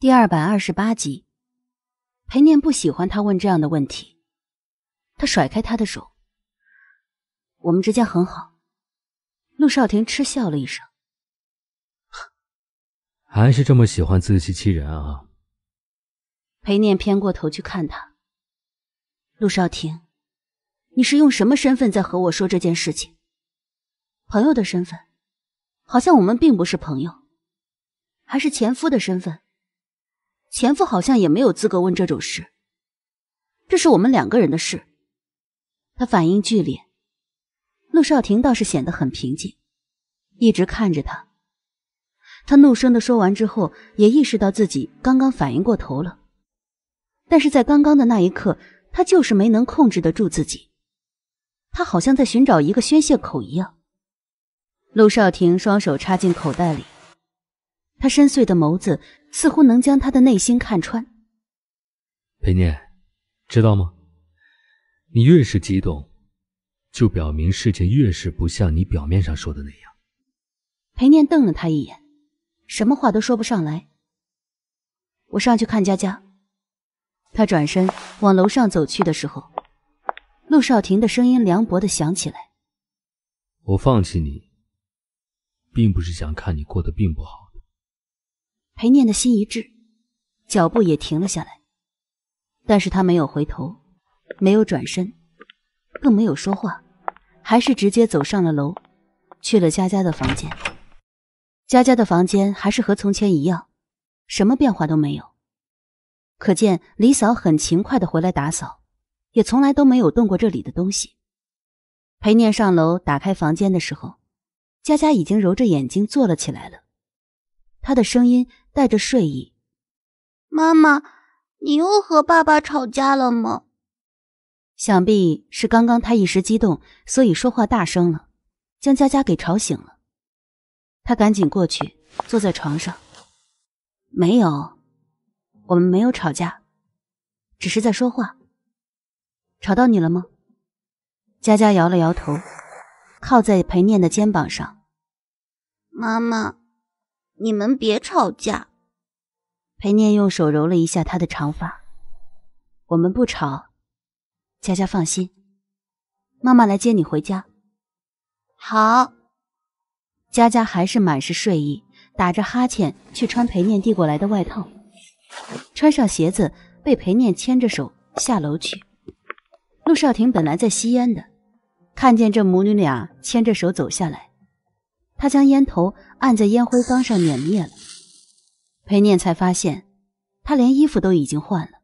第二百二十八集，裴念不喜欢他问这样的问题，他甩开他的手。我们之间很好。陆少廷嗤笑了一声，还是这么喜欢自欺欺人啊！裴念偏过头去看他，陆少廷，你是用什么身份在和我说这件事情？朋友的身份，好像我们并不是朋友，还是前夫的身份？前夫好像也没有资格问这种事，这是我们两个人的事。他反应剧烈，陆少廷倒是显得很平静，一直看着他。他怒声的说完之后，也意识到自己刚刚反应过头了，但是在刚刚的那一刻，他就是没能控制得住自己。他好像在寻找一个宣泄口一样。陆少廷双手插进口袋里，他深邃的眸子。似乎能将他的内心看穿。裴念，知道吗？你越是激动，就表明事情越是不像你表面上说的那样。裴念瞪了他一眼，什么话都说不上来。我上去看佳佳。他转身往楼上走去的时候，陆少廷的声音凉薄的响起来：“我放弃你，并不是想看你过得并不好。”裴念的心一滞，脚步也停了下来，但是他没有回头，没有转身，更没有说话，还是直接走上了楼，去了佳佳的房间。佳佳的房间还是和从前一样，什么变化都没有，可见李嫂很勤快的回来打扫，也从来都没有动过这里的东西。裴念上楼打开房间的时候，佳佳已经揉着眼睛坐了起来了，她的声音。带着睡意，妈妈，你又和爸爸吵架了吗？想必是刚刚他一时激动，所以说话大声了，将佳佳给吵醒了。他赶紧过去，坐在床上。没有，我们没有吵架，只是在说话。吵到你了吗？佳佳摇了摇头，靠在裴念的肩膀上，妈妈。你们别吵架。裴念用手揉了一下她的长发，我们不吵，佳佳放心，妈妈来接你回家。好。佳佳还是满是睡意，打着哈欠去穿裴念递过来的外套，穿上鞋子，被裴念牵着手下楼去。陆少廷本来在吸烟的，看见这母女俩牵着手走下来。他将烟头按在烟灰缸上碾灭了，裴念才发现，他连衣服都已经换了，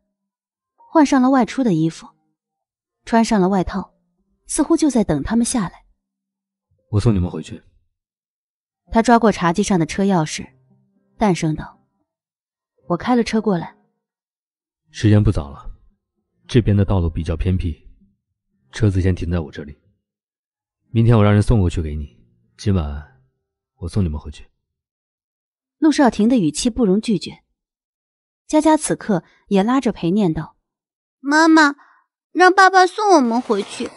换上了外出的衣服，穿上了外套，似乎就在等他们下来。我送你们回去。他抓过茶几上的车钥匙，淡声道：“我开了车过来，时间不早了，这边的道路比较偏僻，车子先停在我这里，明天我让人送过去给你。今晚。”我送你们回去。陆少廷的语气不容拒绝。佳佳此刻也拉着裴念道：“妈妈，让爸爸送我们回去。”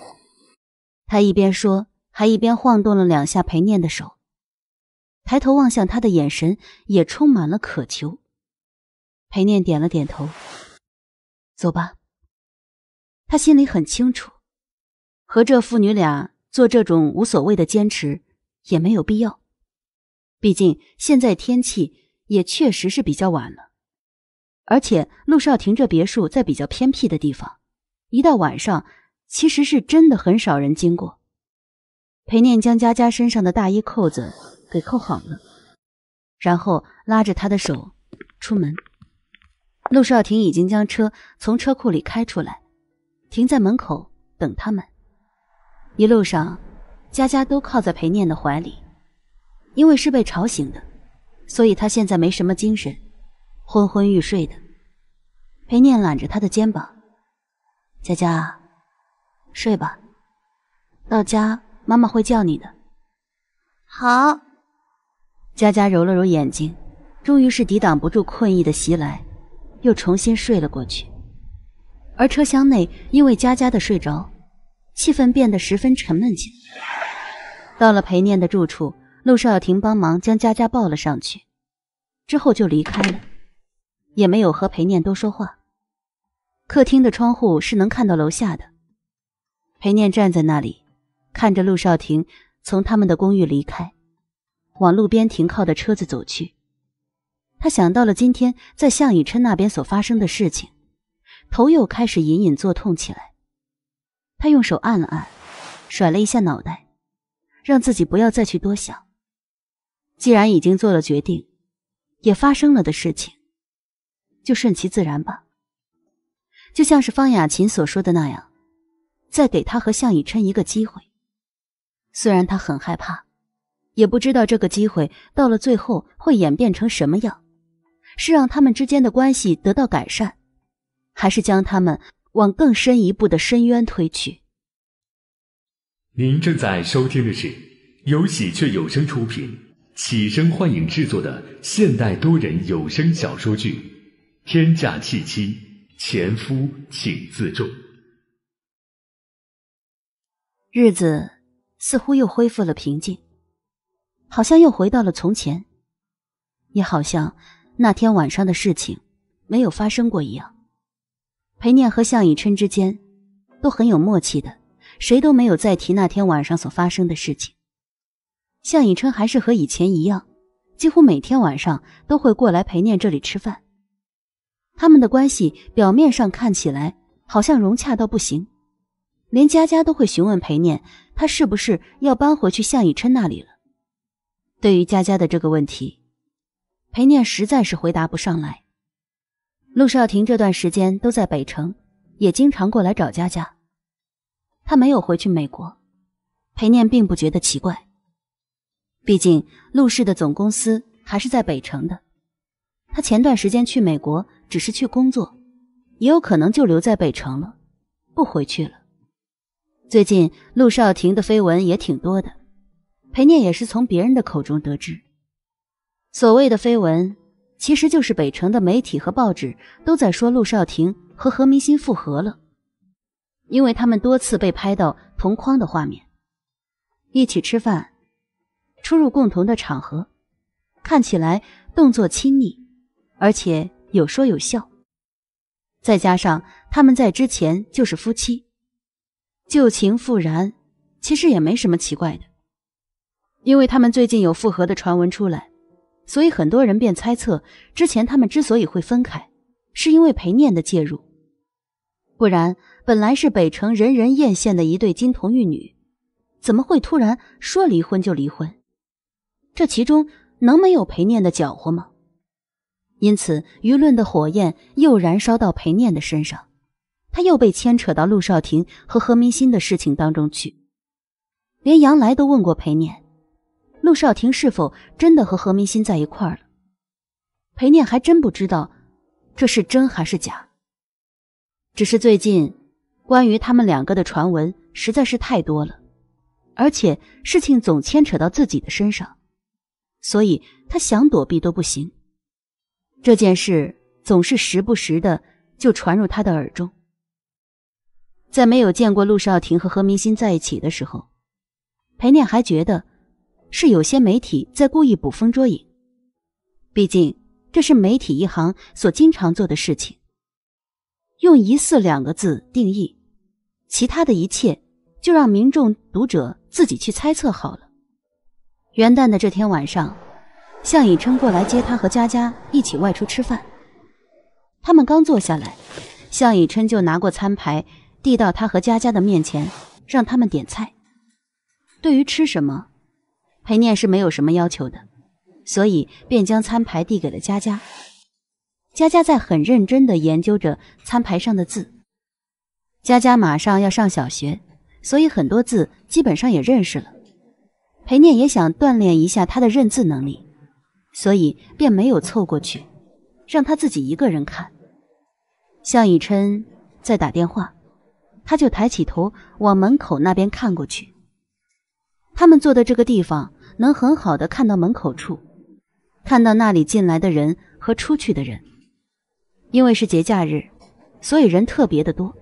他一边说，还一边晃动了两下裴念的手，抬头望向他的眼神也充满了渴求。裴念点了点头：“走吧。”他心里很清楚，和这父女俩做这种无所谓的坚持也没有必要。毕竟现在天气也确实是比较晚了，而且陆少廷这别墅在比较偏僻的地方，一到晚上其实是真的很少人经过。裴念将佳佳身上的大衣扣子给扣好了，然后拉着她的手出门。陆少廷已经将车从车库里开出来，停在门口等他们。一路上，佳佳都靠在裴念的怀里。因为是被吵醒的，所以他现在没什么精神，昏昏欲睡的。裴念揽着他的肩膀：“佳佳，睡吧，到家妈妈会叫你的。”好。佳佳揉了揉眼睛，终于是抵挡不住困意的袭来，又重新睡了过去。而车厢内因为佳佳的睡着，气氛变得十分沉闷起来。到了裴念的住处。陆少廷帮忙将佳佳抱了上去，之后就离开了，也没有和裴念多说话。客厅的窗户是能看到楼下的，裴念站在那里，看着陆少廷从他们的公寓离开，往路边停靠的车子走去。他想到了今天在向以琛那边所发生的事情，头又开始隐隐作痛起来。他用手按了按，甩了一下脑袋，让自己不要再去多想。既然已经做了决定，也发生了的事情，就顺其自然吧。就像是方雅琴所说的那样，再给他和向以琛一个机会。虽然他很害怕，也不知道这个机会到了最后会演变成什么样，是让他们之间的关系得到改善，还是将他们往更深一步的深渊推去？您正在收听的是由喜鹊有声出品。喜声幻影制作的现代多人有声小说剧《天价弃妻》，前夫请自重。日子似乎又恢复了平静，好像又回到了从前，也好像那天晚上的事情没有发生过一样。裴念和向以琛之间都很有默契的，谁都没有再提那天晚上所发生的事情。向以琛还是和以前一样，几乎每天晚上都会过来陪念这里吃饭。他们的关系表面上看起来好像融洽到不行，连佳佳都会询问裴念，他是不是要搬回去向以琛那里了。对于佳佳的这个问题，裴念实在是回答不上来。陆少廷这段时间都在北城，也经常过来找佳佳，他没有回去美国，裴念并不觉得奇怪。毕竟陆氏的总公司还是在北城的，他前段时间去美国只是去工作，也有可能就留在北城了，不回去了。最近陆少廷的绯闻也挺多的，裴念也是从别人的口中得知，所谓的绯闻其实就是北城的媒体和报纸都在说陆少廷和何明鑫复合了，因为他们多次被拍到同框的画面，一起吃饭。出入共同的场合，看起来动作亲昵，而且有说有笑，再加上他们在之前就是夫妻，旧情复燃，其实也没什么奇怪的。因为他们最近有复合的传闻出来，所以很多人便猜测，之前他们之所以会分开，是因为裴念的介入。不然，本来是北城人人艳羡的一对金童玉女，怎么会突然说离婚就离婚？这其中能没有裴念的搅和吗？因此，舆论的火焰又燃烧到裴念的身上，他又被牵扯到陆少廷和何明心的事情当中去。连杨来都问过裴念，陆少廷是否真的和何明心在一块儿了？裴念还真不知道这是真还是假。只是最近关于他们两个的传闻实在是太多了，而且事情总牵扯到自己的身上。所以他想躲避都不行，这件事总是时不时的就传入他的耳中。在没有见过陆少廷和何明鑫在一起的时候，裴念还觉得是有些媒体在故意捕风捉影，毕竟这是媒体一行所经常做的事情，用“疑似”两个字定义，其他的一切就让民众读者自己去猜测好了。元旦的这天晚上，向以琛过来接他和佳佳一起外出吃饭。他们刚坐下来，向以琛就拿过餐牌，递到他和佳佳的面前，让他们点菜。对于吃什么，裴念是没有什么要求的，所以便将餐牌递给了佳佳。佳佳在很认真的研究着餐牌上的字。佳佳马上要上小学，所以很多字基本上也认识了。裴念也想锻炼一下他的认字能力，所以便没有凑过去，让他自己一个人看。向以琛在打电话，他就抬起头往门口那边看过去。他们坐的这个地方能很好的看到门口处，看到那里进来的人和出去的人。因为是节假日，所以人特别的多。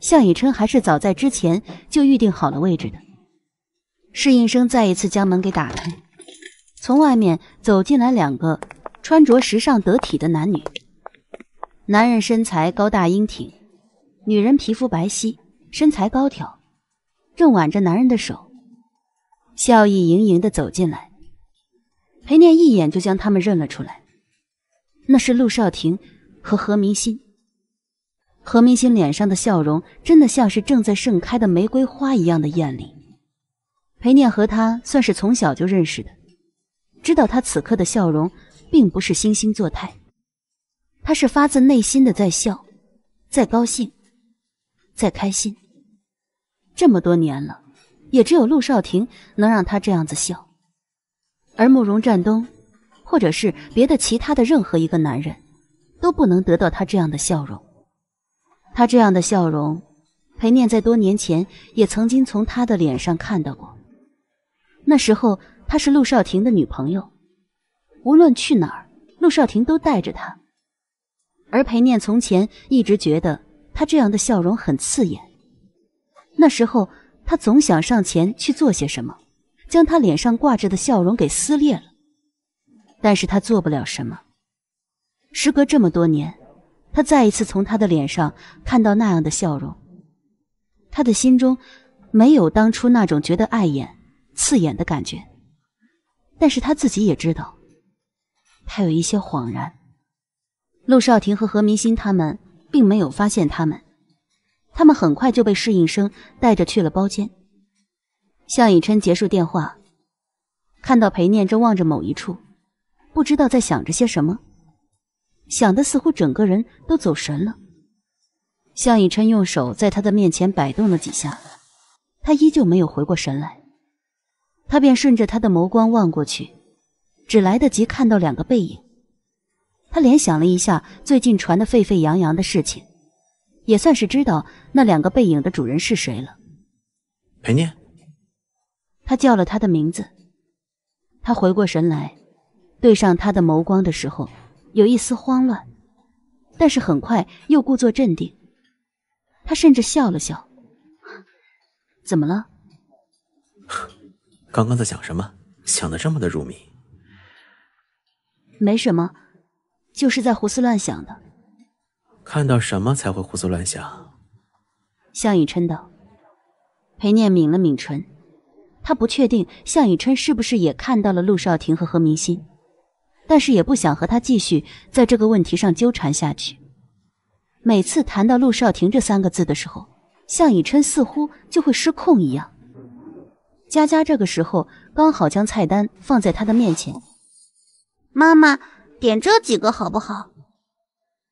向以琛还是早在之前就预定好了位置的。侍应生再一次将门给打开，从外面走进来两个穿着时尚得体的男女。男人身材高大英挺，女人皮肤白皙，身材高挑，正挽着男人的手，笑意盈盈的走进来。裴念一眼就将他们认了出来，那是陆少廷和何明心。何明心脸上的笑容真的像是正在盛开的玫瑰花一样的艳丽。裴念和他算是从小就认识的，知道他此刻的笑容并不是惺惺作态，他是发自内心的在笑，在高兴，在开心。这么多年了，也只有陆少廷能让他这样子笑，而慕容战东，或者是别的其他的任何一个男人，都不能得到他这样的笑容。他这样的笑容，裴念在多年前也曾经从他的脸上看到过。那时候她是陆少廷的女朋友，无论去哪儿，陆少廷都带着她。而裴念从前一直觉得他这样的笑容很刺眼。那时候他总想上前去做些什么，将他脸上挂着的笑容给撕裂了。但是他做不了什么。时隔这么多年，他再一次从他的脸上看到那样的笑容，他的心中没有当初那种觉得碍眼。刺眼的感觉，但是他自己也知道，他有一些恍然。陆少廷和何明星他们并没有发现他们，他们很快就被侍应生带着去了包间。向以琛结束电话，看到裴念正望着某一处，不知道在想着些什么，想的似乎整个人都走神了。向以琛用手在他的面前摆动了几下，他依旧没有回过神来。他便顺着他的眸光望过去，只来得及看到两个背影。他联想了一下最近传得沸沸扬扬的事情，也算是知道那两个背影的主人是谁了。裴念。他叫了他的名字。他回过神来，对上他的眸光的时候，有一丝慌乱，但是很快又故作镇定。他甚至笑了笑：“怎么了？”刚刚在想什么？想的这么的入迷？没什么，就是在胡思乱想的。看到什么才会胡思乱想？向以琛道。裴念抿了抿唇，他不确定向以琛是不是也看到了陆少廷和何明心，但是也不想和他继续在这个问题上纠缠下去。每次谈到陆少廷这三个字的时候，向以琛似乎就会失控一样。佳佳这个时候刚好将菜单放在他的面前，妈妈点这几个好不好？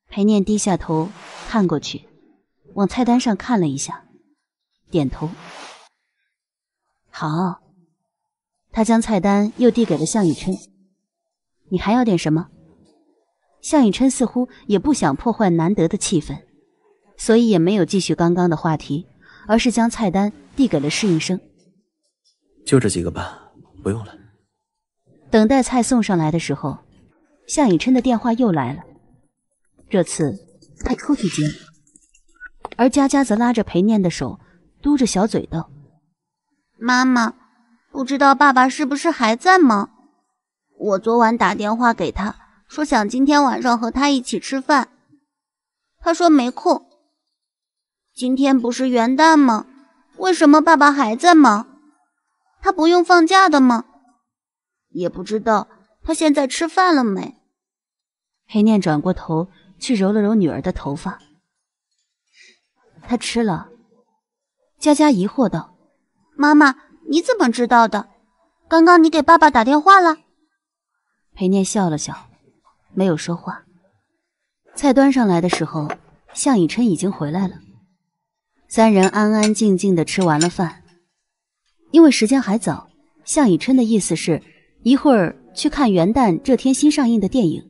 裴念低下头看过去，往菜单上看了一下，点头，好。他将菜单又递给了向宇琛，你还要点什么？向宇琛似乎也不想破坏难得的气氛，所以也没有继续刚刚的话题，而是将菜单递给了侍应生。就这几个吧，不用了。等待菜送上来的时候，夏以琛的电话又来了。这次他出去接，而佳佳则拉着裴念的手，嘟着小嘴道：“妈妈，不知道爸爸是不是还在忙？我昨晚打电话给他，说想今天晚上和他一起吃饭，他说没空。今天不是元旦吗？为什么爸爸还在忙？”他不用放假的吗？也不知道他现在吃饭了没。裴念转过头去揉了揉女儿的头发。他吃了。佳佳疑惑道：“妈妈，你怎么知道的？刚刚你给爸爸打电话了？”裴念笑了笑，没有说话。菜端上来的时候，向以琛已经回来了。三人安安静静的吃完了饭。因为时间还早，向以琛的意思是，一会儿去看元旦这天新上映的电影，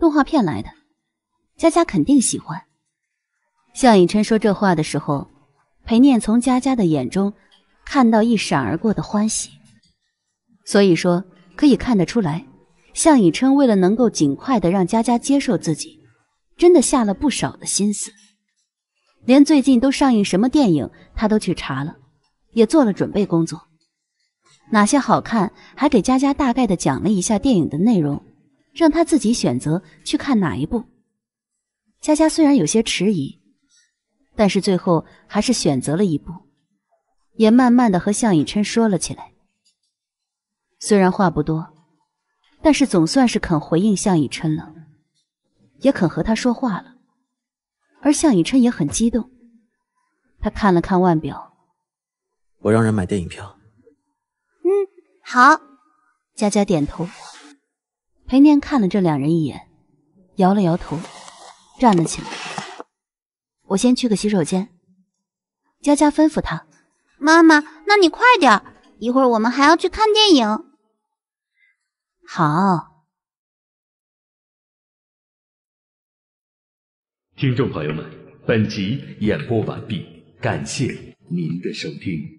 动画片来的，佳佳肯定喜欢。向以琛说这话的时候，裴念从佳佳的眼中看到一闪而过的欢喜，所以说可以看得出来，向以琛为了能够尽快的让佳佳接受自己，真的下了不少的心思，连最近都上映什么电影，他都去查了。也做了准备工作，哪些好看，还给佳佳大概的讲了一下电影的内容，让她自己选择去看哪一部。佳佳虽然有些迟疑，但是最后还是选择了一部，也慢慢的和向以琛说了起来。虽然话不多，但是总算是肯回应向以琛了，也肯和他说话了。而向以琛也很激动，他看了看腕表。我让人买电影票。嗯，好。佳佳点头。裴念看了这两人一眼，摇了摇头，站了起来。我先去个洗手间。佳佳吩咐他：“妈妈，那你快点一会儿我们还要去看电影。”好。听众朋友们，本集演播完毕，感谢您的收听。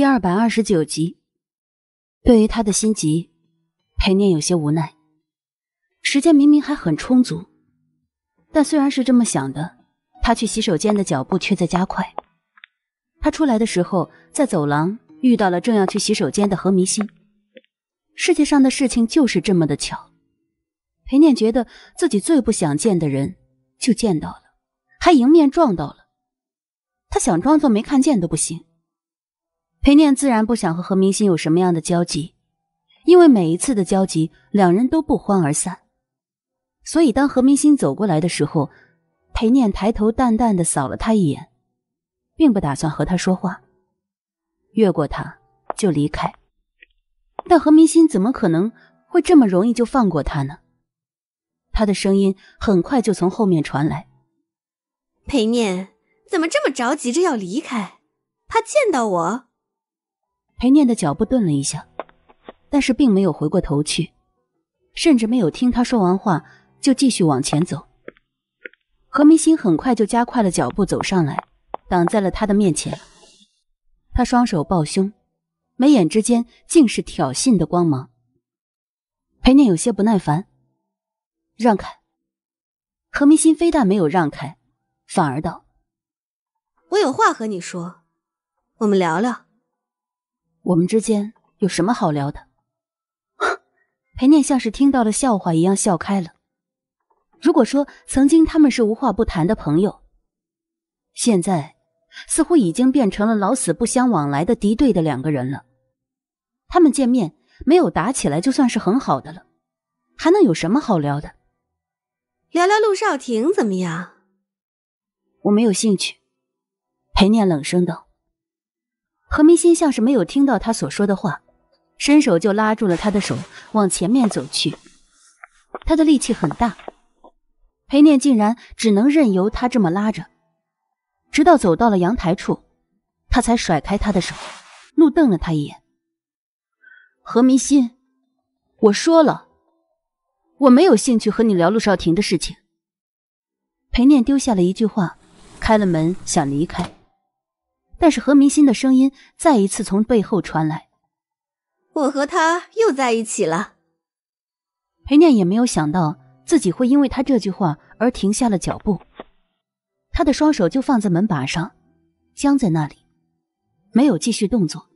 第二百二十九集，对于他的心急，裴念有些无奈。时间明明还很充足，但虽然是这么想的，他去洗手间的脚步却在加快。他出来的时候，在走廊遇到了正要去洗手间的何明熙。世界上的事情就是这么的巧，裴念觉得自己最不想见的人就见到了，还迎面撞到了。他想装作没看见都不行。裴念自然不想和何明星有什么样的交集，因为每一次的交集，两人都不欢而散。所以当何明星走过来的时候，裴念抬头淡淡的扫了他一眼，并不打算和他说话，越过他就离开。但何明星怎么可能会这么容易就放过他呢？他的声音很快就从后面传来：“裴念，怎么这么着急着要离开？怕见到我？”裴念的脚步顿了一下，但是并没有回过头去，甚至没有听他说完话，就继续往前走。何明鑫很快就加快了脚步走上来，挡在了他的面前。他双手抱胸，眉眼之间尽是挑衅的光芒。裴念有些不耐烦：“让开！”何明鑫非但没有让开，反而道：“我有话和你说，我们聊聊。”我们之间有什么好聊的？裴 念像是听到了笑话一样笑开了。如果说曾经他们是无话不谈的朋友，现在似乎已经变成了老死不相往来的敌对的两个人了。他们见面没有打起来就算是很好的了，还能有什么好聊的？聊聊陆少廷怎么样？我没有兴趣。裴念冷声道。何明鑫像是没有听到他所说的话，伸手就拉住了他的手，往前面走去。他的力气很大，裴念竟然只能任由他这么拉着，直到走到了阳台处，他才甩开他的手，怒瞪了他一眼。何明鑫，我说了，我没有兴趣和你聊陆少廷的事情。裴念丢下了一句话，开了门想离开。但是何明鑫的声音再一次从背后传来：“我和他又在一起了。”裴念也没有想到自己会因为他这句话而停下了脚步，他的双手就放在门把上，僵在那里，没有继续动作。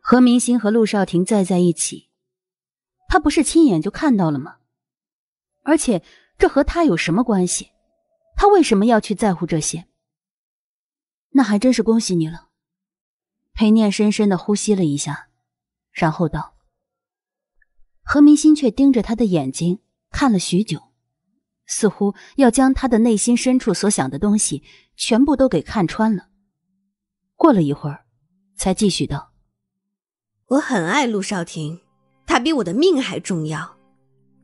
何明鑫和陆少廷再在一起，他不是亲眼就看到了吗？而且这和他有什么关系？他为什么要去在乎这些？那还真是恭喜你了。裴念深深的呼吸了一下，然后道：“何明心却盯着他的眼睛看了许久，似乎要将他的内心深处所想的东西全部都给看穿了。过了一会儿，才继续道：‘我很爱陆少廷，他比我的命还重要。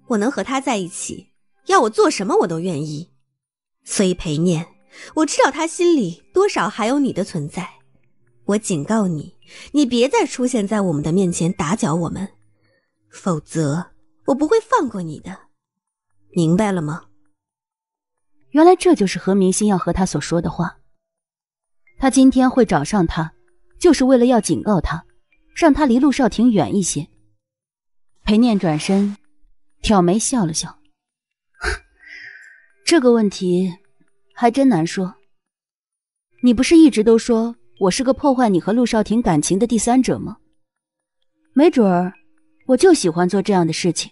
我能和他在一起，要我做什么我都愿意。’所以，裴念。”我知道他心里多少还有你的存在，我警告你，你别再出现在我们的面前打搅我们，否则我不会放过你的，明白了吗？原来这就是何明星要和他所说的话，他今天会找上他，就是为了要警告他，让他离陆少廷远一些。裴念转身，挑眉笑了笑，这个问题。还真难说。你不是一直都说我是个破坏你和陆少廷感情的第三者吗？没准儿我就喜欢做这样的事情。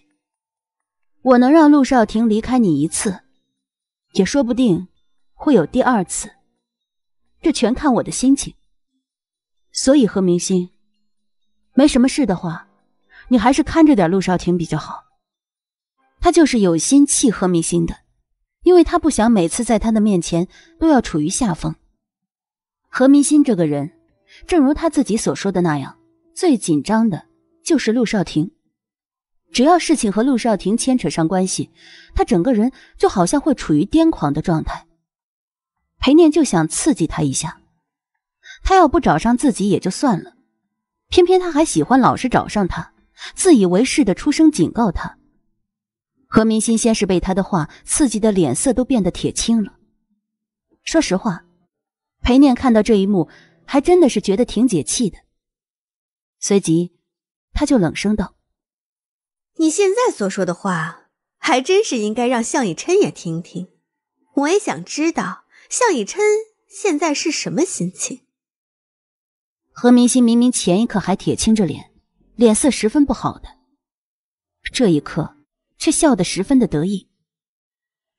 我能让陆少廷离开你一次，也说不定会有第二次。这全看我的心情。所以何明星，没什么事的话，你还是看着点陆少廷比较好。他就是有心气何明星的。因为他不想每次在他的面前都要处于下风。何明心这个人，正如他自己所说的那样，最紧张的就是陆少廷。只要事情和陆少廷牵扯上关系，他整个人就好像会处于癫狂的状态。裴念就想刺激他一下，他要不找上自己也就算了，偏偏他还喜欢老是找上他，自以为是的出声警告他。何明鑫先是被他的话刺激的脸色都变得铁青了。说实话，裴念看到这一幕，还真的是觉得挺解气的。随即，他就冷声道：“你现在所说的话，还真是应该让向以琛也听听。我也想知道向以琛现在是什么心情。”何明鑫明明前一刻还铁青着脸，脸色十分不好。的这一刻。却笑得十分的得意。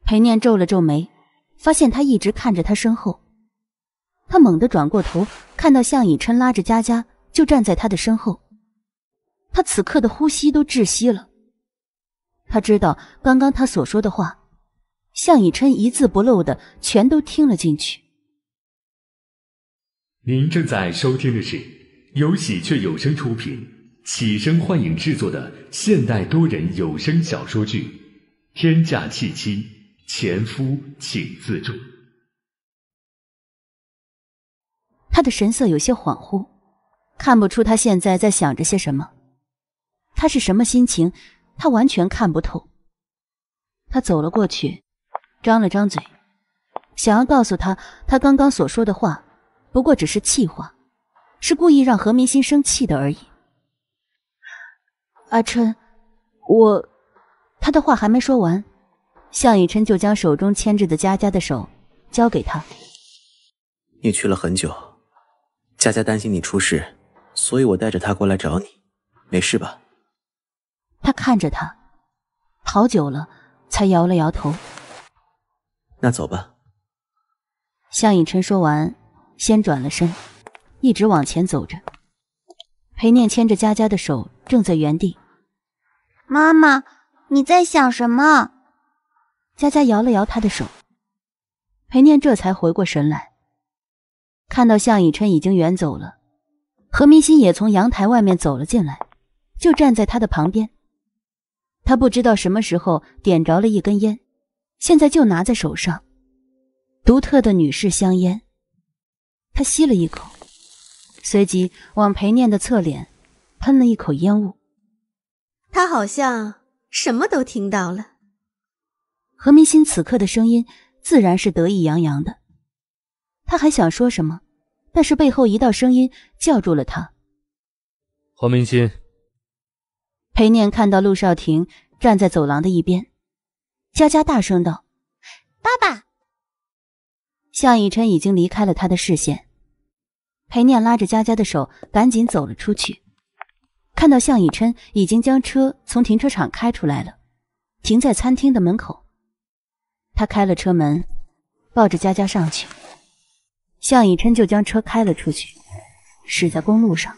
裴念皱了皱眉，发现他一直看着他身后。他猛地转过头，看到向以琛拉着佳佳就站在他的身后。他此刻的呼吸都窒息了。他知道，刚刚他所说的话，向以琛一字不漏的全都听了进去。您正在收听的是由喜鹊有声出品。启声幻影制作的现代多人有声小说剧《天价弃妻》，前夫请自重。他的神色有些恍惚，看不出他现在在想着些什么，他是什么心情，他完全看不透。他走了过去，张了张嘴，想要告诉他，他刚刚所说的话，不过只是气话，是故意让何明心生气的而已。阿琛，我……他的话还没说完，向以琛就将手中牵着的佳佳的手交给他。你去了很久，佳佳担心你出事，所以我带着她过来找你。没事吧？他看着他，好久了，才摇了摇头。那走吧。向以琛说完，先转了身，一直往前走着。裴念牵着佳佳的手，正在原地。妈妈，你在想什么？佳佳摇了摇她的手，裴念这才回过神来，看到向以琛已经远走了，何明心也从阳台外面走了进来，就站在他的旁边。他不知道什么时候点着了一根烟，现在就拿在手上，独特的女士香烟。他吸了一口，随即往裴念的侧脸喷了一口烟雾。他好像什么都听到了。何明鑫此刻的声音自然是得意洋洋的。他还想说什么，但是背后一道声音叫住了他。何明鑫，裴念看到陆少廷站在走廊的一边，佳佳大声道：“爸爸！”向以琛已经离开了他的视线。裴念拉着佳佳的手，赶紧走了出去。看到向以琛已经将车从停车场开出来了，停在餐厅的门口。他开了车门，抱着佳佳上去。向以琛就将车开了出去，驶在公路上。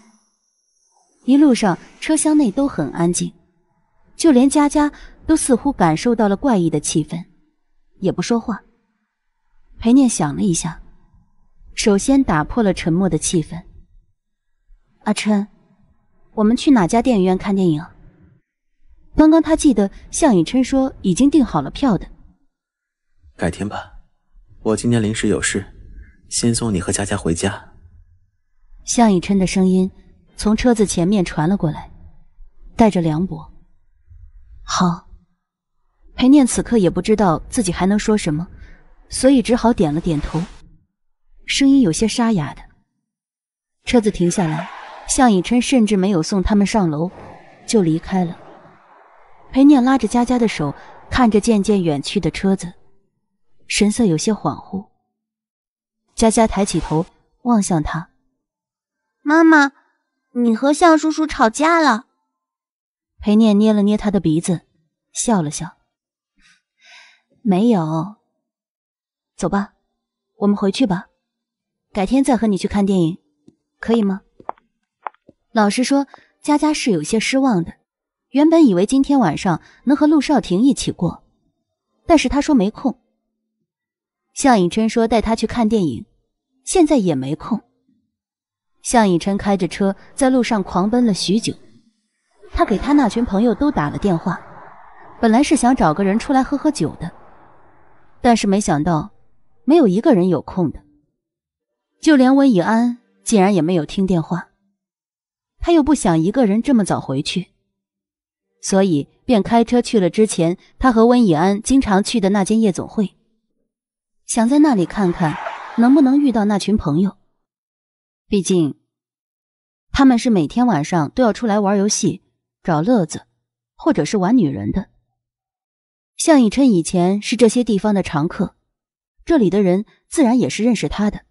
一路上车厢内都很安静，就连佳佳都似乎感受到了怪异的气氛，也不说话。裴念想了一下，首先打破了沉默的气氛：“阿琛。”我们去哪家电影院看电影？刚刚他记得向以琛说已经订好了票的。改天吧，我今天临时有事，先送你和佳佳回家。向以琛的声音从车子前面传了过来，带着凉薄。好。裴念此刻也不知道自己还能说什么，所以只好点了点头，声音有些沙哑的。车子停下来。向以琛甚至没有送他们上楼，就离开了。裴念拉着佳佳的手，看着渐渐远去的车子，神色有些恍惚。佳佳抬起头望向他：“妈妈，你和向叔叔吵架了？”裴念捏了捏他的鼻子，笑了笑：“没有。走吧，我们回去吧。改天再和你去看电影，可以吗？”老实说，佳佳是有些失望的。原本以为今天晚上能和陆少廷一起过，但是他说没空。向以琛说带他去看电影，现在也没空。向以琛开着车在路上狂奔了许久，他给他那群朋友都打了电话，本来是想找个人出来喝喝酒的，但是没想到没有一个人有空的，就连温以安竟然也没有听电话。他又不想一个人这么早回去，所以便开车去了之前他和温以安经常去的那间夜总会，想在那里看看能不能遇到那群朋友。毕竟，他们是每天晚上都要出来玩游戏、找乐子，或者是玩女人的。向以琛以前是这些地方的常客，这里的人自然也是认识他的。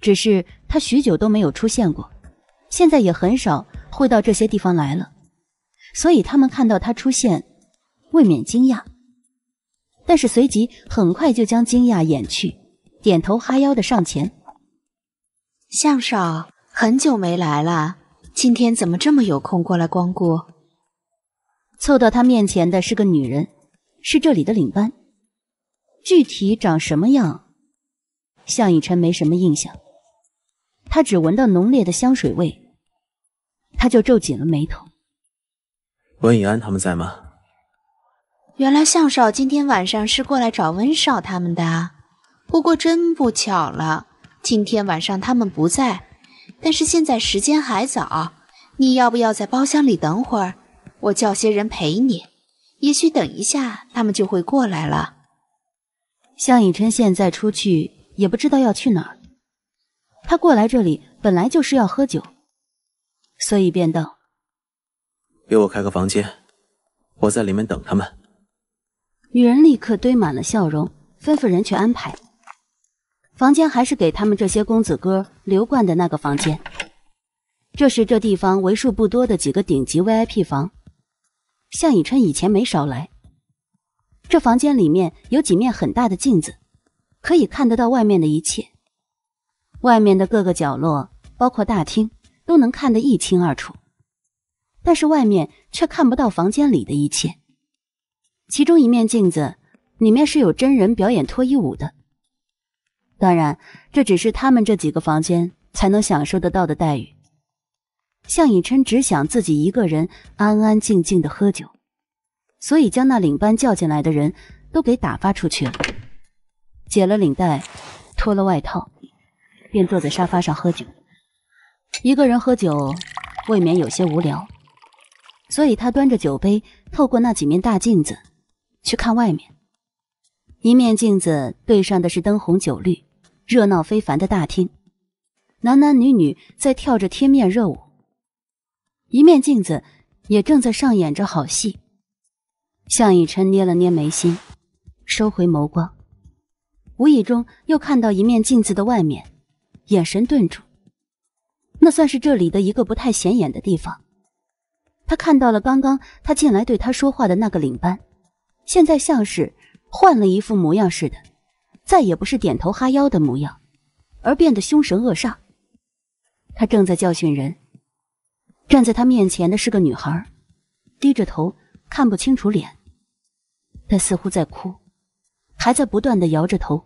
只是他许久都没有出现过。现在也很少会到这些地方来了，所以他们看到他出现，未免惊讶，但是随即很快就将惊讶掩去，点头哈腰的上前。向少很久没来了，今天怎么这么有空过来光顾？凑到他面前的是个女人，是这里的领班，具体长什么样，向以琛没什么印象。他只闻到浓烈的香水味，他就皱紧了眉头。温以安他们在吗？原来向少今天晚上是过来找温少他们的，不过真不巧了，今天晚上他们不在。但是现在时间还早，你要不要在包厢里等会儿？我叫些人陪你，也许等一下他们就会过来了。向以琛现在出去也不知道要去哪。儿，他过来这里本来就是要喝酒，所以便道：“给我开个房间，我在里面等他们。”女人立刻堆满了笑容，吩咐人去安排。房间还是给他们这些公子哥留惯的那个房间，这是这地方为数不多的几个顶级 VIP 房。向以琛以前没少来。这房间里面有几面很大的镜子，可以看得到外面的一切。外面的各个角落，包括大厅，都能看得一清二楚，但是外面却看不到房间里的一切。其中一面镜子里面是有真人表演脱衣舞的，当然这只是他们这几个房间才能享受得到的待遇。向以琛只想自己一个人安安静静的喝酒，所以将那领班叫进来的人都给打发出去了，解了领带，脱了外套。便坐在沙发上喝酒，一个人喝酒未免有些无聊，所以他端着酒杯，透过那几面大镜子去看外面。一面镜子对上的是灯红酒绿、热闹非凡的大厅，男男女女在跳着贴面热舞；一面镜子也正在上演着好戏。向以琛捏了捏眉心，收回眸光，无意中又看到一面镜子的外面。眼神顿住，那算是这里的一个不太显眼的地方。他看到了刚刚他进来对他说话的那个领班，现在像是换了一副模样似的，再也不是点头哈腰的模样，而变得凶神恶煞。他正在教训人，站在他面前的是个女孩，低着头看不清楚脸，她似乎在哭，还在不断的摇着头。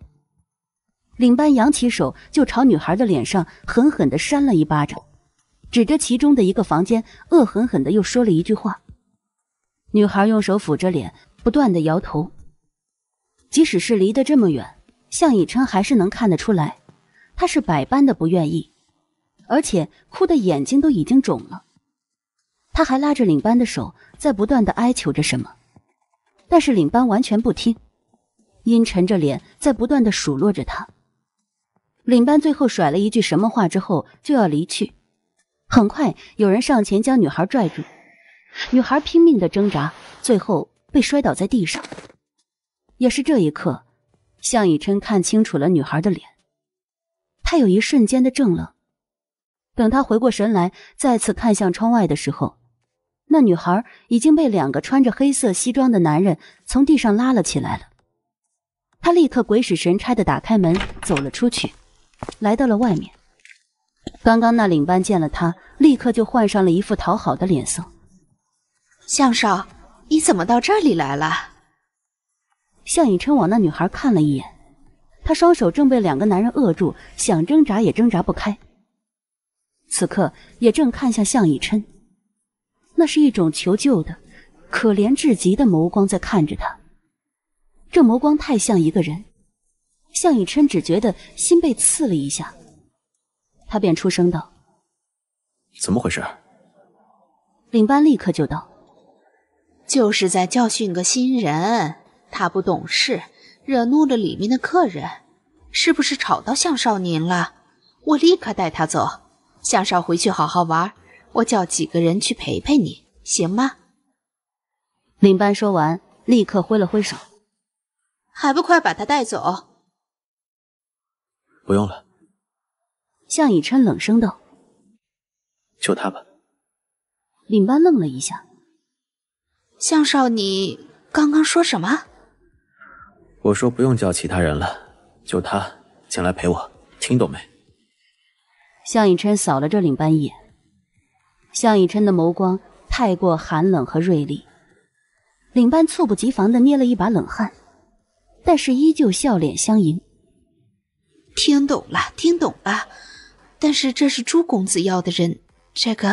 领班扬起手，就朝女孩的脸上狠狠地扇了一巴掌，指着其中的一个房间，恶狠狠地又说了一句话。女孩用手抚着脸，不断地摇头。即使是离得这么远，向以琛还是能看得出来，她是百般的不愿意，而且哭的眼睛都已经肿了。他还拉着领班的手，在不断地哀求着什么，但是领班完全不听，阴沉着脸在不断地数落着他。领班最后甩了一句什么话之后就要离去，很快有人上前将女孩拽住，女孩拼命的挣扎，最后被摔倒在地上。也是这一刻，向以琛看清楚了女孩的脸，他有一瞬间的怔了。等他回过神来，再次看向窗外的时候，那女孩已经被两个穿着黑色西装的男人从地上拉了起来了。他立刻鬼使神差的打开门走了出去。来到了外面，刚刚那领班见了他，立刻就换上了一副讨好的脸色。向少，你怎么到这里来了？向以琛往那女孩看了一眼，她双手正被两个男人扼住，想挣扎也挣扎不开，此刻也正看向向以琛，那是一种求救的、可怜至极的眸光在看着他，这眸光太像一个人。向以琛只觉得心被刺了一下，他便出声道：“怎么回事？”领班立刻就道：“就是在教训个新人，他不懂事，惹怒了里面的客人，是不是吵到向少您了？我立刻带他走。向少回去好好玩，我叫几个人去陪陪你，行吗？”领班说完，立刻挥了挥手：“还不快把他带走！”不用了，向以琛冷声道：“就他吧。”领班愣了一下：“向少，你刚刚说什么？”我说：“不用叫其他人了，就他进来陪我，听懂没？”向以琛扫了这领班一眼，向以琛的眸光太过寒冷和锐利，领班猝不及防的捏了一把冷汗，但是依旧笑脸相迎。听懂了，听懂了，但是这是朱公子要的人，这个。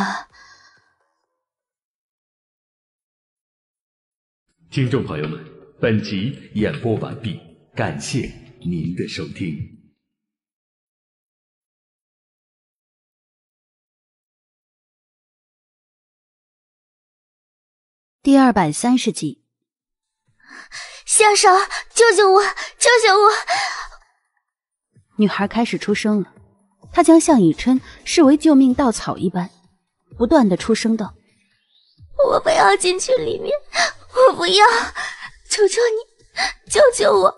听众朋友们，本集演播完毕，感谢您的收听。第二百三十集，下手，救救我，救救我！女孩开始出声了，她将向以琛视为救命稻草一般，不断的出声道：“我不要进去里面，我不要，求求你，救救我！”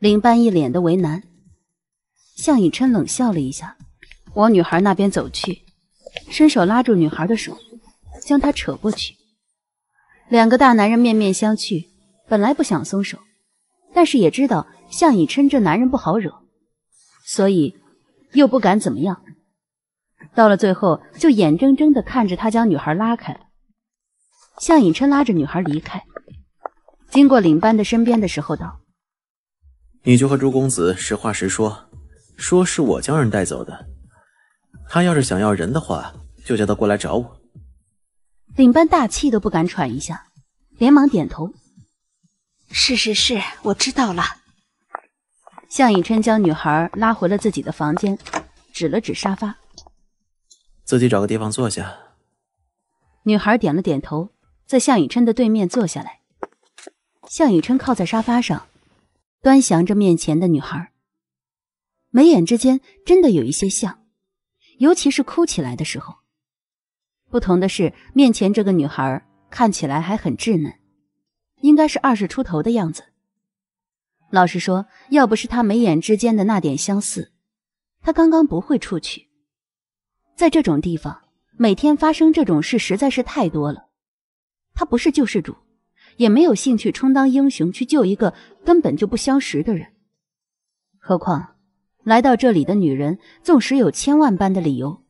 林班一脸的为难，向以琛冷笑了一下，往女孩那边走去，伸手拉住女孩的手，将她扯过去。两个大男人面面相觑，本来不想松手。但是也知道向以琛这男人不好惹，所以又不敢怎么样。到了最后，就眼睁睁的看着他将女孩拉开了。向以琛拉着女孩离开，经过领班的身边的时候，道：“你就和朱公子实话实说，说是我将人带走的。他要是想要人的话，就叫他过来找我。”领班大气都不敢喘一下，连忙点头。是是是，我知道了。向以琛将女孩拉回了自己的房间，指了指沙发，自己找个地方坐下。女孩点了点头，在向以琛的对面坐下来。向以琛靠在沙发上，端详着面前的女孩，眉眼之间真的有一些像，尤其是哭起来的时候。不同的是，面前这个女孩看起来还很稚嫩。应该是二十出头的样子。老实说，要不是他眉眼之间的那点相似，他刚刚不会出去。在这种地方，每天发生这种事实在是太多了。他不是救世主，也没有兴趣充当英雄去救一个根本就不相识的人。何况，来到这里的女人，纵使有千万般的理由，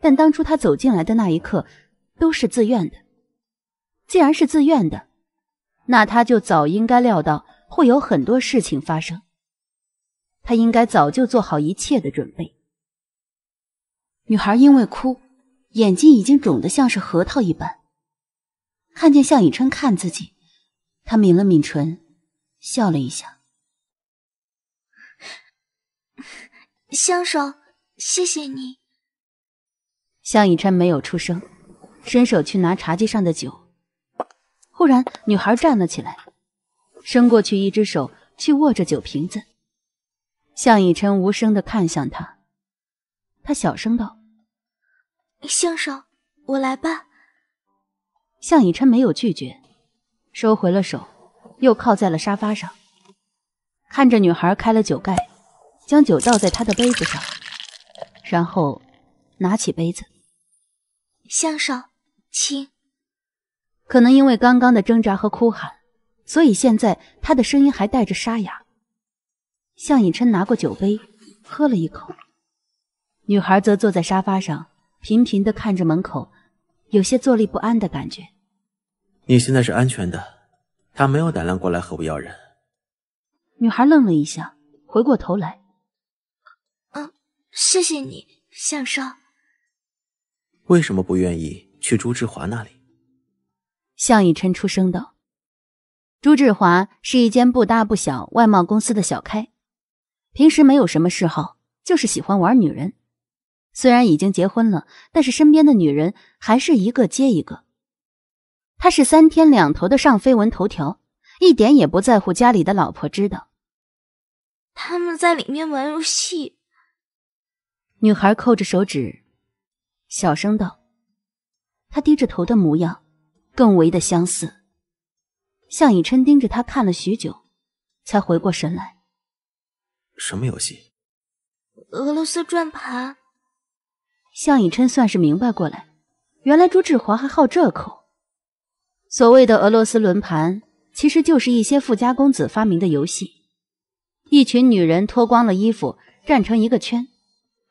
但当初她走进来的那一刻，都是自愿的。既然是自愿的。那他就早应该料到会有很多事情发生，他应该早就做好一切的准备。女孩因为哭，眼睛已经肿得像是核桃一般。看见向以琛看自己，她抿了抿唇，笑了一下：“相守，谢谢你。”向以琛没有出声，伸手去拿茶几上的酒。忽然，女孩站了起来，伸过去一只手去握着酒瓶子。向以琛无声的看向他，他小声道：“相少，我来吧。”向以琛没有拒绝，收回了手，又靠在了沙发上，看着女孩开了酒盖，将酒倒在她的杯子上，然后拿起杯子：“相少，请。”可能因为刚刚的挣扎和哭喊，所以现在他的声音还带着沙哑。向以琛拿过酒杯，喝了一口。女孩则坐在沙发上，频频的看着门口，有些坐立不安的感觉。你现在是安全的，他没有胆量过来和我要人。女孩愣了一下，回过头来，嗯，谢谢你，向少。为什么不愿意去朱志华那里？向以琛出声道：“朱志华是一间不大不小外贸公司的小开，平时没有什么嗜好，就是喜欢玩女人。虽然已经结婚了，但是身边的女人还是一个接一个。他是三天两头的上绯闻头条，一点也不在乎家里的老婆知道。他们在里面玩游戏。”女孩扣着手指，小声道：“他低着头的模样。”更为的相似。向以琛盯着他看了许久，才回过神来。什么游戏？俄罗斯转盘。向以琛算是明白过来，原来朱志华还好这口。所谓的俄罗斯轮盘，其实就是一些富家公子发明的游戏。一群女人脱光了衣服，站成一个圈，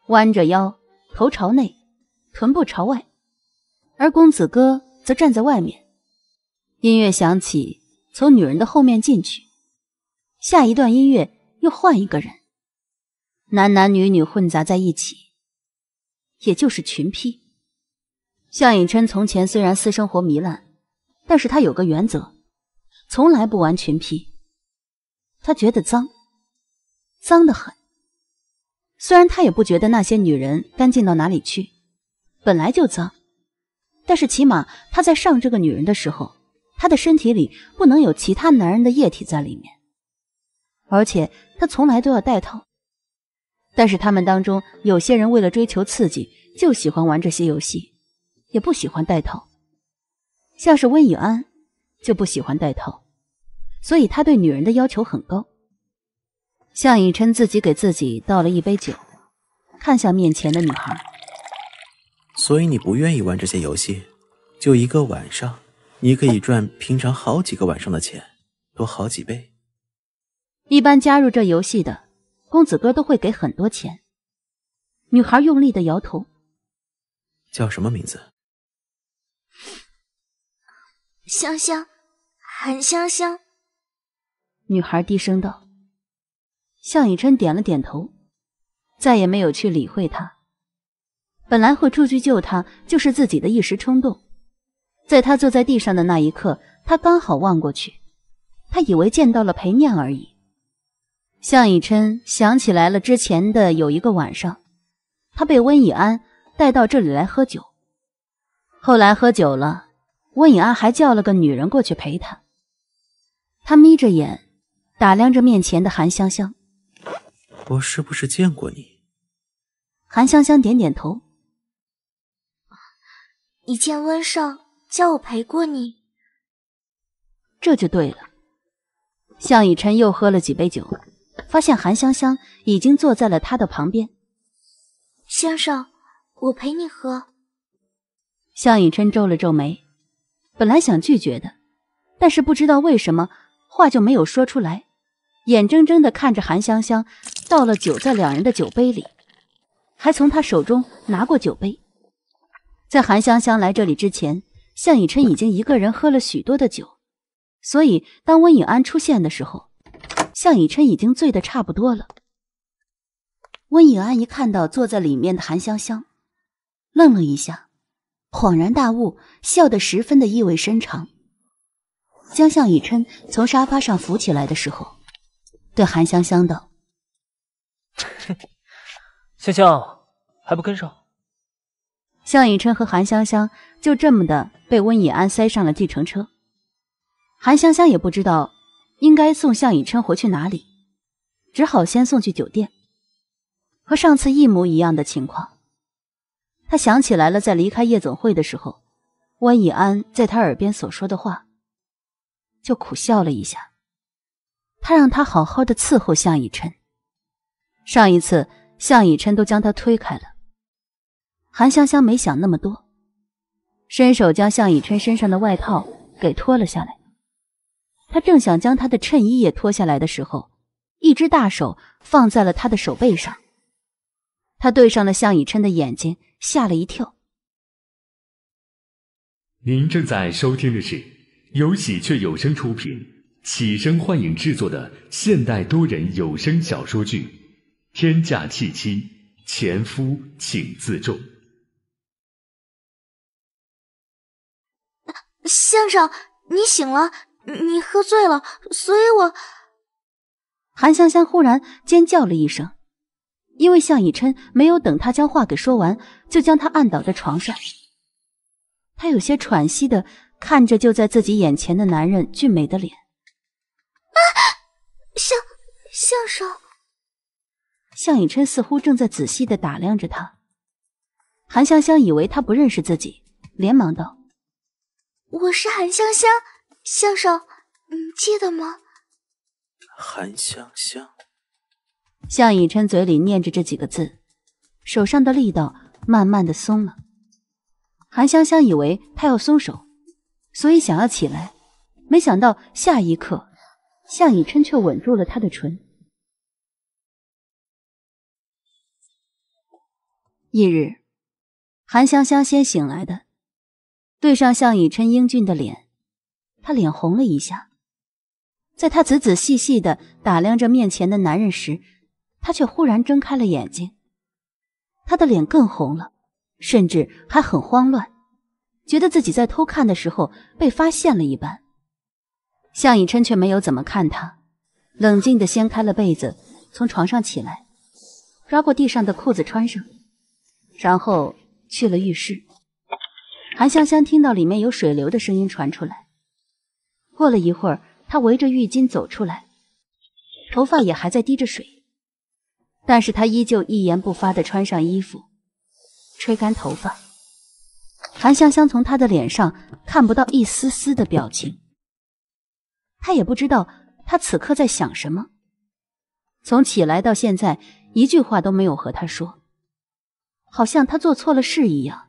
弯着腰，头朝内，臀部朝外，而公子哥。则站在外面，音乐响起，从女人的后面进去，下一段音乐又换一个人，男男女女混杂在一起，也就是群批。向以琛从前虽然私生活糜烂，但是他有个原则，从来不玩群批，他觉得脏，脏得很。虽然他也不觉得那些女人干净到哪里去，本来就脏。但是起码他在上这个女人的时候，他的身体里不能有其他男人的液体在里面，而且他从来都要戴套。但是他们当中有些人为了追求刺激，就喜欢玩这些游戏，也不喜欢戴套。像是温以安就不喜欢戴套，所以他对女人的要求很高。向以琛自己给自己倒了一杯酒，看向面前的女孩。所以你不愿意玩这些游戏，就一个晚上，你可以赚平常好几个晚上的钱，多好几倍。一般加入这游戏的公子哥都会给很多钱。女孩用力的摇头。叫什么名字？香香，韩香香。女孩低声道。向以琛点了点头，再也没有去理会他。本来会出去救他，就是自己的一时冲动。在他坐在地上的那一刻，他刚好望过去，他以为见到了裴念而已。向以琛想起来了，之前的有一个晚上，他被温以安带到这里来喝酒，后来喝酒了，温以安还叫了个女人过去陪他。他眯着眼打量着面前的韩香香，我是不是见过你？韩香香点点头。你见温少叫我陪过你，这就对了。向以琛又喝了几杯酒，发现韩香香已经坐在了他的旁边。先生，我陪你喝。向以琛皱了皱眉，本来想拒绝的，但是不知道为什么话就没有说出来，眼睁睁的看着韩香香倒了酒在两人的酒杯里，还从他手中拿过酒杯。在韩香香来这里之前，向以琛已经一个人喝了许多的酒，所以当温以安出现的时候，向以琛已经醉得差不多了。温以安一看到坐在里面的韩香香，愣了一下，恍然大悟，笑得十分的意味深长，将向以琛从沙发上扶起来的时候，对韩香香道：“香香，还不跟上？”向以琛和韩香香就这么的被温以安塞上了计程车。韩香香也不知道应该送向以琛回去哪里，只好先送去酒店。和上次一模一样的情况，她想起来了，在离开夜总会的时候，温以安在她耳边所说的话，就苦笑了一下。他让他好好的伺候向以琛，上一次向以琛都将他推开了。韩香香没想那么多，伸手将向以琛身上的外套给脱了下来。她正想将他的衬衣也脱下来的时候，一只大手放在了他的手背上。他对上了向以琛的眼睛，吓了一跳。您正在收听的是由喜鹊有声出品、起声幻影制作的现代多人有声小说剧《天价弃妻》，前夫请自重。先生，你醒了，你喝醉了，所以我……韩香香忽然尖叫了一声，因为向以琛没有等他将话给说完，就将他按倒在床上。他有些喘息的看着就在自己眼前的男人俊美的脸。啊，向，向少。向以琛似乎正在仔细的打量着他。韩香香以为他不认识自己，连忙道。我是韩香香，相声，你记得吗？韩香香，向以琛嘴里念着这几个字，手上的力道慢慢的松了。韩香香以为他要松手，所以想要起来，没想到下一刻，向以琛却吻住了他的唇。翌日，韩香香先醒来的。对上向以琛英俊的脸，他脸红了一下。在他仔仔细细的打量着面前的男人时，他却忽然睁开了眼睛，他的脸更红了，甚至还很慌乱，觉得自己在偷看的时候被发现了一般。向以琛却没有怎么看他，冷静的掀开了被子，从床上起来，抓过地上的裤子穿上，然后去了浴室。韩香香听到里面有水流的声音传出来。过了一会儿，她围着浴巾走出来，头发也还在滴着水，但是她依旧一言不发地穿上衣服，吹干头发。韩香香从她的脸上看不到一丝丝的表情，她也不知道她此刻在想什么。从起来到现在，一句话都没有和他说，好像她做错了事一样。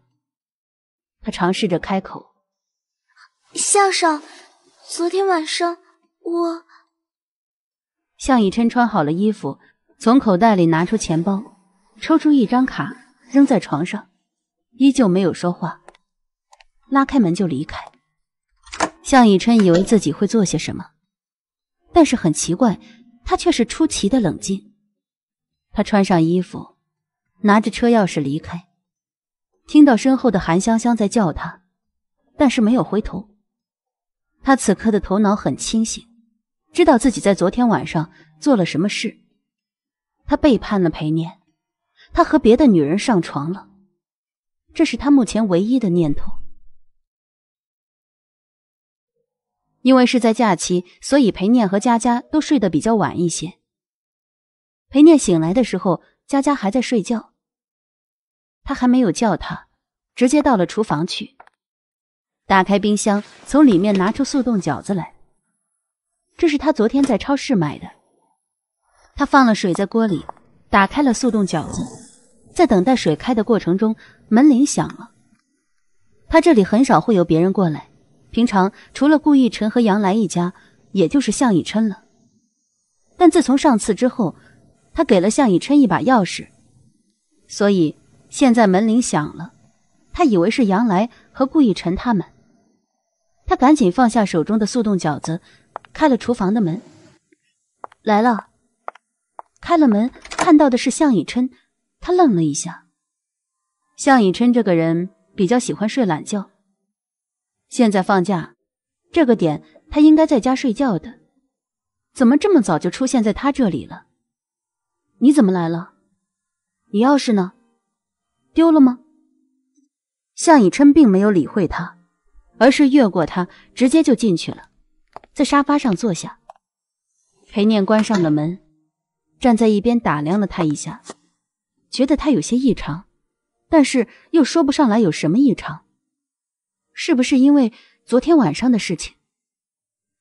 他尝试着开口：“向少，昨天晚上我……”向以琛穿好了衣服，从口袋里拿出钱包，抽出一张卡扔在床上，依旧没有说话，拉开门就离开。向以琛以为自己会做些什么，但是很奇怪，他却是出奇的冷静。他穿上衣服，拿着车钥匙离开。听到身后的韩香香在叫他，但是没有回头。他此刻的头脑很清醒，知道自己在昨天晚上做了什么事。他背叛了裴念，他和别的女人上床了。这是他目前唯一的念头。因为是在假期，所以裴念和佳佳都睡得比较晚一些。裴念醒来的时候，佳佳还在睡觉。他还没有叫他，直接到了厨房去，打开冰箱，从里面拿出速冻饺子来。这是他昨天在超市买的。他放了水在锅里，打开了速冻饺子，在等待水开的过程中，门铃响了。他这里很少会有别人过来，平常除了顾逸辰和杨澜一家，也就是向以琛了。但自从上次之后，他给了向以琛一把钥匙，所以。现在门铃响了，他以为是杨来和顾以晨他们，他赶紧放下手中的速冻饺子，开了厨房的门。来了，开了门，看到的是向以琛，他愣了一下。向以琛这个人比较喜欢睡懒觉，现在放假，这个点他应该在家睡觉的，怎么这么早就出现在他这里了？你怎么来了？你钥匙呢？丢了吗？向以琛并没有理会他，而是越过他，直接就进去了，在沙发上坐下。裴念关上了门，站在一边打量了他一下，觉得他有些异常，但是又说不上来有什么异常。是不是因为昨天晚上的事情？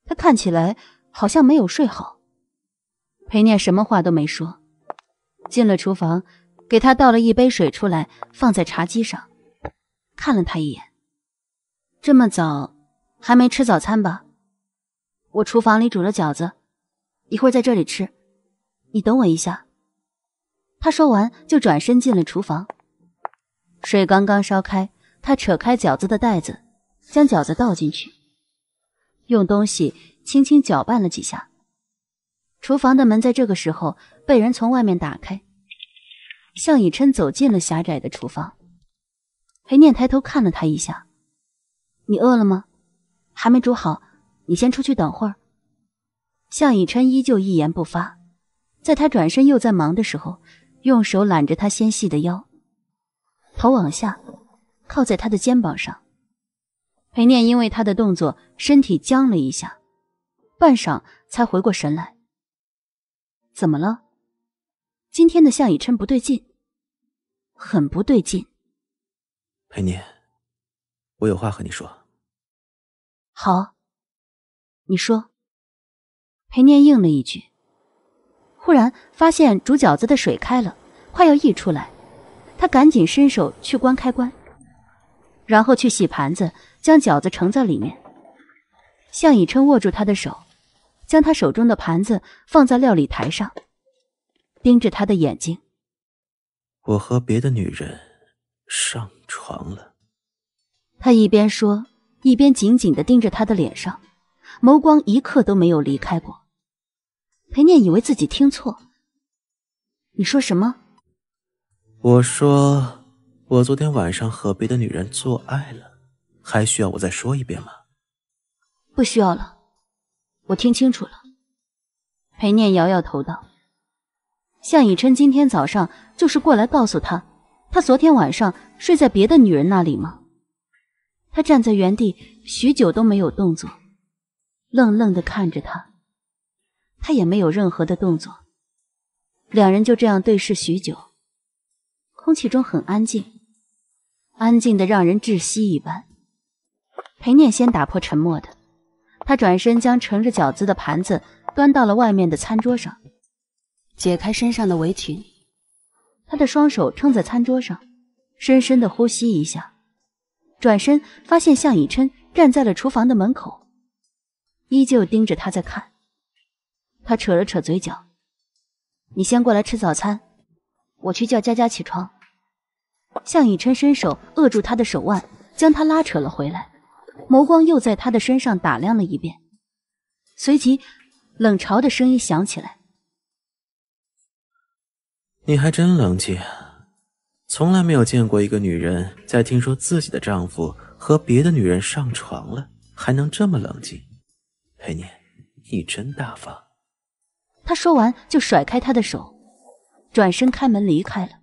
他看起来好像没有睡好。裴念什么话都没说，进了厨房。给他倒了一杯水出来，放在茶几上，看了他一眼。这么早，还没吃早餐吧？我厨房里煮了饺子，一会儿在这里吃。你等我一下。他说完就转身进了厨房。水刚刚烧开，他扯开饺子的袋子，将饺子倒进去，用东西轻轻搅拌了几下。厨房的门在这个时候被人从外面打开。向以琛走进了狭窄的厨房，裴念抬头看了他一下：“你饿了吗？还没煮好，你先出去等会儿。”向以琛依旧一言不发，在他转身又在忙的时候，用手揽着他纤细的腰，头往下靠在他的肩膀上。裴念因为他的动作，身体僵了一下，半晌才回过神来：“怎么了？”今天的向以琛不对劲，很不对劲。裴念，我有话和你说。好，你说。裴念应了一句。忽然发现煮饺子的水开了，快要溢出来，他赶紧伸手去关开关，然后去洗盘子，将饺子盛在里面。向以琛握住他的手，将他手中的盘子放在料理台上。盯着他的眼睛，我和别的女人上床了。他一边说，一边紧紧的盯着他的脸上，眸光一刻都没有离开过。裴念以为自己听错，你说什么？我说我昨天晚上和别的女人做爱了，还需要我再说一遍吗？不需要了，我听清楚了。裴念摇摇头道。向以琛今天早上就是过来告诉他，他昨天晚上睡在别的女人那里吗？他站在原地许久都没有动作，愣愣的看着他，他也没有任何的动作，两人就这样对视许久，空气中很安静，安静的让人窒息一般。裴念先打破沉默的，他转身将盛着饺子的盘子端到了外面的餐桌上。解开身上的围裙，他的双手撑在餐桌上，深深的呼吸一下，转身发现向以琛站在了厨房的门口，依旧盯着他在看。他扯了扯嘴角：“你先过来吃早餐，我去叫佳佳起床。”向以琛伸手扼住他的手腕，将他拉扯了回来，眸光又在他的身上打量了一遍，随即冷嘲的声音响起来。你还真冷静，从来没有见过一个女人在听说自己的丈夫和别的女人上床了，还能这么冷静。佩念，你真大方。他说完就甩开他的手，转身开门离开了。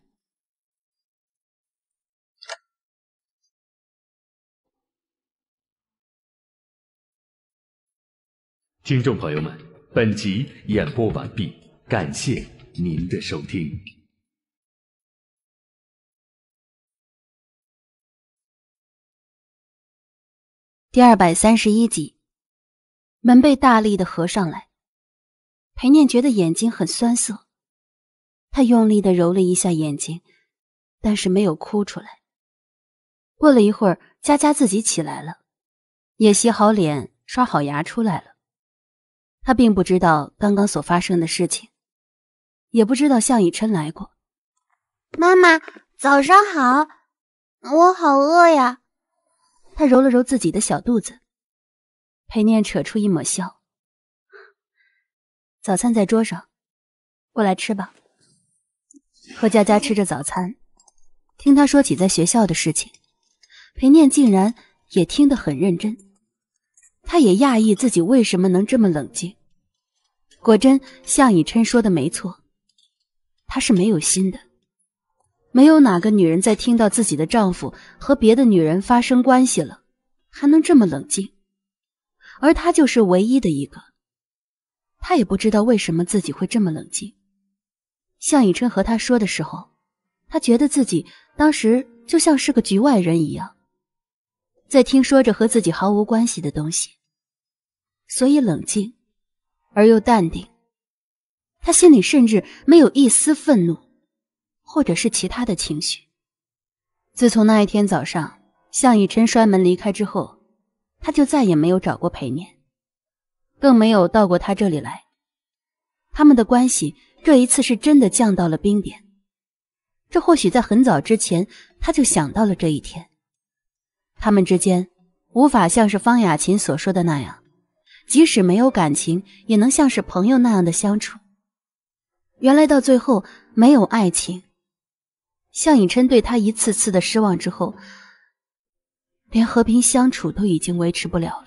听众朋友们，本集演播完毕，感谢。您的收听，第二百三十一集，门被大力的合上来。裴念觉得眼睛很酸涩，他用力的揉了一下眼睛，但是没有哭出来。过了一会儿，佳佳自己起来了，也洗好脸、刷好牙出来了。他并不知道刚刚所发生的事情。也不知道向以琛来过。妈妈，早上好，我好饿呀。他揉了揉自己的小肚子。裴念扯出一抹笑，早餐在桌上，过来吃吧。何佳佳吃着早餐，听他说起在学校的事情，裴念竟然也听得很认真。他也讶异自己为什么能这么冷静。果真，向以琛说的没错。她是没有心的，没有哪个女人在听到自己的丈夫和别的女人发生关系了，还能这么冷静，而她就是唯一的一个。她也不知道为什么自己会这么冷静。向以琛和她说的时候，她觉得自己当时就像是个局外人一样，在听说着和自己毫无关系的东西，所以冷静而又淡定。他心里甚至没有一丝愤怒，或者是其他的情绪。自从那一天早上，向以琛摔门离开之后，他就再也没有找过裴念，更没有到过他这里来。他们的关系这一次是真的降到了冰点。这或许在很早之前他就想到了这一天。他们之间无法像是方雅琴所说的那样，即使没有感情，也能像是朋友那样的相处。原来到最后没有爱情，向以琛对他一次次的失望之后，连和平相处都已经维持不了了。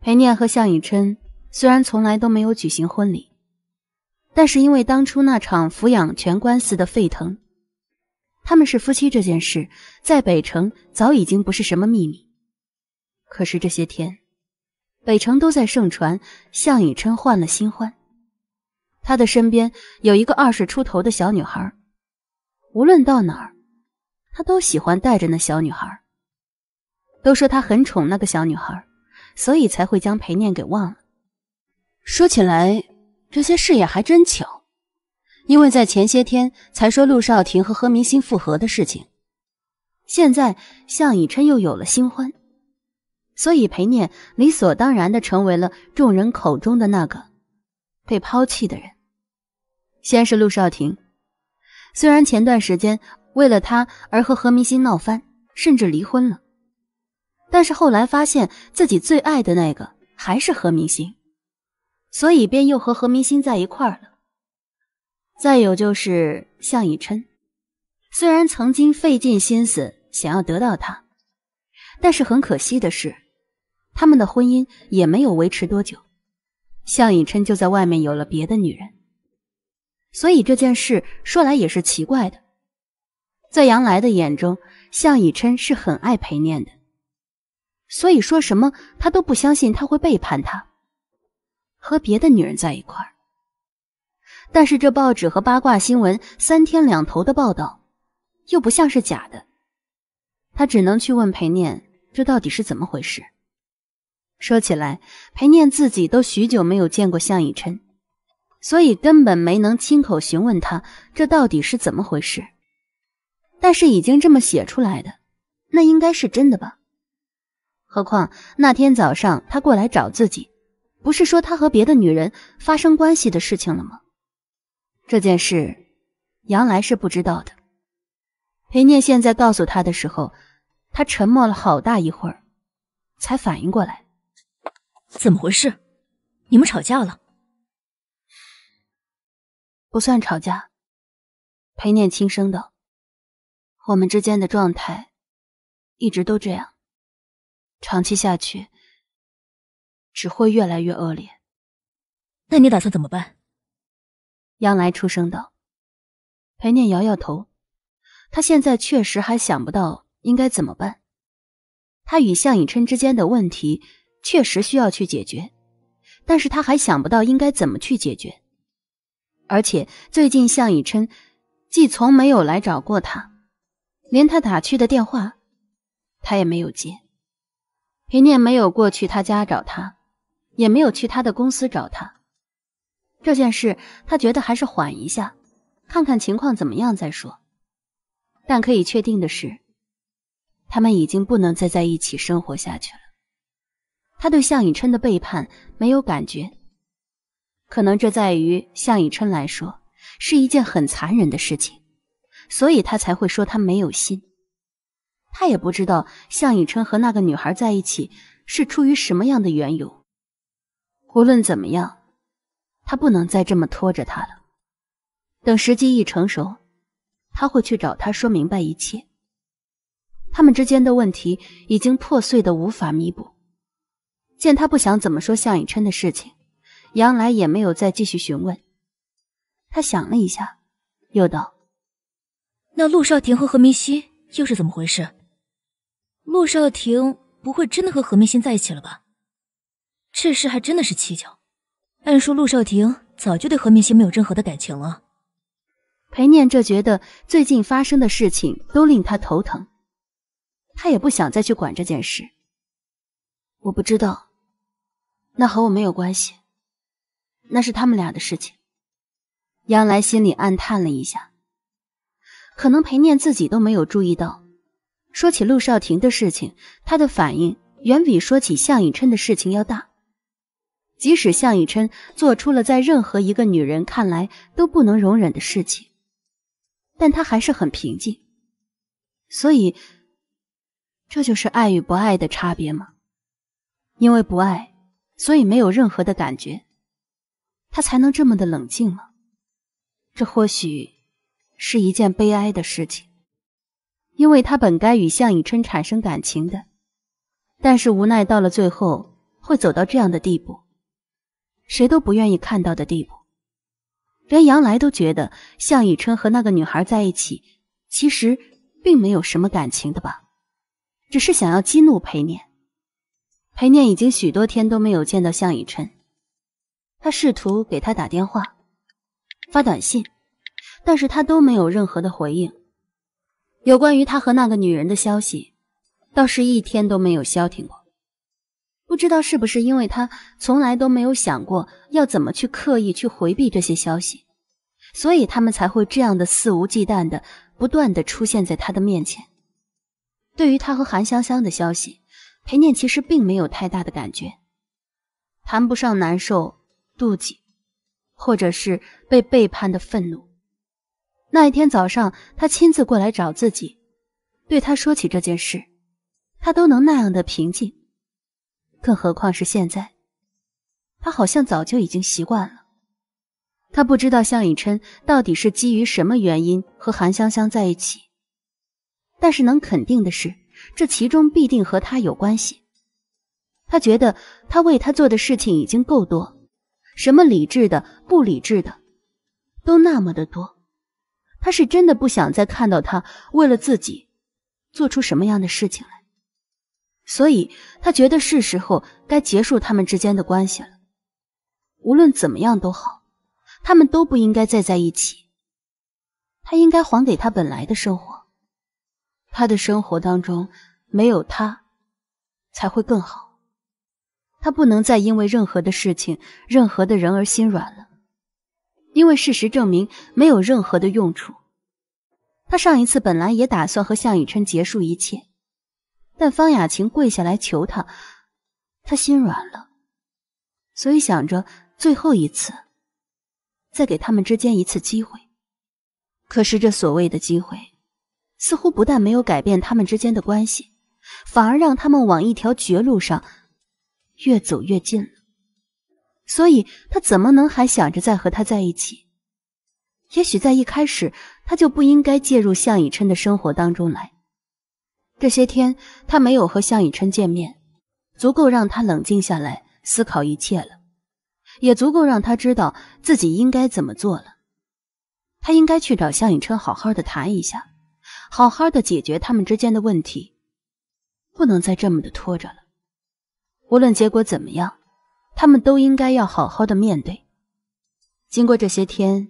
裴念和向以琛虽然从来都没有举行婚礼，但是因为当初那场抚养权官司的沸腾，他们是夫妻这件事在北城早已经不是什么秘密。可是这些天，北城都在盛传向以琛换了新欢。他的身边有一个二十出头的小女孩，无论到哪儿，他都喜欢带着那小女孩。都说他很宠那个小女孩，所以才会将裴念给忘了。说起来，这些事也还真巧，因为在前些天才说陆少廷和何明星复合的事情，现在向以琛又有了新欢，所以裴念理所当然的成为了众人口中的那个被抛弃的人。先是陆少廷，虽然前段时间为了他而和何明鑫闹翻，甚至离婚了，但是后来发现自己最爱的那个还是何明鑫，所以便又和何明鑫在一块儿了。再有就是向以琛，虽然曾经费尽心思想要得到他，但是很可惜的是，他们的婚姻也没有维持多久，向以琛就在外面有了别的女人。所以这件事说来也是奇怪的，在杨来的眼中，向以琛是很爱裴念的，所以说什么他都不相信他会背叛他，和别的女人在一块儿。但是这报纸和八卦新闻三天两头的报道，又不像是假的，他只能去问裴念这到底是怎么回事。说起来，裴念自己都许久没有见过向以琛。所以根本没能亲口询问他这到底是怎么回事，但是已经这么写出来的，那应该是真的吧？何况那天早上他过来找自己，不是说他和别的女人发生关系的事情了吗？这件事杨来是不知道的。裴念现在告诉他的时候，他沉默了好大一会儿，才反应过来，怎么回事？你们吵架了？不算吵架。裴念轻声道：“我们之间的状态一直都这样，长期下去只会越来越恶劣。那你打算怎么办？”杨来出声道。裴念摇摇头，他现在确实还想不到应该怎么办。他与向以琛之间的问题确实需要去解决，但是他还想不到应该怎么去解决。而且最近，向以琛既从没有来找过他，连他打去的电话，他也没有接。平念没有过去他家找他，也没有去他的公司找他。这件事，他觉得还是缓一下，看看情况怎么样再说。但可以确定的是，他们已经不能再在一起生活下去了。他对向以琛的背叛没有感觉。可能这在于向以琛来说是一件很残忍的事情，所以他才会说他没有心。他也不知道向以琛和那个女孩在一起是出于什么样的缘由。无论怎么样，他不能再这么拖着他了。等时机一成熟，他会去找他说明白一切。他们之间的问题已经破碎的无法弥补。见他不想怎么说向以琛的事情。杨来也没有再继续询问，他想了一下，又道：“那陆少廷和何明熙又是怎么回事？陆少廷不会真的和何明熙在一起了吧？这事还真的是蹊跷。按说陆少廷早就对何明熙没有任何的感情了。”裴念这觉得最近发生的事情都令他头疼，他也不想再去管这件事。我不知道，那和我没有关系。那是他们俩的事情。杨兰心里暗叹了一下，可能裴念自己都没有注意到。说起陆少廷的事情，他的反应远比说起向以琛的事情要大。即使向以琛做出了在任何一个女人看来都不能容忍的事情，但他还是很平静。所以，这就是爱与不爱的差别吗？因为不爱，所以没有任何的感觉。他才能这么的冷静吗？这或许是一件悲哀的事情，因为他本该与向以琛产生感情的，但是无奈到了最后会走到这样的地步，谁都不愿意看到的地步。连杨来都觉得向以琛和那个女孩在一起，其实并没有什么感情的吧，只是想要激怒裴念。裴念已经许多天都没有见到向以琛。他试图给他打电话、发短信，但是他都没有任何的回应。有关于他和那个女人的消息，倒是一天都没有消停过。不知道是不是因为他从来都没有想过要怎么去刻意去回避这些消息，所以他们才会这样的肆无忌惮的不断的出现在他的面前。对于他和韩香香的消息，裴念其实并没有太大的感觉，谈不上难受。妒忌，或者是被背叛的愤怒。那一天早上，他亲自过来找自己，对他说起这件事，他都能那样的平静，更何况是现在。他好像早就已经习惯了。他不知道向以琛到底是基于什么原因和韩香香在一起，但是能肯定的是，这其中必定和他有关系。他觉得他为他做的事情已经够多。什么理智的、不理智的，都那么的多。他是真的不想再看到他为了自己做出什么样的事情来，所以他觉得是时候该结束他们之间的关系了。无论怎么样都好，他们都不应该再在一起。他应该还给他本来的生活，他的生活当中没有他才会更好。他不能再因为任何的事情、任何的人而心软了，因为事实证明没有任何的用处。他上一次本来也打算和向雨辰结束一切，但方雅琴跪下来求他，他心软了，所以想着最后一次，再给他们之间一次机会。可是这所谓的机会，似乎不但没有改变他们之间的关系，反而让他们往一条绝路上。越走越近了，所以他怎么能还想着再和他在一起？也许在一开始，他就不应该介入向以琛的生活当中来。这些天，他没有和向以琛见面，足够让他冷静下来思考一切了，也足够让他知道自己应该怎么做了。他应该去找向以琛，好好的谈一下，好好的解决他们之间的问题，不能再这么的拖着了。无论结果怎么样，他们都应该要好好的面对。经过这些天，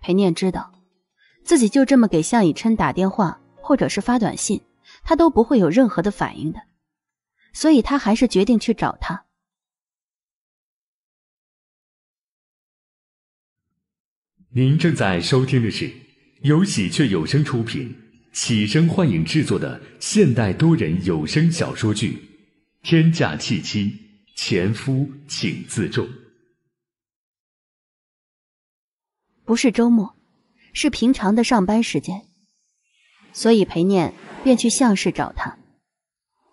裴念知道，自己就这么给向以琛打电话或者是发短信，他都不会有任何的反应的。所以，他还是决定去找他。您正在收听的是由喜鹊有声出品、启声幻影制作的现代多人有声小说剧。天价契妻，前夫请自重。不是周末，是平常的上班时间，所以裴念便去向氏找他。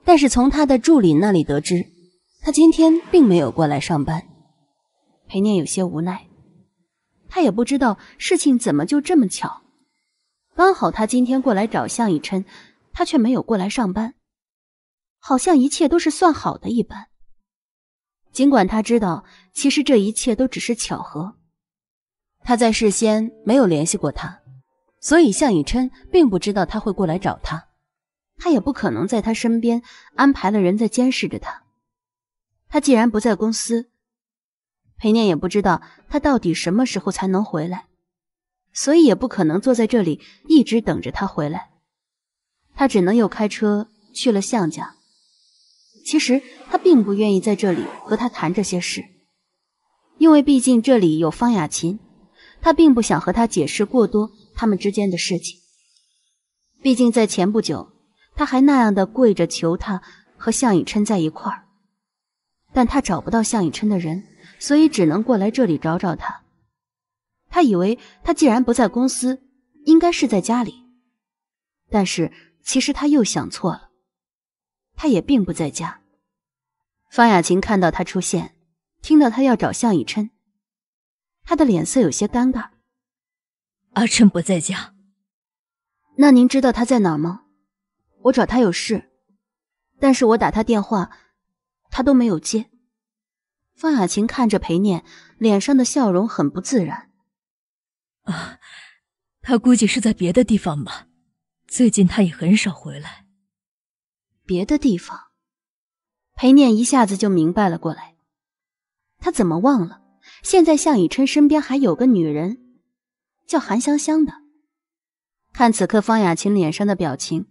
但是从他的助理那里得知，他今天并没有过来上班。裴念有些无奈，他也不知道事情怎么就这么巧，刚好他今天过来找向以琛，他却没有过来上班。好像一切都是算好的一般。尽管他知道，其实这一切都只是巧合。他在事先没有联系过他，所以向以琛并不知道他会过来找他，他也不可能在他身边安排了人在监视着他。他既然不在公司，裴念也不知道他到底什么时候才能回来，所以也不可能坐在这里一直等着他回来。他只能又开车去了向家。其实他并不愿意在这里和他谈这些事，因为毕竟这里有方雅琴，他并不想和他解释过多他们之间的事情。毕竟在前不久，他还那样的跪着求他和向以琛在一块儿，但他找不到向以琛的人，所以只能过来这里找找他。他以为他既然不在公司，应该是在家里，但是其实他又想错了。他也并不在家。方雅琴看到他出现，听到他要找向以琛，他的脸色有些尴尬。阿琛不在家，那您知道他在哪儿吗？我找他有事，但是我打他电话，他都没有接。方雅琴看着裴念，脸上的笑容很不自然。啊，他估计是在别的地方吧。最近他也很少回来。别的地方，裴念一下子就明白了过来。他怎么忘了？现在向以琛身边还有个女人，叫韩香香的。看此刻方雅琴脸上的表情，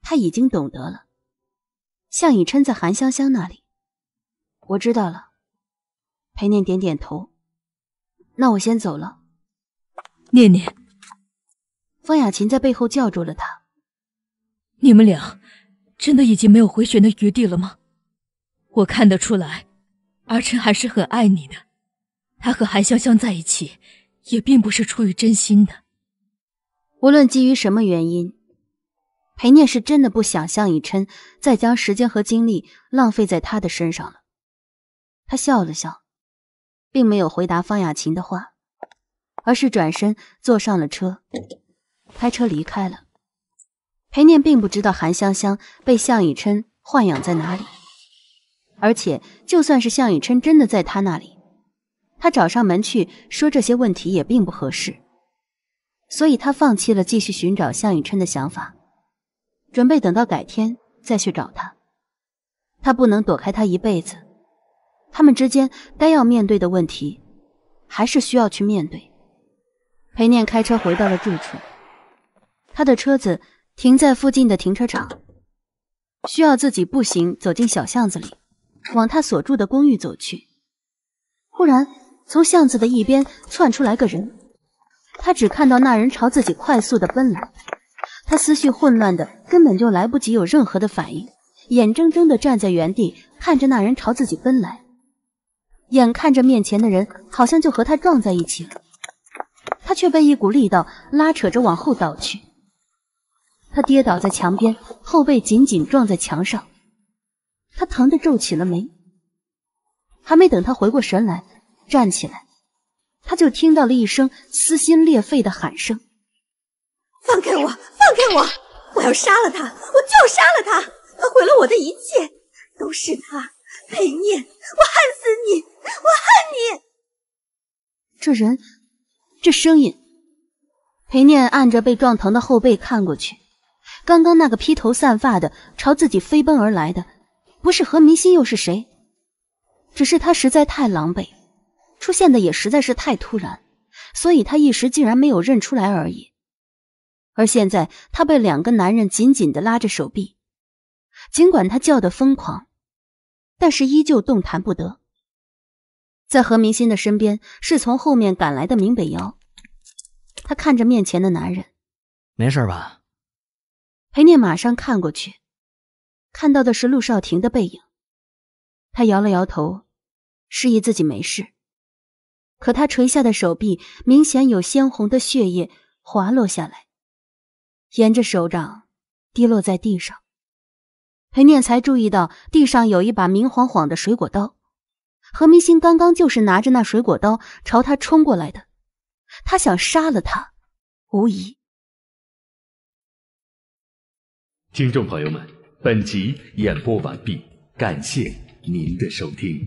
他已经懂得了。向以琛在韩香香那里。我知道了。裴念点点头。那我先走了。念念，方雅琴在背后叫住了他。你们俩。真的已经没有回旋的余地了吗？我看得出来，儿臣还是很爱你的。他和韩香香在一起，也并不是出于真心的。无论基于什么原因，裴念是真的不想向以琛再将时间和精力浪费在他的身上了。他笑了笑，并没有回答方雅琴的话，而是转身坐上了车，开车离开了。裴念并不知道韩香香被向以琛豢养在哪里，而且就算是向以琛真的在他那里，他找上门去说这些问题也并不合适，所以他放弃了继续寻找向以琛的想法，准备等到改天再去找他。他不能躲开他一辈子，他们之间该要面对的问题，还是需要去面对。裴念开车回到了住处，他的车子。停在附近的停车场，需要自己步行走进小巷子里，往他所住的公寓走去。忽然，从巷子的一边窜出来个人，他只看到那人朝自己快速的奔来，他思绪混乱的，根本就来不及有任何的反应，眼睁睁的站在原地，看着那人朝自己奔来，眼看着面前的人好像就和他撞在一起了，他却被一股力道拉扯着往后倒去。他跌倒在墙边，后背紧紧撞在墙上，他疼得皱起了眉。还没等他回过神来，站起来，他就听到了一声撕心裂肺的喊声：“放开我！放开我！我要杀了他！我就杀了他！他毁了我的一切，都是他！裴念，我恨死你！我恨你！这人，这声音。”裴念按着被撞疼的后背看过去。刚刚那个披头散发的朝自己飞奔而来的，不是何明心又是谁？只是他实在太狼狈，出现的也实在是太突然，所以他一时竟然没有认出来而已。而现在，他被两个男人紧紧的拉着手臂，尽管他叫得疯狂，但是依旧动弹不得。在何明心的身边，是从后面赶来的明北瑶。他看着面前的男人，没事吧？裴念马上看过去，看到的是陆少廷的背影。他摇了摇头，示意自己没事。可他垂下的手臂明显有鲜红的血液滑落下来，沿着手掌滴落在地上。裴念才注意到地上有一把明晃晃的水果刀。何明星刚刚就是拿着那水果刀朝他冲过来的，他想杀了他，无疑。听众朋友们，本集演播完毕，感谢您的收听。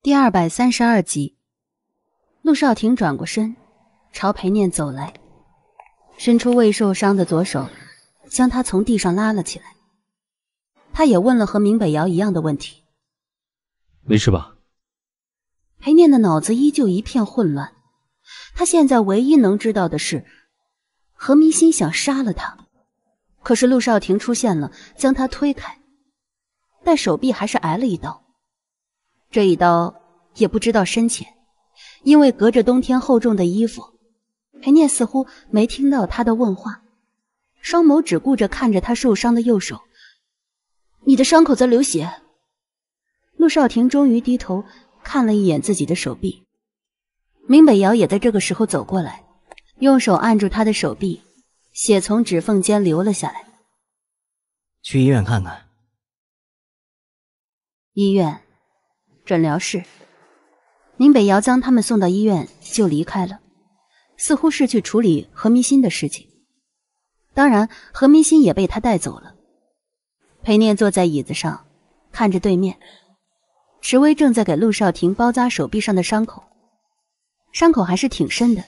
第二百三十二集，陆少廷转过身，朝裴念走来，伸出未受伤的左手，将他从地上拉了起来。他也问了和明北瑶一样的问题：“没事吧？”裴念的脑子依旧一片混乱。他现在唯一能知道的是，何明心想杀了他，可是陆少廷出现了，将他推开，但手臂还是挨了一刀。这一刀也不知道深浅，因为隔着冬天厚重的衣服，裴念似乎没听到他的问话，双眸只顾着看着他受伤的右手。你的伤口在流血。陆少廷终于低头看了一眼自己的手臂。明北瑶也在这个时候走过来，用手按住他的手臂，血从指缝间流了下来。去医院看看。医院，诊疗室。明北瑶将他们送到医院就离开了，似乎是去处理何明心的事情。当然，何明心也被他带走了。裴念坐在椅子上，看着对面，池威正在给陆少廷包扎手臂上的伤口。伤口还是挺深的，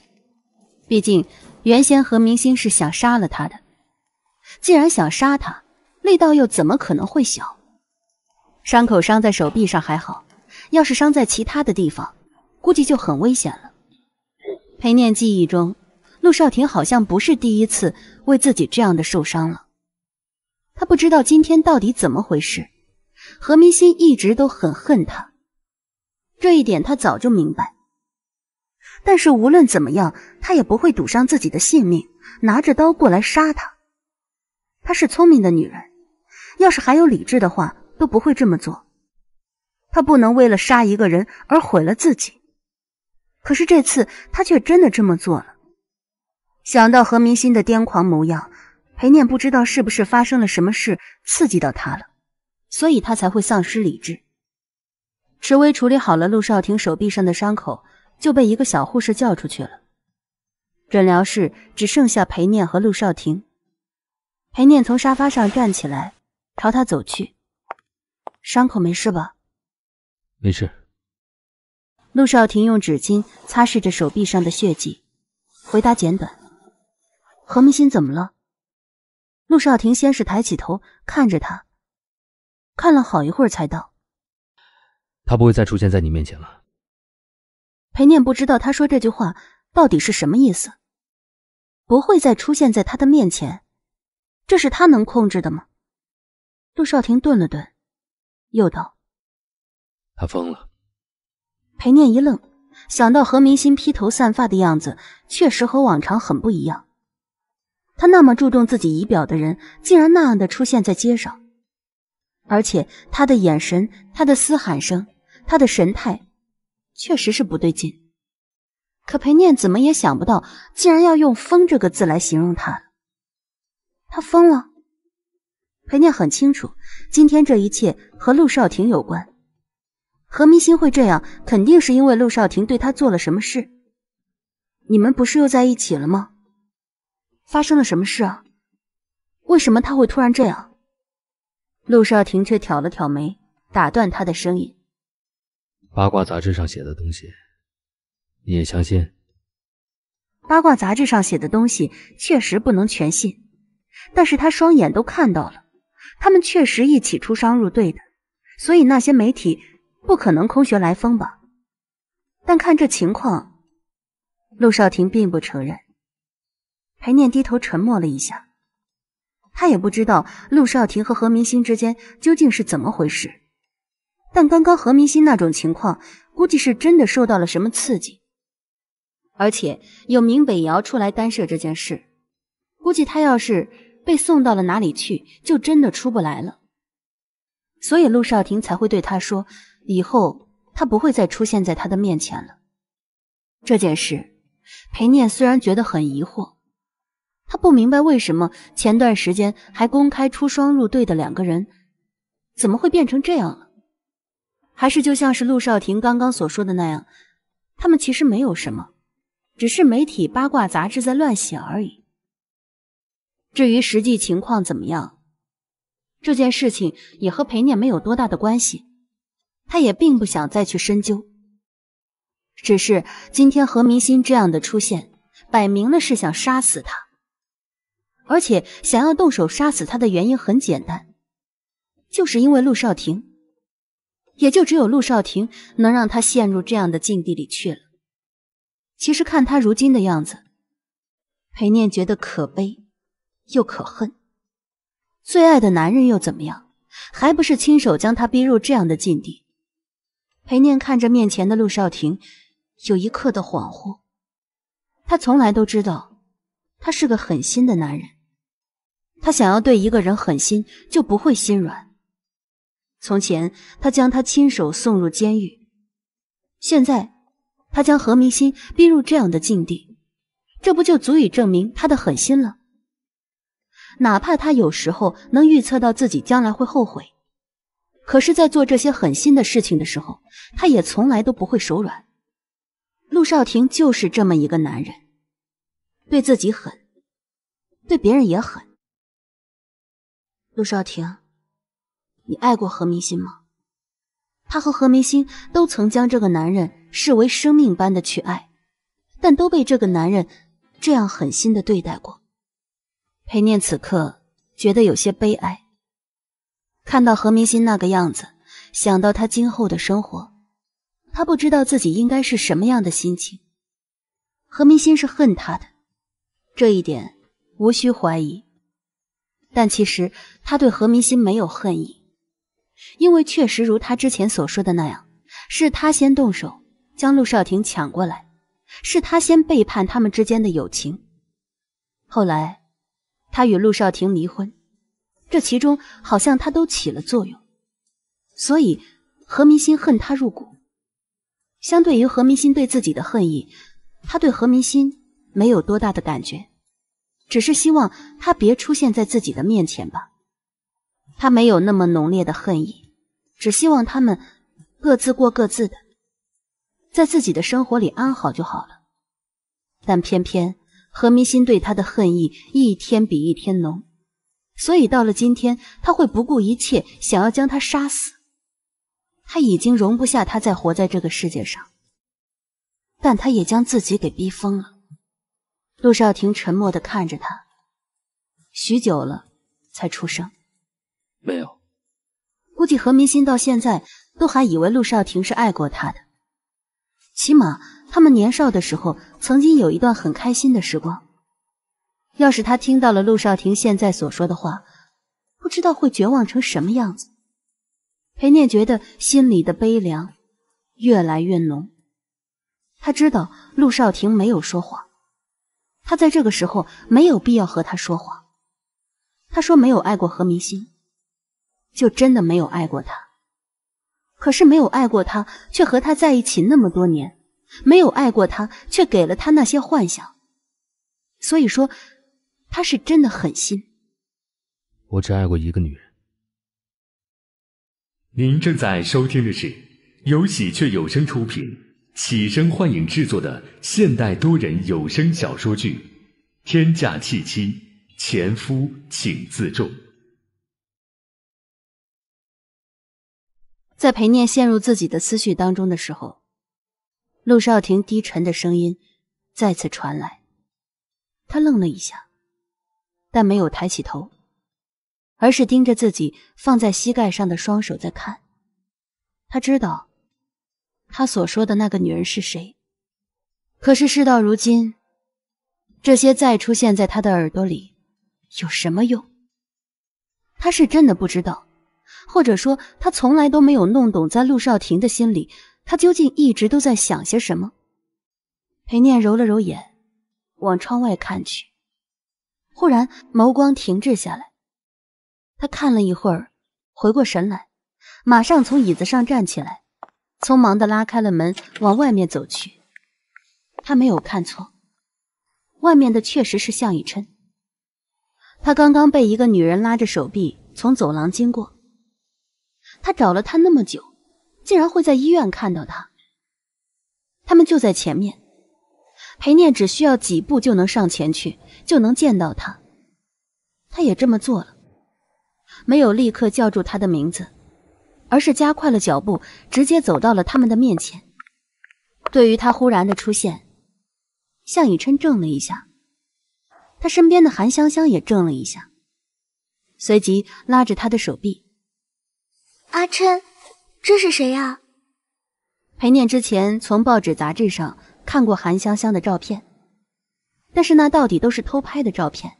毕竟原先何明星是想杀了他的。既然想杀他，力道又怎么可能会小？伤口伤在手臂上还好，要是伤在其他的地方，估计就很危险了。裴念记忆中，陆少廷好像不是第一次为自己这样的受伤了。他不知道今天到底怎么回事。何明星一直都很恨他，这一点他早就明白。但是无论怎么样，他也不会赌上自己的性命，拿着刀过来杀他。她是聪明的女人，要是还有理智的话，都不会这么做。她不能为了杀一个人而毁了自己。可是这次，她却真的这么做了。想到何明心的癫狂模样，裴念不知道是不是发生了什么事，刺激到他了，所以他才会丧失理智。池薇处理好了陆少廷手臂上的伤口。就被一个小护士叫出去了，诊疗室只剩下裴念和陆少廷。裴念从沙发上站起来，朝他走去。伤口没事吧？没事。陆少廷用纸巾擦拭着手臂上的血迹，回答简短。何明心怎么了？陆少廷先是抬起头看着他，看了好一会儿才道：“他不会再出现在你面前了。”裴念不知道他说这句话到底是什么意思，不会再出现在他的面前，这是他能控制的吗？杜少廷顿了顿，又道：“他疯了。”裴念一愣，想到何明星披头散发的样子，确实和往常很不一样。他那么注重自己仪表的人，竟然那样的出现在街上，而且他的眼神、他的嘶喊声、他的神态。确实是不对劲，可裴念怎么也想不到，竟然要用“疯”这个字来形容他。他疯了。裴念很清楚，今天这一切和陆少廷有关。何明星会这样，肯定是因为陆少廷对他做了什么事。你们不是又在一起了吗？发生了什么事啊？为什么他会突然这样？陆少廷却挑了挑眉，打断他的声音。八卦杂志上写的东西，你也相信？八卦杂志上写的东西确实不能全信，但是他双眼都看到了，他们确实一起出双入对的，所以那些媒体不可能空穴来风吧？但看这情况，陆少廷并不承认。裴念低头沉默了一下，他也不知道陆少廷和何明星之间究竟是怎么回事。但刚刚何明心那种情况，估计是真的受到了什么刺激，而且有明北瑶出来干涉这件事，估计他要是被送到了哪里去，就真的出不来了。所以陆少廷才会对他说：“以后他不会再出现在他的面前了。”这件事，裴念虽然觉得很疑惑，他不明白为什么前段时间还公开出双入对的两个人，怎么会变成这样了。还是就像是陆少廷刚刚所说的那样，他们其实没有什么，只是媒体八卦杂志在乱写而已。至于实际情况怎么样，这件事情也和裴念没有多大的关系，他也并不想再去深究。只是今天何明鑫这样的出现，摆明了是想杀死他，而且想要动手杀死他的原因很简单，就是因为陆少廷。也就只有陆少廷能让他陷入这样的境地里去了。其实看他如今的样子，裴念觉得可悲又可恨。最爱的男人又怎么样，还不是亲手将他逼入这样的境地？裴念看着面前的陆少廷，有一刻的恍惚。他从来都知道，他是个狠心的男人。他想要对一个人狠心，就不会心软。从前，他将他亲手送入监狱；现在，他将何明心逼入这样的境地，这不就足以证明他的狠心了？哪怕他有时候能预测到自己将来会后悔，可是，在做这些狠心的事情的时候，他也从来都不会手软。陆少廷就是这么一个男人，对自己狠，对别人也狠。陆少廷。你爱过何明鑫吗？他和何明鑫都曾将这个男人视为生命般的去爱，但都被这个男人这样狠心的对待过。裴念此刻觉得有些悲哀，看到何明鑫那个样子，想到他今后的生活，他不知道自己应该是什么样的心情。何明鑫是恨他的，这一点无需怀疑，但其实他对何明鑫没有恨意。因为确实如他之前所说的那样，是他先动手将陆少廷抢过来，是他先背叛他们之间的友情。后来，他与陆少廷离婚，这其中好像他都起了作用。所以何明心恨他入骨。相对于何明心对自己的恨意，他对何明心没有多大的感觉，只是希望他别出现在自己的面前吧。他没有那么浓烈的恨意，只希望他们各自过各自的，在自己的生活里安好就好了。但偏偏何明心对他的恨意一天比一天浓，所以到了今天，他会不顾一切想要将他杀死。他已经容不下他再活在这个世界上，但他也将自己给逼疯了。陆少廷沉默地看着他，许久了才出声。没有，估计何明心到现在都还以为陆少廷是爱过他的，起码他们年少的时候曾经有一段很开心的时光。要是他听到了陆少廷现在所说的话，不知道会绝望成什么样子。裴念觉得心里的悲凉越来越浓，他知道陆少廷没有说谎，他在这个时候没有必要和他说谎。他说没有爱过何明星，就真的没有爱过他，可是没有爱过他，却和他在一起那么多年；没有爱过他，却给了他那些幻想。所以说，他是真的狠心。我只爱过一个女人。您正在收听的是由喜鹊有声出品、启声幻影制作的现代多人有声小说剧《天价弃妻》，前夫请自重。在裴念陷入自己的思绪当中的时候，陆少廷低沉的声音再次传来。他愣了一下，但没有抬起头，而是盯着自己放在膝盖上的双手在看。他知道他所说的那个女人是谁，可是事到如今，这些再出现在他的耳朵里有什么用？他是真的不知道。或者说，他从来都没有弄懂，在陆少廷的心里，他究竟一直都在想些什么。裴念揉了揉眼，往窗外看去，忽然眸光停滞下来。他看了一会儿，回过神来，马上从椅子上站起来，匆忙地拉开了门，往外面走去。他没有看错，外面的确实是向以琛。他刚刚被一个女人拉着手臂从走廊经过。他找了他那么久，竟然会在医院看到他。他们就在前面，裴念只需要几步就能上前去，就能见到他。他也这么做了，没有立刻叫住他的名字，而是加快了脚步，直接走到了他们的面前。对于他忽然的出现，向以琛怔了一下，他身边的韩香香也怔了一下，随即拉着他的手臂。阿琛，这是谁呀？裴念之前从报纸杂志上看过韩香香的照片，但是那到底都是偷拍的照片，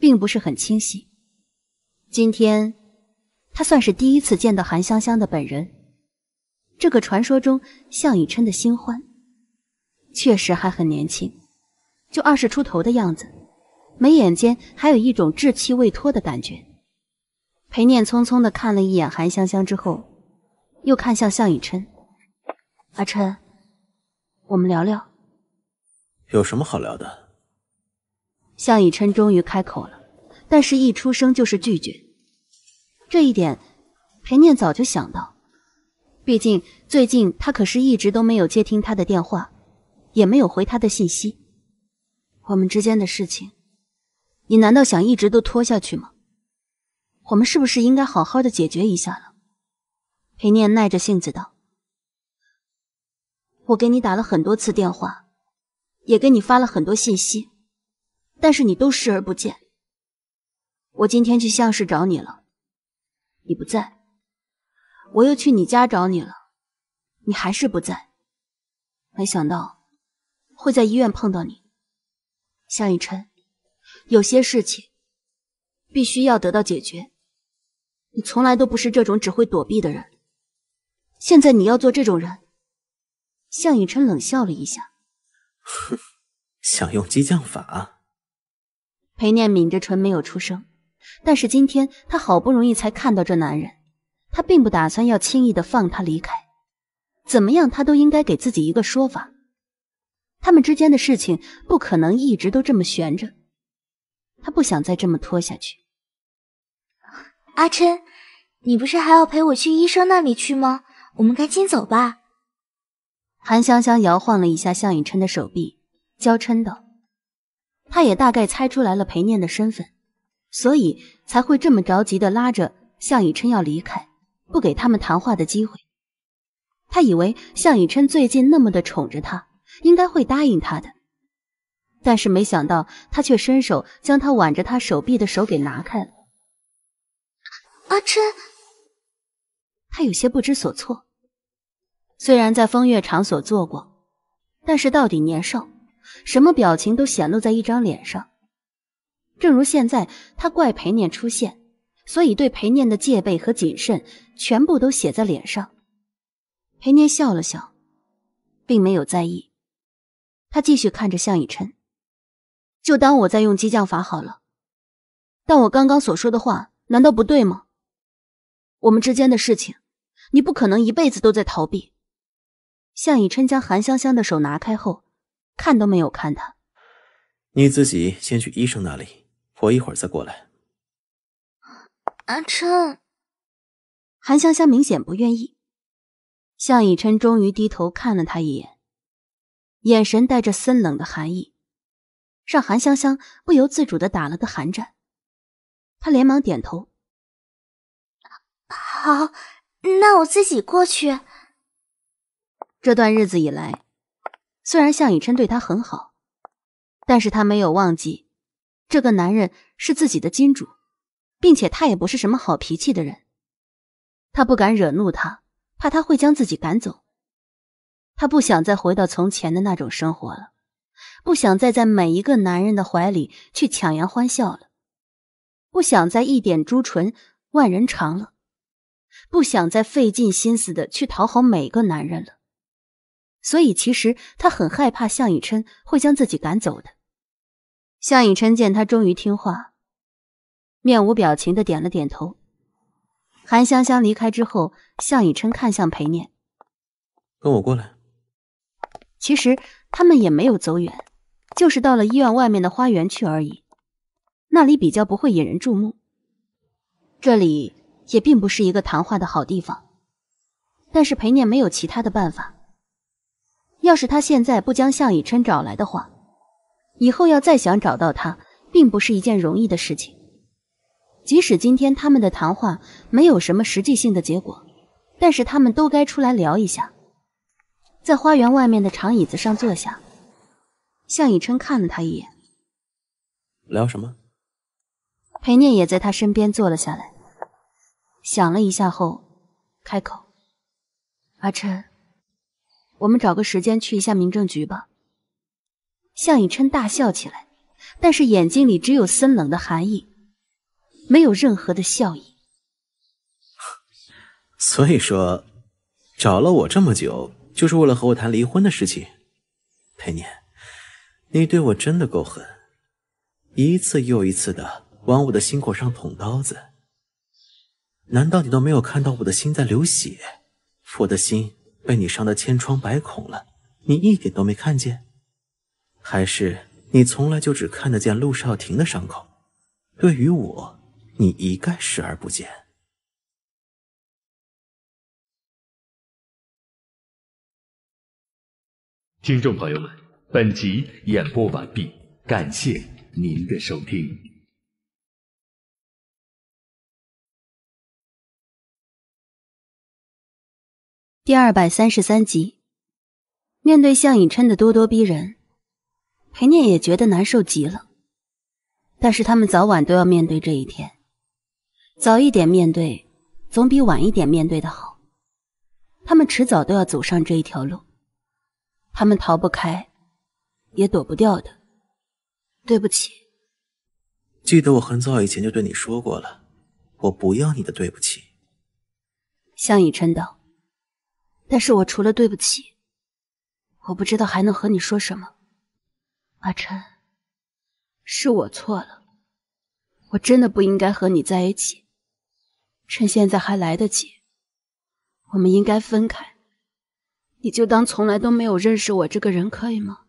并不是很清晰。今天，他算是第一次见到韩香香的本人，这个传说中向以琛的新欢，确实还很年轻，就二十出头的样子，眉眼间还有一种稚气未脱的感觉。裴念匆匆的看了一眼韩香香之后，又看向向以琛：“阿琛，我们聊聊，有什么好聊的？”向以琛终于开口了，但是，一出声就是拒绝。这一点，裴念早就想到，毕竟最近他可是一直都没有接听他的电话，也没有回他的信息。我们之间的事情，你难道想一直都拖下去吗？我们是不是应该好好的解决一下了？裴念耐着性子道：“我给你打了很多次电话，也给你发了很多信息，但是你都视而不见。我今天去向氏找你了，你不在；我又去你家找你了，你还是不在。没想到会在医院碰到你，向以晨，有些事情必须要得到解决。”你从来都不是这种只会躲避的人，现在你要做这种人？向以琛冷笑了一下，哼，想用激将法？裴念抿着唇没有出声，但是今天他好不容易才看到这男人，他并不打算要轻易的放他离开。怎么样，他都应该给自己一个说法。他们之间的事情不可能一直都这么悬着，他不想再这么拖下去。阿琛，你不是还要陪我去医生那里去吗？我们赶紧走吧。韩香香摇晃了一下向以琛的手臂，娇嗔道：“他也大概猜出来了裴念的身份，所以才会这么着急的拉着向以琛要离开，不给他们谈话的机会。他以为向以琛最近那么的宠着他，应该会答应他的，但是没想到他却伸手将他挽着他手臂的手给拿开了。”阿琛，他有些不知所措。虽然在风月场所做过，但是到底年少，什么表情都显露在一张脸上。正如现在，他怪裴念出现，所以对裴念的戒备和谨慎全部都写在脸上。裴念笑了笑，并没有在意。他继续看着向以琛，就当我在用激将法好了。但我刚刚所说的话，难道不对吗？我们之间的事情，你不可能一辈子都在逃避。向以琛将韩香香的手拿开后，看都没有看她。你自己先去医生那里，我一会儿再过来。阿琛，韩香香明显不愿意。向以琛终于低头看了他一眼，眼神带着森冷的寒意，让韩香香不由自主的打了个寒战。他连忙点头。好，那我自己过去。这段日子以来，虽然向以琛对他很好，但是他没有忘记，这个男人是自己的金主，并且他也不是什么好脾气的人。他不敢惹怒他，怕他会将自己赶走。他不想再回到从前的那种生活了，不想再在每一个男人的怀里去强颜欢笑了，不想再一点朱唇万人尝了。不想再费尽心思的去讨好每个男人了，所以其实他很害怕向以琛会将自己赶走的。向以琛见他终于听话，面无表情的点了点头。韩香香离开之后，向以琛看向裴念，跟我过来。其实他们也没有走远，就是到了医院外面的花园去而已，那里比较不会引人注目。这里。也并不是一个谈话的好地方，但是裴念没有其他的办法。要是他现在不将向以琛找来的话，以后要再想找到他，并不是一件容易的事情。即使今天他们的谈话没有什么实际性的结果，但是他们都该出来聊一下。在花园外面的长椅子上坐下，向以琛看了他一眼，聊什么？裴念也在他身边坐了下来。想了一下后，开口：“阿琛，我们找个时间去一下民政局吧。”向以琛大笑起来，但是眼睛里只有森冷的寒意，没有任何的笑意。所以说，找了我这么久，就是为了和我谈离婚的事情？裴念，你对我真的够狠，一次又一次的往我的心口上捅刀子。难道你都没有看到我的心在流血？我的心被你伤得千疮百孔了，你一点都没看见？还是你从来就只看得见陆少廷的伤口？对于我，你一概视而不见？听众朋友们，本集演播完毕，感谢您的收听。第二百三十三集，面对向以琛的咄咄逼人，裴念也觉得难受极了。但是他们早晚都要面对这一天，早一点面对总比晚一点面对的好。他们迟早都要走上这一条路，他们逃不开，也躲不掉的。对不起。记得我很早以前就对你说过了，我不要你的对不起。向以琛道。但是我除了对不起，我不知道还能和你说什么。阿琛，是我错了，我真的不应该和你在一起。趁现在还来得及，我们应该分开。你就当从来都没有认识我这个人，可以吗？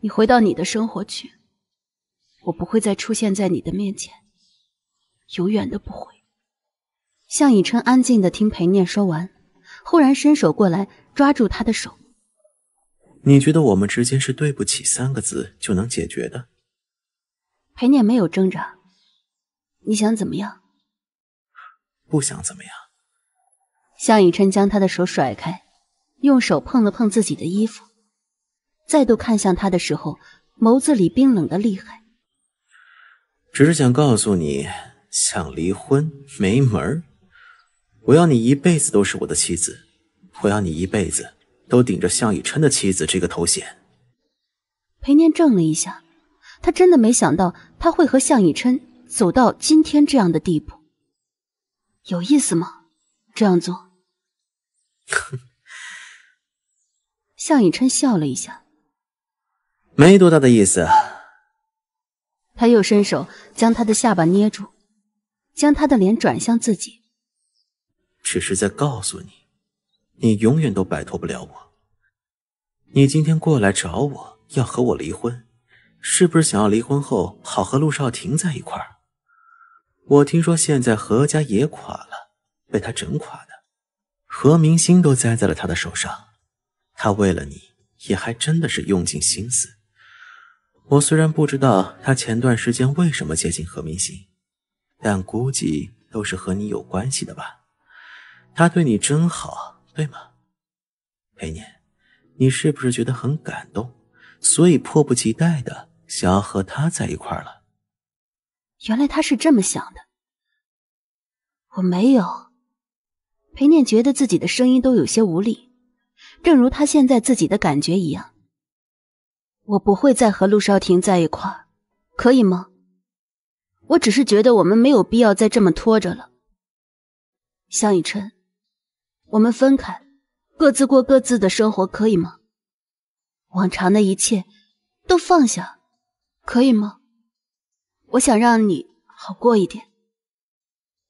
你回到你的生活去，我不会再出现在你的面前，永远都不会。向以琛安静的听裴念说完。忽然伸手过来抓住他的手，你觉得我们之间是对不起三个字就能解决的？裴念没有挣扎，你想怎么样？不想怎么样。向以琛将他的手甩开，用手碰了碰自己的衣服，再度看向他的时候，眸子里冰冷的厉害。只是想告诉你，想离婚没门儿。我要你一辈子都是我的妻子，我要你一辈子都顶着向以琛的妻子这个头衔。裴念怔了一下，他真的没想到他会和向以琛走到今天这样的地步。有意思吗？这样做？向以琛笑了一下，没多大的意思。他又伸手将他的下巴捏住，将他的脸转向自己。只是在告诉你，你永远都摆脱不了我。你今天过来找我，要和我离婚，是不是想要离婚后好和陆少廷在一块儿？我听说现在何家也垮了，被他整垮的，何明星都栽在了他的手上。他为了你也还真的是用尽心思。我虽然不知道他前段时间为什么接近何明星，但估计都是和你有关系的吧。他对你真好，对吗，裴念？你是不是觉得很感动，所以迫不及待的想要和他在一块了？原来他是这么想的。我没有。裴念觉得自己的声音都有些无力，正如他现在自己的感觉一样。我不会再和陆少廷在一块，可以吗？我只是觉得我们没有必要再这么拖着了，向以琛。我们分开，各自过各自的生活，可以吗？往常的一切都放下，可以吗？我想让你好过一点，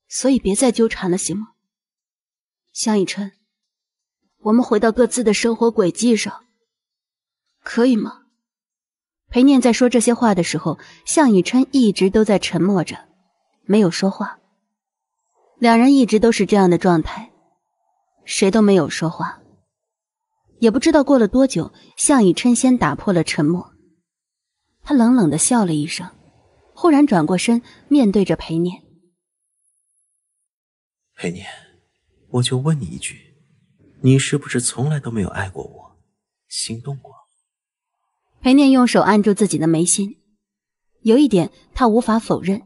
所以别再纠缠了，行吗？向以琛，我们回到各自的生活轨迹上，可以吗？裴念在说这些话的时候，向以琛一直都在沉默着，没有说话。两人一直都是这样的状态。谁都没有说话，也不知道过了多久，向以琛先打破了沉默。他冷冷的笑了一声，忽然转过身，面对着裴念：“裴念，我就问你一句，你是不是从来都没有爱过我，心动过？”裴念用手按住自己的眉心，有一点他无法否认，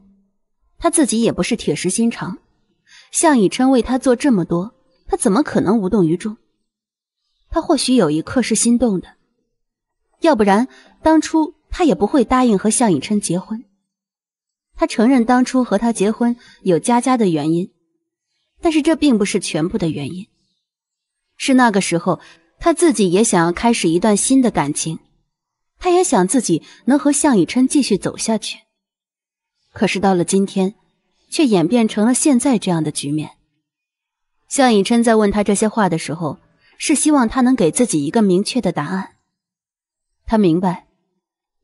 他自己也不是铁石心肠。向以琛为他做这么多。他怎么可能无动于衷？他或许有一刻是心动的，要不然当初他也不会答应和向以琛结婚。他承认当初和他结婚有佳佳的原因，但是这并不是全部的原因。是那个时候他自己也想要开始一段新的感情，他也想自己能和向以琛继续走下去。可是到了今天，却演变成了现在这样的局面。向以琛在问他这些话的时候，是希望他能给自己一个明确的答案。他明白，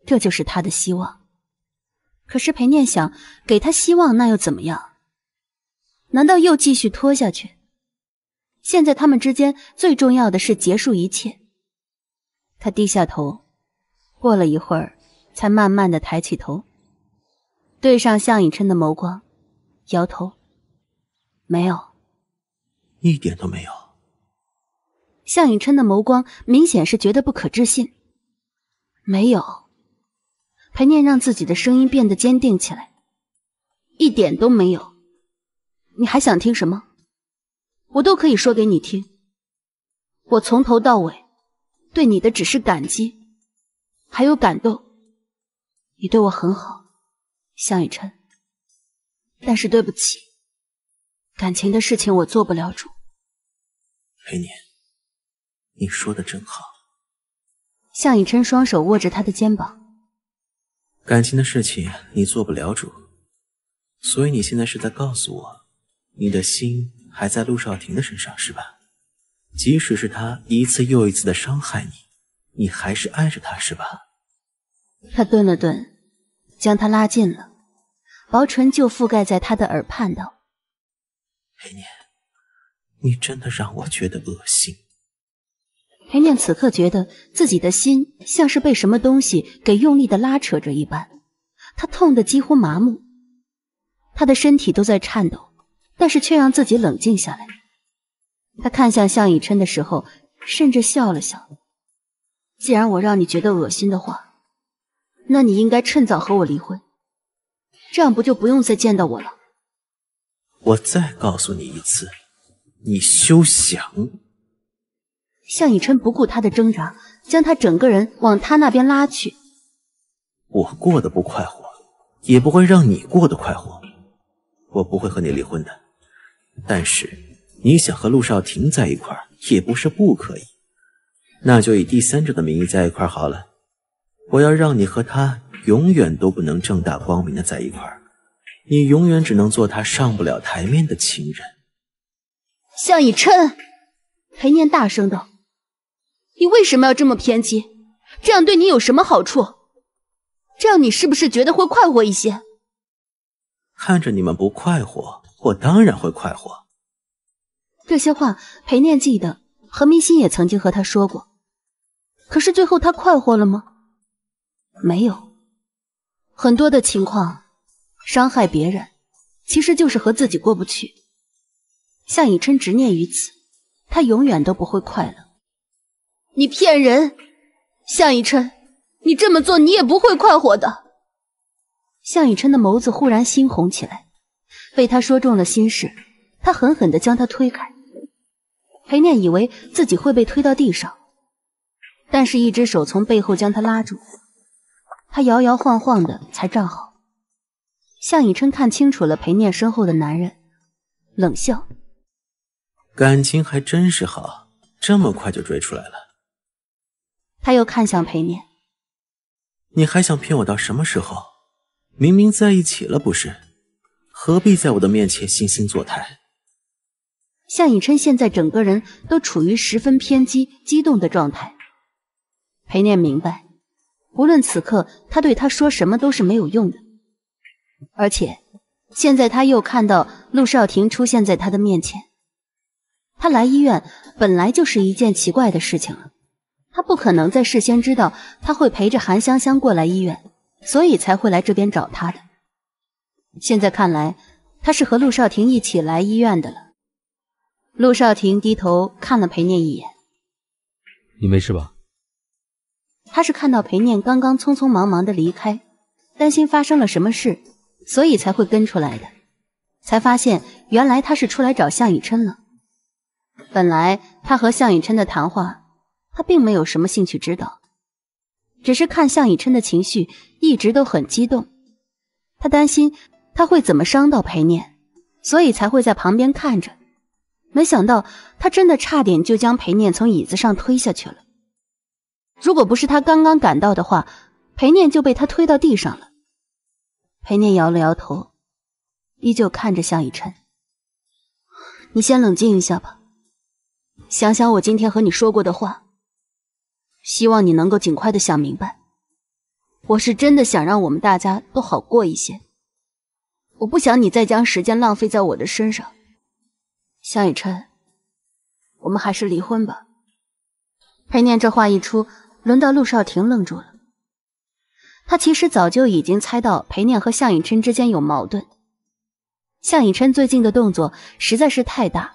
这就是他的希望。可是裴念想给他希望，那又怎么样？难道又继续拖下去？现在他们之间最重要的是结束一切。他低下头，过了一会儿，才慢慢的抬起头，对上向以琛的眸光，摇头，没有。一点都没有。向以琛的眸光明显是觉得不可置信。没有，裴念让自己的声音变得坚定起来，一点都没有。你还想听什么？我都可以说给你听。我从头到尾对你的只是感激，还有感动。你对我很好，向以琛。但是对不起。感情的事情我做不了主，裴年，你说的真好。向以琛双手握着他的肩膀，感情的事情你做不了主，所以你现在是在告诉我，你的心还在陆少廷的身上是吧？即使是他一次又一次的伤害你，你还是爱着他是吧？他顿了顿，将他拉近了，薄唇就覆盖在他的耳畔道。裴念，你真的让我觉得恶心。裴念此刻觉得自己的心像是被什么东西给用力的拉扯着一般，他痛得几乎麻木，他的身体都在颤抖，但是却让自己冷静下来。他看向向以琛的时候，甚至笑了笑。既然我让你觉得恶心的话，那你应该趁早和我离婚，这样不就不用再见到我了？我再告诉你一次，你休想！向以琛不顾她的挣扎，将她整个人往他那边拉去。我过得不快活，也不会让你过得快活。我不会和你离婚的，但是你想和陆少廷在一块也不是不可以，那就以第三者的名义在一块好了。我要让你和他永远都不能正大光明的在一块你永远只能做他上不了台面的情人。向以琛，裴念大声道：“你为什么要这么偏激？这样对你有什么好处？这样你是不是觉得会快活一些？看着你们不快活，我当然会快活。”这些话，裴念记得何明心也曾经和他说过。可是最后他快活了吗？没有。很多的情况。伤害别人其实就是和自己过不去。向以琛执念于此，他永远都不会快乐。你骗人，向以琛，你这么做你也不会快活的。向以琛的眸子忽然猩红起来，被他说中了心事，他狠狠的将他推开。裴念以为自己会被推到地上，但是一只手从背后将他拉住，他摇摇晃晃的才站好。向以琛看清楚了裴念身后的男人，冷笑：“感情还真是好，这么快就追出来了。”他又看向裴念：“你还想骗我到什么时候？明明在一起了，不是？何必在我的面前惺惺作态？”向以琛现在整个人都处于十分偏激、激动的状态。裴念明白，无论此刻他对他说什么都是没有用的。而且，现在他又看到陆少廷出现在他的面前。他来医院本来就是一件奇怪的事情了，他不可能在事先知道他会陪着韩香香过来医院，所以才会来这边找他的。现在看来，他是和陆少廷一起来医院的了。陆少廷低头看了裴念一眼：“你没事吧？”他是看到裴念刚刚匆匆忙忙的离开，担心发生了什么事。所以才会跟出来的，才发现原来他是出来找向以琛了。本来他和向以琛的谈话，他并没有什么兴趣知道，只是看向以琛的情绪一直都很激动，他担心他会怎么伤到裴念，所以才会在旁边看着。没想到他真的差点就将裴念从椅子上推下去了，如果不是他刚刚赶到的话，裴念就被他推到地上了。裴念摇了摇头，依旧看着向以晨。你先冷静一下吧，想想我今天和你说过的话。希望你能够尽快的想明白，我是真的想让我们大家都好过一些。我不想你再将时间浪费在我的身上，向以晨，我们还是离婚吧。裴念这话一出，轮到陆少廷愣住了。他其实早就已经猜到裴念和向以琛之间有矛盾。向以琛最近的动作实在是太大，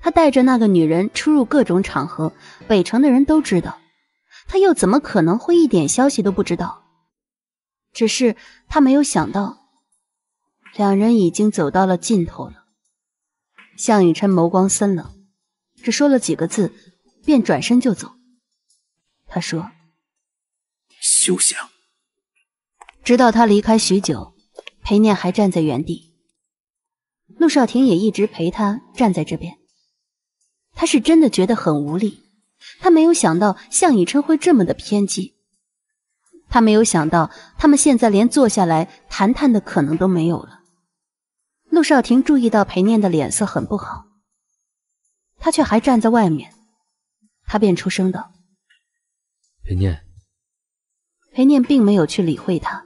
他带着那个女人出入各种场合，北城的人都知道，他又怎么可能会一点消息都不知道？只是他没有想到，两人已经走到了尽头了。向以琛眸光森冷，只说了几个字，便转身就走。他说：“休想！”直到他离开许久，裴念还站在原地。陆少廷也一直陪他站在这边。他是真的觉得很无力。他没有想到向以琛会这么的偏激。他没有想到他们现在连坐下来谈谈的可能都没有了。陆少廷注意到裴念的脸色很不好，他却还站在外面，他便出声道：“裴念。”裴念并没有去理会他。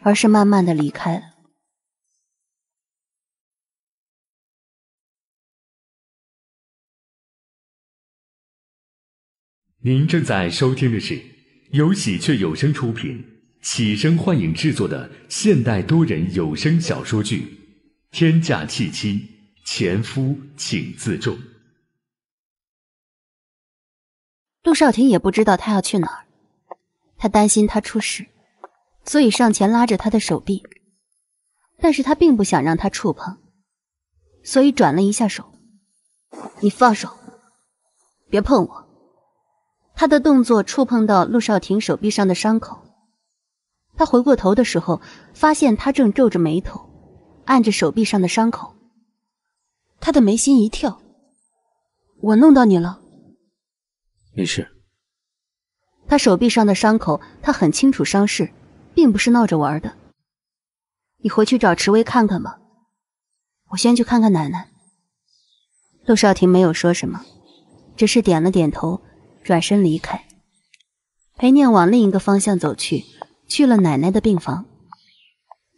而是慢慢的离开了。您正在收听的是由喜鹊有声出品、启声幻影制作的现代多人有声小说剧《天价弃妻》，前夫请自重。陆少廷也不知道他要去哪儿，他担心他出事。所以上前拉着他的手臂，但是他并不想让他触碰，所以转了一下手。你放手，别碰我。他的动作触碰到陆少廷手臂上的伤口，他回过头的时候，发现他正皱着眉头，按着手臂上的伤口。他的眉心一跳，我弄到你了。没事。他手臂上的伤口，他很清楚伤势。并不是闹着玩的，你回去找池威看看吧。我先去看看奶奶。陆少廷没有说什么，只是点了点头，转身离开。裴念往另一个方向走去，去了奶奶的病房。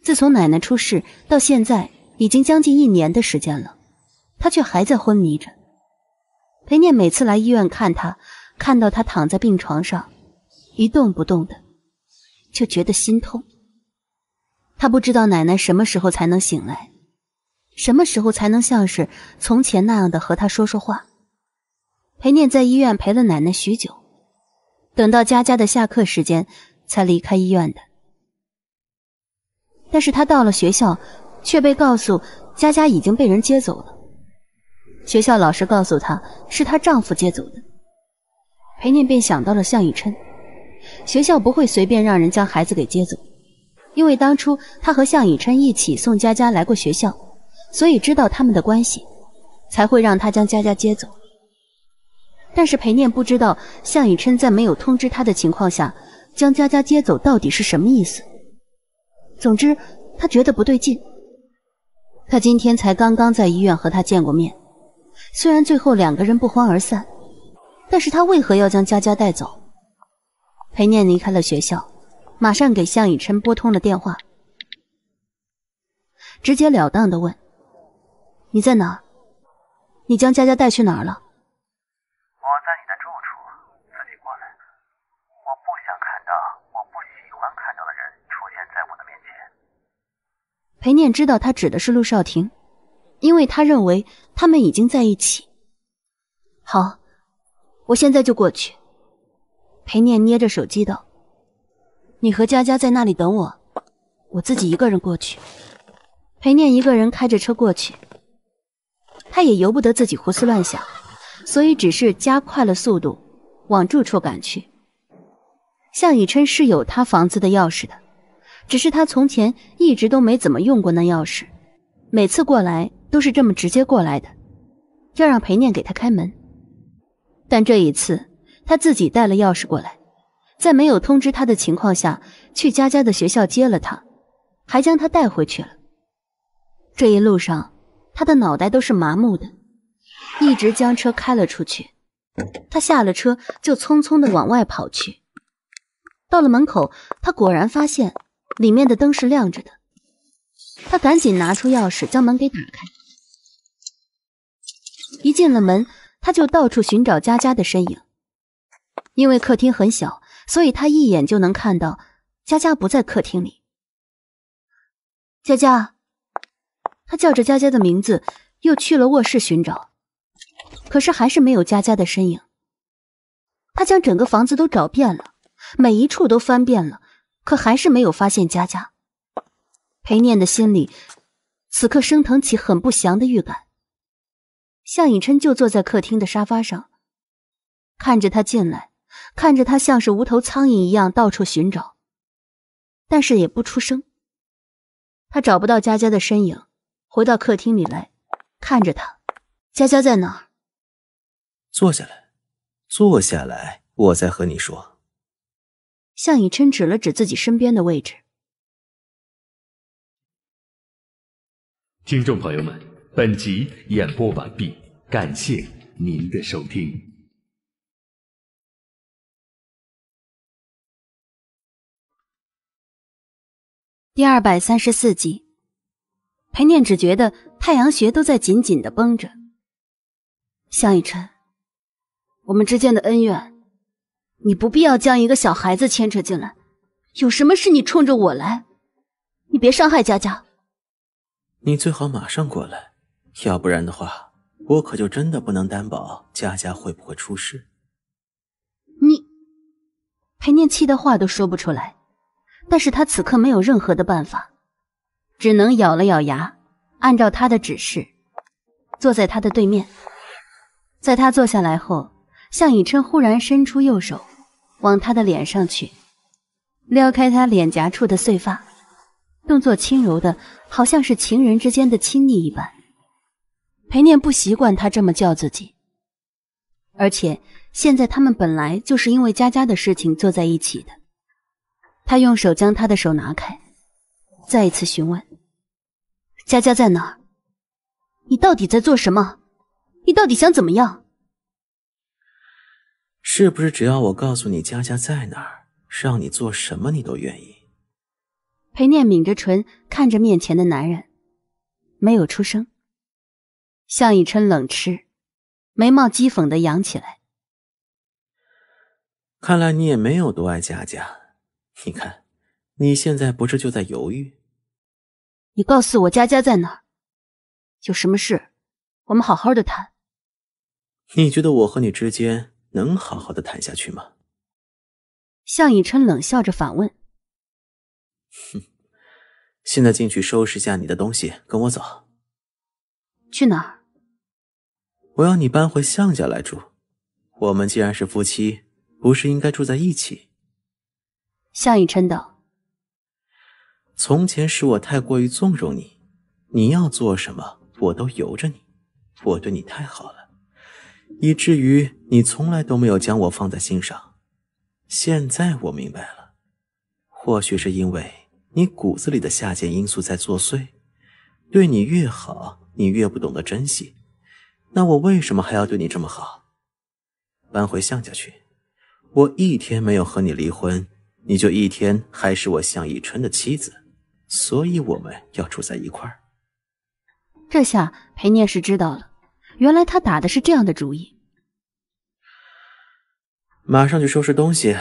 自从奶奶出事到现在，已经将近一年的时间了，她却还在昏迷着。裴念每次来医院看她，看到她躺在病床上，一动不动的。就觉得心痛。他不知道奶奶什么时候才能醒来，什么时候才能像是从前那样的和他说说话。裴念在医院陪了奶奶许久，等到佳佳的下课时间才离开医院的。但是她到了学校，却被告诉佳佳已经被人接走了。学校老师告诉她，是她丈夫接走的。裴念便想到了向雨琛。学校不会随便让人将孩子给接走，因为当初他和向以琛一起送佳佳来过学校，所以知道他们的关系，才会让他将佳佳接走。但是裴念不知道向以琛在没有通知他的情况下将佳佳接走到底是什么意思。总之，他觉得不对劲。他今天才刚刚在医院和他见过面，虽然最后两个人不欢而散，但是他为何要将佳佳带走？裴念离开了学校，马上给向以琛拨通了电话，直截了当的问：“你在哪？你将佳佳带去哪儿了？”我在你的住处，自己过来。我不想看到我不喜欢看到的人出现在我的面前。裴念知道他指的是陆少廷，因为他认为他们已经在一起。好，我现在就过去。裴念捏着手机道：“你和佳佳在那里等我，我自己一个人过去。”裴念一个人开着车过去，他也由不得自己胡思乱想，所以只是加快了速度往住处赶去。向以琛是有他房子的钥匙的，只是他从前一直都没怎么用过那钥匙，每次过来都是这么直接过来的，要让裴念给他开门。但这一次。他自己带了钥匙过来，在没有通知他的情况下去佳佳的学校接了他，还将他带回去了。这一路上，他的脑袋都是麻木的，一直将车开了出去。他下了车就匆匆的往外跑去，到了门口，他果然发现里面的灯是亮着的。他赶紧拿出钥匙将门给打开，一进了门，他就到处寻找佳佳的身影。因为客厅很小，所以他一眼就能看到佳佳不在客厅里。佳佳，他叫着佳佳的名字，又去了卧室寻找，可是还是没有佳佳的身影。他将整个房子都找遍了，每一处都翻遍了，可还是没有发现佳佳。裴念的心里此刻升腾起很不祥的预感。向以琛就坐在客厅的沙发上，看着他进来。看着他像是无头苍蝇一样到处寻找，但是也不出声。他找不到佳佳的身影，回到客厅里来看着他，佳佳在哪？坐下来，坐下来，我再和你说。向以琛指了指自己身边的位置。听众朋友们，本集演播完毕，感谢您的收听。第二百三十四集，裴念只觉得太阳穴都在紧紧的绷着。向以晨，我们之间的恩怨，你不必要将一个小孩子牵扯进来。有什么事你冲着我来，你别伤害佳佳。你最好马上过来，要不然的话，我可就真的不能担保佳佳会不会出事。你，裴念气的话都说不出来。但是他此刻没有任何的办法，只能咬了咬牙，按照他的指示坐在他的对面。在他坐下来后，向以琛忽然伸出右手，往他的脸上去，撩开他脸颊处的碎发，动作轻柔的，好像是情人之间的亲昵一般。裴念不习惯他这么叫自己，而且现在他们本来就是因为佳佳的事情坐在一起的。他用手将他的手拿开，再一次询问：“佳佳在哪？你到底在做什么？你到底想怎么样？”“是不是只要我告诉你佳佳在哪，让你做什么你都愿意？”裴念抿着唇，看着面前的男人，没有出声。向以琛冷吃，眉毛讥讽的扬起来：“看来你也没有多爱佳佳。”你看，你现在不是就在犹豫？你告诉我佳佳在哪？有什么事，我们好好的谈。你觉得我和你之间能好好的谈下去吗？向以琛冷笑着反问。哼，现在进去收拾下你的东西，跟我走。去哪儿？我要你搬回向家来住。我们既然是夫妻，不是应该住在一起？向以琛道：“从前是我太过于纵容你，你要做什么我都由着你，我对你太好了，以至于你从来都没有将我放在心上。现在我明白了，或许是因为你骨子里的下贱因素在作祟，对你越好，你越不懂得珍惜。那我为什么还要对你这么好？搬回向家去，我一天没有和你离婚。”你就一天还是我向以春的妻子，所以我们要住在一块儿。这下裴念是知道了，原来他打的是这样的主意。马上去收拾东西，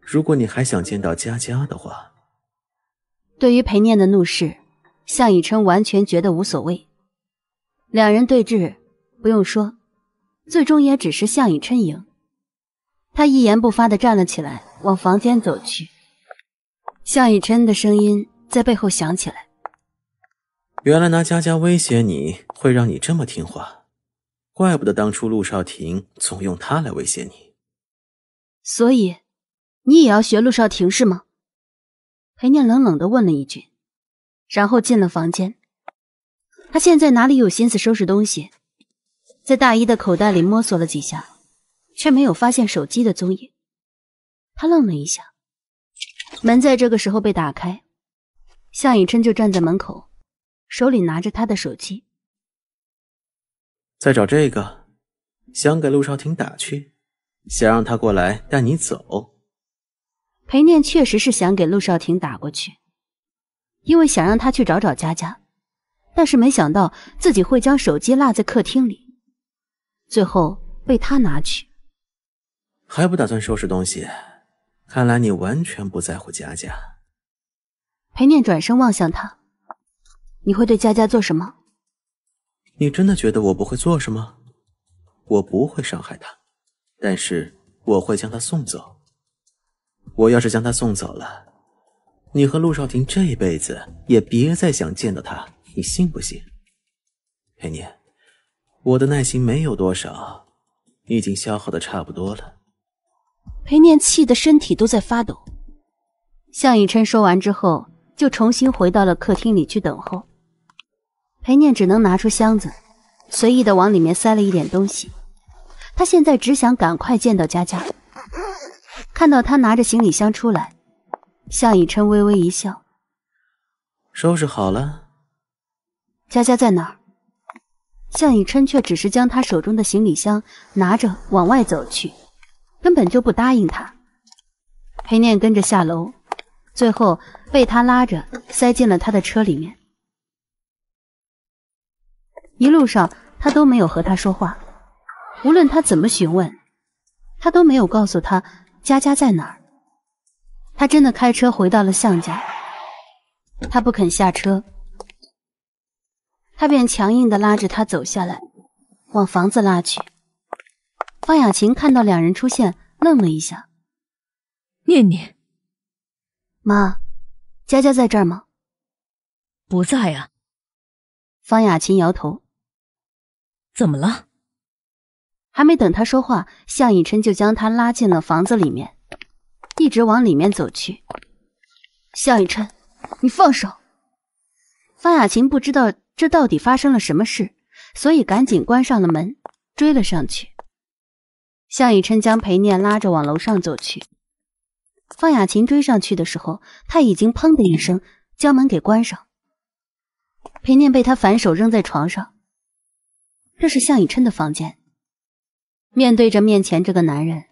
如果你还想见到佳佳的话。对于裴念的怒视，向以琛完全觉得无所谓。两人对峙，不用说，最终也只是向以琛赢。他一言不发的站了起来。往房间走去，向以琛的声音在背后响起来。原来拿佳佳威胁你会让你这么听话，怪不得当初陆少廷总用他来威胁你。所以，你也要学陆少廷是吗？裴念冷冷的问了一句，然后进了房间。他现在哪里有心思收拾东西？在大衣的口袋里摸索了几下，却没有发现手机的踪影。他愣了一下，门在这个时候被打开，向以琛就站在门口，手里拿着他的手机，在找这个，想给陆少廷打去，想让他过来带你走。裴念确实是想给陆少廷打过去，因为想让他去找找佳佳，但是没想到自己会将手机落在客厅里，最后被他拿去，还不打算收拾东西。看来你完全不在乎佳佳。裴念转身望向他：“你会对佳佳做什么？”“你真的觉得我不会做什么？我不会伤害她，但是我会将她送走。我要是将她送走了，你和陆少廷这一辈子也别再想见到她，你信不信？”裴念，我的耐心没有多少，已经消耗的差不多了。裴念气得身体都在发抖。向以琛说完之后，就重新回到了客厅里去等候。裴念只能拿出箱子，随意的往里面塞了一点东西。他现在只想赶快见到佳佳。看到他拿着行李箱出来，向以琛微微一笑：“收拾好了，佳佳在哪儿？”向以琛却只是将他手中的行李箱拿着往外走去。根本就不答应他，裴念跟着下楼，最后被他拉着塞进了他的车里面。一路上他都没有和他说话，无论他怎么询问，他都没有告诉他佳佳在哪儿。他真的开车回到了向家，他不肯下车，他便强硬的拉着他走下来，往房子拉去。方雅琴看到两人出现，愣了一下。念念，妈，佳佳在这儿吗？不在呀。方雅琴摇头。怎么了？还没等他说话，向以琛就将他拉进了房子里面，一直往里面走去。向以琛，你放手！方雅琴不知道这到底发生了什么事，所以赶紧关上了门，追了上去。向以琛将裴念拉着往楼上走去，方雅琴追上去的时候，他已经砰的一声将门给关上。裴念被他反手扔在床上。这是向以琛的房间。面对着面前这个男人，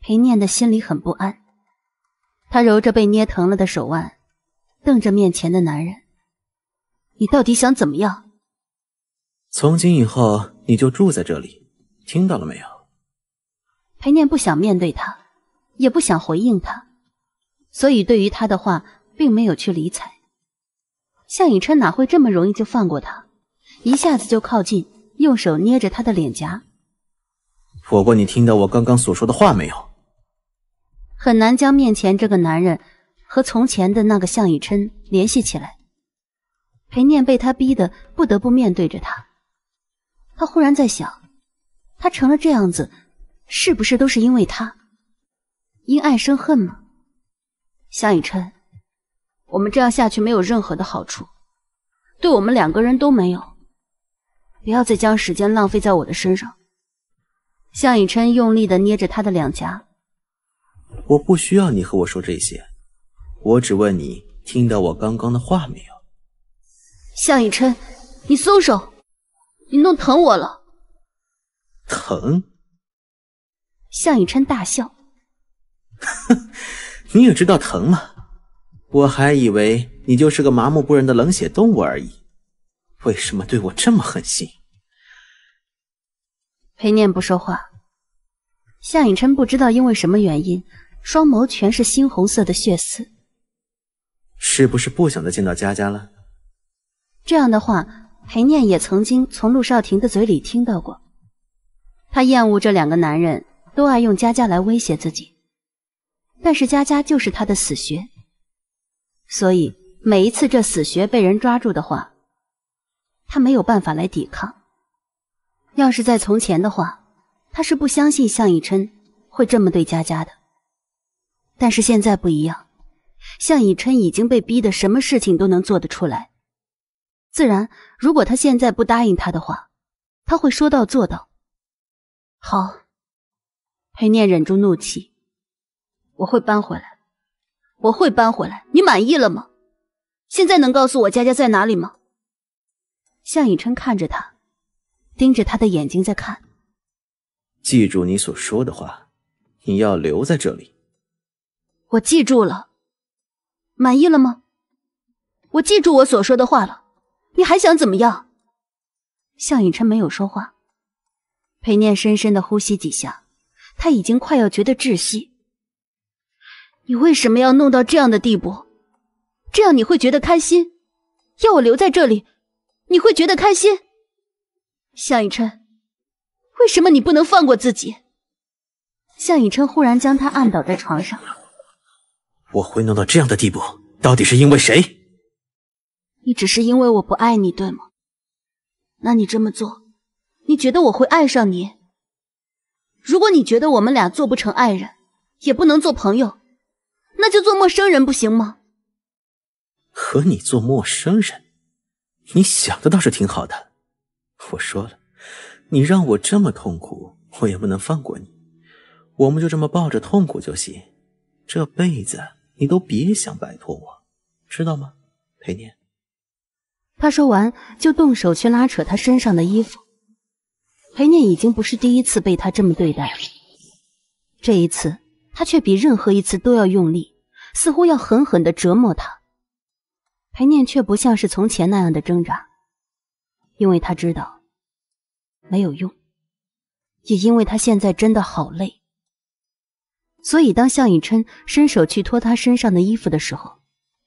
裴念的心里很不安。他揉着被捏疼了的手腕，瞪着面前的男人：“你到底想怎么样？”从今以后，你就住在这里，听到了没有？裴念不想面对他，也不想回应他，所以对于他的话并没有去理睬。向以琛哪会这么容易就放过他？一下子就靠近，用手捏着他的脸颊。不过你听到我刚刚所说的话没有？很难将面前这个男人和从前的那个向以琛联系起来。裴念被他逼得不得不面对着他。他忽然在想，他成了这样子。是不是都是因为他，因爱生恨吗？向以琛，我们这样下去没有任何的好处，对我们两个人都没有。不要再将时间浪费在我的身上。向以琛用力的捏着他的脸颊。我不需要你和我说这些，我只问你听到我刚刚的话没有？向以琛，你松手，你弄疼我了。疼。向以琛大笑：“ 你也知道疼吗？我还以为你就是个麻木不仁的冷血动物而已，为什么对我这么狠心？”裴念不说话。向以琛不知道因为什么原因，双眸全是猩红色的血丝。是不是不想再见到佳佳了？这样的话，裴念也曾经从陆少廷的嘴里听到过。他厌恶这两个男人。都爱用佳佳来威胁自己，但是佳佳就是他的死穴，所以每一次这死穴被人抓住的话，他没有办法来抵抗。要是在从前的话，他是不相信向以琛会这么对佳佳的，但是现在不一样，向以琛已经被逼得什么事情都能做得出来，自然，如果他现在不答应他的话，他会说到做到。好。裴念忍住怒气，我会搬回来，我会搬回来。你满意了吗？现在能告诉我佳佳在哪里吗？向以琛看着他，盯着他的眼睛在看。记住你所说的话，你要留在这里。我记住了，满意了吗？我记住我所说的话了，你还想怎么样？向以琛没有说话。裴念深深的呼吸几下。他已经快要觉得窒息，你为什么要弄到这样的地步？这样你会觉得开心？要我留在这里，你会觉得开心？向以琛，为什么你不能放过自己？向以琛忽然将他按倒在床上，我会弄到这样的地步，到底是因为谁？你只是因为我不爱你，对吗？那你这么做，你觉得我会爱上你？如果你觉得我们俩做不成爱人，也不能做朋友，那就做陌生人不行吗？和你做陌生人，你想的倒是挺好的。我说了，你让我这么痛苦，我也不能放过你。我们就这么抱着痛苦就行，这辈子你都别想摆脱我，知道吗？裴念？他说完就动手去拉扯他身上的衣服。裴念已经不是第一次被他这么对待，了，这一次他却比任何一次都要用力，似乎要狠狠的折磨他。裴念却不像是从前那样的挣扎，因为他知道没有用，也因为他现在真的好累。所以当向以琛伸手去脱他身上的衣服的时候，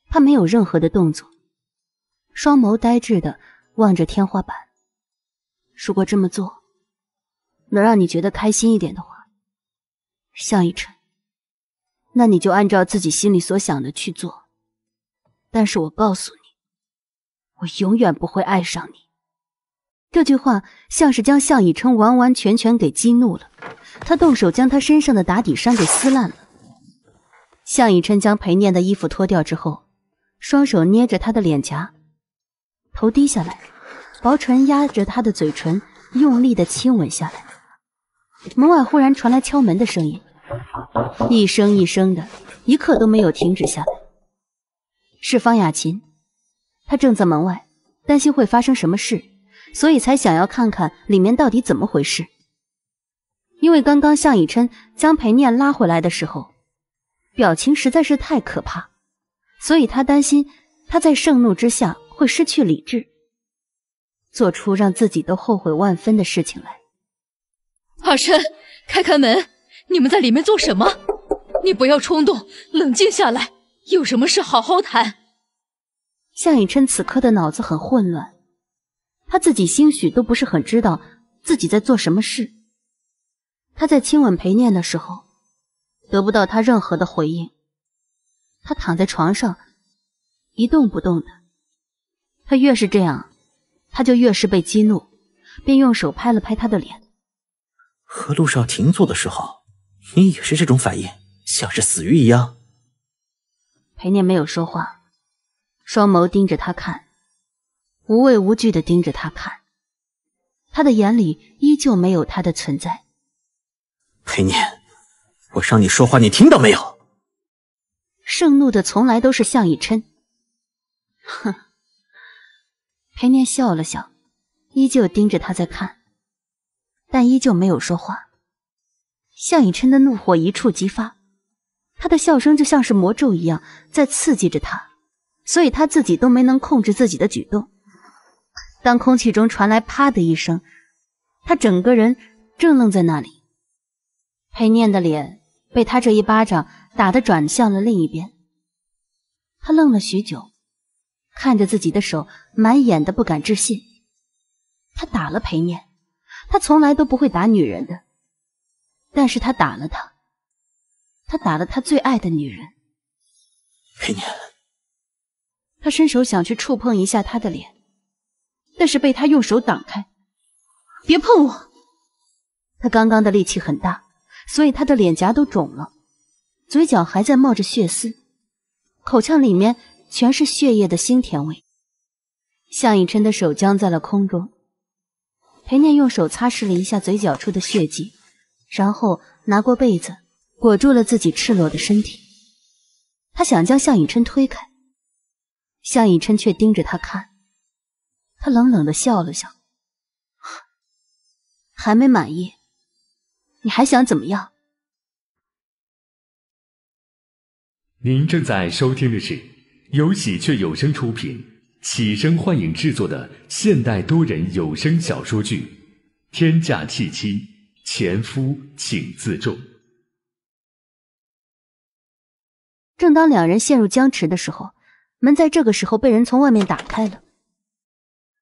他没有任何的动作，双眸呆滞的望着天花板。如果这么做，能让你觉得开心一点的话，向以琛，那你就按照自己心里所想的去做。但是我告诉你，我永远不会爱上你。这句话像是将向以琛完完全全给激怒了，他动手将他身上的打底衫给撕烂了。向以琛将裴念的衣服脱掉之后，双手捏着他的脸颊，头低下来，薄唇压着他的嘴唇，用力的亲吻下来。门外忽然传来敲门的声音，一声一声的，一刻都没有停止下来。是方雅琴，她正在门外担心会发生什么事，所以才想要看看里面到底怎么回事。因为刚刚向以琛将裴念拉回来的时候，表情实在是太可怕，所以她担心他在盛怒之下会失去理智，做出让自己都后悔万分的事情来。阿琛，开开门！你们在里面做什么？你不要冲动，冷静下来，有什么事好好谈。向以琛此刻的脑子很混乱，他自己兴许都不是很知道自己在做什么事。他在亲吻裴念的时候，得不到他任何的回应，他躺在床上一动不动的。他越是这样，他就越是被激怒，便用手拍了拍他的脸。和陆少廷做的时候，你也是这种反应，像是死鱼一样。裴念没有说话，双眸盯着他看，无畏无惧的盯着他看，他的眼里依旧没有他的存在。裴念，我让你说话，你听到没有？盛怒的从来都是向以琛。哼，裴念笑了笑，依旧盯着他在看。但依旧没有说话。向以琛的怒火一触即发，他的笑声就像是魔咒一样在刺激着他，所以他自己都没能控制自己的举动。当空气中传来“啪”的一声，他整个人正愣在那里。裴念的脸被他这一巴掌打得转向了另一边。他愣了许久，看着自己的手，满眼的不敢置信。他打了裴念。他从来都不会打女人的，但是他打了她，他打了他最爱的女人。裴年，他伸手想去触碰一下她的脸，但是被他用手挡开，别碰我。他刚刚的力气很大，所以他的脸颊都肿了，嘴角还在冒着血丝，口腔里面全是血液的腥甜味。向以琛的手僵在了空中。裴念用手擦拭了一下嘴角处的血迹，然后拿过被子裹住了自己赤裸的身体。他想将向以琛推开，向以琛却盯着他看，他冷冷的笑了笑，还没满意，你还想怎么样？您正在收听的是由喜鹊有声出品。喜声幻影制作的现代多人有声小说剧《天价弃妻》，前夫请自重。正当两人陷入僵持的时候，门在这个时候被人从外面打开了。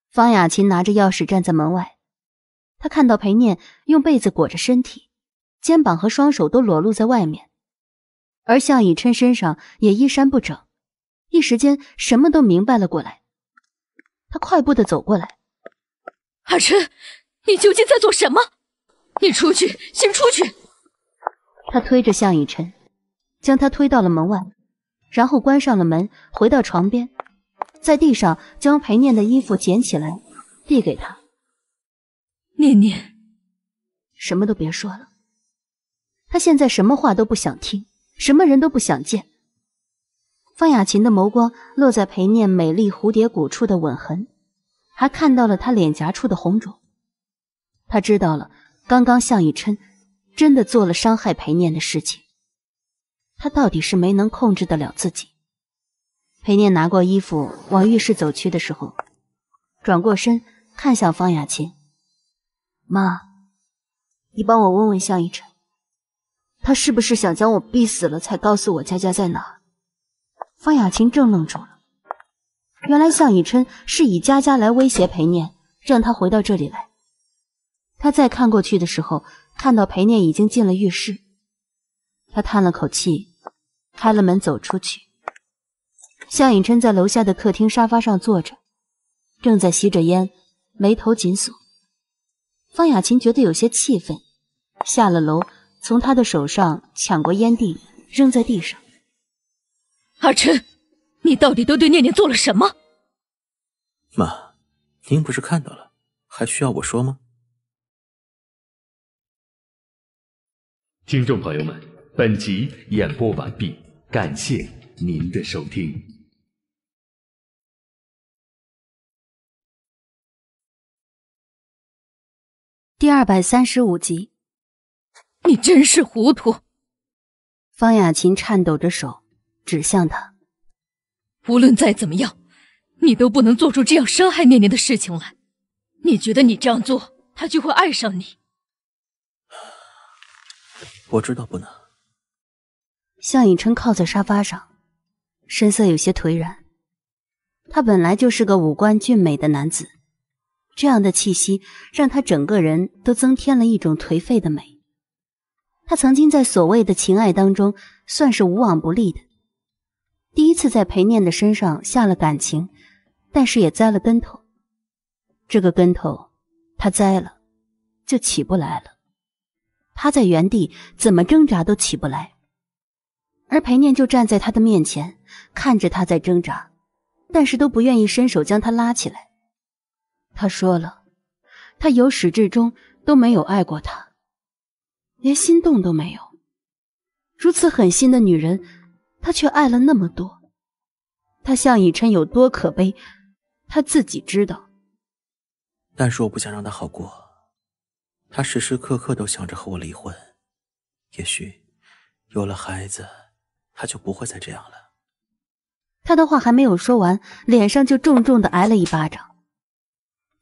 方雅琴拿着钥匙站在门外，她看到裴念用被子裹着身体，肩膀和双手都裸露在外面，而向以琛身上也衣衫不整，一时间什么都明白了过来。他快步的走过来，阿琛，你究竟在做什么？你出去，先出去。他推着向雨辰，将他推到了门外，然后关上了门，回到床边，在地上将裴念的衣服捡起来，递给他。念念，什么都别说了，他现在什么话都不想听，什么人都不想见。方雅琴的眸光落在裴念美丽蝴蝶骨处的吻痕，还看到了她脸颊处的红肿。她知道了，刚刚向以琛真的做了伤害裴念的事情。他到底是没能控制得了自己。裴念拿过衣服往浴室走去的时候，转过身看向方雅琴：“妈，你帮我问问向以琛，他是不是想将我逼死了才告诉我佳佳在哪？”方雅琴正愣住了，原来向以琛是以佳佳来威胁裴念，让他回到这里来。他再看过去的时候，看到裴念已经进了浴室。他叹了口气，开了门走出去。向以琛在楼下的客厅沙发上坐着，正在吸着烟，眉头紧锁。方雅琴觉得有些气愤，下了楼，从他的手上抢过烟蒂，扔在地上。阿琛，你到底都对念念做了什么？妈，您不是看到了，还需要我说吗？听众朋友们，本集演播完毕，感谢您的收听。第二百三十五集，你真是糊涂！方雅琴颤抖着手。指向他，无论再怎么样，你都不能做出这样伤害念念的事情来。你觉得你这样做，他就会爱上你？我知道不能。向以琛靠在沙发上，神色有些颓然。他本来就是个五官俊美的男子，这样的气息让他整个人都增添了一种颓废的美。他曾经在所谓的情爱当中，算是无往不利的。第一次在裴念的身上下了感情，但是也栽了跟头。这个跟头，他栽了，就起不来了，他在原地，怎么挣扎都起不来。而裴念就站在他的面前，看着他在挣扎，但是都不愿意伸手将他拉起来。他说了，他由始至终都没有爱过他，连心动都没有。如此狠心的女人。他却爱了那么多，他向以琛有多可悲，他自己知道。但是我不想让他好过，他时时刻刻都想着和我离婚。也许有了孩子，他就不会再这样了。他的话还没有说完，脸上就重重的挨了一巴掌。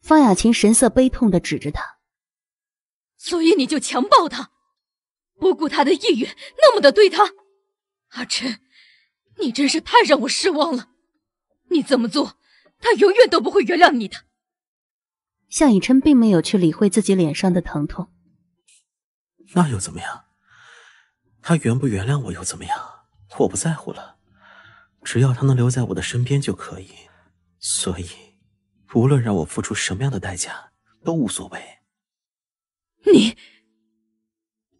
方雅琴神色悲痛的指着他，所以你就强暴他，不顾他的意愿，那么的对他，阿琛。你真是太让我失望了！你这么做，他永远都不会原谅你的。向以琛并没有去理会自己脸上的疼痛。那又怎么样？他原不原谅我又怎么样？我不在乎了，只要他能留在我的身边就可以。所以，无论让我付出什么样的代价，都无所谓。你，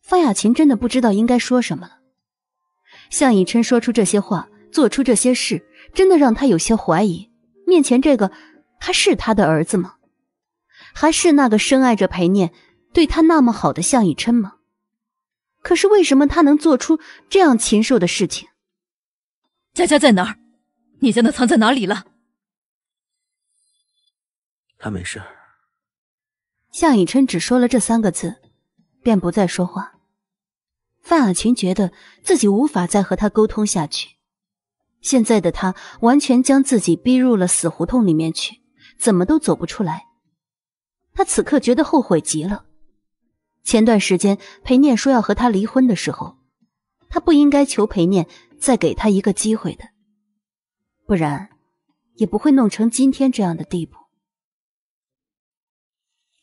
方雅琴真的不知道应该说什么了。向以琛说出这些话。做出这些事，真的让他有些怀疑，面前这个还是他的儿子吗？还是那个深爱着裴念、对他那么好的向以琛吗？可是为什么他能做出这样禽兽的事情？佳佳在哪儿？你将他藏在哪里了？他没事向以琛只说了这三个字，便不再说话。范雅琴觉得自己无法再和他沟通下去。现在的他完全将自己逼入了死胡同里面去，怎么都走不出来。他此刻觉得后悔极了。前段时间裴念说要和他离婚的时候，他不应该求裴念再给他一个机会的，不然也不会弄成今天这样的地步。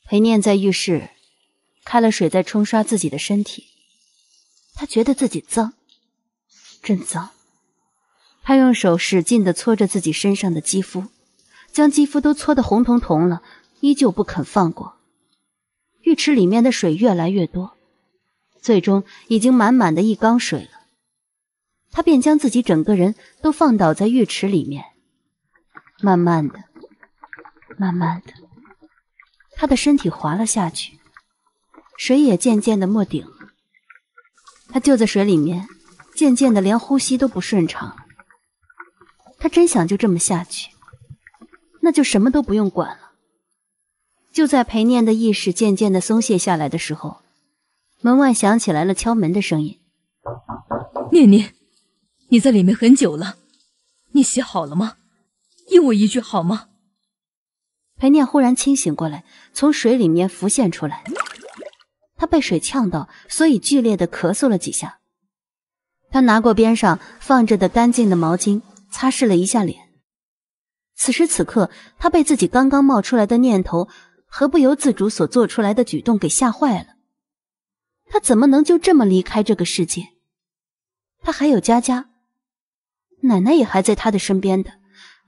裴念在浴室开了水，在冲刷自己的身体，他觉得自己脏，真脏。他用手使劲的搓着自己身上的肌肤，将肌肤都搓得红彤彤了，依旧不肯放过。浴池里面的水越来越多，最终已经满满的一缸水了。他便将自己整个人都放倒在浴池里面，慢慢的、慢慢的，他的身体滑了下去，水也渐渐的没顶了。他就在水里面，渐渐的连呼吸都不顺畅了。他真想就这么下去，那就什么都不用管了。就在裴念的意识渐渐的松懈下来的时候，门外响起来了敲门的声音。念念，你在里面很久了，你洗好了吗？应我一句好吗？裴念忽然清醒过来，从水里面浮现出来。他被水呛到，所以剧烈的咳嗽了几下。他拿过边上放着的干净的毛巾。擦拭了一下脸，此时此刻，他被自己刚刚冒出来的念头和不由自主所做出来的举动给吓坏了。他怎么能就这么离开这个世界？他还有佳佳，奶奶也还在他的身边的，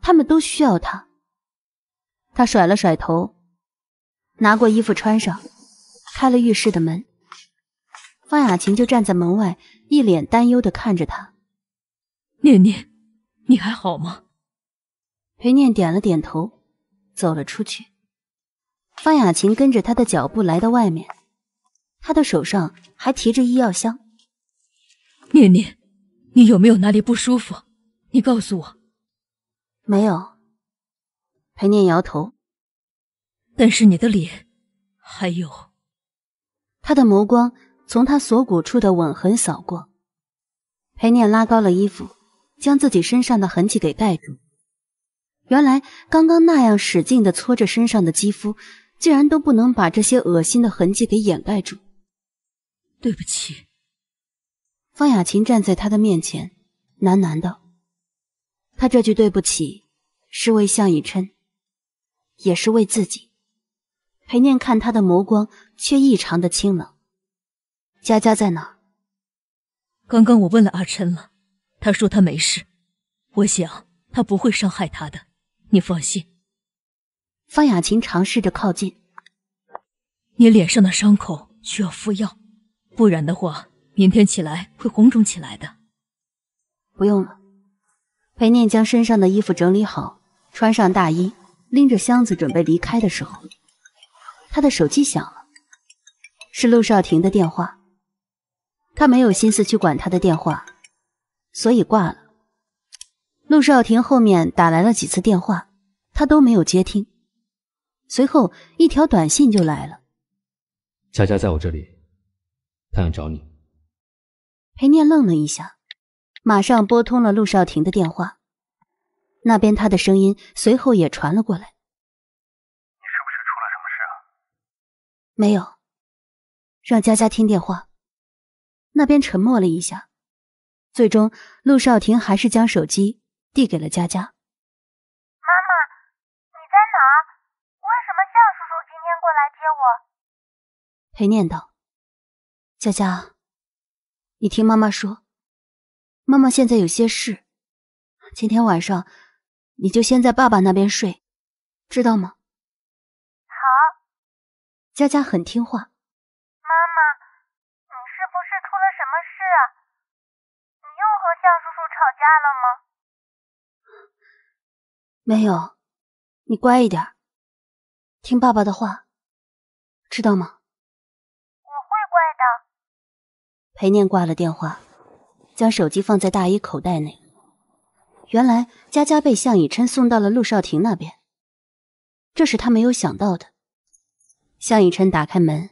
他们都需要他。他甩了甩头，拿过衣服穿上，开了浴室的门。方雅琴就站在门外，一脸担忧的看着他，念念。你还好吗？裴念点了点头，走了出去。方雅琴跟着他的脚步来到外面，他的手上还提着医药箱。念念，你有没有哪里不舒服？你告诉我。没有。裴念摇头。但是你的脸，还有……他的眸光从他锁骨处的吻痕扫过。裴念拉高了衣服。将自己身上的痕迹给盖住。原来刚刚那样使劲的搓着身上的肌肤，竟然都不能把这些恶心的痕迹给掩盖住。对不起。方雅琴站在他的面前，喃喃道：“他这句对不起，是为向以琛，也是为自己。”裴念看他的眸光却异常的清冷。佳佳在哪？刚刚我问了阿琛了。他说他没事，我想他不会伤害他的，你放心。方雅琴尝试着靠近，你脸上的伤口需要敷药，不然的话，明天起来会红肿起来的。不用了。裴念将身上的衣服整理好，穿上大衣，拎着箱子准备离开的时候，他的手机响了，是陆少廷的电话。他没有心思去管他的电话。所以挂了。陆少廷后面打来了几次电话，他都没有接听。随后一条短信就来了：“佳佳在我这里，他想找你。”裴念愣了一下，马上拨通了陆少廷的电话。那边他的声音随后也传了过来：“你是不是出了什么事啊？”“没有。”“让佳佳听电话。”那边沉默了一下。最终，陆少廷还是将手机递给了佳佳。妈妈，你在哪？为什么向叔叔今天过来接我？裴念道：“佳佳，你听妈妈说，妈妈现在有些事，今天晚上你就先在爸爸那边睡，知道吗？”好，佳佳很听话。吵架了吗？没有，你乖一点，听爸爸的话，知道吗？我会乖的。裴念挂了电话，将手机放在大衣口袋内。原来佳佳被向以琛送到了陆少廷那边，这是他没有想到的。向以琛打开门，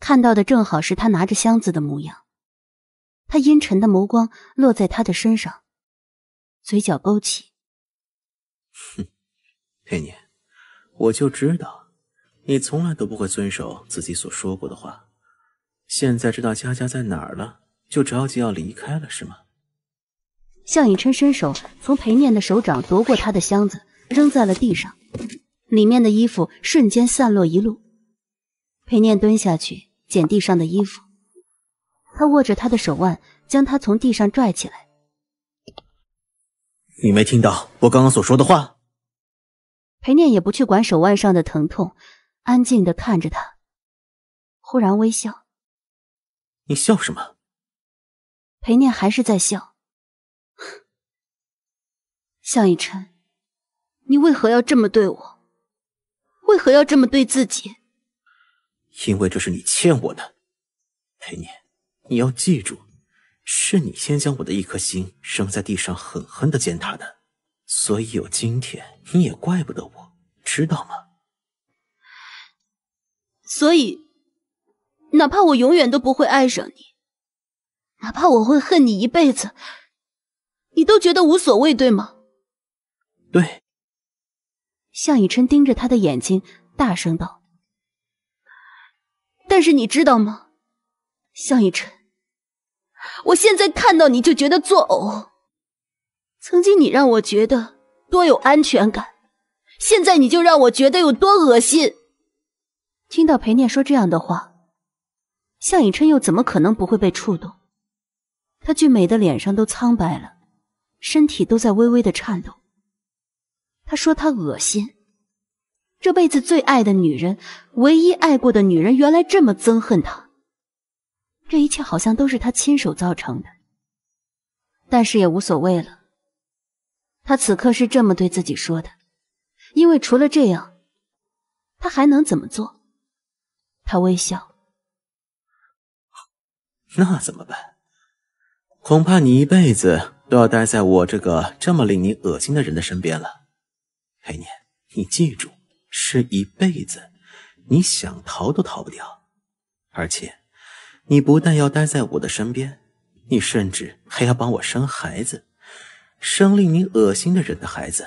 看到的正好是他拿着箱子的模样。他阴沉的眸光落在他的身上，嘴角勾起，哼，裴念，我就知道，你从来都不会遵守自己所说过的话。现在知道佳佳在哪儿了，就着急要离开了是吗？向以琛伸手从裴念的手掌夺过他的箱子，扔在了地上，里面的衣服瞬间散落一路。裴念蹲下去捡地上的衣服。他握着他的手腕，将他从地上拽起来。你没听到我刚刚所说的话？裴念也不去管手腕上的疼痛，安静的看着他，忽然微笑。你笑什么？裴念还是在笑。向以晨，你为何要这么对我？为何要这么对自己？因为这是你欠我的，裴念。你要记住，是你先将我的一颗心扔在地上，狠狠的践踏的，所以有今天，你也怪不得我，知道吗？所以，哪怕我永远都不会爱上你，哪怕我会恨你一辈子，你都觉得无所谓，对吗？对。向以琛盯着他的眼睛，大声道：“但是你知道吗？”向以琛，我现在看到你就觉得作呕。曾经你让我觉得多有安全感，现在你就让我觉得有多恶心。听到裴念说这样的话，向以琛又怎么可能不会被触动？他俊美的脸上都苍白了，身体都在微微的颤抖。他说他恶心，这辈子最爱的女人，唯一爱过的女人，原来这么憎恨他。这一切好像都是他亲手造成的，但是也无所谓了。他此刻是这么对自己说的，因为除了这样，他还能怎么做？他微笑。那怎么办？恐怕你一辈子都要待在我这个这么令你恶心的人的身边了。黑念，你记住，是一辈子，你想逃都逃不掉，而且。你不但要待在我的身边，你甚至还要帮我生孩子，生令你恶心的人的孩子，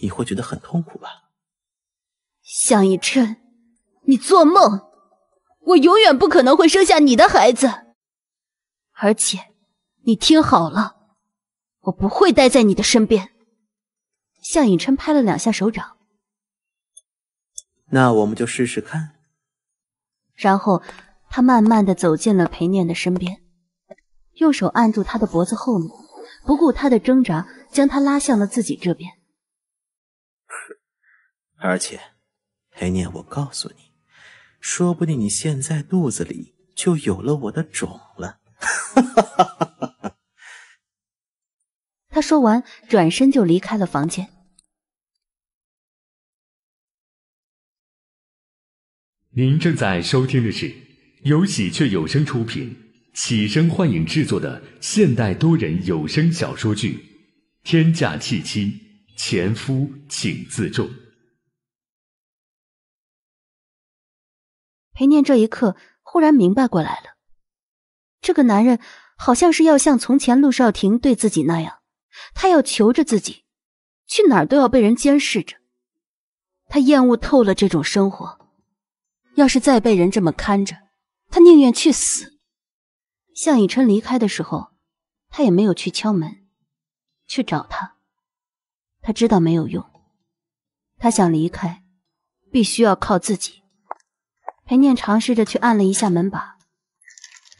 你会觉得很痛苦吧？向以琛，你做梦！我永远不可能会生下你的孩子，而且，你听好了，我不会待在你的身边。向以琛拍了两下手掌，那我们就试试看，然后。他慢慢的走进了裴念的身边，用手按住他的脖子后面，不顾他的挣扎，将他拉向了自己这边。而且，裴念，我告诉你，说不定你现在肚子里就有了我的种了。他说完，转身就离开了房间。您正在收听的是。由喜鹊有声出品，喜声幻影制作的现代多人有声小说剧《天价弃妻》，前夫请自重。裴念这一刻忽然明白过来了，这个男人好像是要像从前陆少廷对自己那样，他要求着自己，去哪儿都要被人监视着，他厌恶透了这种生活，要是再被人这么看着。他宁愿去死。向以琛离开的时候，他也没有去敲门，去找他。他知道没有用。他想离开，必须要靠自己。裴念尝试着去按了一下门把，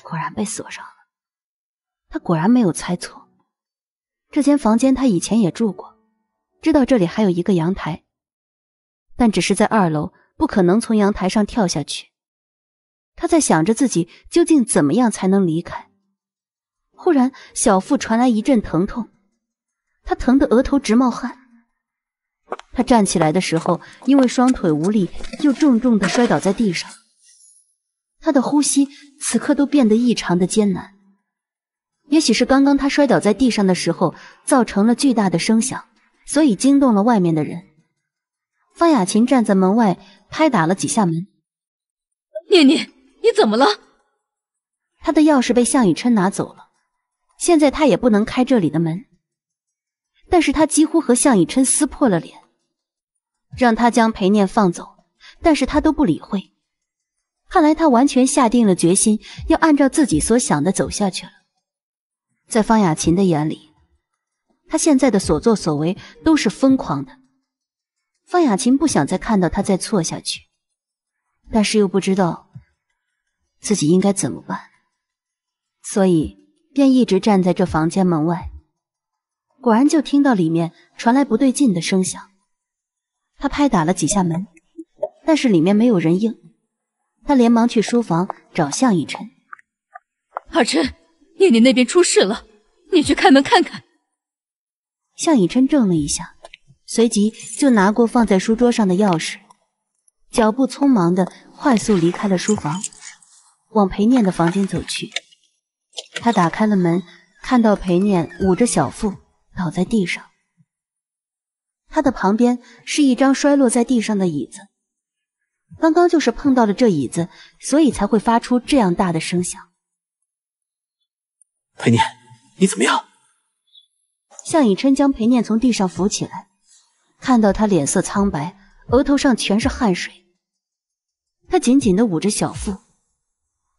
果然被锁上了。他果然没有猜错。这间房间他以前也住过，知道这里还有一个阳台，但只是在二楼，不可能从阳台上跳下去。他在想着自己究竟怎么样才能离开。忽然，小腹传来一阵疼痛，他疼得额头直冒汗。他站起来的时候，因为双腿无力，又重重的摔倒在地上。他的呼吸此刻都变得异常的艰难。也许是刚刚他摔倒在地上的时候造成了巨大的声响，所以惊动了外面的人。方雅琴站在门外拍打了几下门，念念。你怎么了？他的钥匙被向以琛拿走了，现在他也不能开这里的门。但是他几乎和向以琛撕破了脸，让他将裴念放走，但是他都不理会。看来他完全下定了决心，要按照自己所想的走下去了。在方雅琴的眼里，他现在的所作所为都是疯狂的。方雅琴不想再看到他再错下去，但是又不知道。自己应该怎么办？所以便一直站在这房间门外，果然就听到里面传来不对劲的声响。他拍打了几下门，但是里面没有人应。他连忙去书房找向以琛。二琛，念念那边出事了，你去开门看看。向以琛怔了一下，随即就拿过放在书桌上的钥匙，脚步匆忙的快速离开了书房。往裴念的房间走去，他打开了门，看到裴念捂着小腹倒在地上，他的旁边是一张摔落在地上的椅子，刚刚就是碰到了这椅子，所以才会发出这样大的声响。裴念，你怎么样？向以琛将裴念从地上扶起来，看到他脸色苍白，额头上全是汗水，他紧紧的捂着小腹。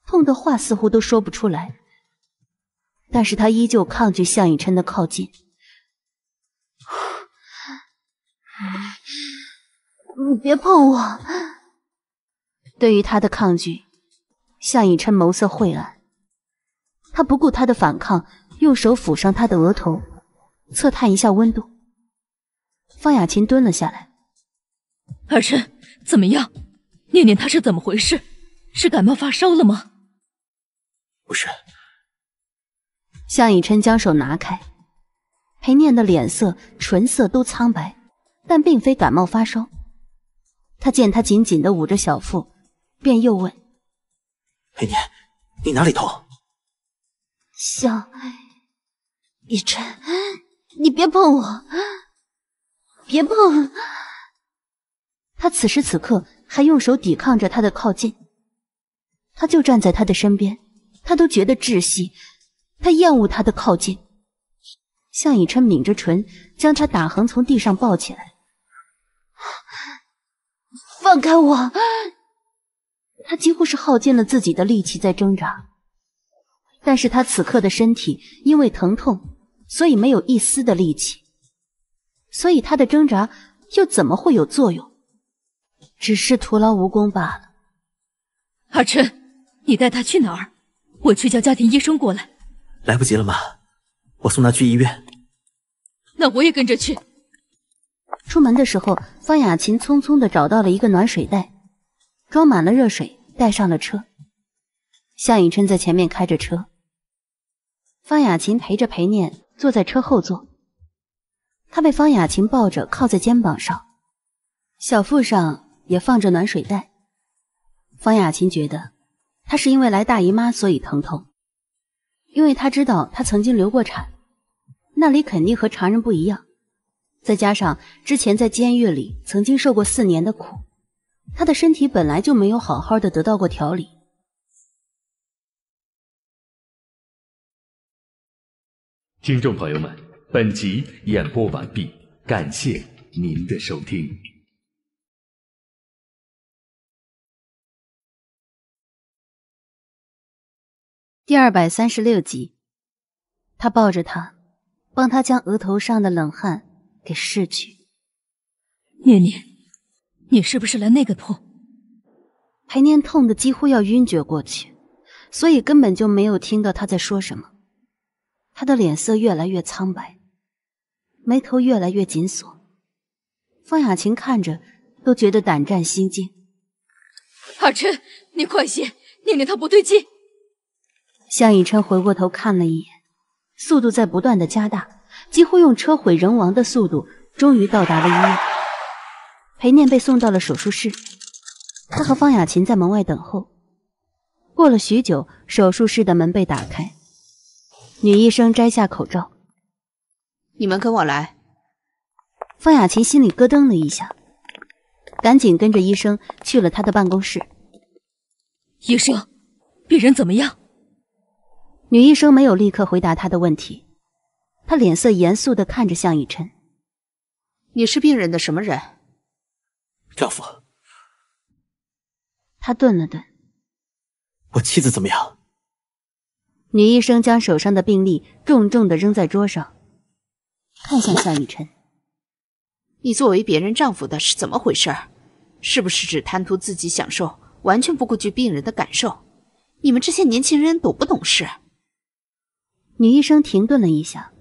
痛的话似乎都说不出来，但是他依旧抗拒向以琛的靠近。你别碰我！对于他的抗拒，向以琛眸色晦暗，他不顾他的反抗，用手抚上他的额头，测探一下温度。方雅琴蹲了下来：“儿臣怎么样？念念他是怎么回事？是感冒发烧了吗？”不是，向以琛将手拿开，裴念的脸色、唇色都苍白，但并非感冒发烧。他见他紧紧的捂着小腹，便又问：“裴念，你哪里痛？”小以琛，你别碰我，别碰！他此时此刻还用手抵抗着他的靠近。他就站在他的身边。他都觉得窒息，他厌恶他的靠近。向以琛抿着唇，将他打横从地上抱起来，放开我！他几乎是耗尽了自己的力气在挣扎，但是他此刻的身体因为疼痛，所以没有一丝的力气，所以他的挣扎又怎么会有作用？只是徒劳无功罢了。阿琛，你带他去哪儿？我去叫家庭医生过来，来不及了，妈，我送他去医院。那我也跟着去。出门的时候，方雅琴匆匆地找到了一个暖水袋，装满了热水，带上了车。向以琛在前面开着车，方雅琴陪着裴念坐在车后座，他被方雅琴抱着靠在肩膀上，小腹上也放着暖水袋。方雅琴觉得。她是因为来大姨妈所以疼痛，因为她知道她曾经流过产，那里肯定和常人不一样，再加上之前在监狱里曾经受过四年的苦，她的身体本来就没有好好的得到过调理。听众朋友们，本集演播完毕，感谢您的收听。第二百三十六集，他抱着他，帮他将额头上的冷汗给拭去。念念，你是不是来那个痛？裴念痛的几乎要晕厥过去，所以根本就没有听到他在说什么。他的脸色越来越苍白，眉头越来越紧锁。方雅琴看着都觉得胆战心惊。阿琛，你快些，念念她不对劲。向以琛回过头看了一眼，速度在不断的加大，几乎用车毁人亡的速度，终于到达了医院。裴念被送到了手术室，他和方雅琴在门外等候。过了许久，手术室的门被打开，女医生摘下口罩：“你们跟我来。”方雅琴心里咯噔了一下，赶紧跟着医生去了他的办公室。医生，病人怎么样？女医生没有立刻回答他的问题，她脸色严肃的看着向以琛：“你是病人的什么人？”“丈夫。”他顿了顿，“我妻子怎么样？”女医生将手上的病历重重的扔在桌上，看向向以琛：“你作为别人丈夫的是怎么回事？是不是只贪图自己享受，完全不顾及病人的感受？你们这些年轻人懂不懂事？”女医生停顿了一下，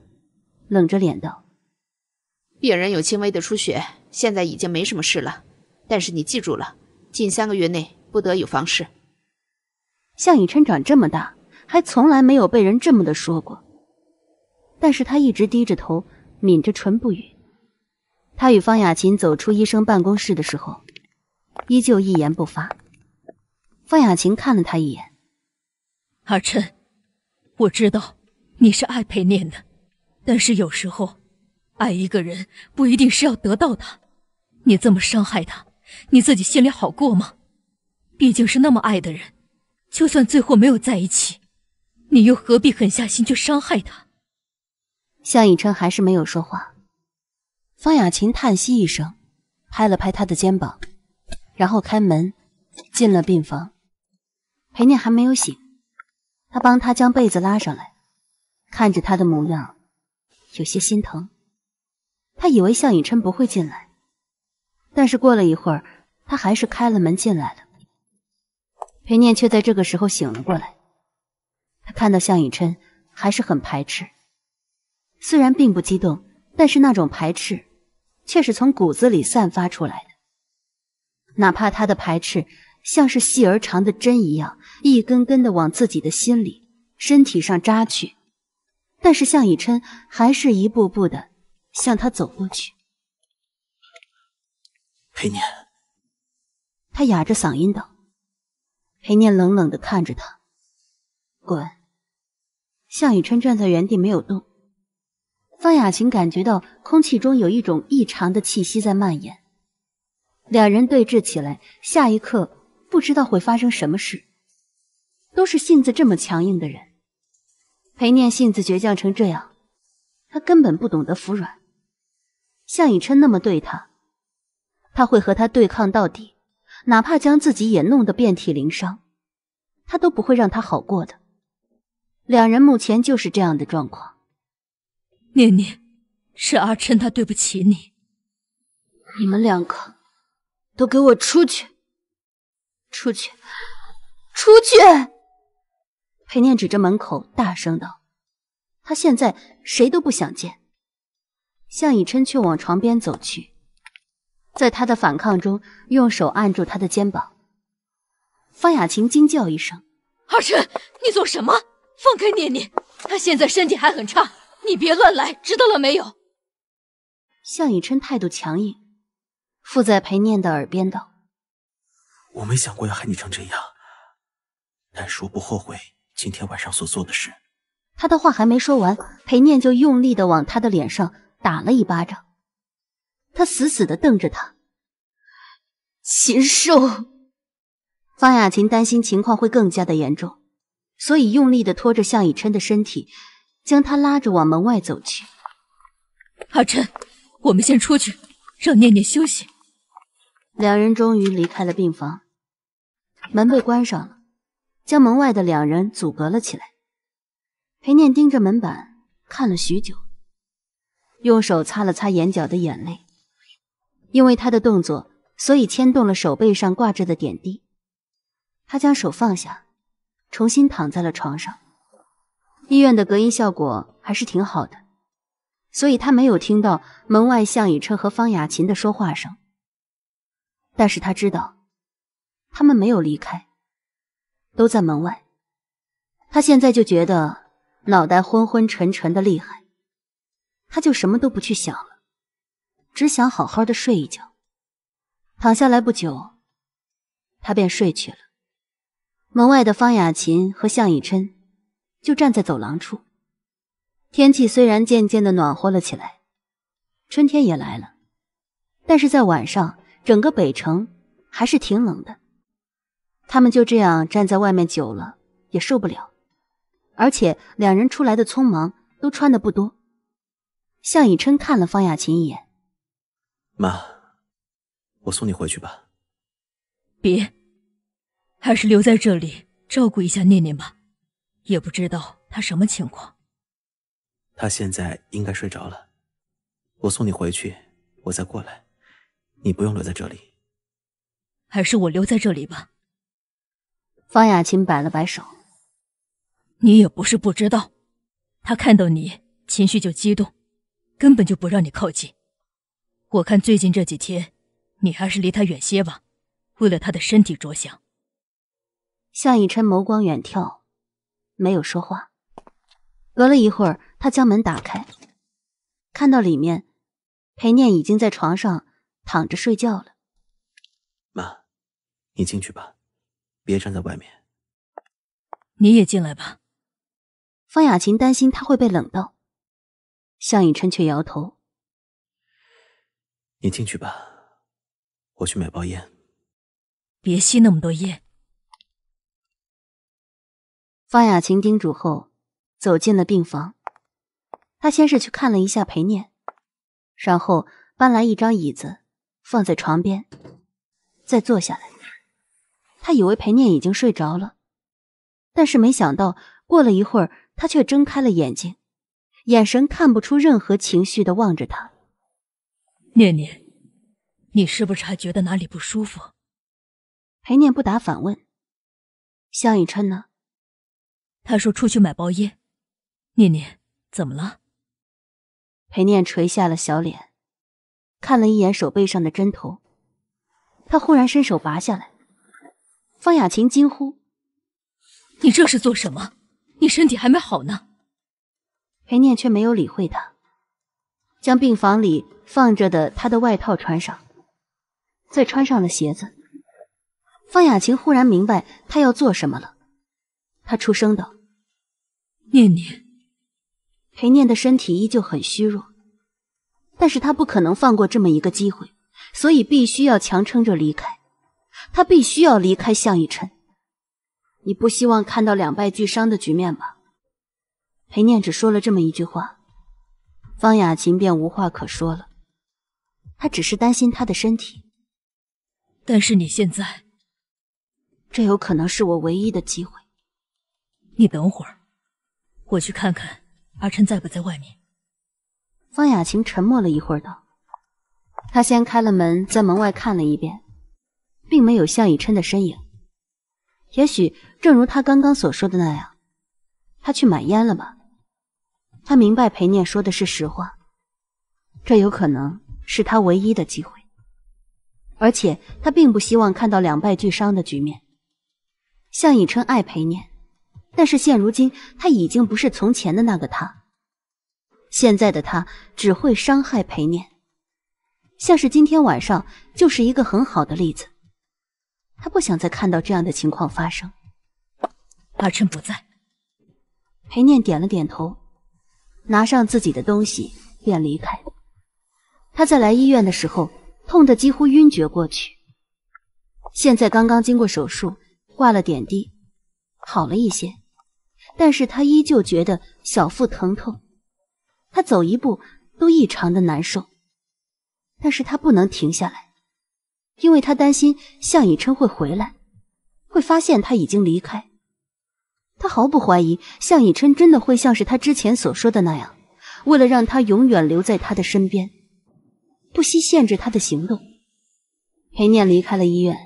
冷着脸道：“病人有轻微的出血，现在已经没什么事了。但是你记住了，近三个月内不得有房事。”向以琛长这么大，还从来没有被人这么的说过。但是他一直低着头，抿着唇不语。他与方雅琴走出医生办公室的时候，依旧一言不发。方雅琴看了他一眼：“儿臣，我知道。”你是爱裴念的，但是有时候，爱一个人不一定是要得到他。你这么伤害他，你自己心里好过吗？毕竟是那么爱的人，就算最后没有在一起，你又何必狠下心去伤害他？向以琛还是没有说话。方雅琴叹息一声，拍了拍他的肩膀，然后开门进了病房。裴念还没有醒，他帮他将被子拉上来。看着他的模样，有些心疼。他以为向以琛不会进来，但是过了一会儿，他还是开了门进来了。裴念却在这个时候醒了过来，他看到向以琛还是很排斥，虽然并不激动，但是那种排斥却是从骨子里散发出来的。哪怕他的排斥像是细而长的针一样，一根根的往自己的心里、身体上扎去。但是向以琛还是一步步的向他走过去。裴念，他哑着嗓音道。裴念冷冷的看着他，滚。向以琛站在原地没有动。方雅琴感觉到空气中有一种异常的气息在蔓延，两人对峙起来，下一刻不知道会发生什么事。都是性子这么强硬的人。裴念性子倔强成这样，他根本不懂得服软。向以琛那么对他，他会和他对抗到底，哪怕将自己也弄得遍体鳞伤，他都不会让他好过的。两人目前就是这样的状况。念念，是阿琛，他对不起你。你们两个都给我出去！出去！出去！裴念指着门口，大声道：“他现在谁都不想见。”向以琛却往床边走去，在他的反抗中，用手按住他的肩膀。方雅琴惊叫一声：“阿琛，你做什么？放开念念！他现在身体还很差，你别乱来，知道了没有？”向以琛态度强硬，附在裴念的耳边道：“我没想过要害你成这样，但是我不后悔。”今天晚上所做的事，他的话还没说完，裴念就用力的往他的脸上打了一巴掌。他死死的瞪着他，禽兽。方雅琴担心情况会更加的严重，所以用力的拖着向以琛的身体，将他拉着往门外走去。阿琛，我们先出去，让念念休息。两人终于离开了病房，门被关上了。将门外的两人阻隔了起来。裴念盯着门板看了许久，用手擦了擦眼角的眼泪。因为他的动作，所以牵动了手背上挂着的点滴。他将手放下，重新躺在了床上。医院的隔音效果还是挺好的，所以他没有听到门外向以琛和方雅琴的说话声。但是他知道，他们没有离开。都在门外。他现在就觉得脑袋昏昏沉沉的厉害，他就什么都不去想了，只想好好的睡一觉。躺下来不久，他便睡去了。门外的方雅琴和向以琛就站在走廊处。天气虽然渐渐的暖和了起来，春天也来了，但是在晚上，整个北城还是挺冷的。他们就这样站在外面久了也受不了，而且两人出来的匆忙，都穿的不多。向以琛看了方雅琴一眼：“妈，我送你回去吧。”“别，还是留在这里照顾一下念念吧，也不知道她什么情况。”“她现在应该睡着了，我送你回去，我再过来，你不用留在这里。”“还是我留在这里吧。”方雅琴摆了摆手，你也不是不知道，他看到你情绪就激动，根本就不让你靠近。我看最近这几天，你还是离他远些吧，为了他的身体着想。向以琛眸光远眺，没有说话。隔了一会儿，他将门打开，看到里面，裴念已经在床上躺着睡觉了。妈，你进去吧。别站在外面，你也进来吧。方雅琴担心他会被冷到，向以琛却摇头：“你进去吧，我去买包烟。”别吸那么多烟。方雅琴叮嘱后走进了病房。她先是去看了一下裴念，然后搬来一张椅子放在床边，再坐下来。他以为裴念已经睡着了，但是没想到，过了一会儿，他却睁开了眼睛，眼神看不出任何情绪的望着他。念念，你是不是还觉得哪里不舒服？裴念不答，反问：“向以琛呢？他说出去买包烟。”念念，怎么了？裴念垂下了小脸，看了一眼手背上的针头，他忽然伸手拔下来。方雅琴惊呼：“你这是做什么？你身体还没好呢！”裴念却没有理会他，将病房里放着的他的外套穿上，再穿上了鞋子。方雅琴忽然明白他要做什么了，他出声道：“念念。”裴念的身体依旧很虚弱，但是他不可能放过这么一个机会，所以必须要强撑着离开。他必须要离开向逸晨。你不希望看到两败俱伤的局面吧？裴念只说了这么一句话，方雅琴便无话可说了。她只是担心他的身体。但是你现在，这有可能是我唯一的机会。你等会儿，我去看看阿琛在不在外面。方雅琴沉默了一会儿，道：“她先开了门，在门外看了一遍。”并没有向以琛的身影。也许正如他刚刚所说的那样，他去买烟了吧？他明白裴念说的是实话，这有可能是他唯一的机会。而且他并不希望看到两败俱伤的局面。向以琛爱裴念，但是现如今他已经不是从前的那个他，现在的他只会伤害裴念。像是今天晚上就是一个很好的例子。他不想再看到这样的情况发生。儿臣不在。裴念点了点头，拿上自己的东西便离开。他在来医院的时候痛得几乎晕厥过去，现在刚刚经过手术，挂了点滴，好了一些，但是他依旧觉得小腹疼痛，他走一步都异常的难受，但是他不能停下来。因为他担心向以琛会回来，会发现他已经离开。他毫不怀疑向以琛真的会像是他之前所说的那样，为了让他永远留在他的身边，不惜限制他的行动。裴念离开了医院，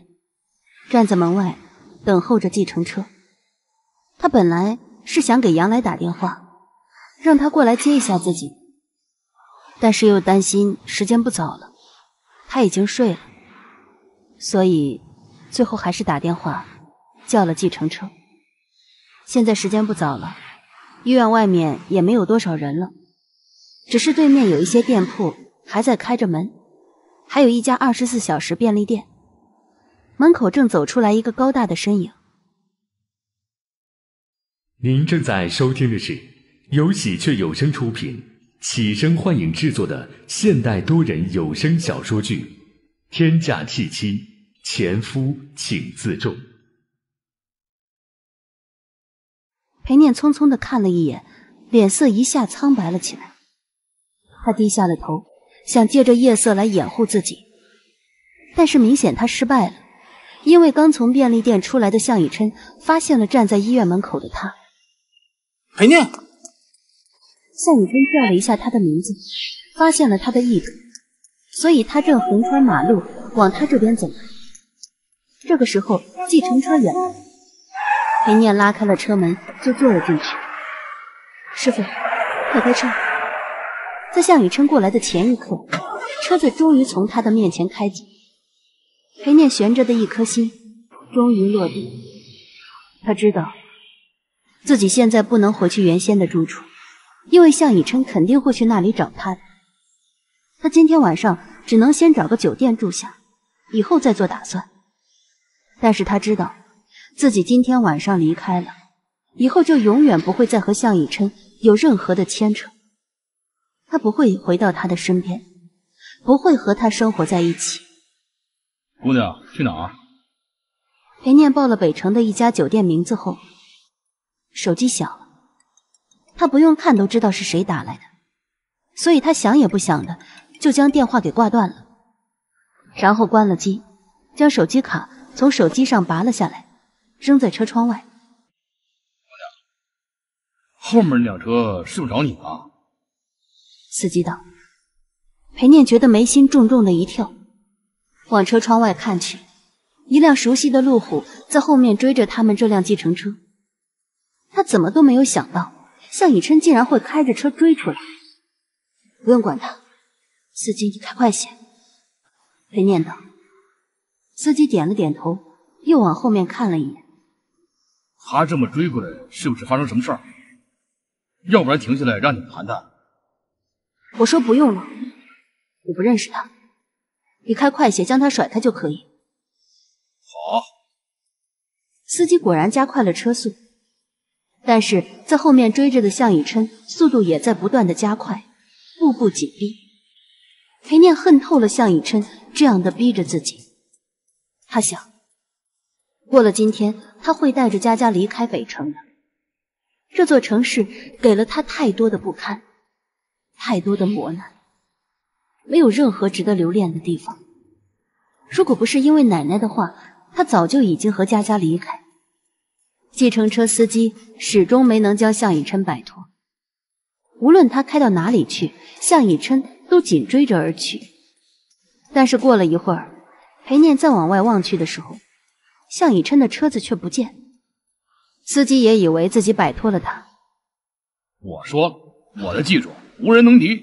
站在门外等候着计程车。他本来是想给杨来打电话，让他过来接一下自己，但是又担心时间不早了，他已经睡了。所以，最后还是打电话叫了计程车。现在时间不早了，医院外面也没有多少人了，只是对面有一些店铺还在开着门，还有一家二十四小时便利店。门口正走出来一个高大的身影。您正在收听的是由喜鹊有声出品、启声幻影制作的现代多人有声小说剧。天价弃妻，前夫请自重。裴念匆匆的看了一眼，脸色一下苍白了起来。他低下了头，想借着夜色来掩护自己，但是明显他失败了，因为刚从便利店出来的向以琛发现了站在医院门口的他。裴念，向以琛叫了一下他的名字，发现了他的意图。所以他正横穿马路往他这边走来，这个时候计程车来了，裴念拉开了车门就坐了进去。师傅，快开车！在向以琛过来的前一刻，车子终于从他的面前开走。裴念悬着的一颗心终于落地。他知道自己现在不能回去原先的住处，因为向以琛肯定会去那里找他的。他今天晚上。只能先找个酒店住下，以后再做打算。但是他知道自己今天晚上离开了，以后就永远不会再和向以琛有任何的牵扯，他不会回到他的身边，不会和他生活在一起。姑娘去哪儿？裴念报了北城的一家酒店名字后，手机响了，他不用看都知道是谁打来的，所以他想也不想的。就将电话给挂断了，然后关了机，将手机卡从手机上拔了下来，扔在车窗外。姑娘，后面那辆车是不是找你了？司机道。裴念觉得眉心重重的一跳，往车窗外看去，一辆熟悉的路虎在后面追着他们这辆计程车。他怎么都没有想到，向以琛竟然会开着车追出来。不用管他。司机，你开快些。裴念道。司机点了点头，又往后面看了一眼。他这么追过来，是不是发生什么事儿？要不然停下来让你们谈谈。我说不用了，我不认识他。你开快些，将他甩开就可以。好。司机果然加快了车速，但是在后面追着的向以琛，速度也在不断的加快，步步紧逼。裴念恨透了向以琛这样的逼着自己。他想，过了今天，他会带着佳佳离开北城的。这座城市给了他太多的不堪，太多的磨难，没有任何值得留恋的地方。如果不是因为奶奶的话，他早就已经和佳佳离开。计程车司机始终没能将向以琛摆脱。无论他开到哪里去，向以琛。都紧追着而去，但是过了一会儿，裴念再往外望去的时候，向以琛的车子却不见，司机也以为自己摆脱了他。我说了我的技术无人能敌，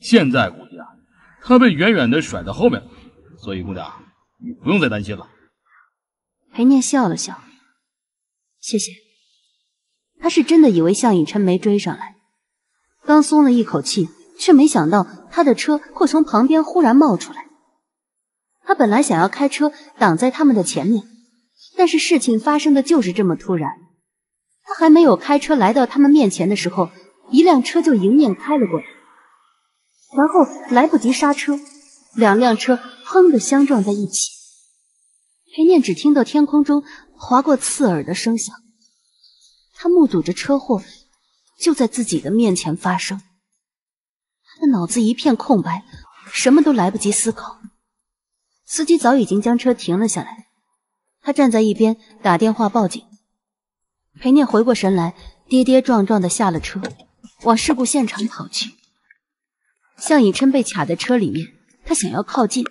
现在估计啊，他被远远的甩在后面了，所以姑娘，你不用再担心了。裴念笑了笑，谢谢。他是真的以为向以琛没追上来，刚松了一口气。却没想到他的车会从旁边忽然冒出来。他本来想要开车挡在他们的前面，但是事情发生的就是这么突然。他还没有开车来到他们面前的时候，一辆车就迎面开了过来，然后来不及刹车，两辆车“砰”的相撞在一起。裴念只听到天空中划过刺耳的声响，他目睹着车祸就在自己的面前发生。他脑子一片空白，什么都来不及思考。司机早已经将车停了下来，他站在一边打电话报警。裴念回过神来，跌跌撞撞的下了车，往事故现场跑去。向以琛被卡在车里面，他想要靠近，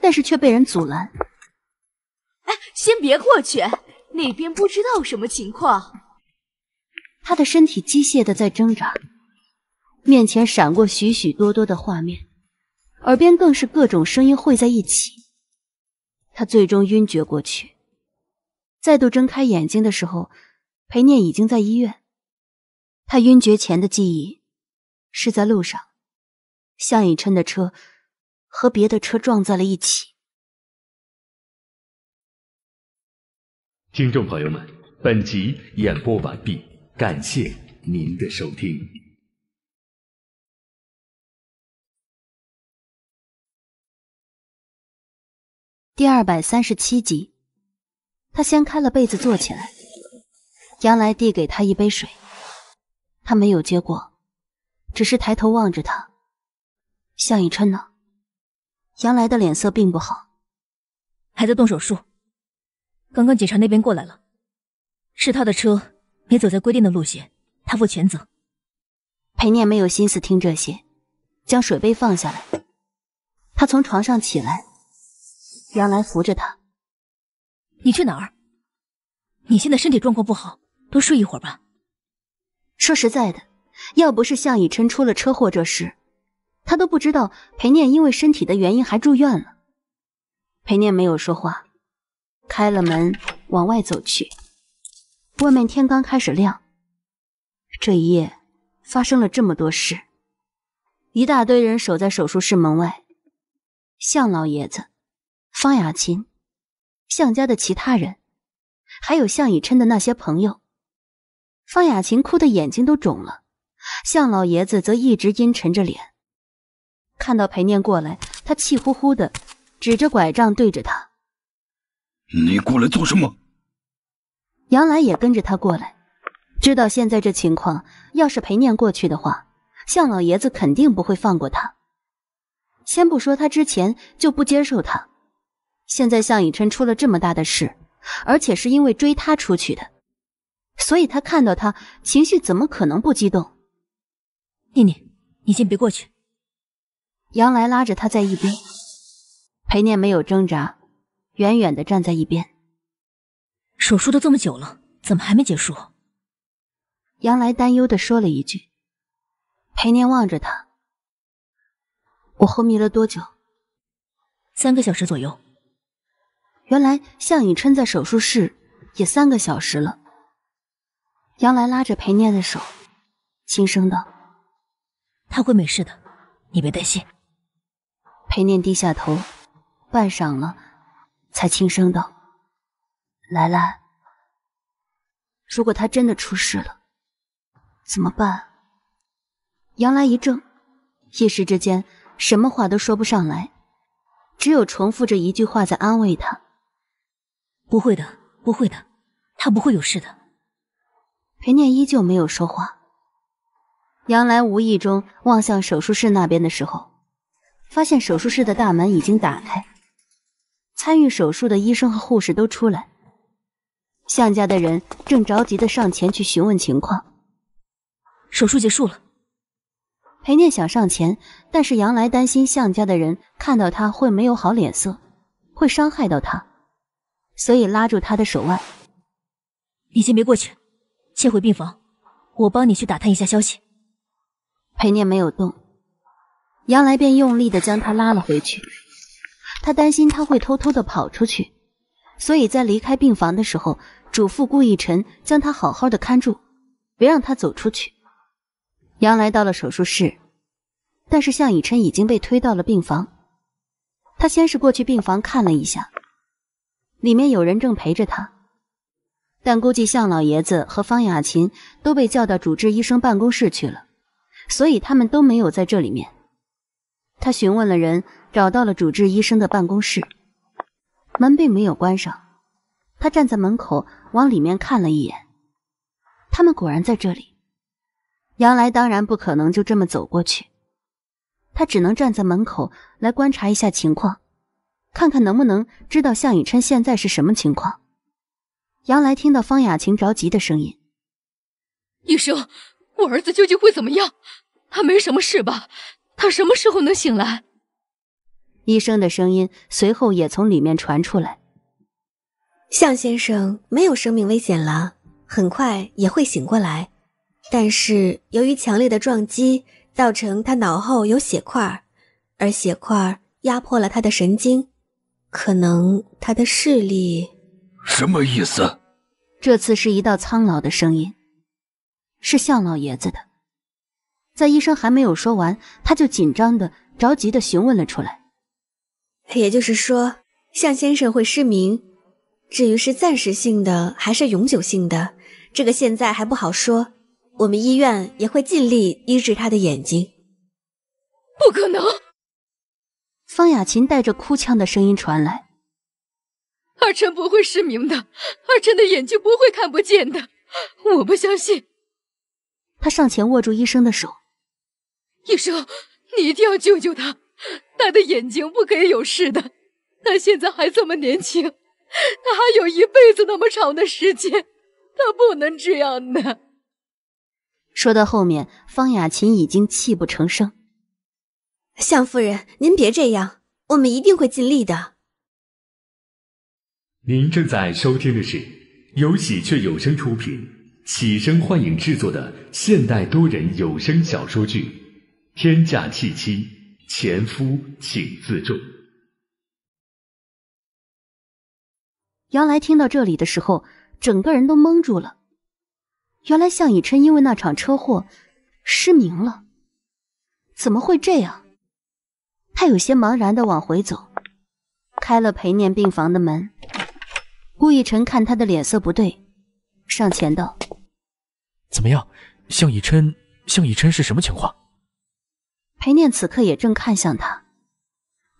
但是却被人阻拦。哎，先别过去，那边不知道什么情况。他的身体机械的在挣扎。面前闪过许许多多的画面，耳边更是各种声音汇在一起。他最终晕厥过去，再度睁开眼睛的时候，裴念已经在医院。他晕厥前的记忆是在路上，向以琛的车和别的车撞在了一起。听众朋友们，本集演播完毕，感谢您的收听。第二百三十七集，他掀开了被子坐起来，杨来递给他一杯水，他没有接过，只是抬头望着他。向以琛呢？杨来的脸色并不好，还在动手术。刚刚警察那边过来了，是他的车没走在规定的路线，他负全责。裴念没有心思听这些，将水杯放下来，他从床上起来。杨澜扶着他：“你去哪儿？你现在身体状况不好，多睡一会儿吧。”说实在的，要不是向以琛出了车祸这事，他都不知道裴念因为身体的原因还住院了。裴念没有说话，开了门往外走去。外面天刚开始亮，这一夜发生了这么多事，一大堆人守在手术室门外，向老爷子。方雅琴、向家的其他人，还有向以琛的那些朋友，方雅琴哭的眼睛都肿了。向老爷子则一直阴沉着脸，看到裴念过来，他气呼呼的指着拐杖对着他：“你过来做什么？”杨澜也跟着他过来，知道现在这情况，要是裴念过去的话，向老爷子肯定不会放过他。先不说他之前就不接受他。现在向以琛出了这么大的事，而且是因为追他出去的，所以他看到他情绪怎么可能不激动？念念，你先别过去。杨来拉着他在一边，裴念没有挣扎，远远的站在一边。手术都这么久了，怎么还没结束？杨来担忧的说了一句。裴念望着他：“我昏迷了多久？三个小时左右。”原来向以琛在手术室也三个小时了。杨来拉着裴念的手，轻声道：“他会没事的，你别担心。”裴念低下头，半晌了，才轻声道：“来来，如果他真的出事了，怎么办？”杨来一怔，一时之间什么话都说不上来，只有重复着一句话在安慰他。不会的，不会的，他不会有事的。裴念依旧没有说话。杨来无意中望向手术室那边的时候，发现手术室的大门已经打开，参与手术的医生和护士都出来，向家的人正着急的上前去询问情况。手术结束了，裴念想上前，但是杨来担心向家的人看到他会没有好脸色，会伤害到他。所以拉住他的手腕，你先别过去，先回病房，我帮你去打探一下消息。裴念没有动，杨来便用力的将他拉了回去。他担心他会偷偷的跑出去，所以在离开病房的时候，嘱咐顾逸辰将他好好的看住，别让他走出去。杨来到了手术室，但是向以琛已经被推到了病房。他先是过去病房看了一下。里面有人正陪着他，但估计向老爷子和方雅琴都被叫到主治医生办公室去了，所以他们都没有在这里面。他询问了人，找到了主治医生的办公室，门并没有关上。他站在门口往里面看了一眼，他们果然在这里。杨来当然不可能就这么走过去，他只能站在门口来观察一下情况。看看能不能知道向以琛现在是什么情况。杨来听到方雅琴着急的声音：“医生，我儿子究竟会怎么样？他没什么事吧？他什么时候能醒来？”医生的声音随后也从里面传出来：“向先生没有生命危险了，很快也会醒过来。但是由于强烈的撞击，造成他脑后有血块，而血块压迫了他的神经。”可能他的视力什么意思？这次是一道苍老的声音，是向老爷子的。在医生还没有说完，他就紧张的、着急的询问了出来。也就是说，向先生会失明。至于是暂时性的还是永久性的，这个现在还不好说。我们医院也会尽力医治他的眼睛。不可能。方雅琴带着哭腔的声音传来：“二臣不会失明的，二臣的眼睛不会看不见的，我不相信。”他上前握住医生的手：“医生，你一定要救救他，他的眼睛不可以有事的。他现在还这么年轻，他还有一辈子那么长的时间，他不能这样的。”说到后面，方雅琴已经泣不成声。向夫人，您别这样，我们一定会尽力的。您正在收听的是由喜鹊有声出品、启声幻影制作的现代多人有声小说剧《天价弃妻》，前夫请自重。杨来听到这里的时候，整个人都懵住了。原来向以琛因为那场车祸失明了，怎么会这样？他有些茫然地往回走，开了裴念病房的门。顾逸辰看他的脸色不对，上前道：“怎么样，向以琛？向以琛是什么情况？”裴念此刻也正看向他。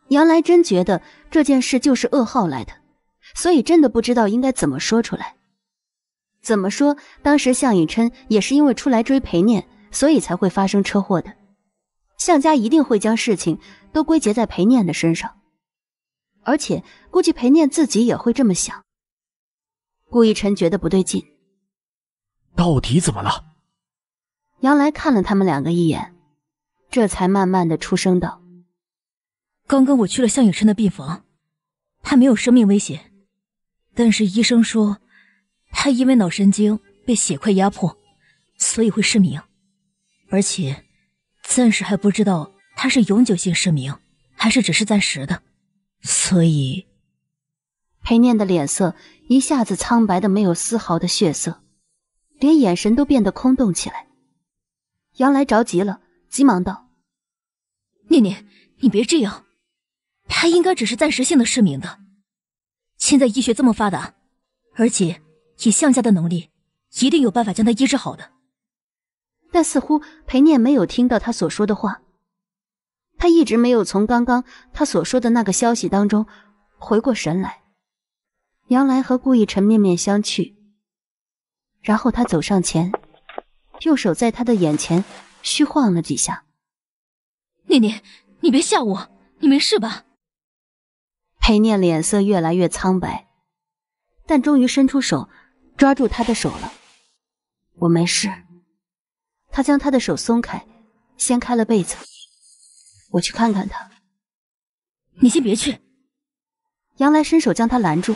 杨来真觉得这件事就是噩耗来的，所以真的不知道应该怎么说出来。怎么说？当时向以琛也是因为出来追裴念，所以才会发生车祸的。向家一定会将事情。都归结在裴念的身上，而且估计裴念自己也会这么想。顾逸晨觉得不对劲，到底怎么了？杨来看了他们两个一眼，这才慢慢的出声道：“刚刚我去了向远春的病房，他没有生命危险，但是医生说他因为脑神经被血块压迫，所以会失明，而且暂时还不知道。”他是永久性失明，还是只是暂时的？所以，裴念的脸色一下子苍白的没有丝毫的血色，连眼神都变得空洞起来。杨来着急了，急忙道：“念念，你别这样，他应该只是暂时性的失明的。现在医学这么发达，而且以向家的能力，一定有办法将他医治好的。”但似乎裴念没有听到他所说的话。他一直没有从刚刚他所说的那个消息当中回过神来，杨澜和顾逸晨面面相觑，然后他走上前，右手在他的眼前虚晃了几下，“念念，你别吓我，你没事吧？”裴念脸色越来越苍白，但终于伸出手抓住他的手了，“我没事。”他将他的手松开，掀开了被子。我去看看他，你先别去。杨来伸手将他拦住。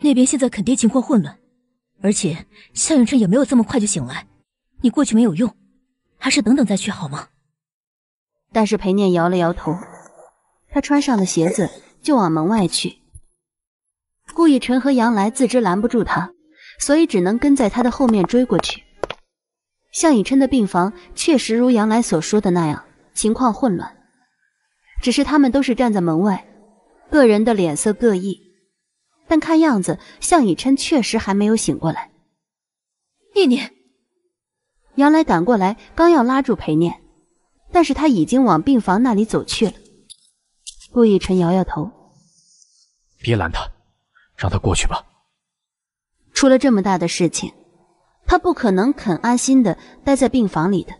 那边现在肯定情况混乱，而且向以琛也没有这么快就醒来，你过去没有用，还是等等再去好吗？但是裴念摇了摇头，他穿上了鞋子就往门外去。顾以晨和杨来自知拦不住他，所以只能跟在他的后面追过去。向以琛的病房确实如杨来所说的那样。情况混乱，只是他们都是站在门外，个人的脸色各异，但看样子向以琛确实还没有醒过来。念念，杨来赶过来，刚要拉住裴念，但是他已经往病房那里走去了。顾以琛摇摇头，别拦他，让他过去吧。出了这么大的事情，他不可能肯安心的待在病房里的，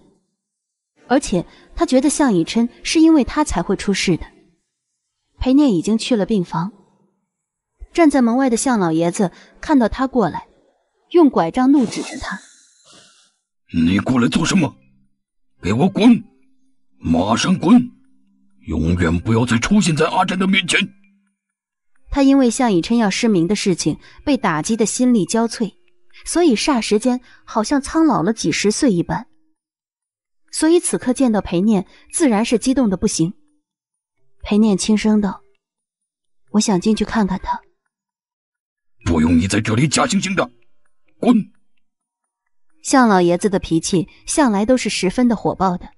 而且。他觉得向以琛是因为他才会出事的。裴念已经去了病房，站在门外的向老爷子看到他过来，用拐杖怒指着他：“你过来做什么？给我滚！马上滚！永远不要再出现在阿珍的面前！”他因为向以琛要失明的事情被打击的心力交瘁，所以霎时间好像苍老了几十岁一般。所以此刻见到裴念，自然是激动的不行。裴念轻声道：“我想进去看看他。”“不用你在这里假惺惺的，滚！”向老爷子的脾气向来都是十分的火爆的，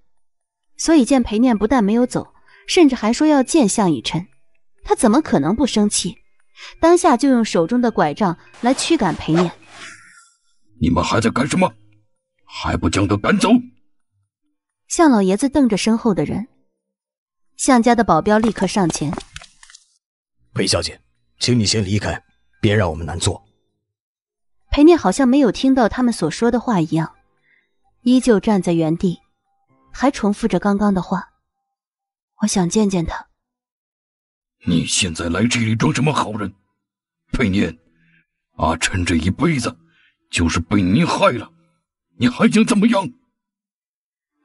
所以见裴念不但没有走，甚至还说要见向以琛，他怎么可能不生气？当下就用手中的拐杖来驱赶裴念：“你们还在干什么？还不将他赶走？”向老爷子瞪着身后的人，向家的保镖立刻上前：“裴小姐，请你先离开，别让我们难做。”裴念好像没有听到他们所说的话一样，依旧站在原地，还重复着刚刚的话：“我想见见他。”你现在来这里装什么好人？裴念，阿琛这一辈子就是被你害了，你还想怎么样？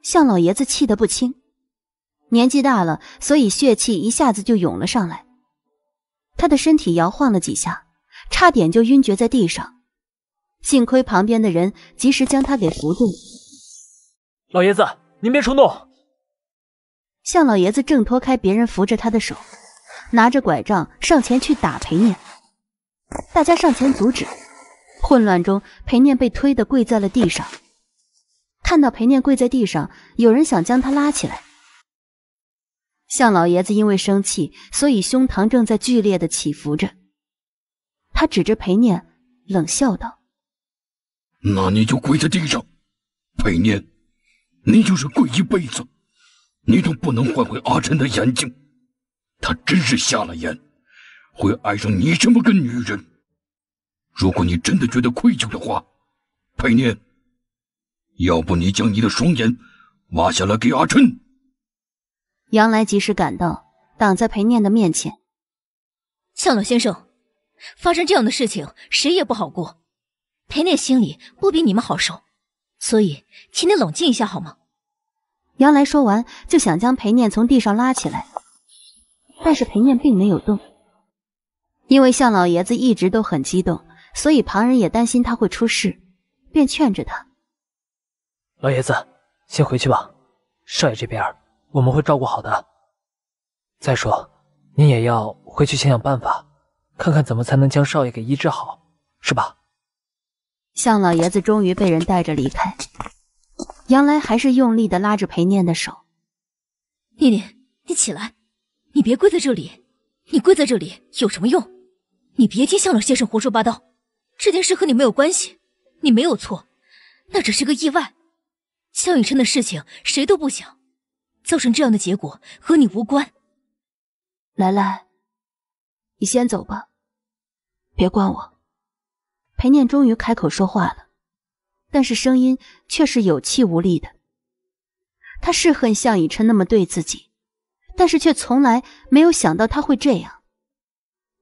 向老爷子气得不轻，年纪大了，所以血气一下子就涌了上来，他的身体摇晃了几下，差点就晕厥在地上，幸亏旁边的人及时将他给扶住。老爷子，您别冲动！向老爷子挣脱开别人扶着他的手，拿着拐杖上前去打裴念，大家上前阻止，混乱中，裴念被推得跪在了地上。看到裴念跪在地上，有人想将他拉起来。向老爷子因为生气，所以胸膛正在剧烈的起伏着。他指着裴念，冷笑道：“那你就跪在地上，裴念，你就是跪一辈子，你都不能换回阿晨的眼睛。他真是瞎了眼，会爱上你这么个女人。如果你真的觉得愧疚的话，裴念。”要不你将你的双眼挖下来给阿琛。杨来及时赶到，挡在裴念的面前。向老先生，发生这样的事情，谁也不好过。裴念心里不比你们好受，所以请你冷静一下好吗？杨来说完就想将裴念从地上拉起来，但是裴念并没有动，因为向老爷子一直都很激动，所以旁人也担心他会出事，便劝着他。老爷子，先回去吧。少爷这边我们会照顾好的。再说，您也要回去想想办法，看看怎么才能将少爷给医治好，是吧？向老爷子终于被人带着离开。杨来还是用力的拉着裴念的手。念念，你起来，你别跪在这里。你跪在这里有什么用？你别听向老先生胡说八道。这件事和你没有关系，你没有错，那只是个意外。向以琛的事情，谁都不想造成这样的结果，和你无关。兰兰，你先走吧，别管我。裴念终于开口说话了，但是声音却是有气无力的。他是恨向以琛那么对自己，但是却从来没有想到他会这样。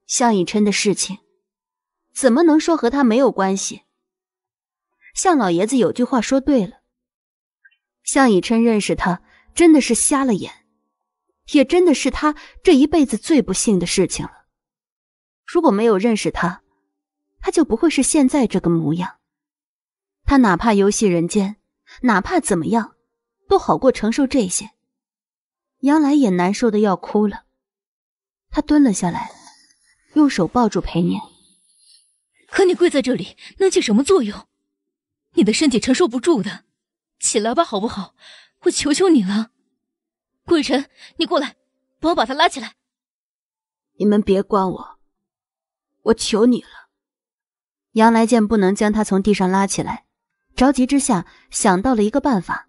向以琛的事情，怎么能说和他没有关系？向老爷子有句话说对了。向以琛认识他真的是瞎了眼，也真的是他这一辈子最不幸的事情了。如果没有认识他，他就不会是现在这个模样。他哪怕游戏人间，哪怕怎么样，都好过承受这些。杨兰也难受的要哭了，她蹲了下来，用手抱住裴念。可你跪在这里能起什么作用？你的身体承受不住的。起来吧，好不好？我求求你了，顾雨辰，你过来，帮我把他拉起来。你们别管我，我求你了。杨来见不能将他从地上拉起来，着急之下想到了一个办法，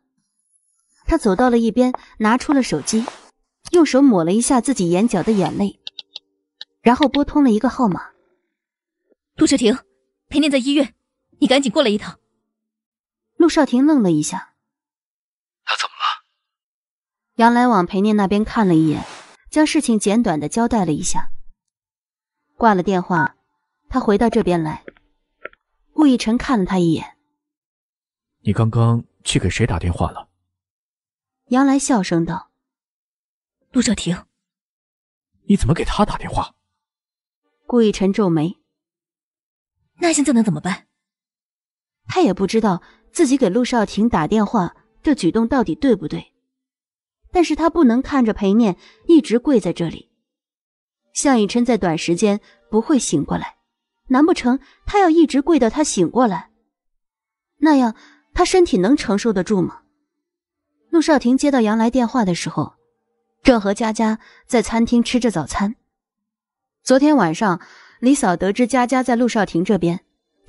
他走到了一边，拿出了手机，用手抹了一下自己眼角的眼泪，然后拨通了一个号码。杜志廷，裴念在医院，你赶紧过来一趟。陆少廷愣了一下，他怎么了？杨来往裴念那边看了一眼，将事情简短的交代了一下。挂了电话，他回到这边来。顾逸晨看了他一眼，你刚刚去给谁打电话了？杨来笑声道：“陆少廷，你怎么给他打电话？”顾逸晨皱眉，那现在能怎么办？他也不知道。自己给陆少廷打电话，这举动到底对不对？但是他不能看着裴念一直跪在这里。向以琛在短时间不会醒过来，难不成他要一直跪到他醒过来？那样他身体能承受得住吗？陆少廷接到杨来电话的时候，正和佳佳在餐厅吃着早餐。昨天晚上，李嫂得知佳佳在陆少廷这边。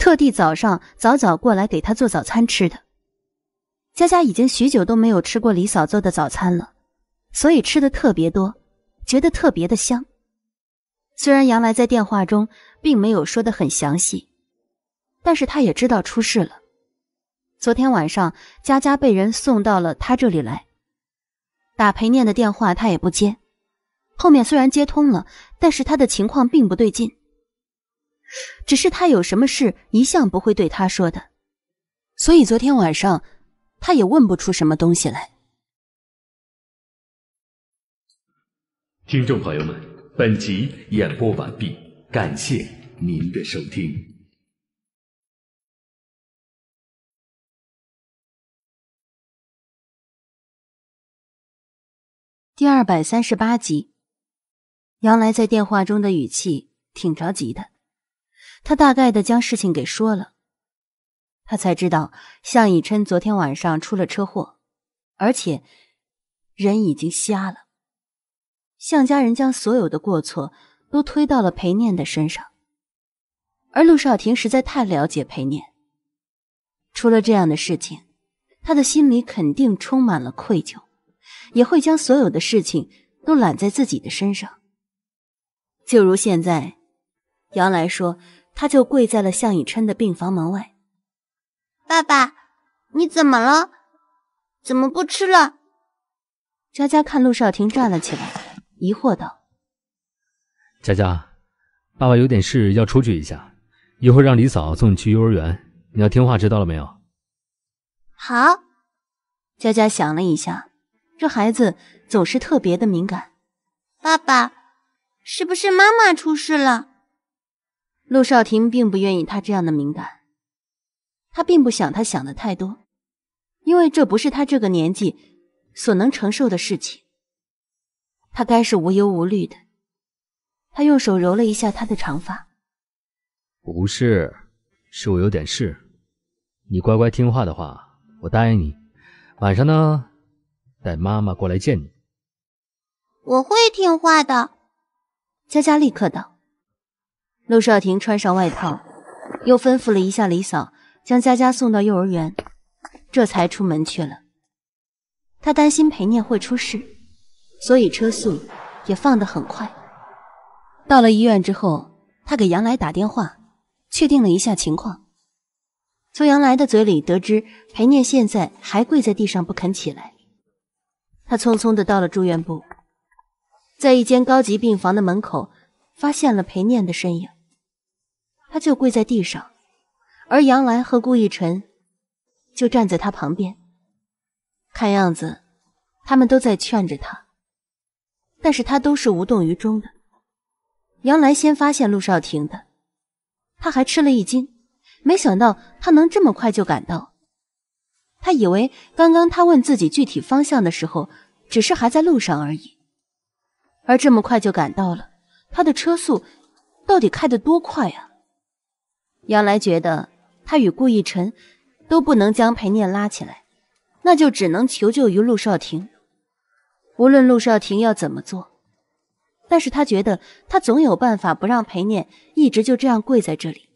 特地早上早早过来给他做早餐吃的。佳佳已经许久都没有吃过李嫂做的早餐了，所以吃的特别多，觉得特别的香。虽然杨来在电话中并没有说的很详细，但是他也知道出事了。昨天晚上，佳佳被人送到了他这里来，打裴念的电话他也不接。后面虽然接通了，但是他的情况并不对劲。只是他有什么事，一向不会对他说的，所以昨天晚上他也问不出什么东西来。听众朋友们，本集演播完毕，感谢您的收听。第二百三十八集，杨来在电话中的语气挺着急的。他大概的将事情给说了，他才知道向以琛昨天晚上出了车祸，而且人已经瞎了。向家人将所有的过错都推到了裴念的身上，而陆少廷实在太了解裴念，出了这样的事情，他的心里肯定充满了愧疚，也会将所有的事情都揽在自己的身上。就如现在，杨来说。他就跪在了向以琛的病房门外。爸爸，你怎么了？怎么不吃了？佳佳看陆少廷站了起来，疑惑道：“佳佳，爸爸有点事要出去一下，一会儿让李嫂送你去幼儿园，你要听话，知道了没有？”好。佳佳想了一下，这孩子总是特别的敏感。爸爸，是不是妈妈出事了？陆少廷并不愿意他这样的敏感，他并不想他想的太多，因为这不是他这个年纪所能承受的事情。他该是无忧无虑的。他用手揉了一下他的长发。不是，是我有点事。你乖乖听话的话，我答应你，晚上呢，带妈妈过来见你。我会听话的。佳佳立刻道。陆少廷穿上外套，又吩咐了一下李嫂将佳佳送到幼儿园，这才出门去了。他担心裴念会出事，所以车速也放得很快。到了医院之后，他给杨来打电话，确定了一下情况。从杨来的嘴里得知，裴念现在还跪在地上不肯起来。他匆匆的到了住院部，在一间高级病房的门口，发现了裴念的身影。他就跪在地上，而杨澜和顾逸晨就站在他旁边，看样子他们都在劝着他，但是他都是无动于衷的。杨澜先发现陆少廷的，他还吃了一惊，没想到他能这么快就赶到。他以为刚刚他问自己具体方向的时候，只是还在路上而已，而这么快就赶到了，他的车速到底开得多快啊？杨来觉得他与顾逸辰都不能将裴念拉起来，那就只能求救于陆少廷。无论陆少廷要怎么做，但是他觉得他总有办法不让裴念一直就这样跪在这里。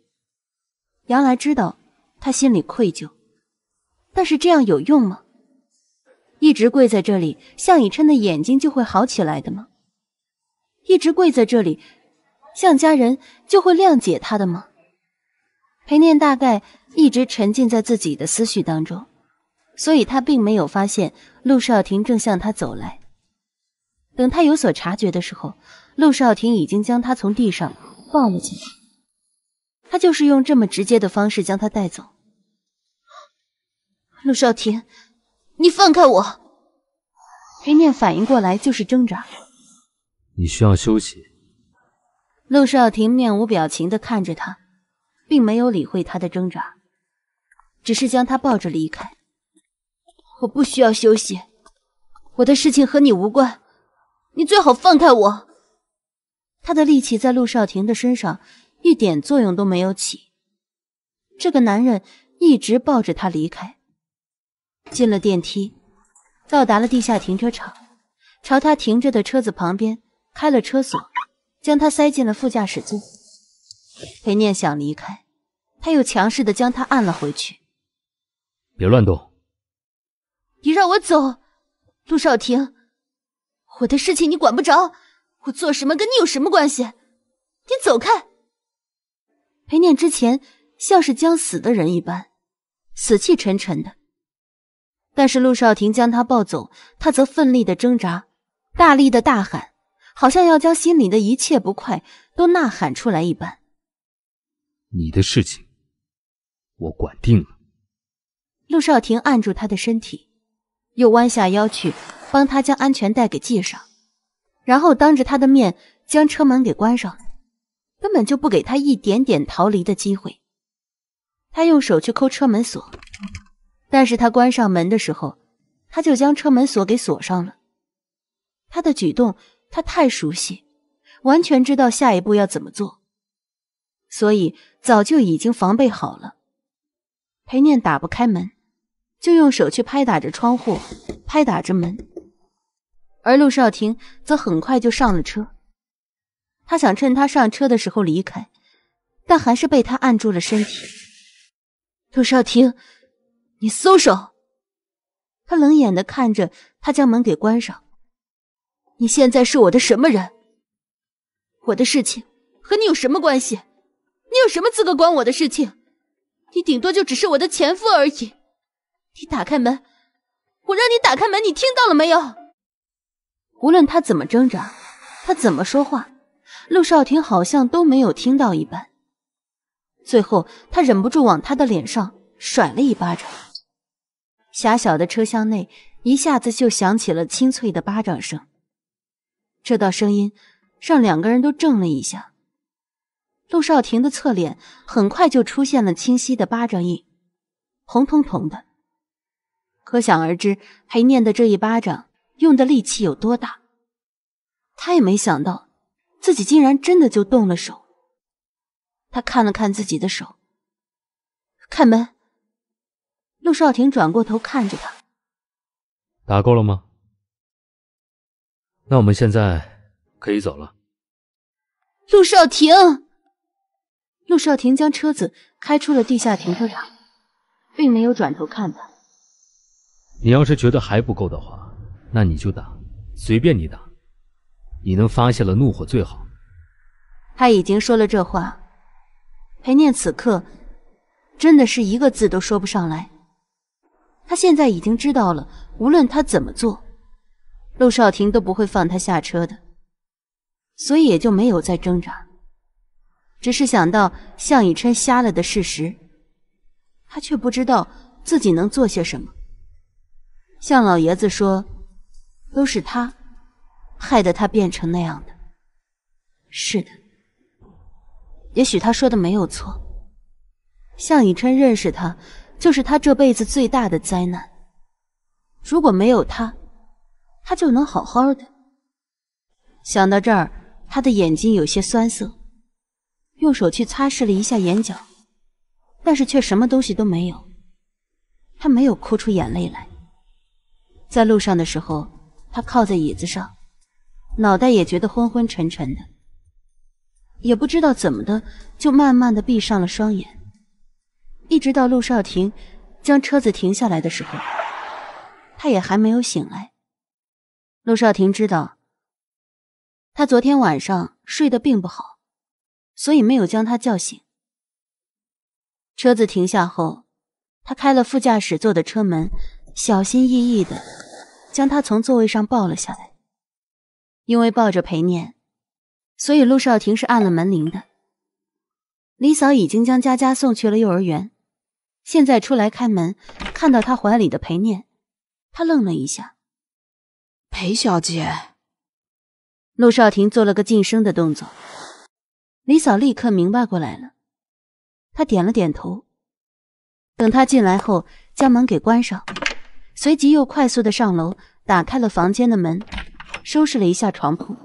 杨来知道他心里愧疚，但是这样有用吗？一直跪在这里，向以琛的眼睛就会好起来的吗？一直跪在这里，向家人就会谅解他的吗？裴念大概一直沉浸在自己的思绪当中，所以他并没有发现陆少廷正向他走来。等他有所察觉的时候，陆少廷已经将他从地上抱了起来。他就是用这么直接的方式将他带走。陆少廷，你放开我！裴念反应过来就是挣扎。你需要休息。陆少廷面无表情地看着他。并没有理会他的挣扎，只是将他抱着离开。我不需要休息，我的事情和你无关，你最好放开我。他的力气在陆少廷的身上一点作用都没有起，这个男人一直抱着他离开，进了电梯，到达了地下停车场，朝他停着的车子旁边开了车锁，将他塞进了副驾驶座。裴念想离开，他又强势的将他按了回去。别乱动！你让我走，陆少廷，我的事情你管不着，我做什么跟你有什么关系？你走开！裴念之前像是将死的人一般，死气沉沉的，但是陆少廷将他抱走，他则奋力的挣扎，大力的大喊，好像要将心里的一切不快都呐喊出来一般。你的事情，我管定了。陆少廷按住他的身体，又弯下腰去帮他将安全带给系上，然后当着他的面将车门给关上，根本就不给他一点点逃离的机会。他用手去抠车门锁，但是他关上门的时候，他就将车门锁给锁上了。他的举动，他太熟悉，完全知道下一步要怎么做。所以早就已经防备好了。裴念打不开门，就用手去拍打着窗户，拍打着门。而陆少廷则很快就上了车。他想趁他上车的时候离开，但还是被他按住了身体。陆少廷，你松手！他冷眼的看着他将门给关上。你现在是我的什么人？我的事情和你有什么关系？你有什么资格管我的事情？你顶多就只是我的前夫而已。你打开门，我让你打开门，你听到了没有？无论他怎么挣扎，他怎么说话，陆少廷好像都没有听到一般。最后，他忍不住往他的脸上甩了一巴掌。狭小的车厢内一下子就响起了清脆的巴掌声。这道声音让两个人都怔了一下。陆少廷的侧脸很快就出现了清晰的巴掌印，红彤彤的，可想而知裴念的这一巴掌用的力气有多大。他也没想到自己竟然真的就动了手。他看了看自己的手，开门。陆少廷转过头看着他：“打够了吗？那我们现在可以走了。”陆少廷。陆少廷将车子开出了地下停车场，并没有转头看他。你要是觉得还不够的话，那你就打，随便你打，你能发泄了怒火最好。他已经说了这话，裴念此刻真的是一个字都说不上来。他现在已经知道了，无论他怎么做，陆少廷都不会放他下车的，所以也就没有再挣扎。只是想到向以琛瞎了的事实，他却不知道自己能做些什么。向老爷子说：“都是他，害得他变成那样的。”是的，也许他说的没有错。向以琛认识他，就是他这辈子最大的灾难。如果没有他，他就能好好的。想到这儿，他的眼睛有些酸涩。用手去擦拭了一下眼角，但是却什么东西都没有。他没有哭出眼泪来。在路上的时候，他靠在椅子上，脑袋也觉得昏昏沉沉的。也不知道怎么的，就慢慢的闭上了双眼。一直到陆少廷将车子停下来的时候，他也还没有醒来。陆少廷知道，他昨天晚上睡得并不好。所以没有将他叫醒。车子停下后，他开了副驾驶座的车门，小心翼翼的将他从座位上抱了下来。因为抱着裴念，所以陆少廷是按了门铃的。李嫂已经将佳佳送去了幼儿园，现在出来开门，看到他怀里的裴念，他愣了一下：“裴小姐。”陆少廷做了个噤声的动作。李嫂立刻明白过来了，她点了点头。等他进来后，将门给关上，随即又快速的上楼，打开了房间的门，收拾了一下床铺。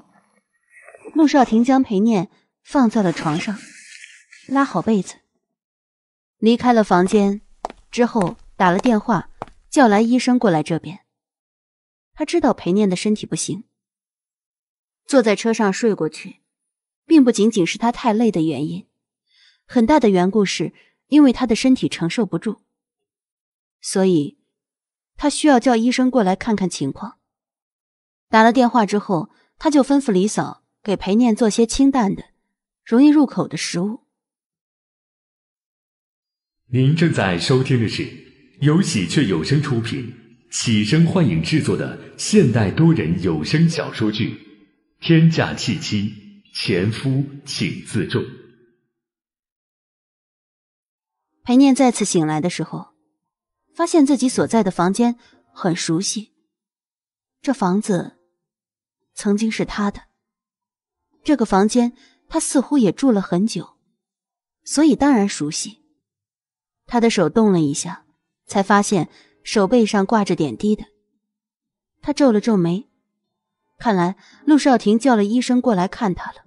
陆少廷将裴念放在了床上，拉好被子。离开了房间之后，打了电话，叫来医生过来这边。他知道裴念的身体不行，坐在车上睡过去。并不仅仅是他太累的原因，很大的缘故是因为他的身体承受不住，所以他需要叫医生过来看看情况。打了电话之后，他就吩咐李嫂给裴念做些清淡的、容易入口的食物。您正在收听的是由喜鹊有声出品、喜声幻影制作的现代多人有声小说剧《天价弃妻》。前夫，请自重。裴念再次醒来的时候，发现自己所在的房间很熟悉。这房子曾经是他的，这个房间他似乎也住了很久，所以当然熟悉。他的手动了一下，才发现手背上挂着点滴的。他皱了皱眉。看来陆少廷叫了医生过来看他了，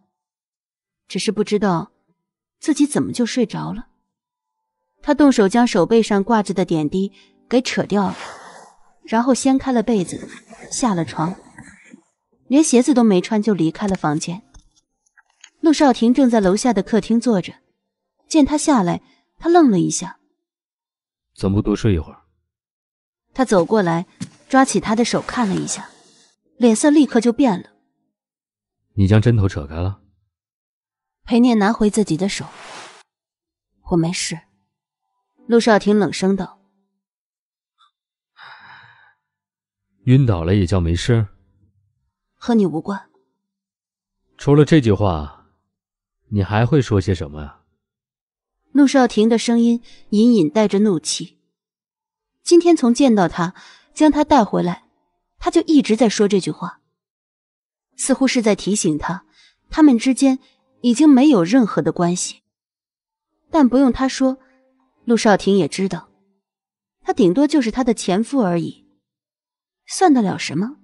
只是不知道自己怎么就睡着了。他动手将手背上挂着的点滴给扯掉了，然后掀开了被子，下了床，连鞋子都没穿就离开了房间。陆少廷正在楼下的客厅坐着，见他下来，他愣了一下：“怎么不多睡一会儿？”他走过来，抓起他的手看了一下。脸色立刻就变了。你将针头扯开了。裴念拿回自己的手，我没事。陆少廷冷声道：“晕倒了也叫没事？和你无关。除了这句话，你还会说些什么呀？”陆少廷的声音隐隐带着怒气。今天从见到他，将他带回来。他就一直在说这句话，似乎是在提醒他，他们之间已经没有任何的关系。但不用他说，陆少廷也知道，他顶多就是他的前夫而已，算得了什么？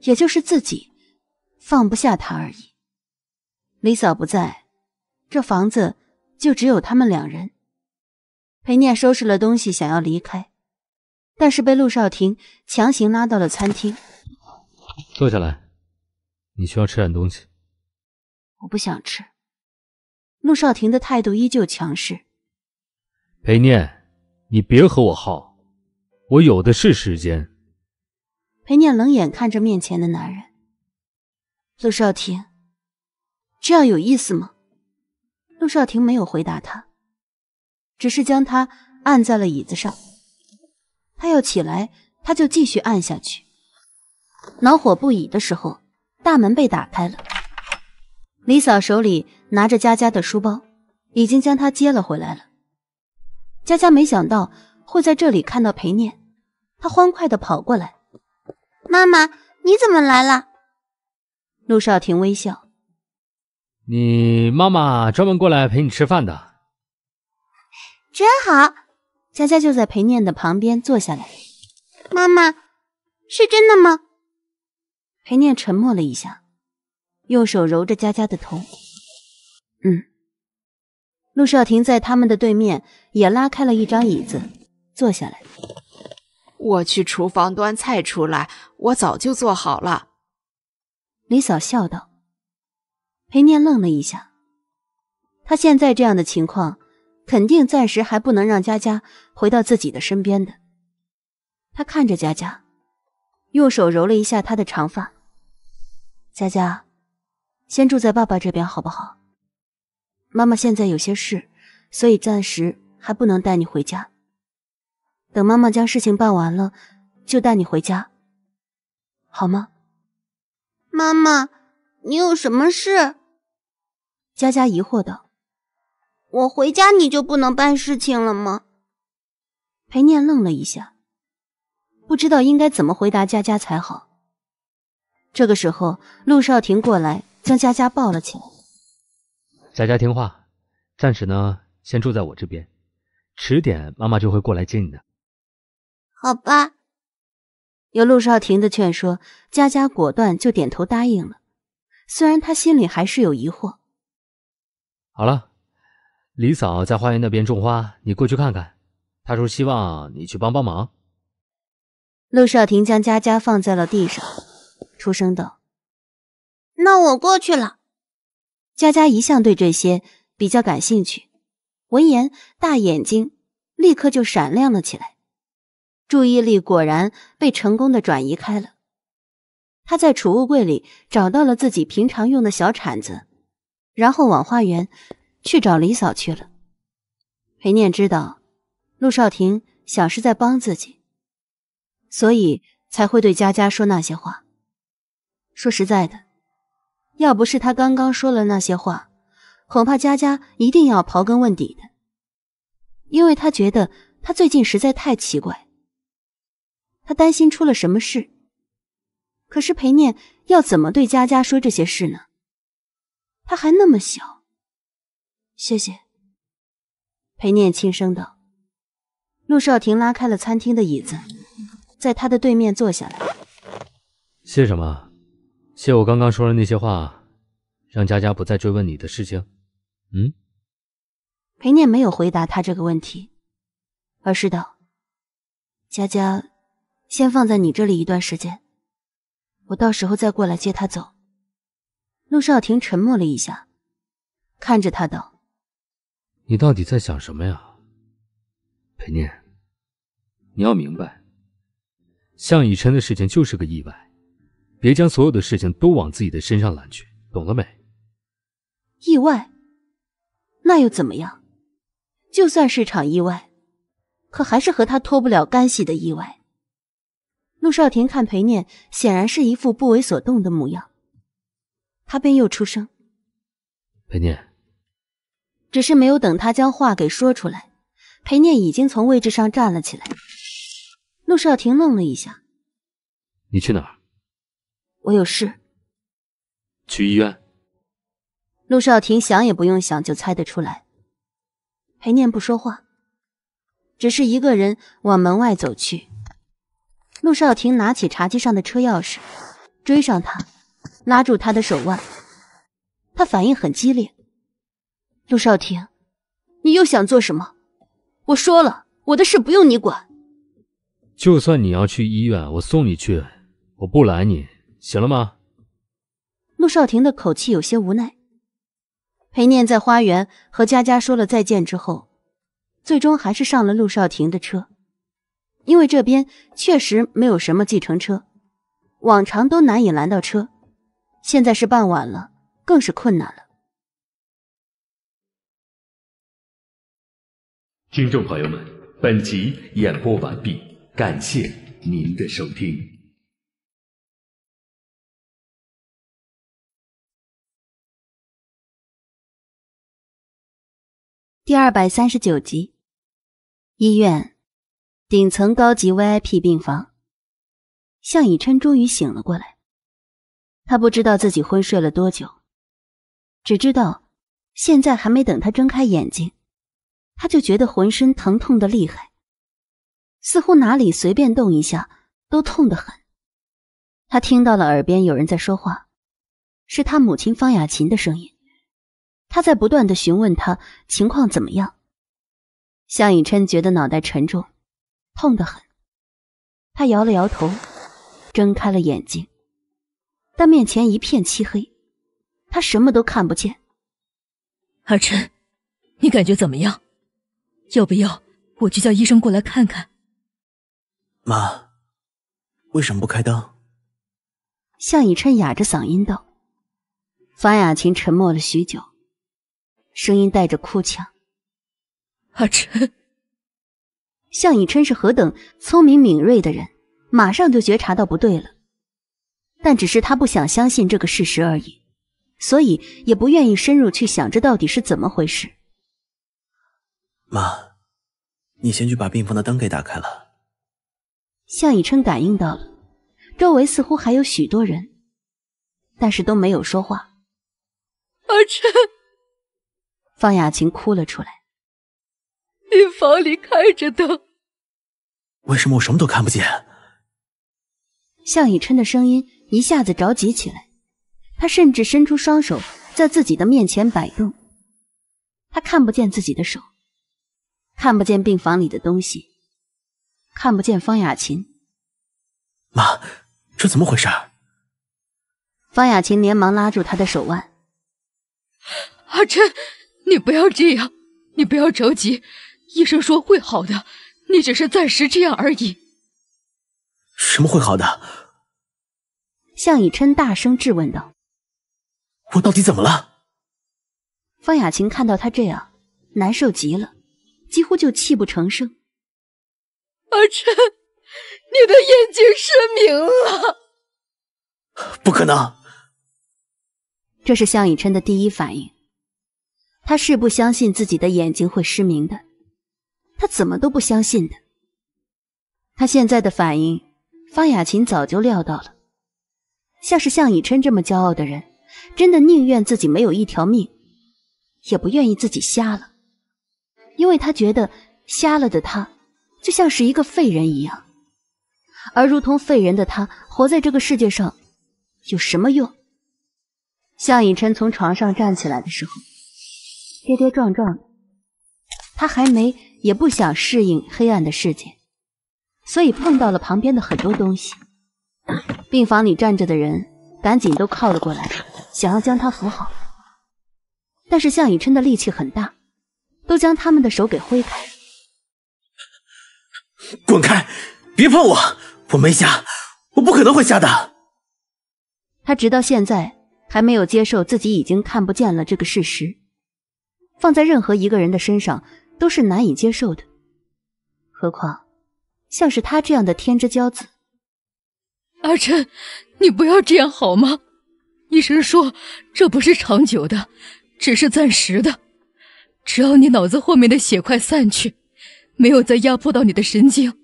也就是自己放不下他而已。李嫂不在，这房子就只有他们两人。裴念收拾了东西，想要离开。但是被陆少廷强行拉到了餐厅，坐下来，你需要吃点东西。我不想吃。陆少廷的态度依旧强势。裴念，你别和我耗，我有的是时间。裴念冷眼看着面前的男人，陆少廷，这样有意思吗？陆少廷没有回答他，只是将他按在了椅子上。他要起来，他就继续按下去。恼火不已的时候，大门被打开了。李嫂手里拿着佳佳的书包，已经将她接了回来了。佳佳没想到会在这里看到裴念，她欢快的跑过来：“妈妈，你怎么来了？”陆少廷微笑：“你妈妈专门过来陪你吃饭的，真好。”佳佳就在裴念的旁边坐下来。妈妈，是真的吗？裴念沉默了一下，用手揉着佳佳的头。嗯。陆少廷在他们的对面也拉开了一张椅子，坐下来。我去厨房端菜出来，我早就做好了。李嫂笑道。裴念愣了一下，他现在这样的情况。肯定暂时还不能让佳佳回到自己的身边的。他看着佳佳，用手揉了一下她的长发。佳佳，先住在爸爸这边好不好？妈妈现在有些事，所以暂时还不能带你回家。等妈妈将事情办完了，就带你回家，好吗？妈妈，你有什么事？佳佳疑惑道。我回家你就不能办事情了吗？裴念愣了一下，不知道应该怎么回答佳佳才好。这个时候，陆少廷过来将佳佳抱了起来。佳佳听话，暂时呢先住在我这边，迟点妈妈就会过来接你的。好吧，有陆少廷的劝说，佳佳果断就点头答应了。虽然她心里还是有疑惑。好了。李嫂在花园那边种花，你过去看看。她说希望你去帮帮忙。陆少廷将佳佳放在了地上，出声道：“那我过去了。”佳佳一向对这些比较感兴趣，闻言大眼睛立刻就闪亮了起来，注意力果然被成功的转移开了。他在储物柜里找到了自己平常用的小铲子，然后往花园。去找李嫂去了。裴念知道，陆少廷想是在帮自己，所以才会对佳佳说那些话。说实在的，要不是他刚刚说了那些话，恐怕佳佳一定要刨根问底的，因为他觉得他最近实在太奇怪。他担心出了什么事。可是裴念要怎么对佳佳说这些事呢？他还那么小。谢谢。裴念轻声道。陆少廷拉开了餐厅的椅子，在他的对面坐下来。谢什么？谢我刚刚说的那些话，让佳佳不再追问你的事情？嗯。裴念没有回答他这个问题，而是道：“佳佳先放在你这里一段时间，我到时候再过来接她走。”陆少廷沉默了一下，看着他道。你到底在想什么呀，裴念？你要明白，向以琛的事情就是个意外，别将所有的事情都往自己的身上揽去，懂了没？意外，那又怎么样？就算是场意外，可还是和他脱不了干系的意外。陆少廷看裴念，显然是一副不为所动的模样，他便又出声：“裴念。”只是没有等他将话给说出来，裴念已经从位置上站了起来。陆少廷愣了一下：“你去哪儿？”“我有事。”“去医院。”陆少廷想也不用想就猜得出来。裴念不说话，只是一个人往门外走去。陆少廷拿起茶几上的车钥匙，追上他，拉住他的手腕。他反应很激烈。陆少廷，你又想做什么？我说了我的事不用你管。就算你要去医院，我送你去，我不拦你，行了吗？陆少廷的口气有些无奈。裴念在花园和佳佳说了再见之后，最终还是上了陆少廷的车，因为这边确实没有什么计程车，往常都难以拦到车，现在是傍晚了，更是困难了。听众朋友们，本集演播完毕，感谢您的收听。第二百三十九集，医院顶层高级 VIP 病房，向以琛终于醒了过来。他不知道自己昏睡了多久，只知道现在还没等他睁开眼睛。他就觉得浑身疼痛的厉害，似乎哪里随便动一下都痛得很。他听到了耳边有人在说话，是他母亲方雅琴的声音。他在不断的询问他情况怎么样。向以琛觉得脑袋沉重，痛得很。他摇了摇头，睁开了眼睛，但面前一片漆黑，他什么都看不见。儿琛，你感觉怎么样？要不要我去叫医生过来看看？妈，为什么不开灯？向以琛哑着嗓音道。方雅琴沉默了许久，声音带着哭腔：“阿琛。”向以琛是何等聪明敏锐的人，马上就觉察到不对了，但只是他不想相信这个事实而已，所以也不愿意深入去想这到底是怎么回事。妈，你先去把病房的灯给打开了。向以琛感应到了，周围似乎还有许多人，但是都没有说话。阿琛，方雅琴哭了出来。病房里开着灯，为什么我什么都看不见？向以琛的声音一下子着急起来，他甚至伸出双手在自己的面前摆动，他看不见自己的手。看不见病房里的东西，看不见方雅琴。妈，这怎么回事？方雅琴连忙拉住他的手腕：“阿琛，你不要这样，你不要着急，医生说会好的，你只是暂时这样而已。”什么会好的？向以琛大声质问道：“我到底怎么了？”方雅琴看到他这样，难受极了。几乎就泣不成声。阿琛，你的眼睛失明了？不可能！这是向以琛的第一反应。他是不相信自己的眼睛会失明的，他怎么都不相信的。他现在的反应，方雅琴早就料到了。像是向以琛这么骄傲的人，真的宁愿自己没有一条命，也不愿意自己瞎了。因为他觉得瞎了的他就像是一个废人一样，而如同废人的他活在这个世界上有什么用？向以琛从床上站起来的时候，跌跌撞撞的，他还没也不想适应黑暗的世界，所以碰到了旁边的很多东西。病房里站着的人赶紧都靠了过来，想要将他扶好，但是向以琛的力气很大。都将他们的手给挥开，滚开！别碰我！我没瞎，我不可能会瞎的。他直到现在还没有接受自己已经看不见了这个事实，放在任何一个人的身上都是难以接受的，何况像是他这样的天之骄子。阿琛，你不要这样好吗？医生说这不是长久的，只是暂时的。只要你脑子后面的血块散去，没有再压迫到你的神经，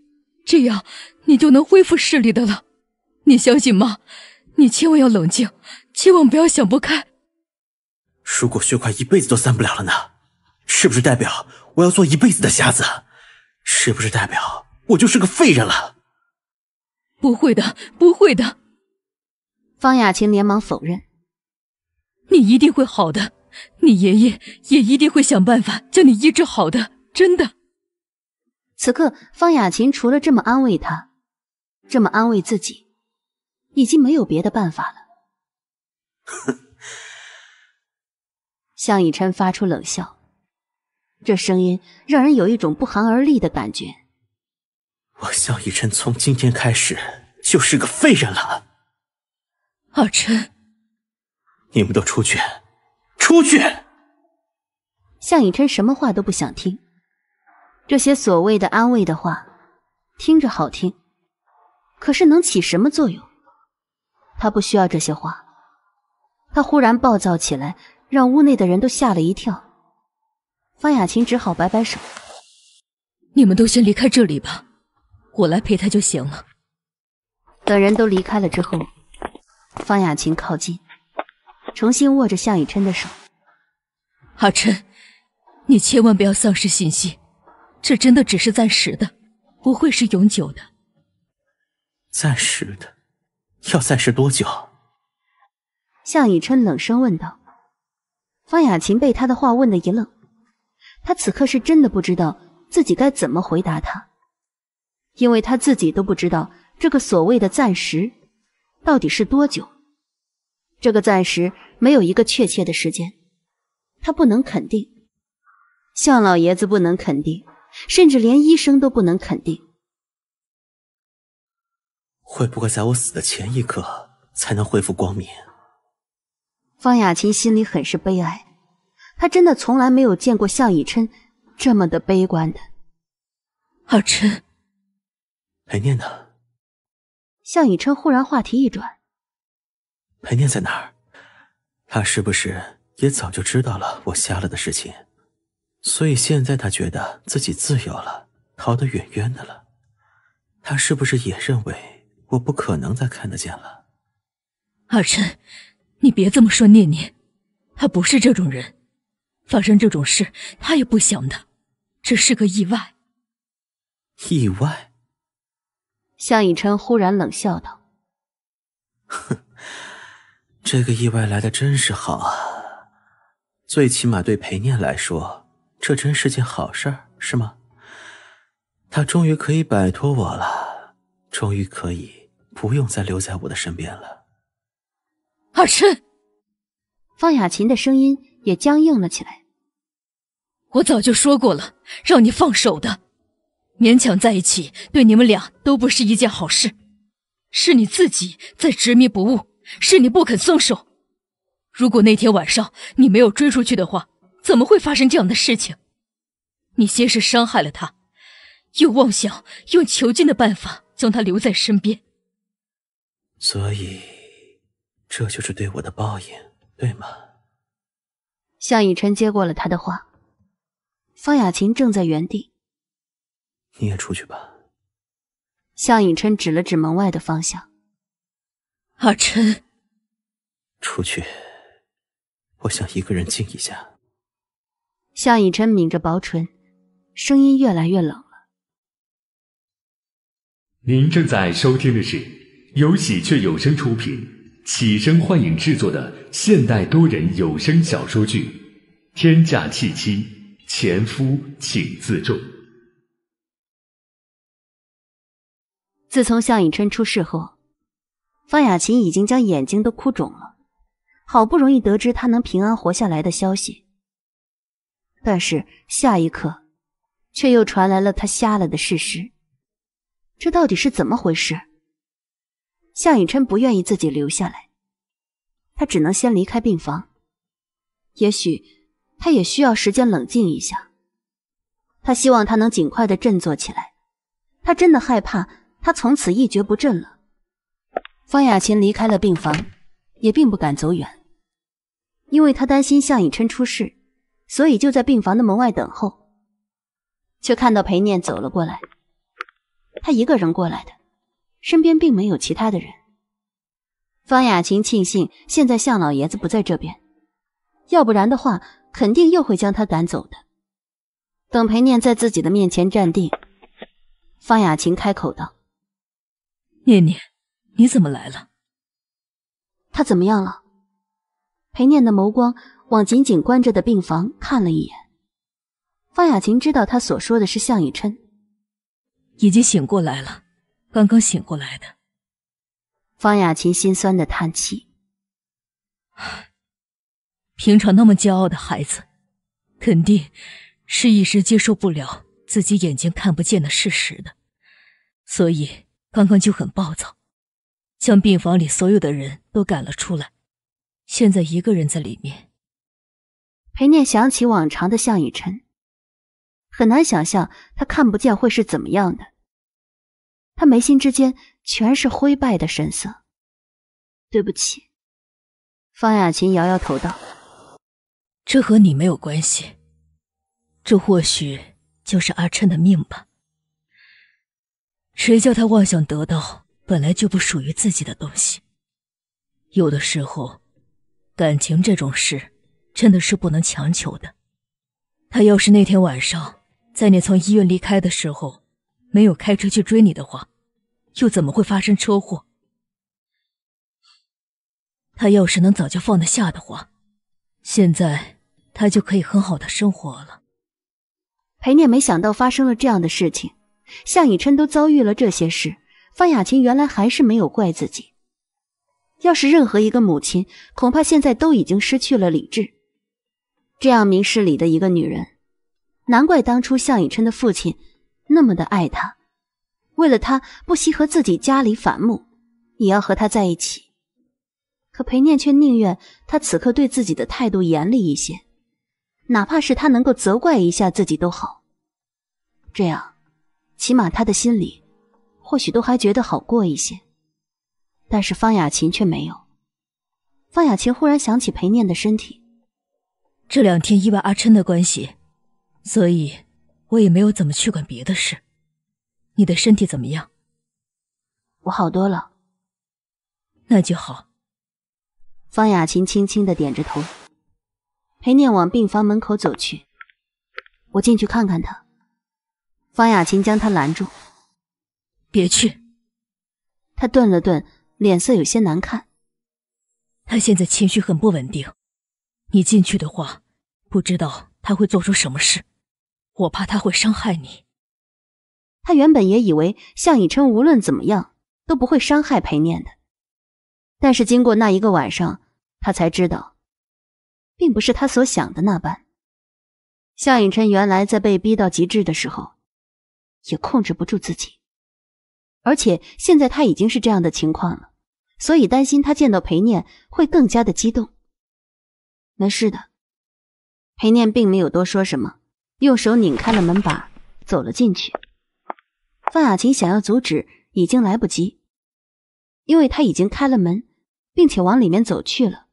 这样你就能恢复视力的了。你相信吗？你千万要冷静，千万不要想不开。如果血块一辈子都散不了了呢？是不是代表我要做一辈子的瞎子？是不是代表我就是个废人了？不会的，不会的。方雅琴连忙否认：“你一定会好的。”你爷爷也一定会想办法将你医治好的，真的。此刻，方雅琴除了这么安慰他，这么安慰自己，已经没有别的办法了。哼！向以琛发出冷笑，这声音让人有一种不寒而栗的感觉。我向以琛从今天开始就是个废人了。二琛，你们都出去。出去！向以琛什么话都不想听，这些所谓的安慰的话听着好听，可是能起什么作用？他不需要这些话。他忽然暴躁起来，让屋内的人都吓了一跳。方雅琴只好摆摆手：“你们都先离开这里吧，我来陪他就行了。”等人都离开了之后，方雅琴靠近。重新握着向以琛的手，阿琛，你千万不要丧失信心，这真的只是暂时的，不会是永久的。暂时的，要暂时多久？向以琛冷声问道。方雅琴被他的话问的一愣，他此刻是真的不知道自己该怎么回答他，因为他自己都不知道这个所谓的暂时到底是多久。这个暂时没有一个确切的时间，他不能肯定，向老爷子不能肯定，甚至连医生都不能肯定。会不会在我死的前一刻才能恢复光明？方雅琴心里很是悲哀，她真的从来没有见过向以琛这么的悲观的。儿琛，裴念呢。向以琛忽然话题一转。裴念在哪儿？他是不是也早就知道了我瞎了的事情？所以现在他觉得自己自由了，逃得远远的了。他是不是也认为我不可能再看得见了？阿琛，你别这么说，念念，他不是这种人。发生这种事，他也不想的，这是个意外。意外。向以琛忽然冷笑道：“哼。”这个意外来的真是好啊！最起码对裴念来说，这真是件好事儿，是吗？他终于可以摆脱我了，终于可以不用再留在我的身边了。二琛，方雅琴的声音也僵硬了起来。我早就说过了，让你放手的。勉强在一起，对你们俩都不是一件好事。是你自己在执迷不悟。是你不肯松手。如果那天晚上你没有追出去的话，怎么会发生这样的事情？你先是伤害了他，又妄想用囚禁的办法将他留在身边。所以，这就是对我的报应，对吗？向以琛接过了他的话。方雅琴正在原地。你也出去吧。向以琛指了指门外的方向。阿琛，出去，我想一个人静一下。向以琛抿着薄唇，声音越来越冷了。您正在收听的是由喜鹊有声出品、启声幻影制作的现代多人有声小说剧《天价弃妻》，前夫请自重。自从向以琛出事后。方雅琴已经将眼睛都哭肿了，好不容易得知他能平安活下来的消息，但是下一刻，却又传来了他瞎了的事实。这到底是怎么回事？夏以琛不愿意自己留下来，他只能先离开病房。也许他也需要时间冷静一下。他希望他能尽快的振作起来，他真的害怕他从此一蹶不振了。方雅琴离开了病房，也并不敢走远，因为她担心向以琛出事，所以就在病房的门外等候，却看到裴念走了过来。他一个人过来的，身边并没有其他的人。方雅琴庆幸现在向老爷子不在这边，要不然的话，肯定又会将他赶走的。等裴念在自己的面前站定，方雅琴开口道：“念念。”你怎么来了？他怎么样了？裴念的眸光往紧紧关着的病房看了一眼。方雅琴知道他所说的是向以琛，已经醒过来了，刚刚醒过来的。方雅琴心酸的叹气，平常那么骄傲的孩子，肯定是一时接受不了自己眼睛看不见的事实的，所以刚刚就很暴躁。将病房里所有的人都赶了出来，现在一个人在里面。裴念想起往常的向以琛，很难想象他看不见会是怎么样的。他眉心之间全是灰败的神色。对不起，方雅琴摇摇头道：“这和你没有关系，这或许就是阿琛的命吧。谁叫他妄想得到？”本来就不属于自己的东西，有的时候，感情这种事，真的是不能强求的。他要是那天晚上在你从医院离开的时候，没有开车去追你的话，又怎么会发生车祸？他要是能早就放得下的话，现在他就可以很好的生活了。裴念没想到发生了这样的事情，向以琛都遭遇了这些事。范雅琴原来还是没有怪自己。要是任何一个母亲，恐怕现在都已经失去了理智。这样明事理的一个女人，难怪当初向以琛的父亲那么的爱她，为了她不惜和自己家里反目，也要和她在一起。可裴念却宁愿她此刻对自己的态度严厉一些，哪怕是他能够责怪一下自己都好。这样，起码他的心里。或许都还觉得好过一些，但是方雅琴却没有。方雅琴忽然想起裴念的身体，这两天因为阿琛的关系，所以我也没有怎么去管别的事。你的身体怎么样？我好多了，那就好。方雅琴轻轻的点着头。裴念往病房门口走去，我进去看看他。方雅琴将他拦住。别去。他顿了顿，脸色有些难看。他现在情绪很不稳定，你进去的话，不知道他会做出什么事，我怕他会伤害你。他原本也以为向以琛无论怎么样都不会伤害裴念的，但是经过那一个晚上，他才知道，并不是他所想的那般。向以琛原来在被逼到极致的时候，也控制不住自己。而且现在他已经是这样的情况了，所以担心他见到裴念会更加的激动。没事的，裴念并没有多说什么，用手拧开了门把，走了进去。范雅琴想要阻止，已经来不及，因为他已经开了门，并且往里面走去了。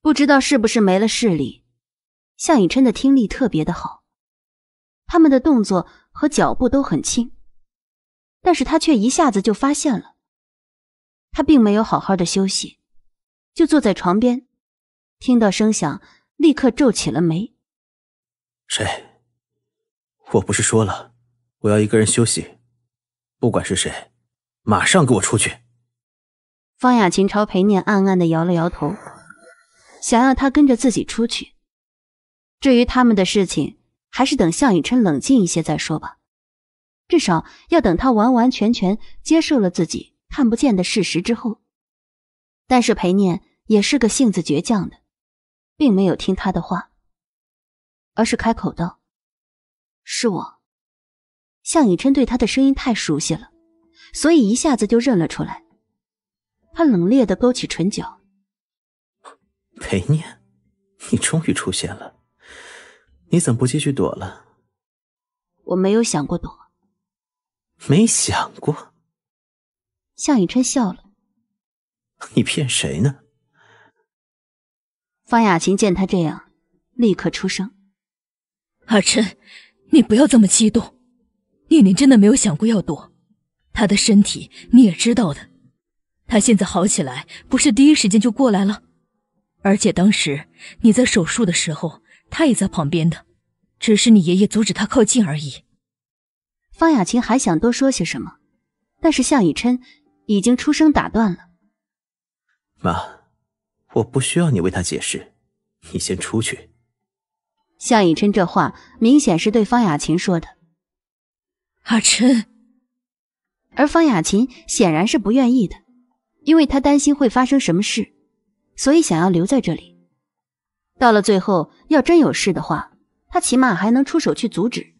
不知道是不是没了视力，向以琛的听力特别的好，他们的动作和脚步都很轻。但是他却一下子就发现了，他并没有好好的休息，就坐在床边，听到声响，立刻皱起了眉。谁？我不是说了，我要一个人休息，不管是谁，马上给我出去。方雅琴朝裴念暗暗的摇了摇头，想要他跟着自己出去。至于他们的事情，还是等向以琛冷静一些再说吧。至少要等他完完全全接受了自己看不见的事实之后。但是裴念也是个性子倔强的，并没有听他的话，而是开口道：“是我。”向以琛对他的声音太熟悉了，所以一下子就认了出来。他冷冽的勾起唇角：“裴念，你终于出现了，你怎么不继续躲了？”我没有想过躲。没想过，向以琛笑了。你骗谁呢？方雅琴见他这样，立刻出声：“阿琛，你不要这么激动。念念真的没有想过要躲。她的身体你也知道的，她现在好起来，不是第一时间就过来了。而且当时你在手术的时候，他也在旁边的，只是你爷爷阻止他靠近而已。”方雅琴还想多说些什么，但是向以琛已经出声打断了：“妈，我不需要你为他解释，你先出去。”向以琛这话明显是对方雅琴说的。阿琛，而方雅琴显然是不愿意的，因为她担心会发生什么事，所以想要留在这里。到了最后，要真有事的话，她起码还能出手去阻止。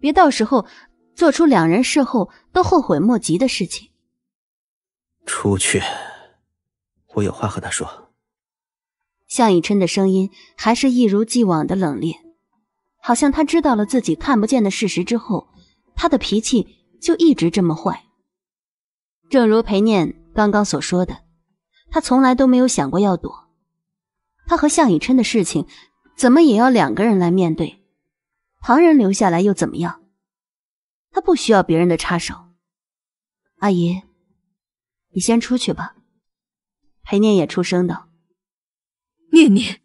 别到时候做出两人事后都后悔莫及的事情。出去，我有话和他说。向以琛的声音还是一如既往的冷冽，好像他知道了自己看不见的事实之后，他的脾气就一直这么坏。正如裴念刚刚所说的，他从来都没有想过要躲。他和向以琛的事情，怎么也要两个人来面对。旁人留下来又怎么样？他不需要别人的插手。阿姨，你先出去吧。裴念也出声道：“念念，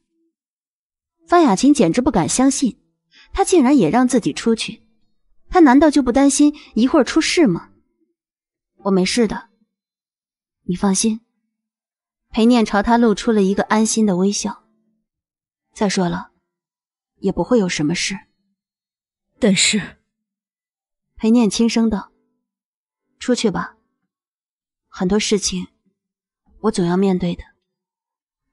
方雅琴简直不敢相信，他竟然也让自己出去。他难道就不担心一会儿出事吗？”我没事的，你放心。裴念朝他露出了一个安心的微笑。再说了，也不会有什么事。但是，裴念轻声道：“出去吧，很多事情我总要面对的。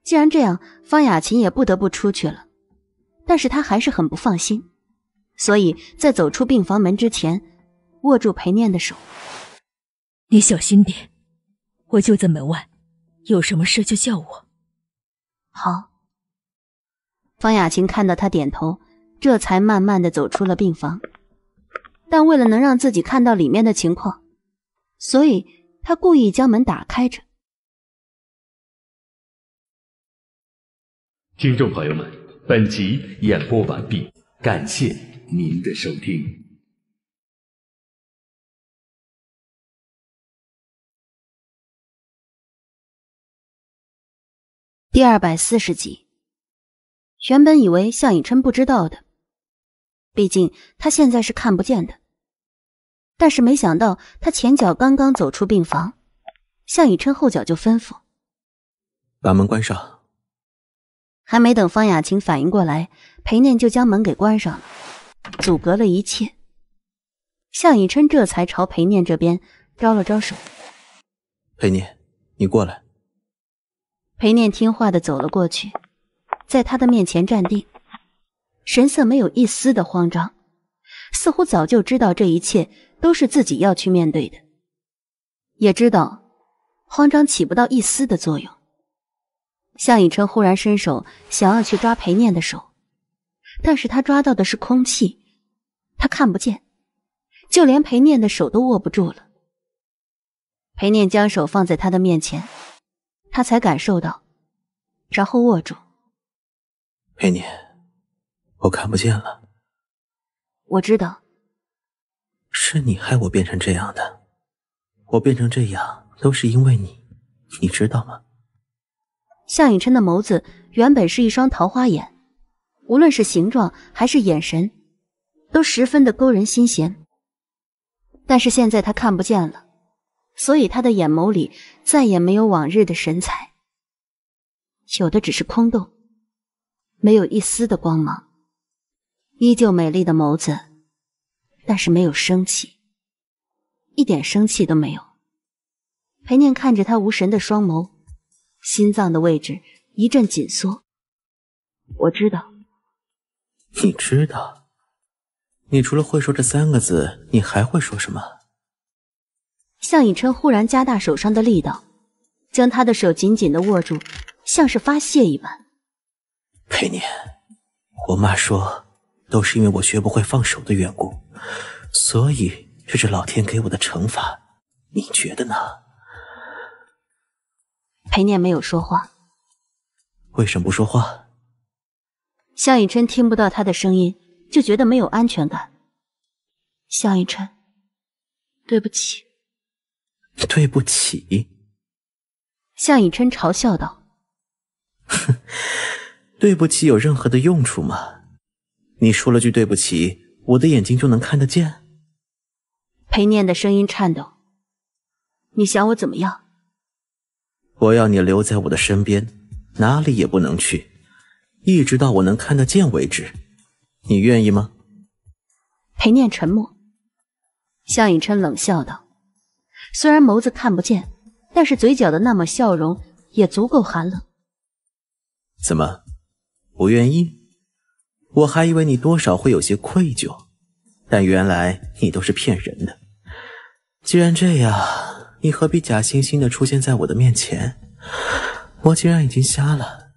既然这样，方雅琴也不得不出去了。但是她还是很不放心，所以在走出病房门之前，握住裴念的手：‘你小心点，我就在门外，有什么事就叫我。’好。”方雅琴看到他点头。这才慢慢的走出了病房，但为了能让自己看到里面的情况，所以他故意将门打开着。听众朋友们，本集演播完毕，感谢您的收听。第二百四十集，原本以为向以琛不知道的。毕竟他现在是看不见的，但是没想到他前脚刚刚走出病房，向以琛后脚就吩咐把门关上。还没等方雅琴反应过来，裴念就将门给关上了，阻隔了一切。向以琛这才朝裴念这边招了招手：“裴念，你过来。”裴念听话的走了过去，在他的面前站定。神色没有一丝的慌张，似乎早就知道这一切都是自己要去面对的，也知道慌张起不到一丝的作用。向以琛忽然伸手想要去抓裴念的手，但是他抓到的是空气，他看不见，就连裴念的手都握不住了。裴念将手放在他的面前，他才感受到，然后握住。裴念。我看不见了。我知道，是你害我变成这样的。我变成这样都是因为你，你知道吗？向影琛的眸子原本是一双桃花眼，无论是形状还是眼神，都十分的勾人心弦。但是现在他看不见了，所以他的眼眸里再也没有往日的神采，有的只是空洞，没有一丝的光芒。依旧美丽的眸子，但是没有生气，一点生气都没有。裴念看着他无神的双眸，心脏的位置一阵紧缩。我知道，你知道，你除了会说这三个字，你还会说什么？向以琛忽然加大手上的力道，将他的手紧紧的握住，像是发泄一般。裴念，我妈说。都是因为我学不会放手的缘故，所以这是老天给我的惩罚。你觉得呢？裴念没有说话。为什么不说话？向以琛听不到他的声音，就觉得没有安全感。向以琛，对不起。对不起。向以琛嘲笑道：“哼，对不起有任何的用处吗？”你说了句对不起，我的眼睛就能看得见。裴念的声音颤抖，你想我怎么样？我要你留在我的身边，哪里也不能去，一直到我能看得见为止。你愿意吗？裴念沉默。向以琛冷笑道：“虽然眸子看不见，但是嘴角的那么笑容也足够寒冷。怎么，不愿意？”我还以为你多少会有些愧疚，但原来你都是骗人的。既然这样，你何必假惺惺的出现在我的面前？我既然已经瞎了，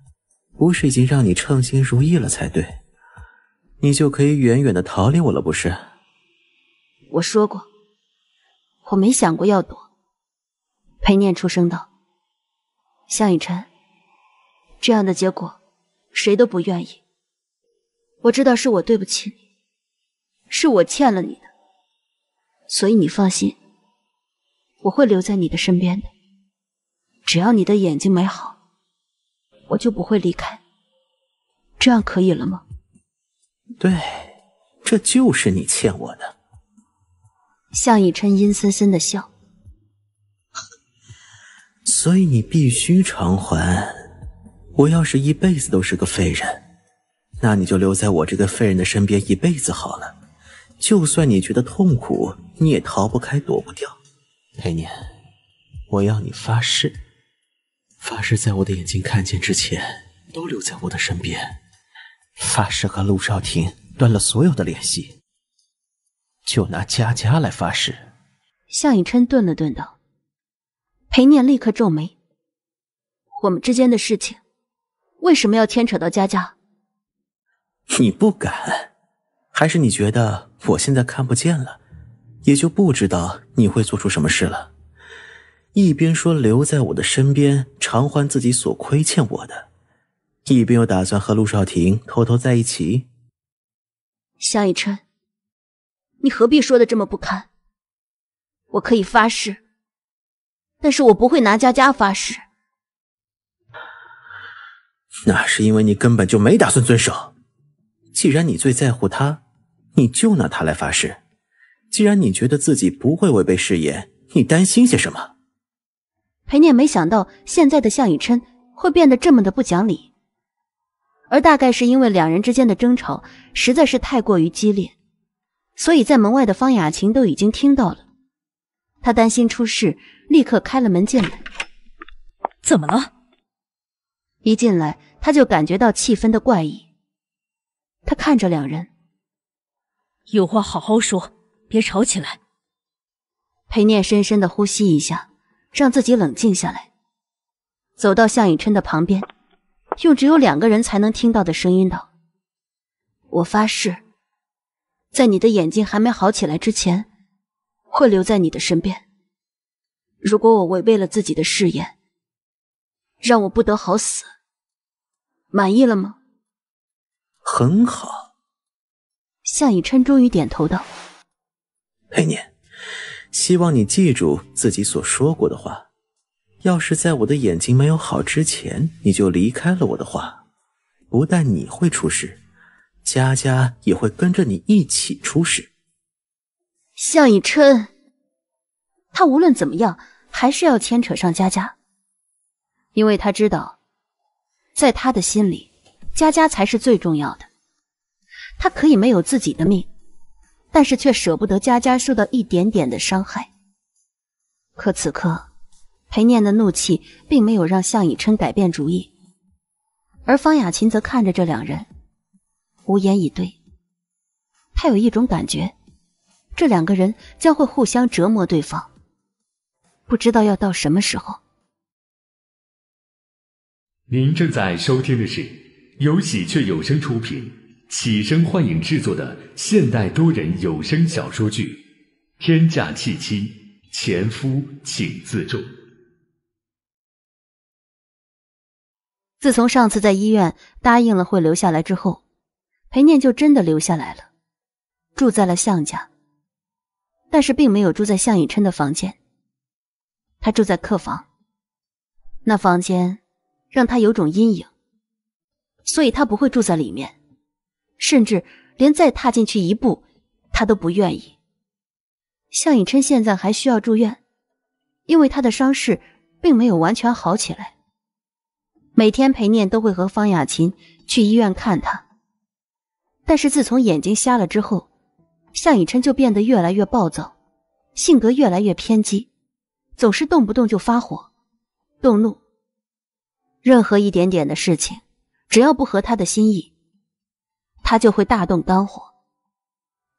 不是已经让你称心如意了才对，你就可以远远的逃离我了，不是？我说过，我没想过要躲。裴念出声道：“向以晨，这样的结果，谁都不愿意。”我知道是我对不起你，是我欠了你的，所以你放心，我会留在你的身边的。只要你的眼睛没好，我就不会离开。这样可以了吗？对，这就是你欠我的。向以琛阴森森的笑，所以你必须偿还。我要是一辈子都是个废人。那你就留在我这个废人的身边一辈子好了，就算你觉得痛苦，你也逃不开、躲不掉。裴念，我要你发誓，发誓在我的眼睛看见之前，都留在我的身边，发誓和陆少廷断了所有的联系，就拿佳佳来发誓。向以琛顿了顿，道：“裴念，立刻皱眉，我们之间的事情，为什么要牵扯到佳佳？”你不敢，还是你觉得我现在看不见了，也就不知道你会做出什么事了？一边说留在我的身边偿还自己所亏欠我的，一边又打算和陆少廷偷偷在一起？江以琛，你何必说的这么不堪？我可以发誓，但是我不会拿佳佳发誓。那是因为你根本就没打算遵守。既然你最在乎他，你就拿他来发誓。既然你觉得自己不会违背誓言，你担心些什么？裴念没想到现在的向以琛会变得这么的不讲理，而大概是因为两人之间的争吵实在是太过于激烈，所以在门外的方雅琴都已经听到了。他担心出事，立刻开了门进来。怎么了？一进来他就感觉到气氛的怪异。他看着两人，有话好好说，别吵起来。裴念深深的呼吸一下，让自己冷静下来，走到向以琛的旁边，用只有两个人才能听到的声音道：“我发誓，在你的眼睛还没好起来之前，会留在你的身边。如果我违背了自己的誓言，让我不得好死。满意了吗？”很好，向以琛终于点头道：“佩妮，希望你记住自己所说过的话。要是在我的眼睛没有好之前，你就离开了我的话，不但你会出事，佳佳也会跟着你一起出事。”向以琛，他无论怎么样，还是要牵扯上佳佳，因为他知道，在他的心里。佳佳才是最重要的，他可以没有自己的命，但是却舍不得佳佳受到一点点的伤害。可此刻，裴念的怒气并没有让向以琛改变主意，而方雅琴则看着这两人，无言以对。他有一种感觉，这两个人将会互相折磨对方，不知道要到什么时候。您正在收听的是。由喜鹊有声出品，启声幻影制作的现代多人有声小说剧《天价弃妻》，前夫请自重。自从上次在医院答应了会留下来之后，裴念就真的留下来了，住在了向家，但是并没有住在向以琛的房间，他住在客房，那房间让他有种阴影。所以他不会住在里面，甚至连再踏进去一步，他都不愿意。向以琛现在还需要住院，因为他的伤势并没有完全好起来。每天裴念都会和方雅琴去医院看他，但是自从眼睛瞎了之后，向以琛就变得越来越暴躁，性格越来越偏激，总是动不动就发火、动怒，任何一点点的事情。只要不合他的心意，他就会大动肝火，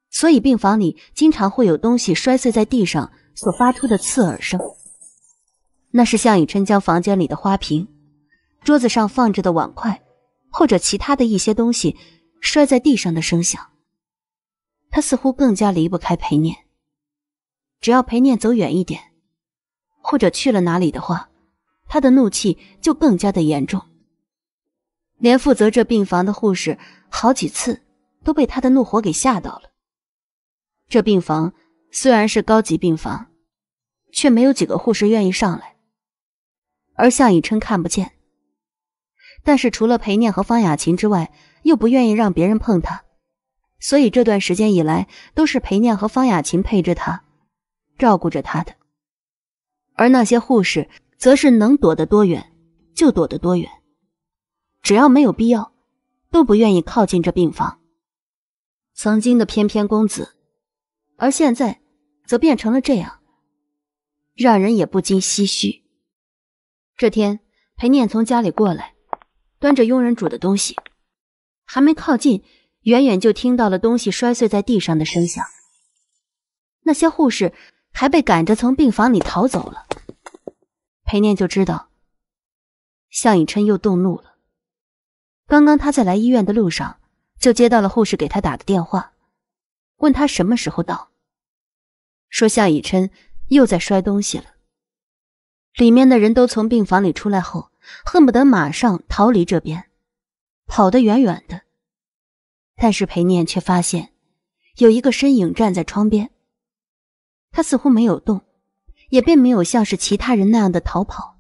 所以病房里经常会有东西摔碎在地上所发出的刺耳声。那是向以琛将房间里的花瓶、桌子上放着的碗筷，或者其他的一些东西摔在地上的声响。他似乎更加离不开裴念，只要裴念走远一点，或者去了哪里的话，他的怒气就更加的严重。连负责这病房的护士，好几次都被他的怒火给吓到了。这病房虽然是高级病房，却没有几个护士愿意上来。而向以琛看不见，但是除了裴念和方雅琴之外，又不愿意让别人碰他，所以这段时间以来，都是裴念和方雅琴陪着他，照顾着他的。而那些护士，则是能躲得多远就躲得多远。只要没有必要，都不愿意靠近这病房。曾经的翩翩公子，而现在则变成了这样，让人也不禁唏嘘。这天，裴念从家里过来，端着佣人煮的东西，还没靠近，远远就听到了东西摔碎在地上的声响。那些护士还被赶着从病房里逃走了。裴念就知道，向以琛又动怒了。刚刚他在来医院的路上，就接到了护士给他打的电话，问他什么时候到。说夏以琛又在摔东西了，里面的人都从病房里出来后，恨不得马上逃离这边，跑得远远的。但是裴念却发现有一个身影站在窗边，他似乎没有动，也并没有像是其他人那样的逃跑，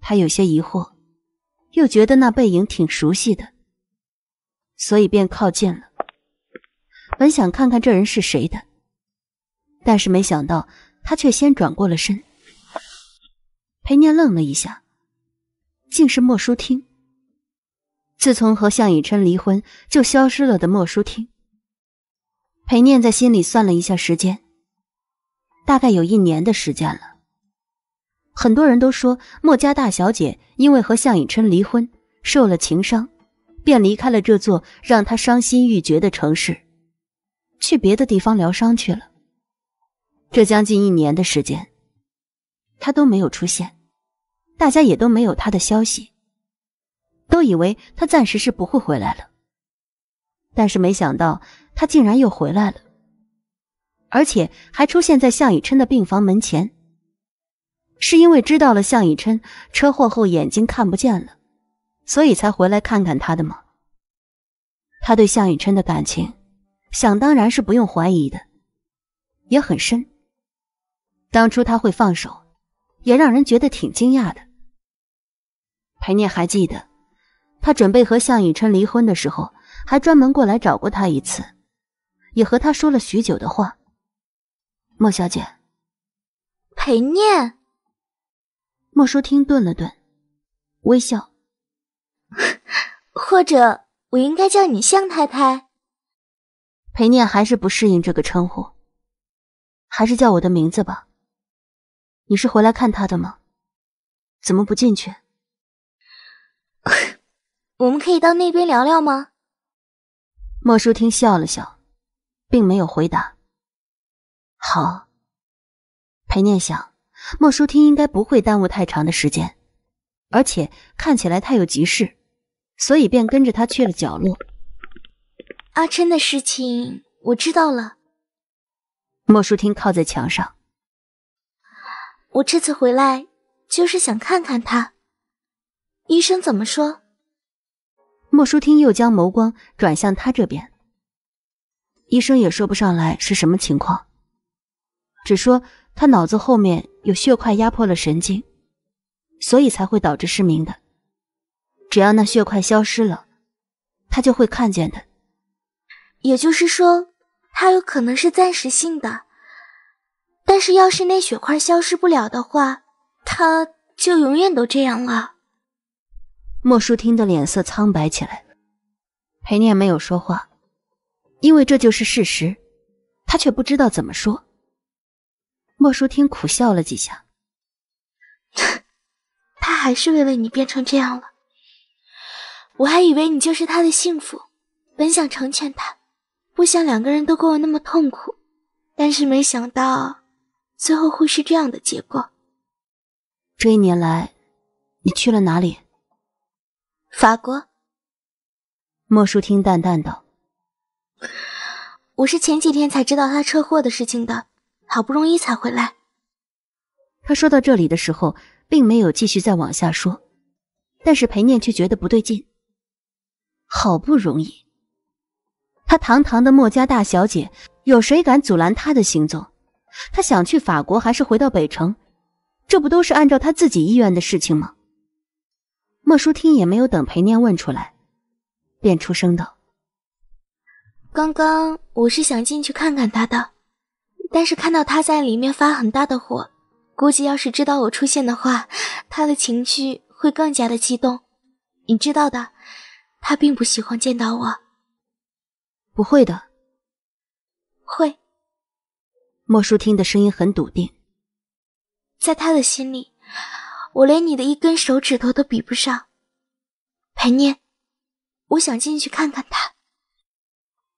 他有些疑惑。又觉得那背影挺熟悉的，所以便靠近了。本想看看这人是谁的，但是没想到他却先转过了身。裴念愣了一下，竟是莫书听。自从和向以琛离婚就消失了的莫书听。裴念在心里算了一下时间，大概有一年的时间了。很多人都说，墨家大小姐因为和向以琛离婚，受了情伤，便离开了这座让她伤心欲绝的城市，去别的地方疗伤去了。这将近一年的时间，她都没有出现，大家也都没有她的消息，都以为她暂时是不会回来了。但是没想到，她竟然又回来了，而且还出现在向以琛的病房门前。是因为知道了向以琛车祸后眼睛看不见了，所以才回来看看他的吗？他对向以琛的感情，想当然是不用怀疑的，也很深。当初他会放手，也让人觉得挺惊讶的。裴念还记得，他准备和向以琛离婚的时候，还专门过来找过他一次，也和他说了许久的话。莫小姐，裴念。莫书听顿了顿，微笑，或者我应该叫你向太太。裴念还是不适应这个称呼，还是叫我的名字吧。你是回来看他的吗？怎么不进去？我们可以到那边聊聊吗？莫书听笑了笑，并没有回答。好。裴念想。莫舒听应该不会耽误太长的时间，而且看起来他有急事，所以便跟着他去了角落。阿琛的事情我知道了。莫舒听靠在墙上，我这次回来就是想看看他。医生怎么说？莫舒听又将眸光转向他这边。医生也说不上来是什么情况，只说。他脑子后面有血块压迫了神经，所以才会导致失明的。只要那血块消失了，他就会看见的。也就是说，他有可能是暂时性的。但是要是那血块消失不了的话，他就永远都这样了。莫叔听得脸色苍白起来。裴念没有说话，因为这就是事实，他却不知道怎么说。莫舒听苦笑了几下，他还是为了你变成这样了。我还以为你就是他的幸福，本想成全他，不想两个人都过那么痛苦。但是没想到最后会是这样的结果。这一年来，你去了哪里？法国。莫舒听淡淡道：“我是前几天才知道他车祸的事情的。”好不容易才回来，他说到这里的时候，并没有继续再往下说，但是裴念却觉得不对劲。好不容易，他堂堂的墨家大小姐，有谁敢阻拦她的行踪？她想去法国，还是回到北城，这不都是按照她自己意愿的事情吗？莫叔听也没有等裴念问出来，便出声道：“刚刚我是想进去看看他的。”但是看到他在里面发很大的火，估计要是知道我出现的话，他的情绪会更加的激动。你知道的，他并不喜欢见到我。不会的。会。莫叔听的声音很笃定。在他的心里，我连你的一根手指头都比不上。裴念，我想进去看看他。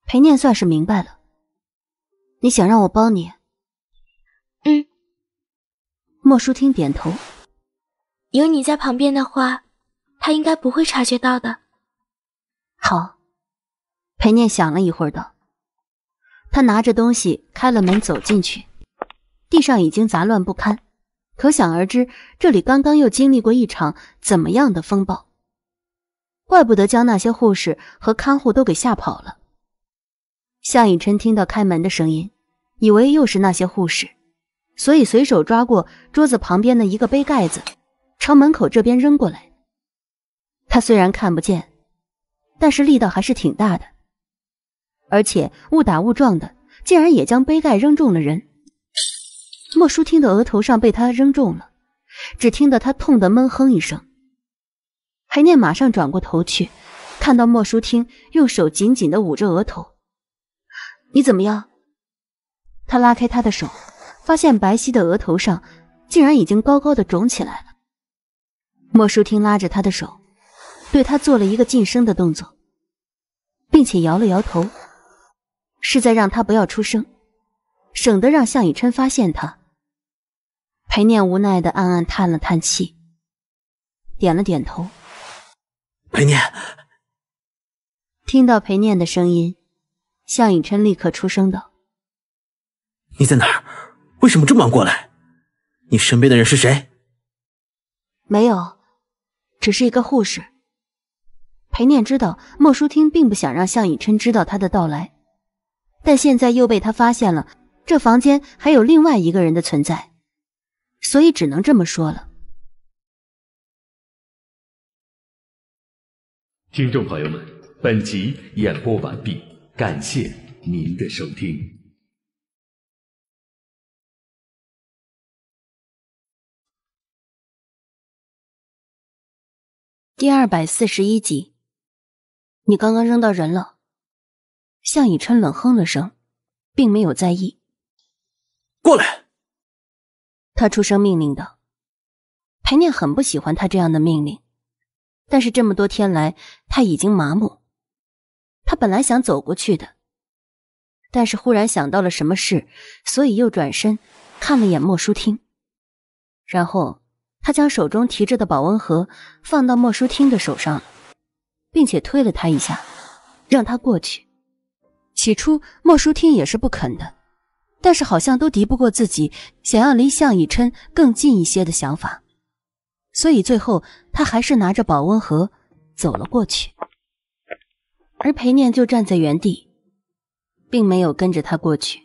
裴念算是明白了。你想让我帮你？嗯。莫舒听点头。有你在旁边的话，他应该不会察觉到的。好。裴念想了一会儿，道：“他拿着东西开了门走进去，地上已经杂乱不堪，可想而知，这里刚刚又经历过一场怎么样的风暴？怪不得将那些护士和看护都给吓跑了。”向以琛听到开门的声音，以为又是那些护士，所以随手抓过桌子旁边的一个杯盖子，朝门口这边扔过来。他虽然看不见，但是力道还是挺大的，而且误打误撞的，竟然也将杯盖扔中了人。莫舒听的额头上被他扔中了，只听得他痛得闷哼一声。海念马上转过头去，看到莫舒听用手紧紧的捂着额头。你怎么样？他拉开他的手，发现白皙的额头上竟然已经高高的肿起来了。莫淑听拉着他的手，对他做了一个噤声的动作，并且摇了摇头，是在让他不要出声，省得让向以琛发现他。裴念无奈的暗暗叹了叹气，点了点头。裴念听到裴念的声音。向以琛立刻出声道：“你在哪儿？为什么这么晚过来？你身边的人是谁？”“没有，只是一个护士。”裴念知道莫舒听并不想让向以琛知道他的到来，但现在又被他发现了这房间还有另外一个人的存在，所以只能这么说了。听众朋友们，本集演播完毕。感谢您的收听。第二百四十一集，你刚刚扔到人了。向以琛冷哼了声，并没有在意。过来。他出声命令道。裴念很不喜欢他这样的命令，但是这么多天来，他已经麻木。他本来想走过去的，但是忽然想到了什么事，所以又转身看了眼莫书听，然后他将手中提着的保温盒放到莫书听的手上并且推了他一下，让他过去。起初莫书听也是不肯的，但是好像都敌不过自己想要离向以琛更近一些的想法，所以最后他还是拿着保温盒走了过去。而裴念就站在原地，并没有跟着他过去，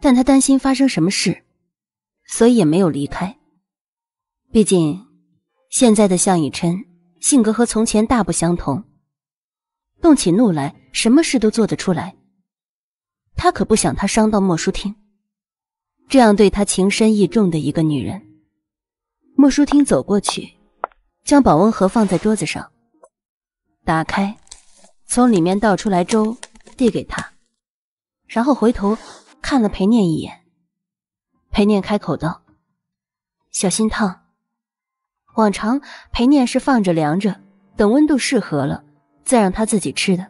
但他担心发生什么事，所以也没有离开。毕竟现在的向以琛性格和从前大不相同，动起怒来什么事都做得出来。他可不想他伤到莫淑听，这样对他情深意重的一个女人。莫淑听走过去，将保温盒放在桌子上，打开。从里面倒出来粥，递给他，然后回头看了裴念一眼。裴念开口道：“小心烫。”往常裴念是放着凉着，等温度适合了，再让他自己吃的。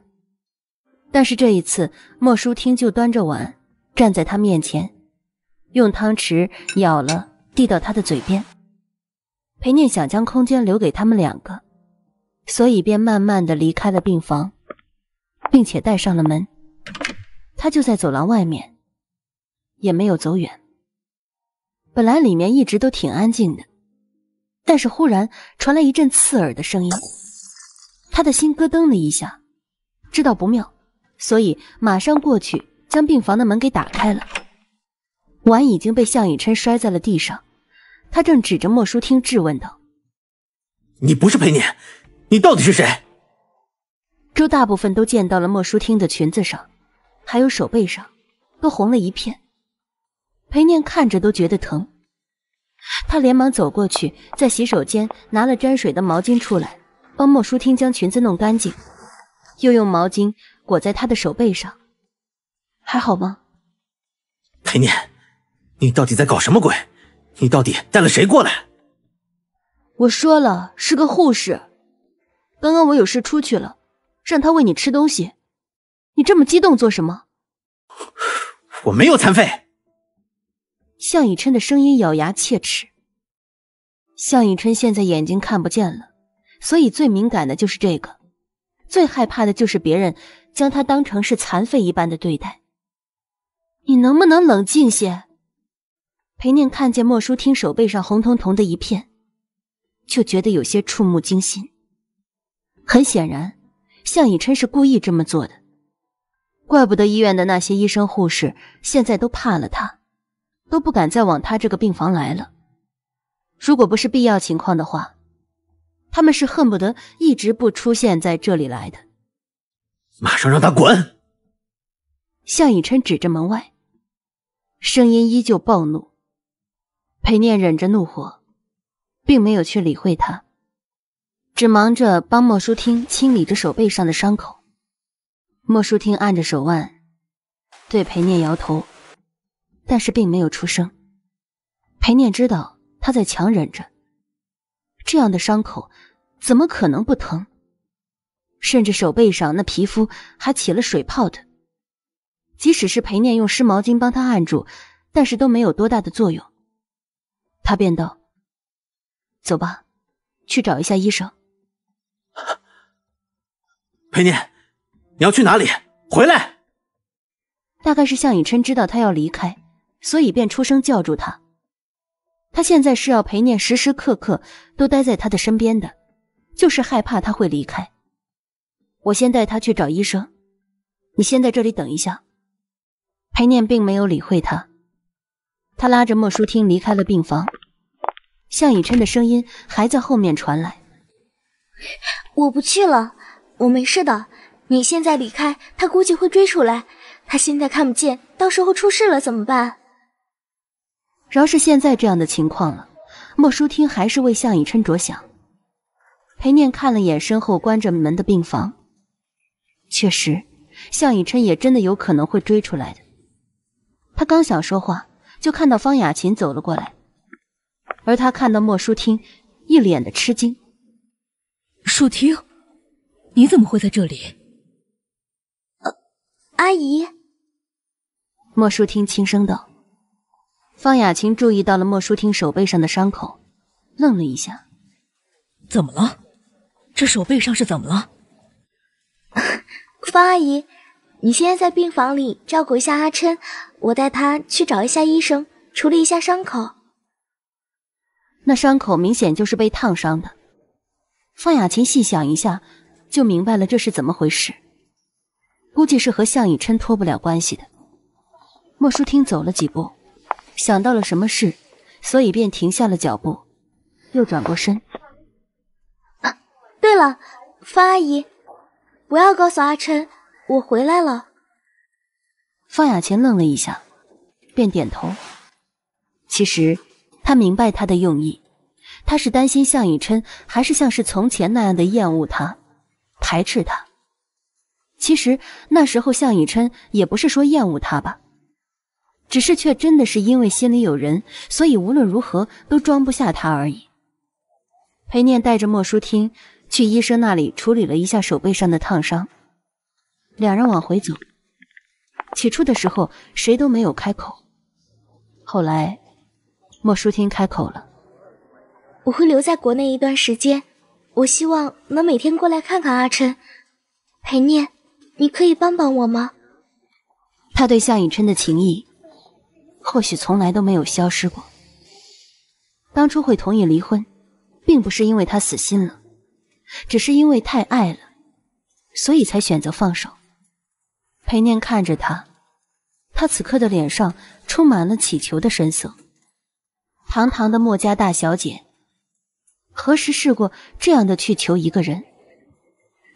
但是这一次，莫舒听就端着碗站在他面前，用汤匙舀了递到他的嘴边。裴念想将空间留给他们两个，所以便慢慢的离开了病房。并且带上了门，他就在走廊外面，也没有走远。本来里面一直都挺安静的，但是忽然传来一阵刺耳的声音，他的心咯噔了一下，知道不妙，所以马上过去将病房的门给打开了。碗已经被向以琛摔在了地上，他正指着莫舒听质问道：“你不是裴念，你到底是谁？”粥大部分都溅到了莫淑听的裙子上，还有手背上，都红了一片。裴念看着都觉得疼，他连忙走过去，在洗手间拿了沾水的毛巾出来，帮莫淑听将裙子弄干净，又用毛巾裹在她的手背上。还好吗？裴念，你到底在搞什么鬼？你到底带了谁过来？我说了，是个护士。刚刚我有事出去了。让他喂你吃东西，你这么激动做什么？我没有残废。向以琛的声音咬牙切齿。向以琛现在眼睛看不见了，所以最敏感的就是这个，最害怕的就是别人将他当成是残废一般的对待。你能不能冷静些？裴念看见莫淑听手背上红彤彤的一片，就觉得有些触目惊心。很显然。向以琛是故意这么做的，怪不得医院的那些医生护士现在都怕了他，都不敢再往他这个病房来了。如果不是必要情况的话，他们是恨不得一直不出现在这里来的。马上让他滚！向以琛指着门外，声音依旧暴怒。裴念忍着怒火，并没有去理会他。只忙着帮莫舒婷清理着手背上的伤口，莫舒婷按着手腕，对裴念摇头，但是并没有出声。裴念知道他在强忍着，这样的伤口怎么可能不疼？甚至手背上那皮肤还起了水泡的，即使是裴念用湿毛巾帮他按住，但是都没有多大的作用。他便道：“走吧，去找一下医生。”裴念，你要去哪里？回来。大概是向以琛知道他要离开，所以便出声叫住他。他现在是要裴念时时刻刻都待在他的身边的，就是害怕他会离开。我先带他去找医生，你先在这里等一下。裴念并没有理会他，他拉着莫淑听离开了病房。向以琛的声音还在后面传来：“我不去了。”我没事的，你现在离开，他估计会追出来。他现在看不见，到时候出事了怎么办？饶是现在这样的情况了，莫舒听还是为向以琛着想。裴念看了眼身后关着门的病房，确实，向以琛也真的有可能会追出来的。他刚想说话，就看到方雅琴走了过来，而他看到莫舒听，一脸的吃惊。舒婷，你怎么会在这里？呃，阿姨，莫淑听轻声道。方雅琴注意到了莫淑听手背上的伤口，愣了一下。怎么了？这手背上是怎么了？方阿姨，你现在在病房里照顾一下阿琛，我带他去找一下医生，处理一下伤口。那伤口明显就是被烫伤的。方雅琴细想一下。就明白了这是怎么回事，估计是和向以琛脱不了关系的。莫舒听走了几步，想到了什么事，所以便停下了脚步，又转过身。对了，方阿姨，不要告诉阿琛我回来了。方雅琴愣了一下，便点头。其实她明白他的用意，他是担心向以琛还是像是从前那样的厌恶他。排斥他。其实那时候，向以琛也不是说厌恶他吧，只是却真的是因为心里有人，所以无论如何都装不下他而已。裴念带着莫舒听去医生那里处理了一下手背上的烫伤，两人往回走。起初的时候，谁都没有开口，后来，莫舒听开口了：“我会留在国内一段时间。”我希望能每天过来看看阿琛，裴念，你可以帮帮我吗？他对向以琛的情谊，或许从来都没有消失过。当初会同意离婚，并不是因为他死心了，只是因为太爱了，所以才选择放手。裴念看着他，他此刻的脸上充满了乞求的神色。堂堂的墨家大小姐。何时试过这样的去求一个人，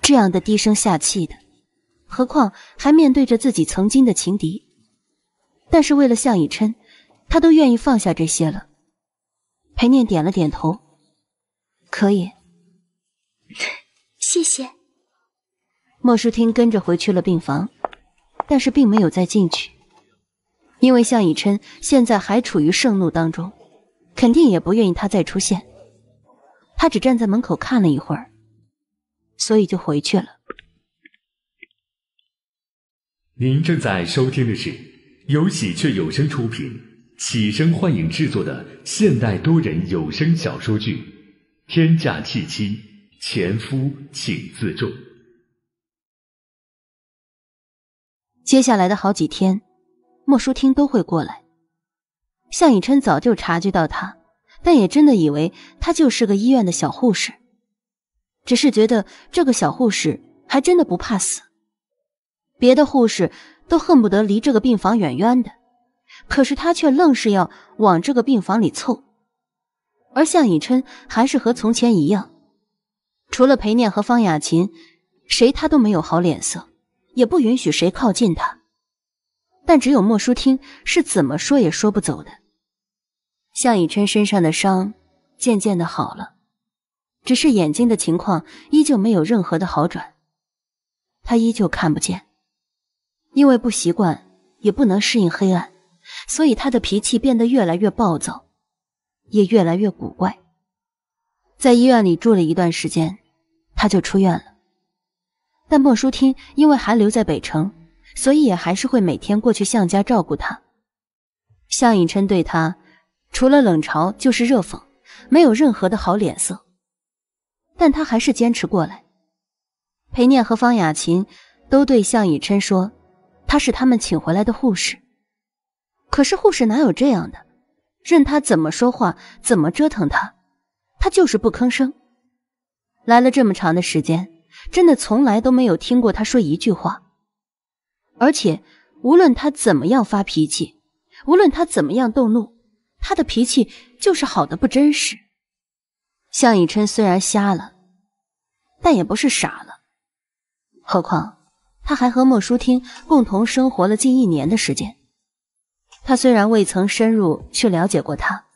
这样的低声下气的，何况还面对着自己曾经的情敌？但是为了向以琛，他都愿意放下这些了。裴念点了点头，可以，谢谢。莫淑听跟着回去了病房，但是并没有再进去，因为向以琛现在还处于盛怒当中，肯定也不愿意他再出现。他只站在门口看了一会儿，所以就回去了。您正在收听的是由喜鹊有声出品、启声幻影制作的现代多人有声小说剧《天价弃妻》，前夫请自重。接下来的好几天，莫书听都会过来。向以琛早就察觉到他。但也真的以为她就是个医院的小护士，只是觉得这个小护士还真的不怕死，别的护士都恨不得离这个病房远远的，可是她却愣是要往这个病房里凑。而向以琛还是和从前一样，除了裴念和方雅琴，谁他都没有好脸色，也不允许谁靠近他。但只有莫舒听是怎么说也说不走的。向以琛身上的伤渐渐的好了，只是眼睛的情况依旧没有任何的好转，他依旧看不见，因为不习惯，也不能适应黑暗，所以他的脾气变得越来越暴躁，也越来越古怪。在医院里住了一段时间，他就出院了。但莫舒听因为还留在北城，所以也还是会每天过去向家照顾他。向以琛对他。除了冷嘲就是热讽，没有任何的好脸色。但他还是坚持过来。裴念和方雅琴都对向以琛说，他是他们请回来的护士。可是护士哪有这样的？任他怎么说话，怎么折腾他，他就是不吭声。来了这么长的时间，真的从来都没有听过他说一句话。而且无论他怎么样发脾气，无论他怎么样动怒。他的脾气就是好的不真实。向以琛虽然瞎了，但也不是傻了，何况他还和莫舒听共同生活了近一年的时间。他虽然未曾深入去了解过他，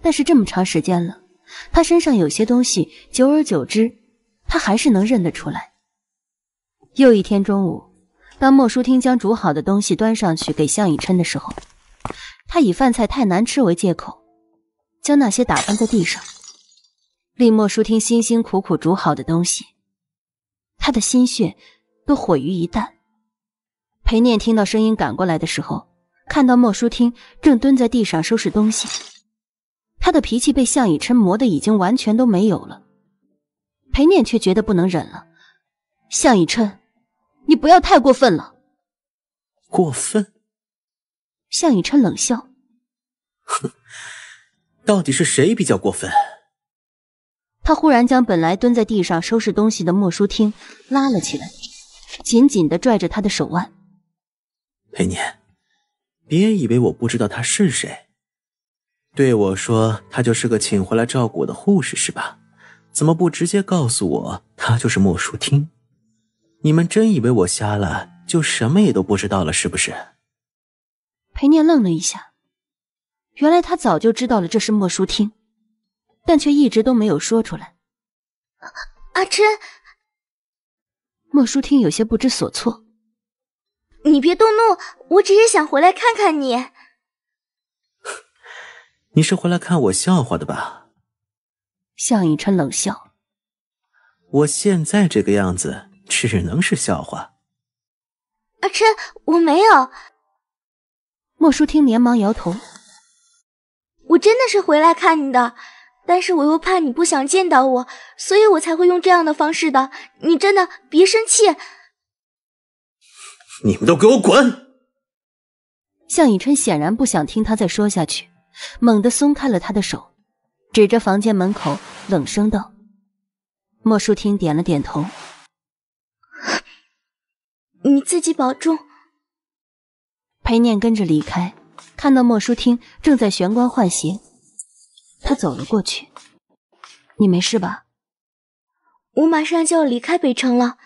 但是这么长时间了，他身上有些东西，久而久之，他还是能认得出来。又一天中午，当莫舒听将煮好的东西端上去给向以琛的时候。他以饭菜太难吃为借口，将那些打翻在地上。令莫舒听辛辛苦苦煮好的东西，他的心血都毁于一旦。裴念听到声音赶过来的时候，看到莫舒听正蹲在地上收拾东西，他的脾气被向以琛磨得已经完全都没有了。裴念却觉得不能忍了：“向以琛，你不要太过分了。”过分。向以琛冷笑：“哼，到底是谁比较过分？”他忽然将本来蹲在地上收拾东西的莫书听拉了起来，紧紧的拽着他的手腕。裴年，别以为我不知道他是谁。对我说，他就是个请回来照顾我的护士是吧？怎么不直接告诉我他就是莫书听？你们真以为我瞎了就什么也都不知道了是不是？裴念愣了一下，原来他早就知道了这是莫书听，但却一直都没有说出来。阿琛，莫书听有些不知所措。你别动怒，我只是想回来看看你。你是回来看我笑话的吧？向以琛冷笑。我现在这个样子，只能是笑话。阿琛，我没有。莫舒听连忙摇头，我真的是回来看你的，但是我又怕你不想见到我，所以我才会用这样的方式的。你真的别生气。你们都给我滚！向以琛显然不想听他再说下去，猛地松开了他的手，指着房间门口冷声道：“莫舒听点了点头，你自己保重。”裴念跟着离开，看到莫书听正在玄关换鞋，他走了过去。你没事吧？我马上就要离开北城了，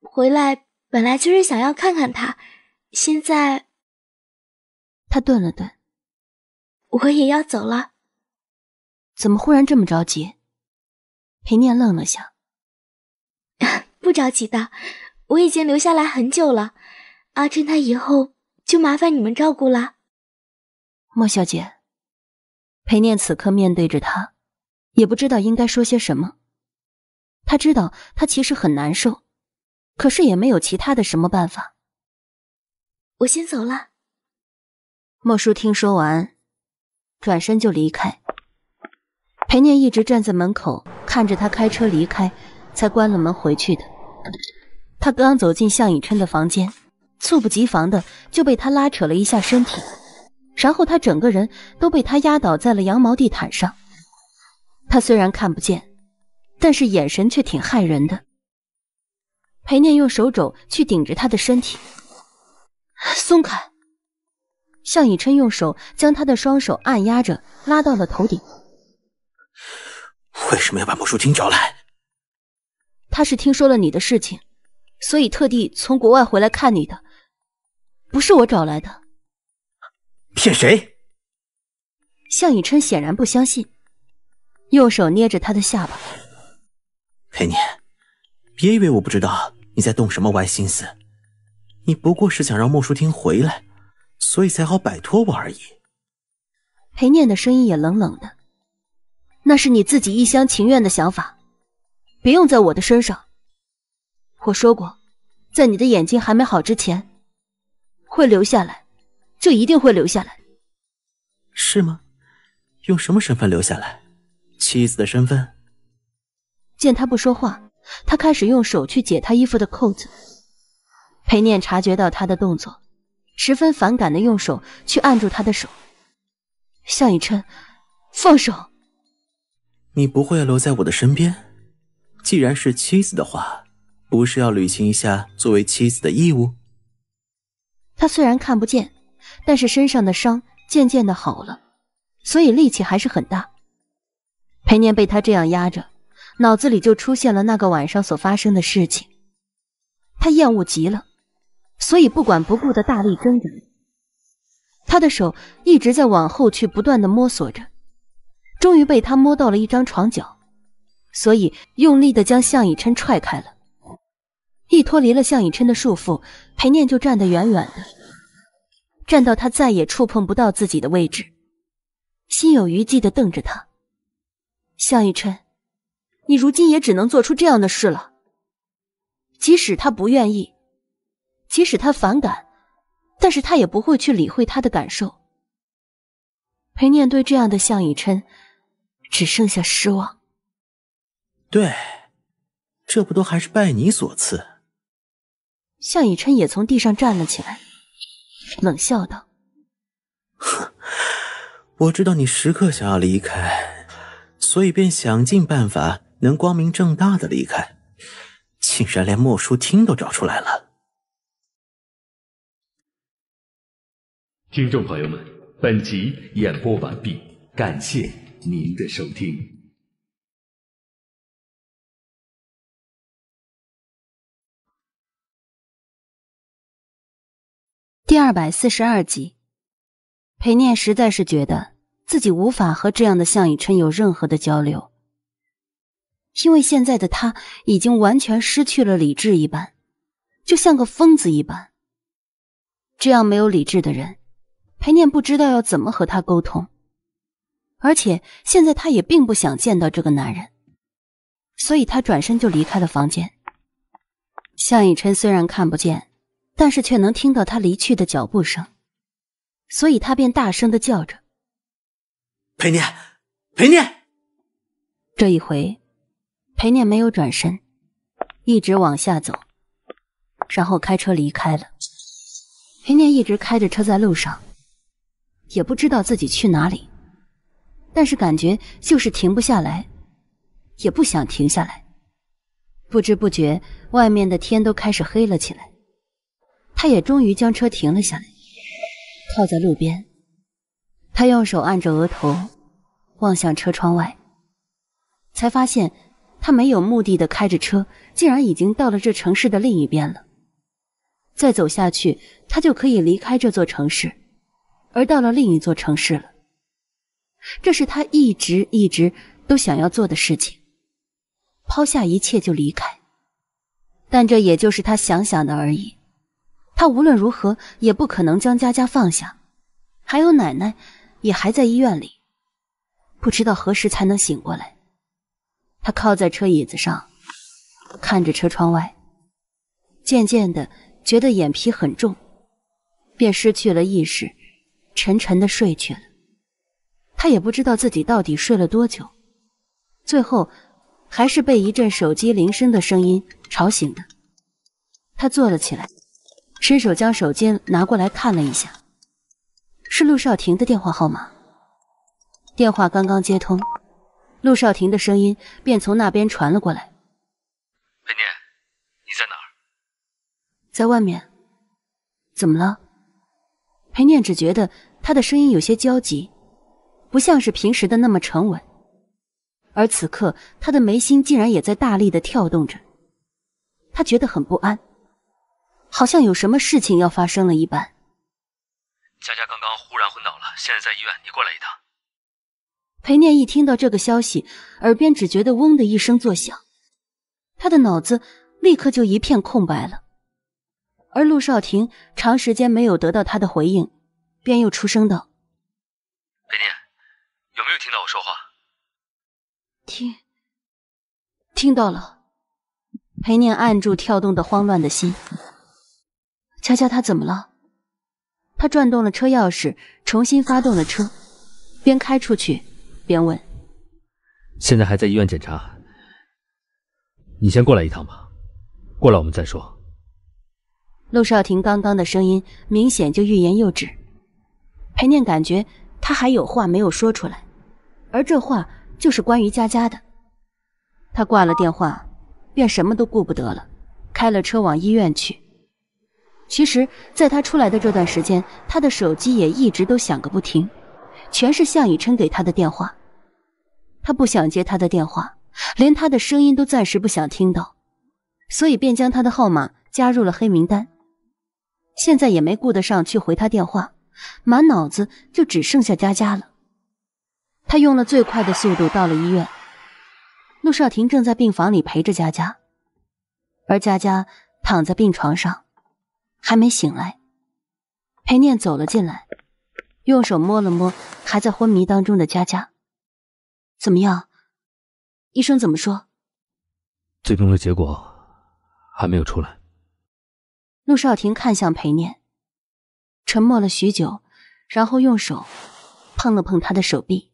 回来本来就是想要看看他，现在。他顿了顿，我也要走了。怎么忽然这么着急？裴念愣了下，不着急的，我已经留下来很久了。阿珍他以后。就麻烦你们照顾了，莫小姐。裴念此刻面对着她，也不知道应该说些什么。他知道他其实很难受，可是也没有其他的什么办法。我先走了。莫叔听说完，转身就离开。裴念一直站在门口看着他开车离开，才关了门回去的。他刚走进向以琛的房间。猝不及防的就被他拉扯了一下身体，然后他整个人都被他压倒在了羊毛地毯上。他虽然看不见，但是眼神却挺害人的。裴念用手肘去顶着他的身体，松开。向以琛用手将他的双手按压着，拉到了头顶。为什么要把莫淑清找来？他是听说了你的事情，所以特地从国外回来看你的。不是我找来的，骗谁？向以琛显然不相信，右手捏着他的下巴。裴念，别以为我不知道你在动什么歪心思，你不过是想让莫淑婷回来，所以才好摆脱我而已。裴念的声音也冷冷的，那是你自己一厢情愿的想法，别用在我的身上。我说过，在你的眼睛还没好之前。会留下来，就一定会留下来，是吗？用什么身份留下来？妻子的身份。见他不说话，他开始用手去解他衣服的扣子。裴念察觉到他的动作，十分反感的用手去按住他的手。向以琛，放手。你不会要留在我的身边？既然是妻子的话，不是要履行一下作为妻子的义务？他虽然看不见，但是身上的伤渐渐的好了，所以力气还是很大。裴念被他这样压着，脑子里就出现了那个晚上所发生的事情，他厌恶极了，所以不管不顾的大力挣扎。他的手一直在往后去，不断的摸索着，终于被他摸到了一张床角，所以用力的将向以琛踹开了。一脱离了向以琛的束缚，裴念就站得远远的，站到他再也触碰不到自己的位置，心有余悸的瞪着他。向以琛，你如今也只能做出这样的事了。即使他不愿意，即使他反感，但是他也不会去理会他的感受。裴念对这样的向以琛，只剩下失望。对，这不都还是拜你所赐？向以琛也从地上站了起来，冷笑道：“哼，我知道你时刻想要离开，所以便想尽办法能光明正大的离开，竟然连莫书听都找出来了。”听众朋友们，本集演播完毕，感谢您的收听。第二百四十二集，裴念实在是觉得自己无法和这样的向以琛有任何的交流，因为现在的他已经完全失去了理智一般，就像个疯子一般。这样没有理智的人，裴念不知道要怎么和他沟通，而且现在他也并不想见到这个男人，所以他转身就离开了房间。向以琛虽然看不见。但是却能听到他离去的脚步声，所以他便大声的叫着：“裴念，裴念。”这一回，裴念没有转身，一直往下走，然后开车离开了。裴念一直开着车在路上，也不知道自己去哪里，但是感觉就是停不下来，也不想停下来。不知不觉，外面的天都开始黑了起来。他也终于将车停了下来，靠在路边，他用手按着额头，望向车窗外，才发现他没有目的的开着车，竟然已经到了这城市的另一边了。再走下去，他就可以离开这座城市，而到了另一座城市了。这是他一直一直都想要做的事情，抛下一切就离开，但这也就是他想想的而已。他无论如何也不可能将佳佳放下，还有奶奶，也还在医院里，不知道何时才能醒过来。他靠在车椅子上，看着车窗外，渐渐的觉得眼皮很重，便失去了意识，沉沉的睡去了。他也不知道自己到底睡了多久，最后还是被一阵手机铃声的声音吵醒的。他坐了起来。伸手将手机拿过来，看了一下，是陆少廷的电话号码。电话刚刚接通，陆少廷的声音便从那边传了过来：“裴念，你在哪儿？”“在外面。”“怎么了？”裴念只觉得他的声音有些焦急，不像是平时的那么沉稳，而此刻他的眉心竟然也在大力的跳动着，他觉得很不安。好像有什么事情要发生了一般。佳佳刚刚忽然昏倒了，现在在医院，你过来一趟。裴念一听到这个消息，耳边只觉得嗡的一声作响，他的脑子立刻就一片空白了。而陆少廷长时间没有得到他的回应，便又出声道：“裴念，有没有听到我说话？”“听，听到了。”裴念按住跳动的慌乱的心。佳佳，他怎么了？他转动了车钥匙，重新发动了车，边开出去边问：“现在还在医院检查，你先过来一趟吧，过来我们再说。”陆少廷刚刚的声音明显就欲言又止，裴念感觉他还有话没有说出来，而这话就是关于佳佳的。他挂了电话，便什么都顾不得了，开了车往医院去。其实，在他出来的这段时间，他的手机也一直都响个不停，全是向以琛给他的电话。他不想接他的电话，连他的声音都暂时不想听到，所以便将他的号码加入了黑名单。现在也没顾得上去回他电话，满脑子就只剩下佳佳了。他用了最快的速度到了医院，陆少廷正在病房里陪着佳佳，而佳佳躺在病床上。还没醒来，裴念走了进来，用手摸了摸还在昏迷当中的佳佳，怎么样？医生怎么说？最终的结果还没有出来。陆少廷看向裴念，沉默了许久，然后用手碰了碰他的手臂，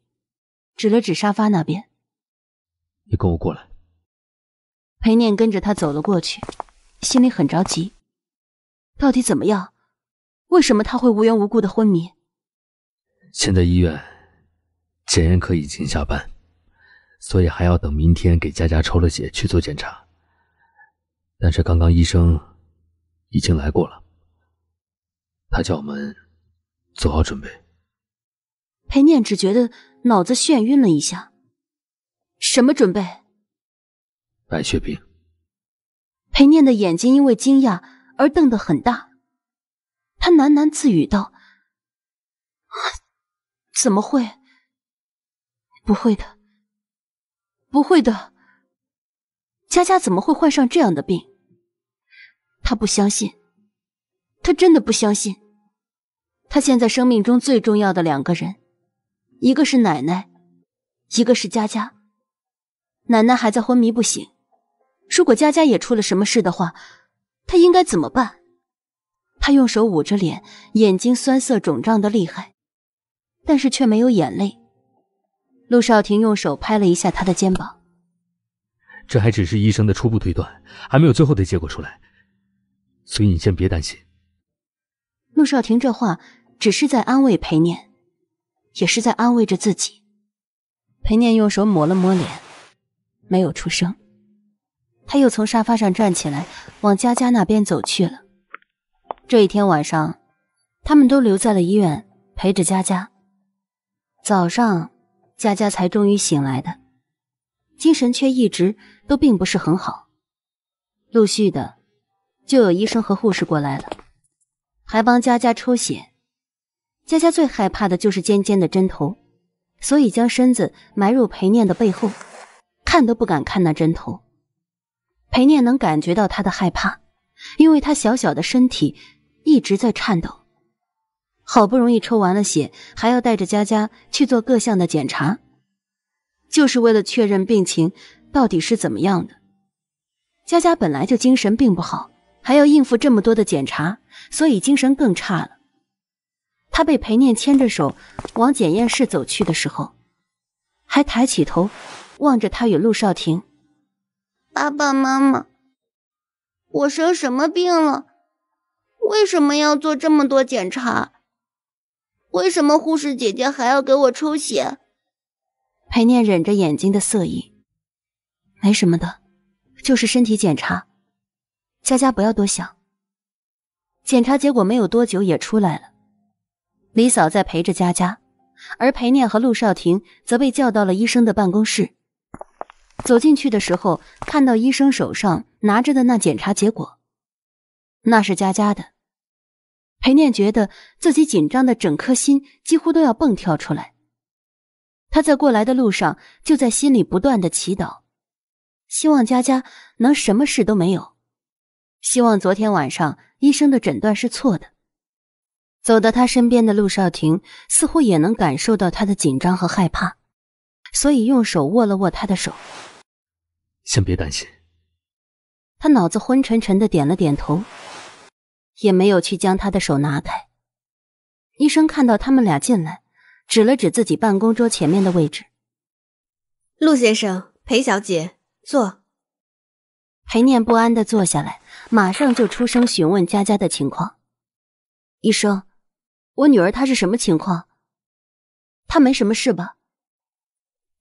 指了指沙发那边：“你跟我过来。”裴念跟着他走了过去，心里很着急。到底怎么样？为什么他会无缘无故的昏迷？现在医院检验科已经下班，所以还要等明天给佳佳抽了血去做检查。但是刚刚医生已经来过了，他叫我们做好准备。裴念只觉得脑子眩晕了一下，什么准备？白血病。裴念的眼睛因为惊讶。而瞪得很大，他喃喃自语道：“怎么会？不会的，不会的。佳佳怎么会患上这样的病？他不相信，他真的不相信。他现在生命中最重要的两个人，一个是奶奶，一个是佳佳。奶奶还在昏迷不醒，如果佳佳也出了什么事的话……”他应该怎么办？他用手捂着脸，眼睛酸涩肿胀的厉害，但是却没有眼泪。陆少廷用手拍了一下他的肩膀：“这还只是医生的初步推断，还没有最后的结果出来，所以你先别担心。”陆少廷这话只是在安慰裴念，也是在安慰着自己。裴念用手抹了抹脸，没有出声。他又从沙发上站起来，往佳佳那边走去了。这一天晚上，他们都留在了医院陪着佳佳。早上，佳佳才终于醒来的，精神却一直都并不是很好。陆续的，就有医生和护士过来了，还帮佳佳抽血。佳佳最害怕的就是尖尖的针头，所以将身子埋入裴念的背后，看都不敢看那针头。裴念能感觉到他的害怕，因为他小小的身体一直在颤抖。好不容易抽完了血，还要带着佳佳去做各项的检查，就是为了确认病情到底是怎么样的。佳佳本来就精神并不好，还要应付这么多的检查，所以精神更差了。他被裴念牵着手往检验室走去的时候，还抬起头望着他与陆少廷。爸爸妈妈，我生什么病了？为什么要做这么多检查？为什么护士姐姐还要给我抽血？裴念忍着眼睛的色意，没什么的，就是身体检查，佳佳不要多想。检查结果没有多久也出来了，李嫂在陪着佳佳，而裴念和陆少廷则被叫到了医生的办公室。走进去的时候，看到医生手上拿着的那检查结果，那是佳佳的。裴念觉得自己紧张的整颗心几乎都要蹦跳出来。他在过来的路上就在心里不断的祈祷，希望佳佳能什么事都没有，希望昨天晚上医生的诊断是错的。走到他身边的陆少廷似乎也能感受到他的紧张和害怕，所以用手握了握他的手。先别担心。他脑子昏沉沉的，点了点头，也没有去将他的手拿开。医生看到他们俩进来，指了指自己办公桌前面的位置：“陆先生，裴小姐，坐。”裴念不安的坐下来，马上就出声询问佳佳的情况：“医生，我女儿她是什么情况？她没什么事吧？”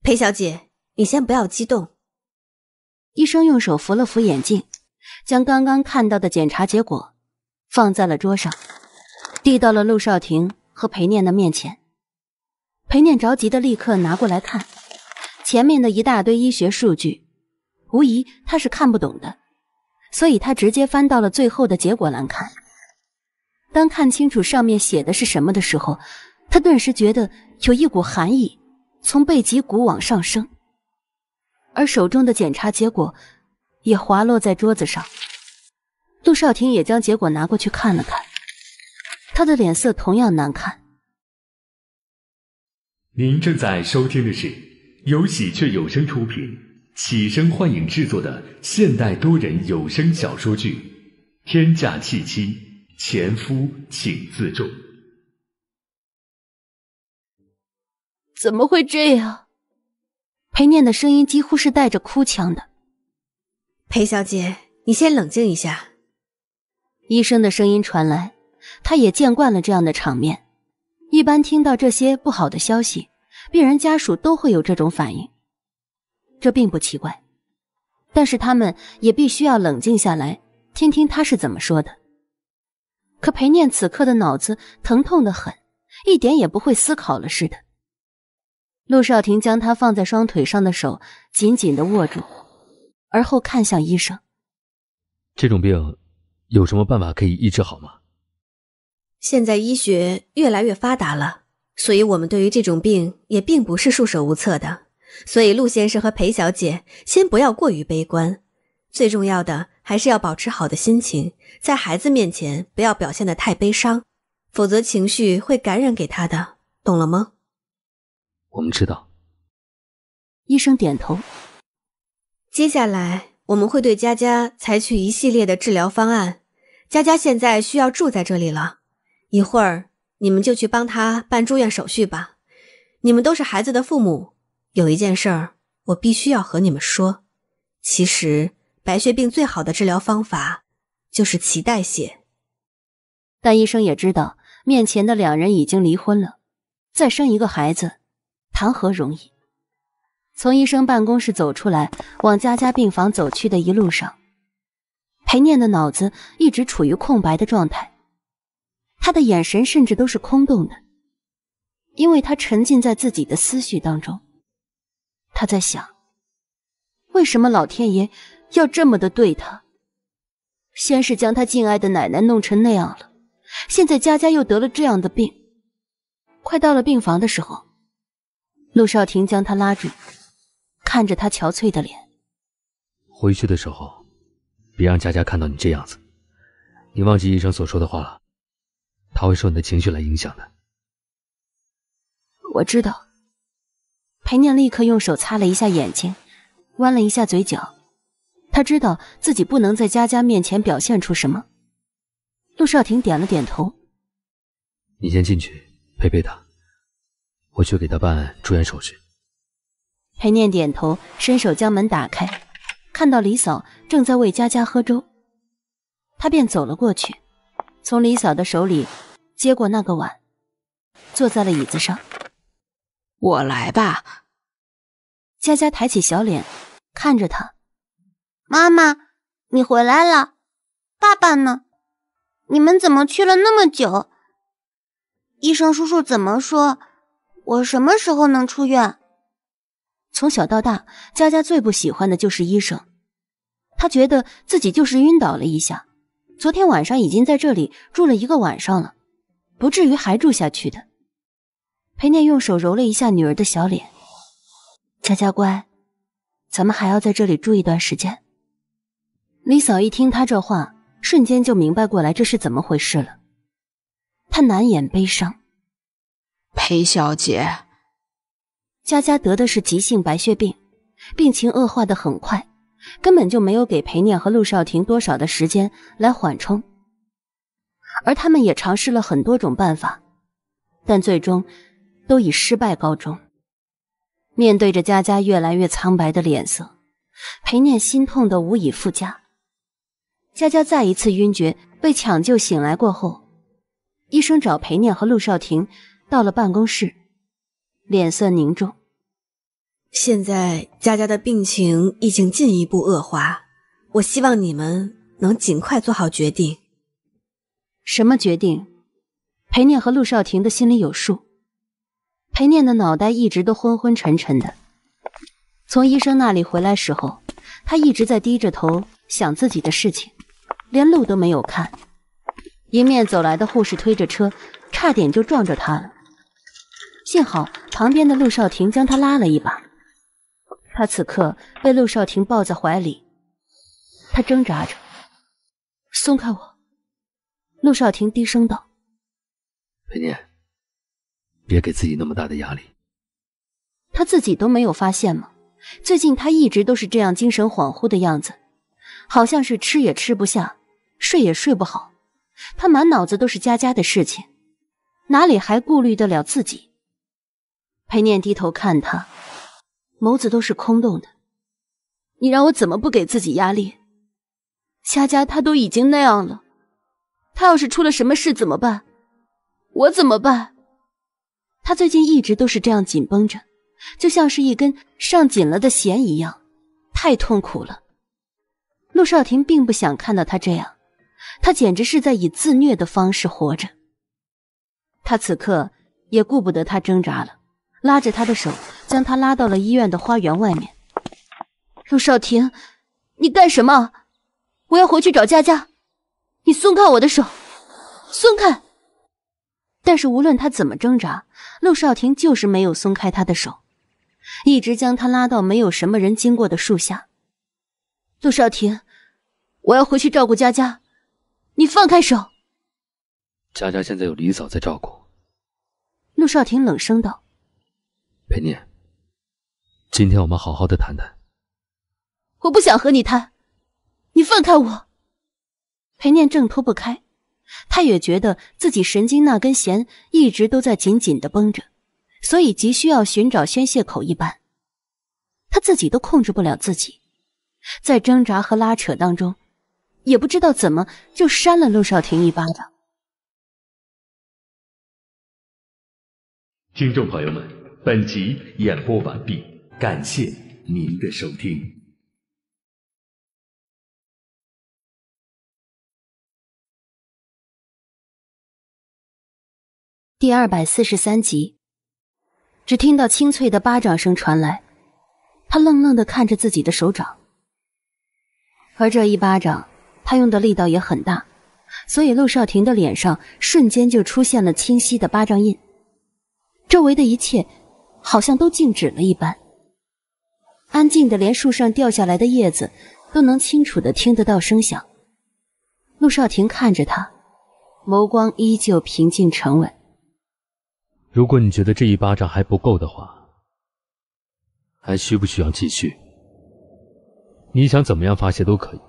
裴小姐，你先不要激动。医生用手扶了扶眼镜，将刚刚看到的检查结果放在了桌上，递到了陆少廷和裴念的面前。裴念着急的立刻拿过来看，前面的一大堆医学数据，无疑他是看不懂的，所以他直接翻到了最后的结果栏看。当看清楚上面写的是什么的时候，他顿时觉得有一股寒意从背脊骨往上升。而手中的检查结果也滑落在桌子上，陆少廷也将结果拿过去看了看，他的脸色同样难看。您正在收听的是由喜鹊有声出品、喜声幻影制作的现代多人有声小说剧《天价弃妻》，前夫请自重。怎么会这样？裴念的声音几乎是带着哭腔的。“裴小姐，你先冷静一下。”医生的声音传来，他也见惯了这样的场面。一般听到这些不好的消息，病人家属都会有这种反应，这并不奇怪。但是他们也必须要冷静下来，听听他是怎么说的。可裴念此刻的脑子疼痛的很，一点也不会思考了似的。陆少廷将他放在双腿上的手紧紧的握住，而后看向医生：“这种病，有什么办法可以医治好吗？”现在医学越来越发达了，所以我们对于这种病也并不是束手无策的。所以陆先生和裴小姐先不要过于悲观。最重要的还是要保持好的心情，在孩子面前不要表现得太悲伤，否则情绪会感染给他的。懂了吗？我们知道。医生点头。接下来我们会对佳佳采取一系列的治疗方案。佳佳现在需要住在这里了，一会儿你们就去帮她办住院手续吧。你们都是孩子的父母，有一件事儿我必须要和你们说。其实白血病最好的治疗方法就是脐带血，但医生也知道面前的两人已经离婚了，再生一个孩子。谈何容易？从医生办公室走出来，往佳佳病房走去的一路上，裴念的脑子一直处于空白的状态，他的眼神甚至都是空洞的，因为他沉浸在自己的思绪当中。他在想：为什么老天爷要这么的对他？先是将他敬爱的奶奶弄成那样了，现在佳佳又得了这样的病。快到了病房的时候。陆少廷将他拉住，看着他憔悴的脸。回去的时候，别让佳佳看到你这样子。你忘记医生所说的话了？他会受你的情绪来影响的。我知道。裴念立刻用手擦了一下眼睛，弯了一下嘴角。他知道自己不能在佳佳面前表现出什么。陆少廷点了点头：“你先进去陪陪他。”我去给他办住院手续。裴念点头，伸手将门打开，看到李嫂正在为佳佳喝粥，他便走了过去，从李嫂的手里接过那个碗，坐在了椅子上。我来吧。佳佳抬起小脸看着他：“妈妈，你回来了，爸爸呢？你们怎么去了那么久？医生叔叔怎么说？”我什么时候能出院？从小到大，佳佳最不喜欢的就是医生。她觉得自己就是晕倒了一下，昨天晚上已经在这里住了一个晚上了，不至于还住下去的。裴念用手揉了一下女儿的小脸：“佳佳乖，咱们还要在这里住一段时间。”李嫂一听她这话，瞬间就明白过来这是怎么回事了，她难掩悲伤。裴小姐，佳佳得的是急性白血病，病情恶化的很快，根本就没有给裴念和陆少廷多少的时间来缓冲，而他们也尝试了很多种办法，但最终都以失败告终。面对着佳佳越来越苍白的脸色，裴念心痛的无以复加。佳佳再一次晕厥被抢救醒来过后，医生找裴念和陆少廷。到了办公室，脸色凝重。现在佳佳的病情已经进一步恶化，我希望你们能尽快做好决定。什么决定？裴念和陆少廷的心里有数。裴念的脑袋一直都昏昏沉沉的，从医生那里回来时候，他一直在低着头想自己的事情，连路都没有看。迎面走来的护士推着车，差点就撞着他了。幸好旁边的陆少廷将他拉了一把，他此刻被陆少廷抱在怀里，他挣扎着：“松开我！”陆少廷低声道：“裴念，别给自己那么大的压力。”他自己都没有发现吗？最近他一直都是这样精神恍惚的样子，好像是吃也吃不下，睡也睡不好，他满脑子都是佳佳的事情，哪里还顾虑得了自己？裴念低头看他，眸子都是空洞的。你让我怎么不给自己压力？夏家他都已经那样了，他要是出了什么事怎么办？我怎么办？他最近一直都是这样紧绷着，就像是一根上紧了的弦一样，太痛苦了。陆少廷并不想看到他这样，他简直是在以自虐的方式活着。他此刻也顾不得他挣扎了。拉着他的手，将他拉到了医院的花园外面。陆少廷，你干什么？我要回去找佳佳，你松开我的手，松开！但是无论他怎么挣扎，陆少廷就是没有松开他的手，一直将他拉到没有什么人经过的树下。陆少廷，我要回去照顾佳佳，你放开手。佳佳现在有李嫂在照顾。陆少廷冷声道。裴念，今天我们好好的谈谈。我不想和你谈，你放开我。裴念挣脱不开，他也觉得自己神经那根弦一直都在紧紧的绷着，所以急需要寻找宣泄口一般，他自己都控制不了自己，在挣扎和拉扯当中，也不知道怎么就扇了陆少廷一巴掌。听众朋友们。本集演播完毕，感谢您的收听。第二百四十三集，只听到清脆的巴掌声传来，他愣愣的看着自己的手掌，而这一巴掌，他用的力道也很大，所以陆少廷的脸上瞬间就出现了清晰的巴掌印，周围的一切。好像都静止了一般，安静的连树上掉下来的叶子都能清楚的听得到声响。陆少廷看着他，眸光依旧平静沉稳。如果你觉得这一巴掌还不够的话，还需不需要继续？你想怎么样发泄都可以，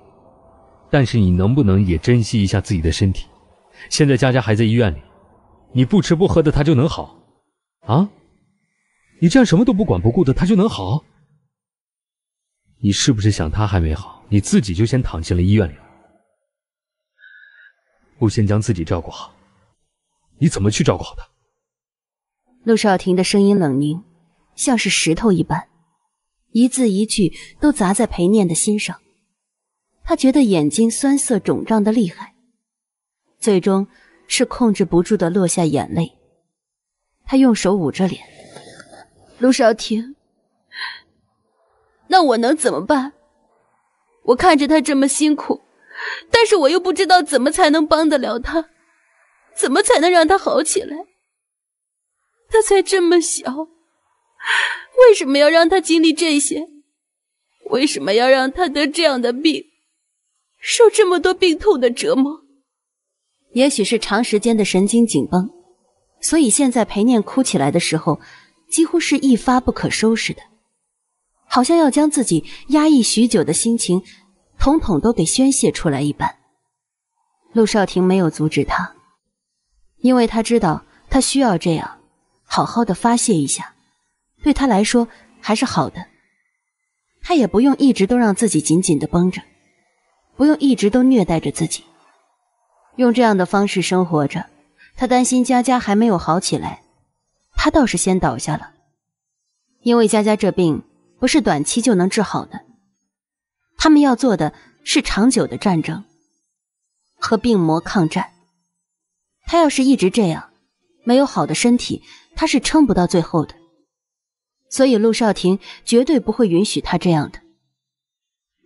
但是你能不能也珍惜一下自己的身体？现在佳佳还在医院里，你不吃不喝的她就能好？啊？你这样什么都不管不顾的，他就能好？你是不是想他还没好，你自己就先躺进了医院里？我先将自己照顾好，你怎么去照顾好他？陆少廷的声音冷凝，像是石头一般，一字一句都砸在裴念的心上。他觉得眼睛酸涩肿胀的厉害，最终是控制不住的落下眼泪。他用手捂着脸。陆少廷，那我能怎么办？我看着他这么辛苦，但是我又不知道怎么才能帮得了他，怎么才能让他好起来？他才这么小，为什么要让他经历这些？为什么要让他得这样的病，受这么多病痛的折磨？也许是长时间的神经紧绷，所以现在裴念哭起来的时候。几乎是一发不可收拾的，好像要将自己压抑许久的心情，统统都给宣泄出来一般。陆少廷没有阻止他，因为他知道他需要这样，好好的发泄一下，对他来说还是好的。他也不用一直都让自己紧紧的绷着，不用一直都虐待着自己，用这样的方式生活着。他担心佳佳还没有好起来。他倒是先倒下了，因为佳佳这病不是短期就能治好的，他们要做的是长久的战争，和病魔抗战。他要是一直这样，没有好的身体，他是撑不到最后的。所以陆少廷绝对不会允许他这样的。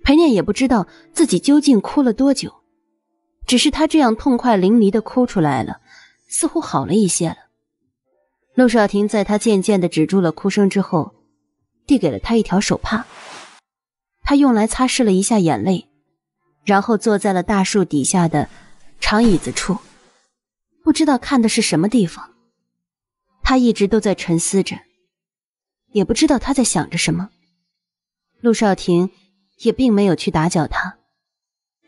裴念也不知道自己究竟哭了多久，只是他这样痛快淋漓的哭出来了，似乎好了一些了。陆少廷在他渐渐的止住了哭声之后，递给了他一条手帕，他用来擦拭了一下眼泪，然后坐在了大树底下的长椅子处，不知道看的是什么地方。他一直都在沉思着，也不知道他在想着什么。陆少廷也并没有去打搅他，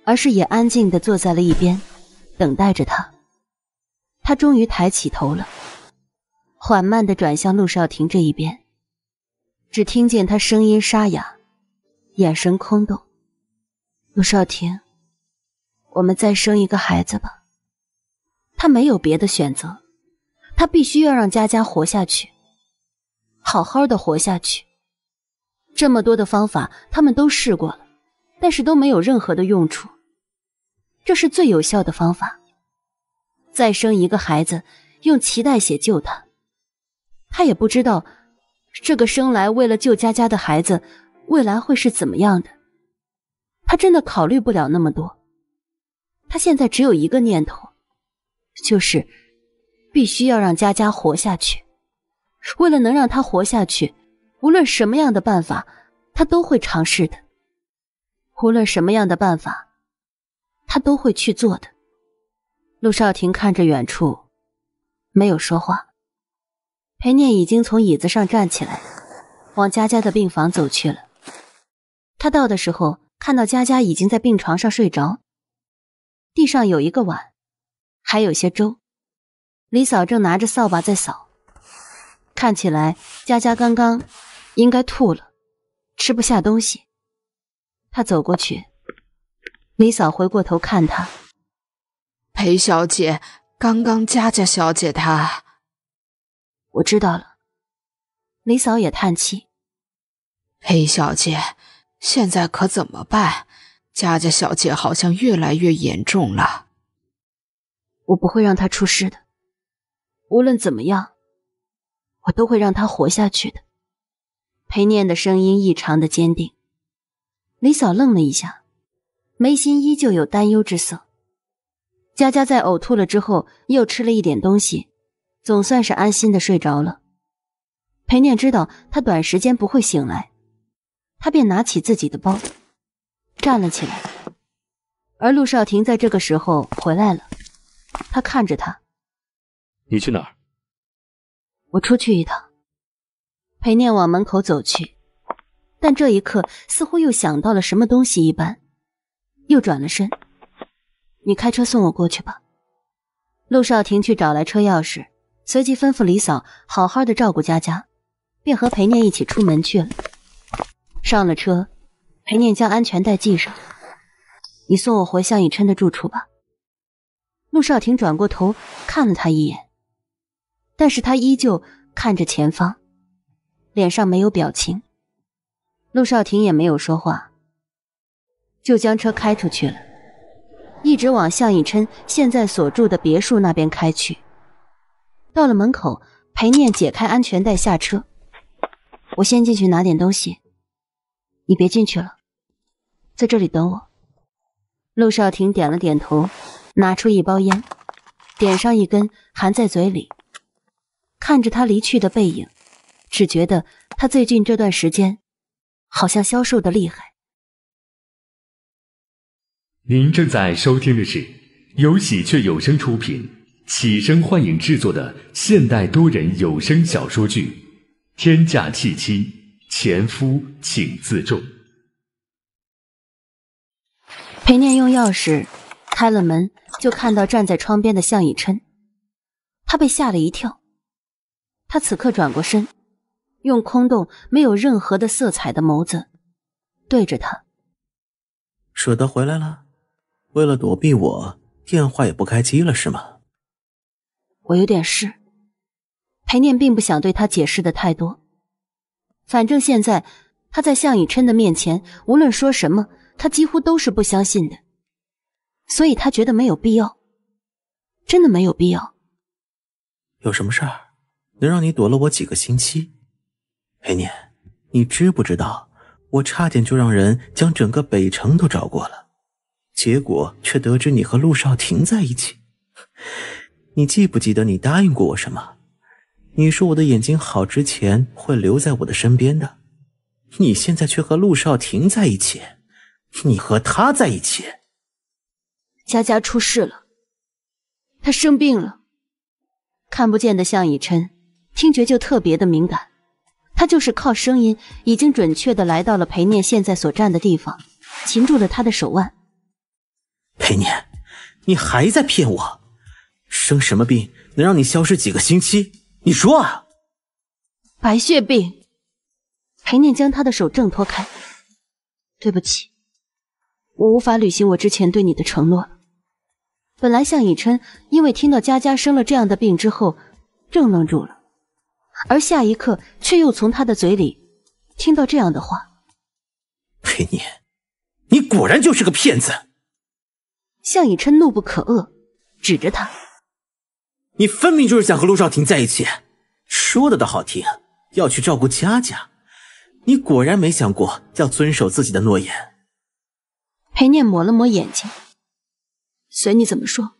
而是也安静的坐在了一边，等待着他。他终于抬起头了。缓慢的转向陆少廷这一边，只听见他声音沙哑，眼神空洞。陆少廷，我们再生一个孩子吧。他没有别的选择，他必须要让佳佳活下去，好好的活下去。这么多的方法他们都试过了，但是都没有任何的用处。这是最有效的方法，再生一个孩子，用脐带血救他。他也不知道，这个生来为了救佳佳的孩子，未来会是怎么样的。他真的考虑不了那么多。他现在只有一个念头，就是必须要让佳佳活下去。为了能让她活下去，无论什么样的办法，他都会尝试的。无论什么样的办法，他都会去做的。陆少廷看着远处，没有说话。裴念已经从椅子上站起来，往佳佳的病房走去了。他到的时候，看到佳佳已经在病床上睡着，地上有一个碗，还有些粥。李嫂正拿着扫把在扫，看起来佳佳刚刚应该吐了，吃不下东西。他走过去，李嫂回过头看他，裴小姐，刚刚佳佳小姐她。我知道了，李嫂也叹气。裴小姐，现在可怎么办？佳佳小姐好像越来越严重了。我不会让她出事的，无论怎么样，我都会让她活下去的。裴念的声音异常的坚定。李嫂愣了一下，眉心依旧有担忧之色。佳佳在呕吐了之后，又吃了一点东西。总算是安心的睡着了。裴念知道他短时间不会醒来，他便拿起自己的包，站了起来。而陆少廷在这个时候回来了，他看着他：“你去哪儿？”“我出去一趟。”裴念往门口走去，但这一刻似乎又想到了什么东西一般，又转了身：“你开车送我过去吧。”陆少廷去找来车钥匙。随即吩咐李嫂好好的照顾佳佳，便和裴念一起出门去了。上了车，裴念将安全带系上：“你送我回向以琛的住处吧。”陆少廷转过头看了他一眼，但是他依旧看着前方，脸上没有表情。陆少廷也没有说话，就将车开出去了，一直往向以琛现在所住的别墅那边开去。到了门口，裴念解开安全带下车。我先进去拿点东西，你别进去了，在这里等我。陆少廷点了点头，拿出一包烟，点上一根，含在嘴里，看着他离去的背影，只觉得他最近这段时间好像消瘦的厉害。您正在收听的是由喜鹊有声出品。启声幻影制作的现代多人有声小说剧《天价弃妻》，前夫请自重。裴念用钥匙开了门，就看到站在窗边的向以琛，他被吓了一跳。他此刻转过身，用空洞没有任何的色彩的眸子对着他：“舍得回来了？为了躲避我，电话也不开机了是吗？”我有点事，裴念并不想对他解释的太多。反正现在他在向以琛的面前，无论说什么，他几乎都是不相信的，所以他觉得没有必要，真的没有必要。有什么事儿能让你躲了我几个星期？裴念，你知不知道，我差点就让人将整个北城都找过了，结果却得知你和陆少廷在一起。你记不记得你答应过我什么？你说我的眼睛好之前会留在我的身边的，你现在却和陆少廷在一起，你和他在一起。佳佳出事了，他生病了。看不见的向以琛，听觉就特别的敏感，他就是靠声音已经准确的来到了裴念现在所站的地方，擒住了他的手腕。裴念，你还在骗我？生什么病能让你消失几个星期？你说啊！白血病。裴念将他的手挣脱开。对不起，我无法履行我之前对你的承诺了。本来向以琛因为听到佳佳生了这样的病之后，正愣住了，而下一刻却又从他的嘴里听到这样的话：“裴念，你果然就是个骗子！”向以琛怒不可遏，指着他。你分明就是想和陆少廷在一起，说的倒好听，要去照顾佳佳。你果然没想过要遵守自己的诺言。裴念抹了抹眼睛，随你怎么说。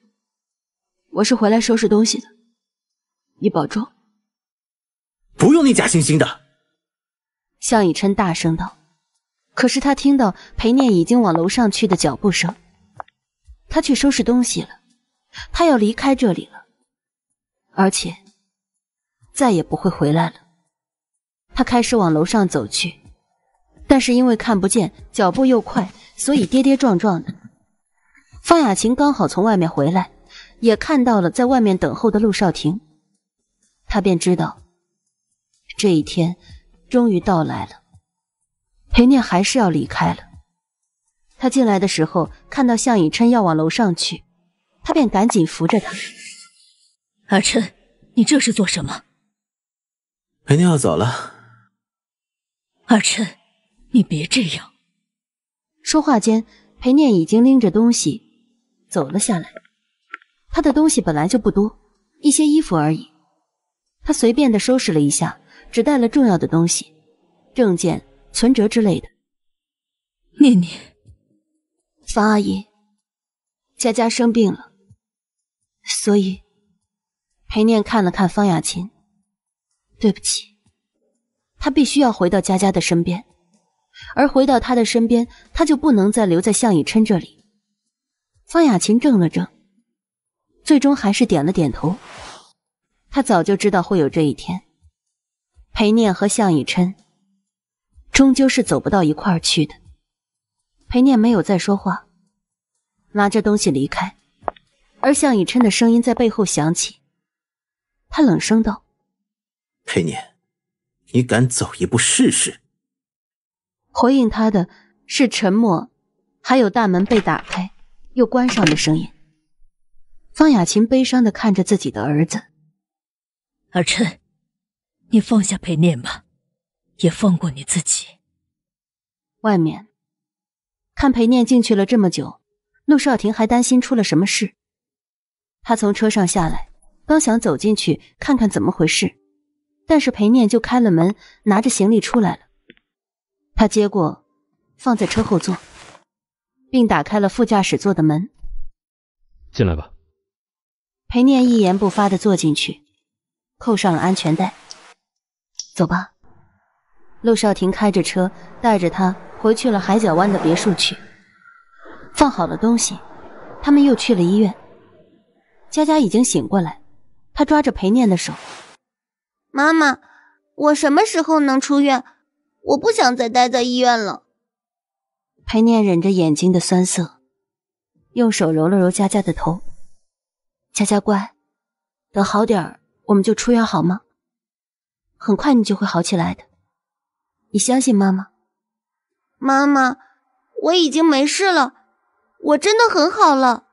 我是回来收拾东西的，你保重。不用你假惺惺的。向以琛大声道。可是他听到裴念已经往楼上去的脚步声，他去收拾东西了，他要离开这里了。而且，再也不会回来了。他开始往楼上走去，但是因为看不见，脚步又快，所以跌跌撞撞的。方雅琴刚好从外面回来，也看到了在外面等候的陆少廷，他便知道这一天终于到来了。裴念还是要离开了。他进来的时候看到向以琛要往楼上去，他便赶紧扶着他。阿琛，你这是做什么？裴念要走了。阿琛，你别这样。说话间，裴念已经拎着东西走了下来。他的东西本来就不多，一些衣服而已。他随便的收拾了一下，只带了重要的东西，证件、存折之类的。念念，方阿姨，佳佳生病了，所以。裴念看了看方雅琴，对不起，他必须要回到佳佳的身边，而回到他的身边，他就不能再留在向以琛这里。方雅琴怔了怔，最终还是点了点头。他早就知道会有这一天。裴念和向以琛终究是走不到一块儿去的。裴念没有再说话，拿着东西离开，而向以琛的声音在背后响起。他冷声道：“裴念，你敢走一步试试？”回应他的是沉默，还有大门被打开又关上的声音。方雅琴悲伤的看着自己的儿子，二琛，你放下裴念吧，也放过你自己。外面，看裴念进去了这么久，陆少廷还担心出了什么事。他从车上下来。刚想走进去看看怎么回事，但是裴念就开了门，拿着行李出来了。他接过，放在车后座，并打开了副驾驶座的门。进来吧。裴念一言不发的坐进去，扣上了安全带。走吧。陆少廷开着车带着他回去了海角湾的别墅区。放好了东西，他们又去了医院。佳佳已经醒过来。他抓着裴念的手，妈妈，我什么时候能出院？我不想再待在医院了。裴念忍着眼睛的酸涩，用手揉了揉佳佳的头，佳佳乖，等好点儿我们就出院好吗？很快你就会好起来的，你相信妈妈。妈妈，我已经没事了，我真的很好了。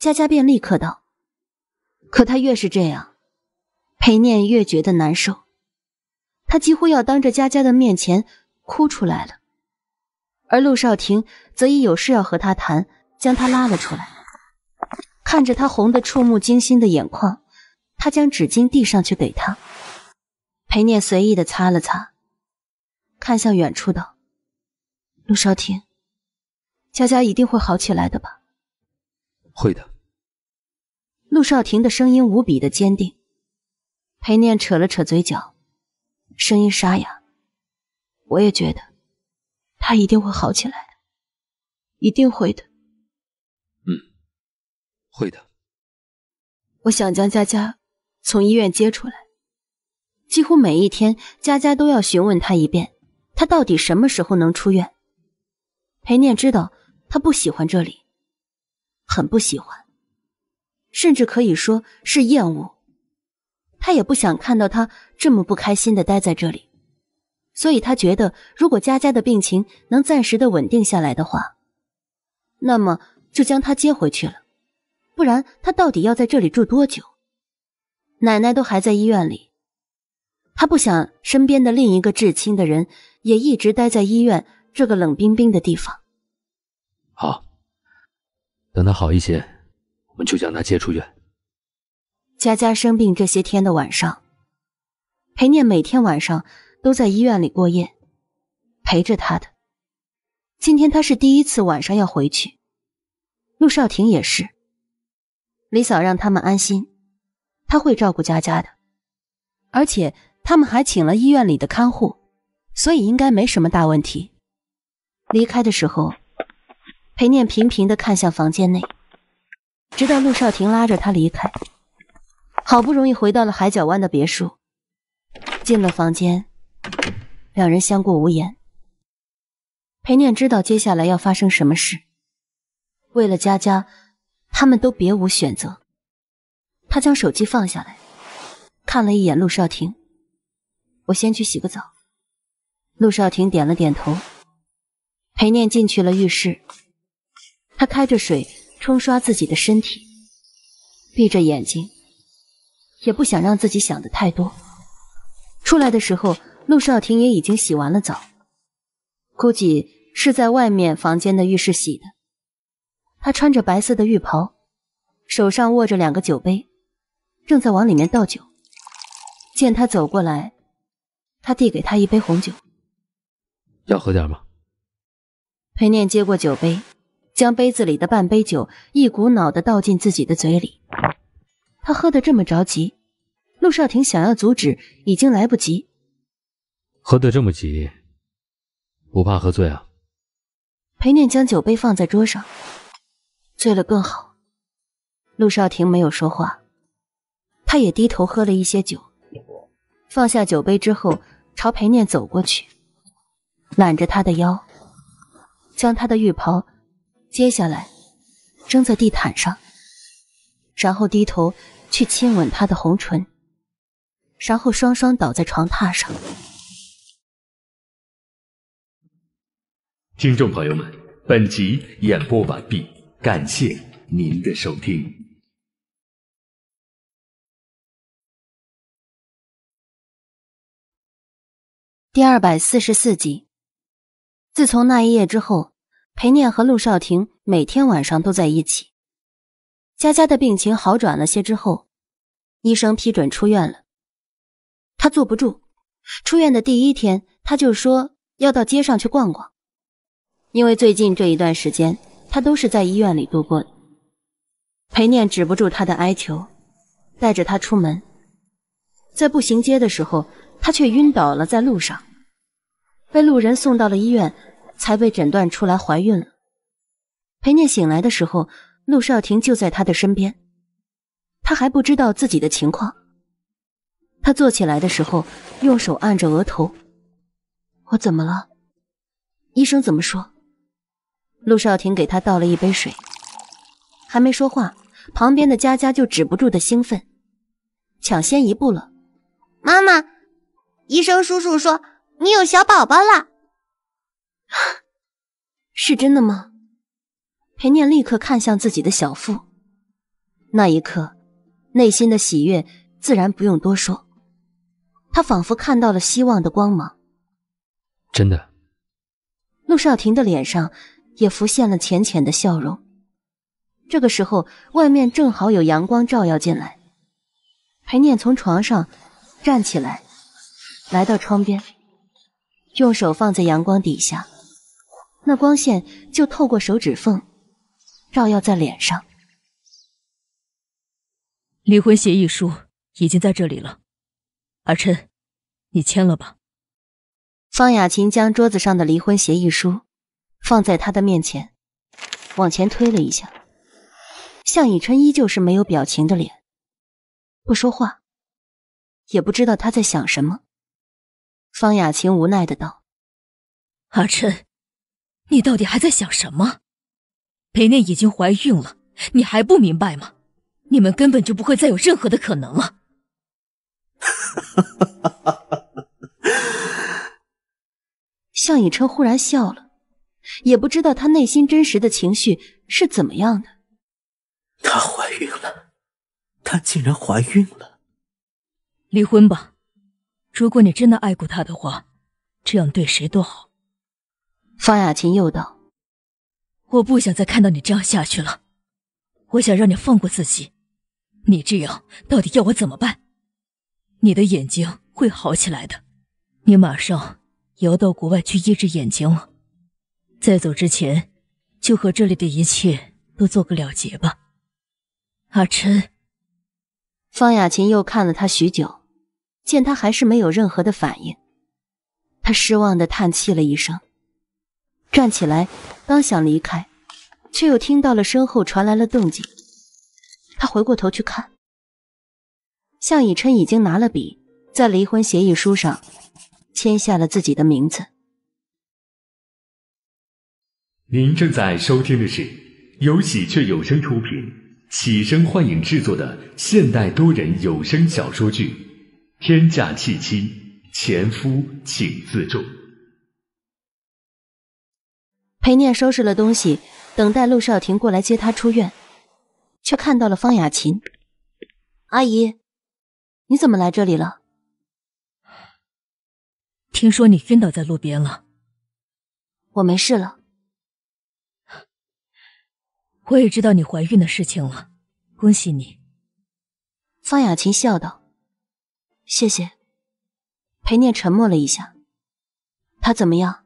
佳佳便立刻道。可他越是这样，裴念越觉得难受，他几乎要当着佳佳的面前哭出来了。而陆少廷则以有事要和他谈，将他拉了出来。看着他红得触目惊心的眼眶，他将纸巾递上去给他。裴念随意的擦了擦，看向远处的陆少廷，佳佳一定会好起来的吧？会的。陆少廷的声音无比的坚定，裴念扯了扯嘴角，声音沙哑：“我也觉得，他一定会好起来的，一定会的。”“嗯，会的。”我想将佳佳从医院接出来，几乎每一天，佳佳都要询问他一遍，他到底什么时候能出院。裴念知道他不喜欢这里，很不喜欢。甚至可以说是厌恶，他也不想看到他这么不开心的待在这里，所以他觉得，如果佳佳的病情能暂时的稳定下来的话，那么就将他接回去了。不然，他到底要在这里住多久？奶奶都还在医院里，他不想身边的另一个至亲的人也一直待在医院这个冷冰冰的地方。好，等他好一些。我们就将他接出院。佳佳生病这些天的晚上，裴念每天晚上都在医院里过夜，陪着他的。今天他是第一次晚上要回去。陆少廷也是。李嫂让他们安心，他会照顾佳佳的。而且他们还请了医院里的看护，所以应该没什么大问题。离开的时候，裴念频频的看向房间内。直到陆少廷拉着他离开，好不容易回到了海角湾的别墅，进了房间，两人相顾无言。裴念知道接下来要发生什么事，为了佳佳，他们都别无选择。他将手机放下来，看了一眼陆少廷：“我先去洗个澡。”陆少廷点了点头。裴念进去了浴室，他开着水。冲刷自己的身体，闭着眼睛，也不想让自己想的太多。出来的时候，陆少廷也已经洗完了澡，估计是在外面房间的浴室洗的。他穿着白色的浴袍，手上握着两个酒杯，正在往里面倒酒。见他走过来，他递给他一杯红酒，要喝点吗？裴念接过酒杯。将杯子里的半杯酒一股脑的倒进自己的嘴里，他喝的这么着急，陆少廷想要阻止已经来不及。喝的这么急，不怕喝醉啊？裴念将酒杯放在桌上，醉了更好。陆少廷没有说话，他也低头喝了一些酒，放下酒杯之后，朝裴念走过去，揽着他的腰，将他的浴袍。接下来，扔在地毯上，然后低头去亲吻他的红唇，然后双双倒在床榻上。听众朋友们，本集演播完毕，感谢您的收听。第二百四十四集，自从那一夜之后。裴念和陆少廷每天晚上都在一起。佳佳的病情好转了些之后，医生批准出院了。他坐不住，出院的第一天，他就说要到街上去逛逛。因为最近这一段时间，他都是在医院里度过的。裴念止不住他的哀求，带着他出门。在步行街的时候，他却晕倒了在路上，被路人送到了医院。才被诊断出来怀孕了。裴念醒来的时候，陆少廷就在他的身边，他还不知道自己的情况。他坐起来的时候，用手按着额头：“我怎么了？医生怎么说？”陆少廷给他倒了一杯水，还没说话，旁边的佳佳就止不住的兴奋，抢先一步了：“妈妈，医生叔叔说你有小宝宝了。” 是真的吗？裴念立刻看向自己的小腹，那一刻内心的喜悦自然不用多说，他仿佛看到了希望的光芒。真的，陆少廷的脸上也浮现了浅浅的笑容。这个时候，外面正好有阳光照耀进来，裴念从床上站起来，来到窗边，用手放在阳光底下。那光线就透过手指缝，照耀在脸上。离婚协议书已经在这里了，阿琛，你签了吧。方雅琴将桌子上的离婚协议书放在他的面前，往前推了一下。向以琛依旧是没有表情的脸，不说话，也不知道他在想什么。方雅琴无奈的道：“阿琛。”你到底还在想什么？裴念已经怀孕了，你还不明白吗？你们根本就不会再有任何的可能了。向以琛忽然笑了，也不知道他内心真实的情绪是怎么样的。她怀孕了，她竟然怀孕了。离婚吧，如果你真的爱过她的话，这样对谁都好。方雅琴又道：“我不想再看到你这样下去了。我想让你放过自己。你这样到底要我怎么办？你的眼睛会好起来的。你马上也要到国外去医治眼睛了。在走之前，就和这里的一切都做个了结吧。”阿琛，方雅琴又看了他许久，见他还是没有任何的反应，他失望的叹气了一声。站起来，刚想离开，却又听到了身后传来了动静。他回过头去看，向以琛已经拿了笔，在离婚协议书上签下了自己的名字。您正在收听的是由喜鹊有声出品、启声幻影制作的现代多人有声小说剧《天价弃妻》，前夫请自重。裴念收拾了东西，等待陆少廷过来接他出院，却看到了方雅琴阿姨：“你怎么来这里了？听说你晕倒在路边了。”“我没事了。”“我也知道你怀孕的事情了，恭喜你。”方雅琴笑道：“谢谢。”裴念沉默了一下：“他怎么样？”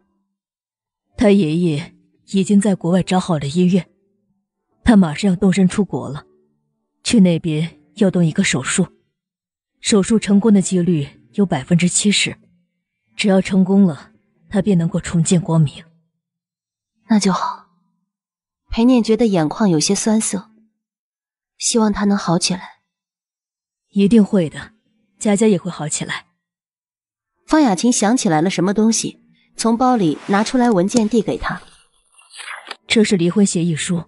他爷爷已经在国外找好了医院，他马上要动身出国了，去那边要动一个手术，手术成功的几率有百分之七十，只要成功了，他便能够重见光明。那就好。裴念觉得眼眶有些酸涩，希望他能好起来。一定会的，佳佳也会好起来。方雅琴想起来了什么东西。从包里拿出来文件递给他，这是离婚协议书，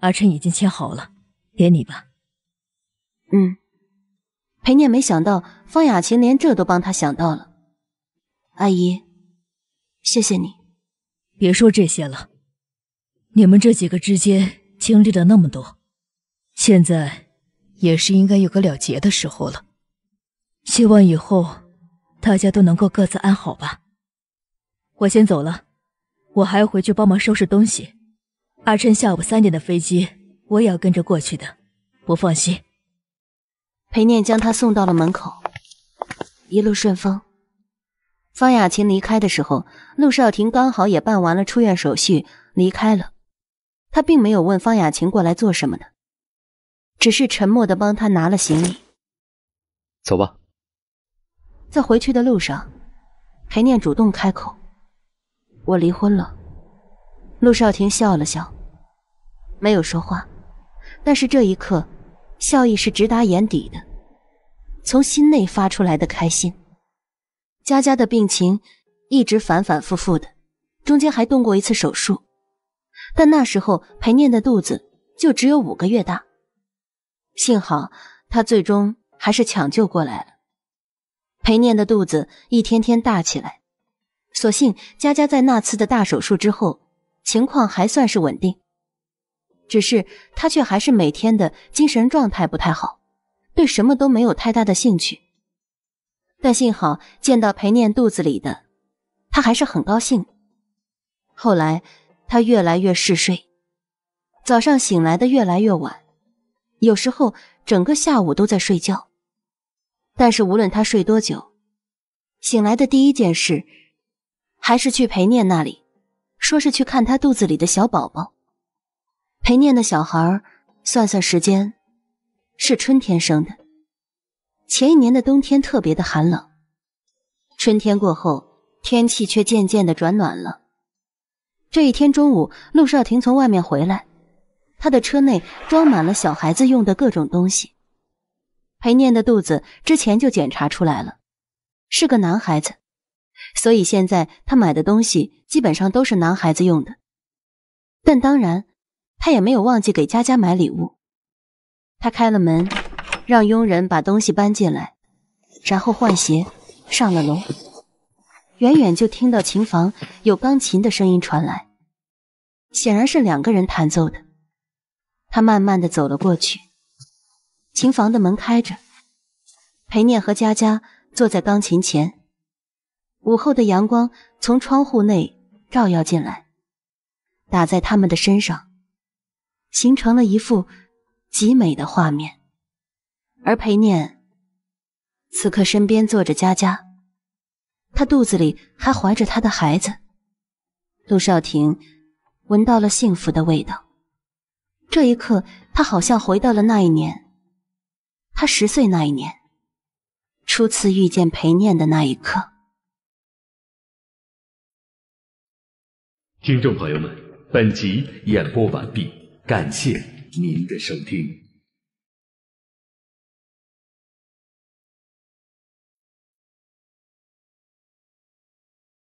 阿琛已经签好了，给你吧。嗯，裴念没想到方雅琴连这都帮他想到了，阿姨，谢谢你。别说这些了，你们这几个之间经历了那么多，现在也是应该有个了结的时候了。希望以后大家都能够各自安好吧。我先走了，我还要回去帮忙收拾东西。阿琛下午三点的飞机，我也要跟着过去的，不放心。裴念将他送到了门口，一路顺风。方雅琴离开的时候，陆少廷刚好也办完了出院手续离开了。他并没有问方雅琴过来做什么的，只是沉默的帮他拿了行李。走吧。在回去的路上，裴念主动开口。我离婚了，陆少廷笑了笑，没有说话，但是这一刻，笑意是直达眼底的，从心内发出来的开心。佳佳的病情一直反反复复的，中间还动过一次手术，但那时候裴念的肚子就只有五个月大，幸好她最终还是抢救过来了。裴念的肚子一天天大起来。所幸佳佳在那次的大手术之后，情况还算是稳定，只是她却还是每天的精神状态不太好，对什么都没有太大的兴趣。但幸好见到裴念肚子里的，她还是很高兴。后来她越来越嗜睡，早上醒来的越来越晚，有时候整个下午都在睡觉。但是无论她睡多久，醒来的第一件事。还是去裴念那里，说是去看他肚子里的小宝宝。裴念的小孩，算算时间，是春天生的。前一年的冬天特别的寒冷，春天过后天气却渐渐的转暖了。这一天中午，陆少廷从外面回来，他的车内装满了小孩子用的各种东西。裴念的肚子之前就检查出来了，是个男孩子。所以现在他买的东西基本上都是男孩子用的，但当然，他也没有忘记给佳佳买礼物。他开了门，让佣人把东西搬进来，然后换鞋，上了楼。远远就听到琴房有钢琴的声音传来，显然是两个人弹奏的。他慢慢的走了过去，琴房的门开着，裴念和佳佳坐在钢琴前。午后的阳光从窗户内照耀进来，打在他们的身上，形成了一幅极美的画面。而裴念此刻身边坐着佳佳，她肚子里还怀着他的孩子。陆少廷闻到了幸福的味道，这一刻，他好像回到了那一年，他十岁那一年，初次遇见裴念的那一刻。听众朋友们，本集演播完毕，感谢您的收听。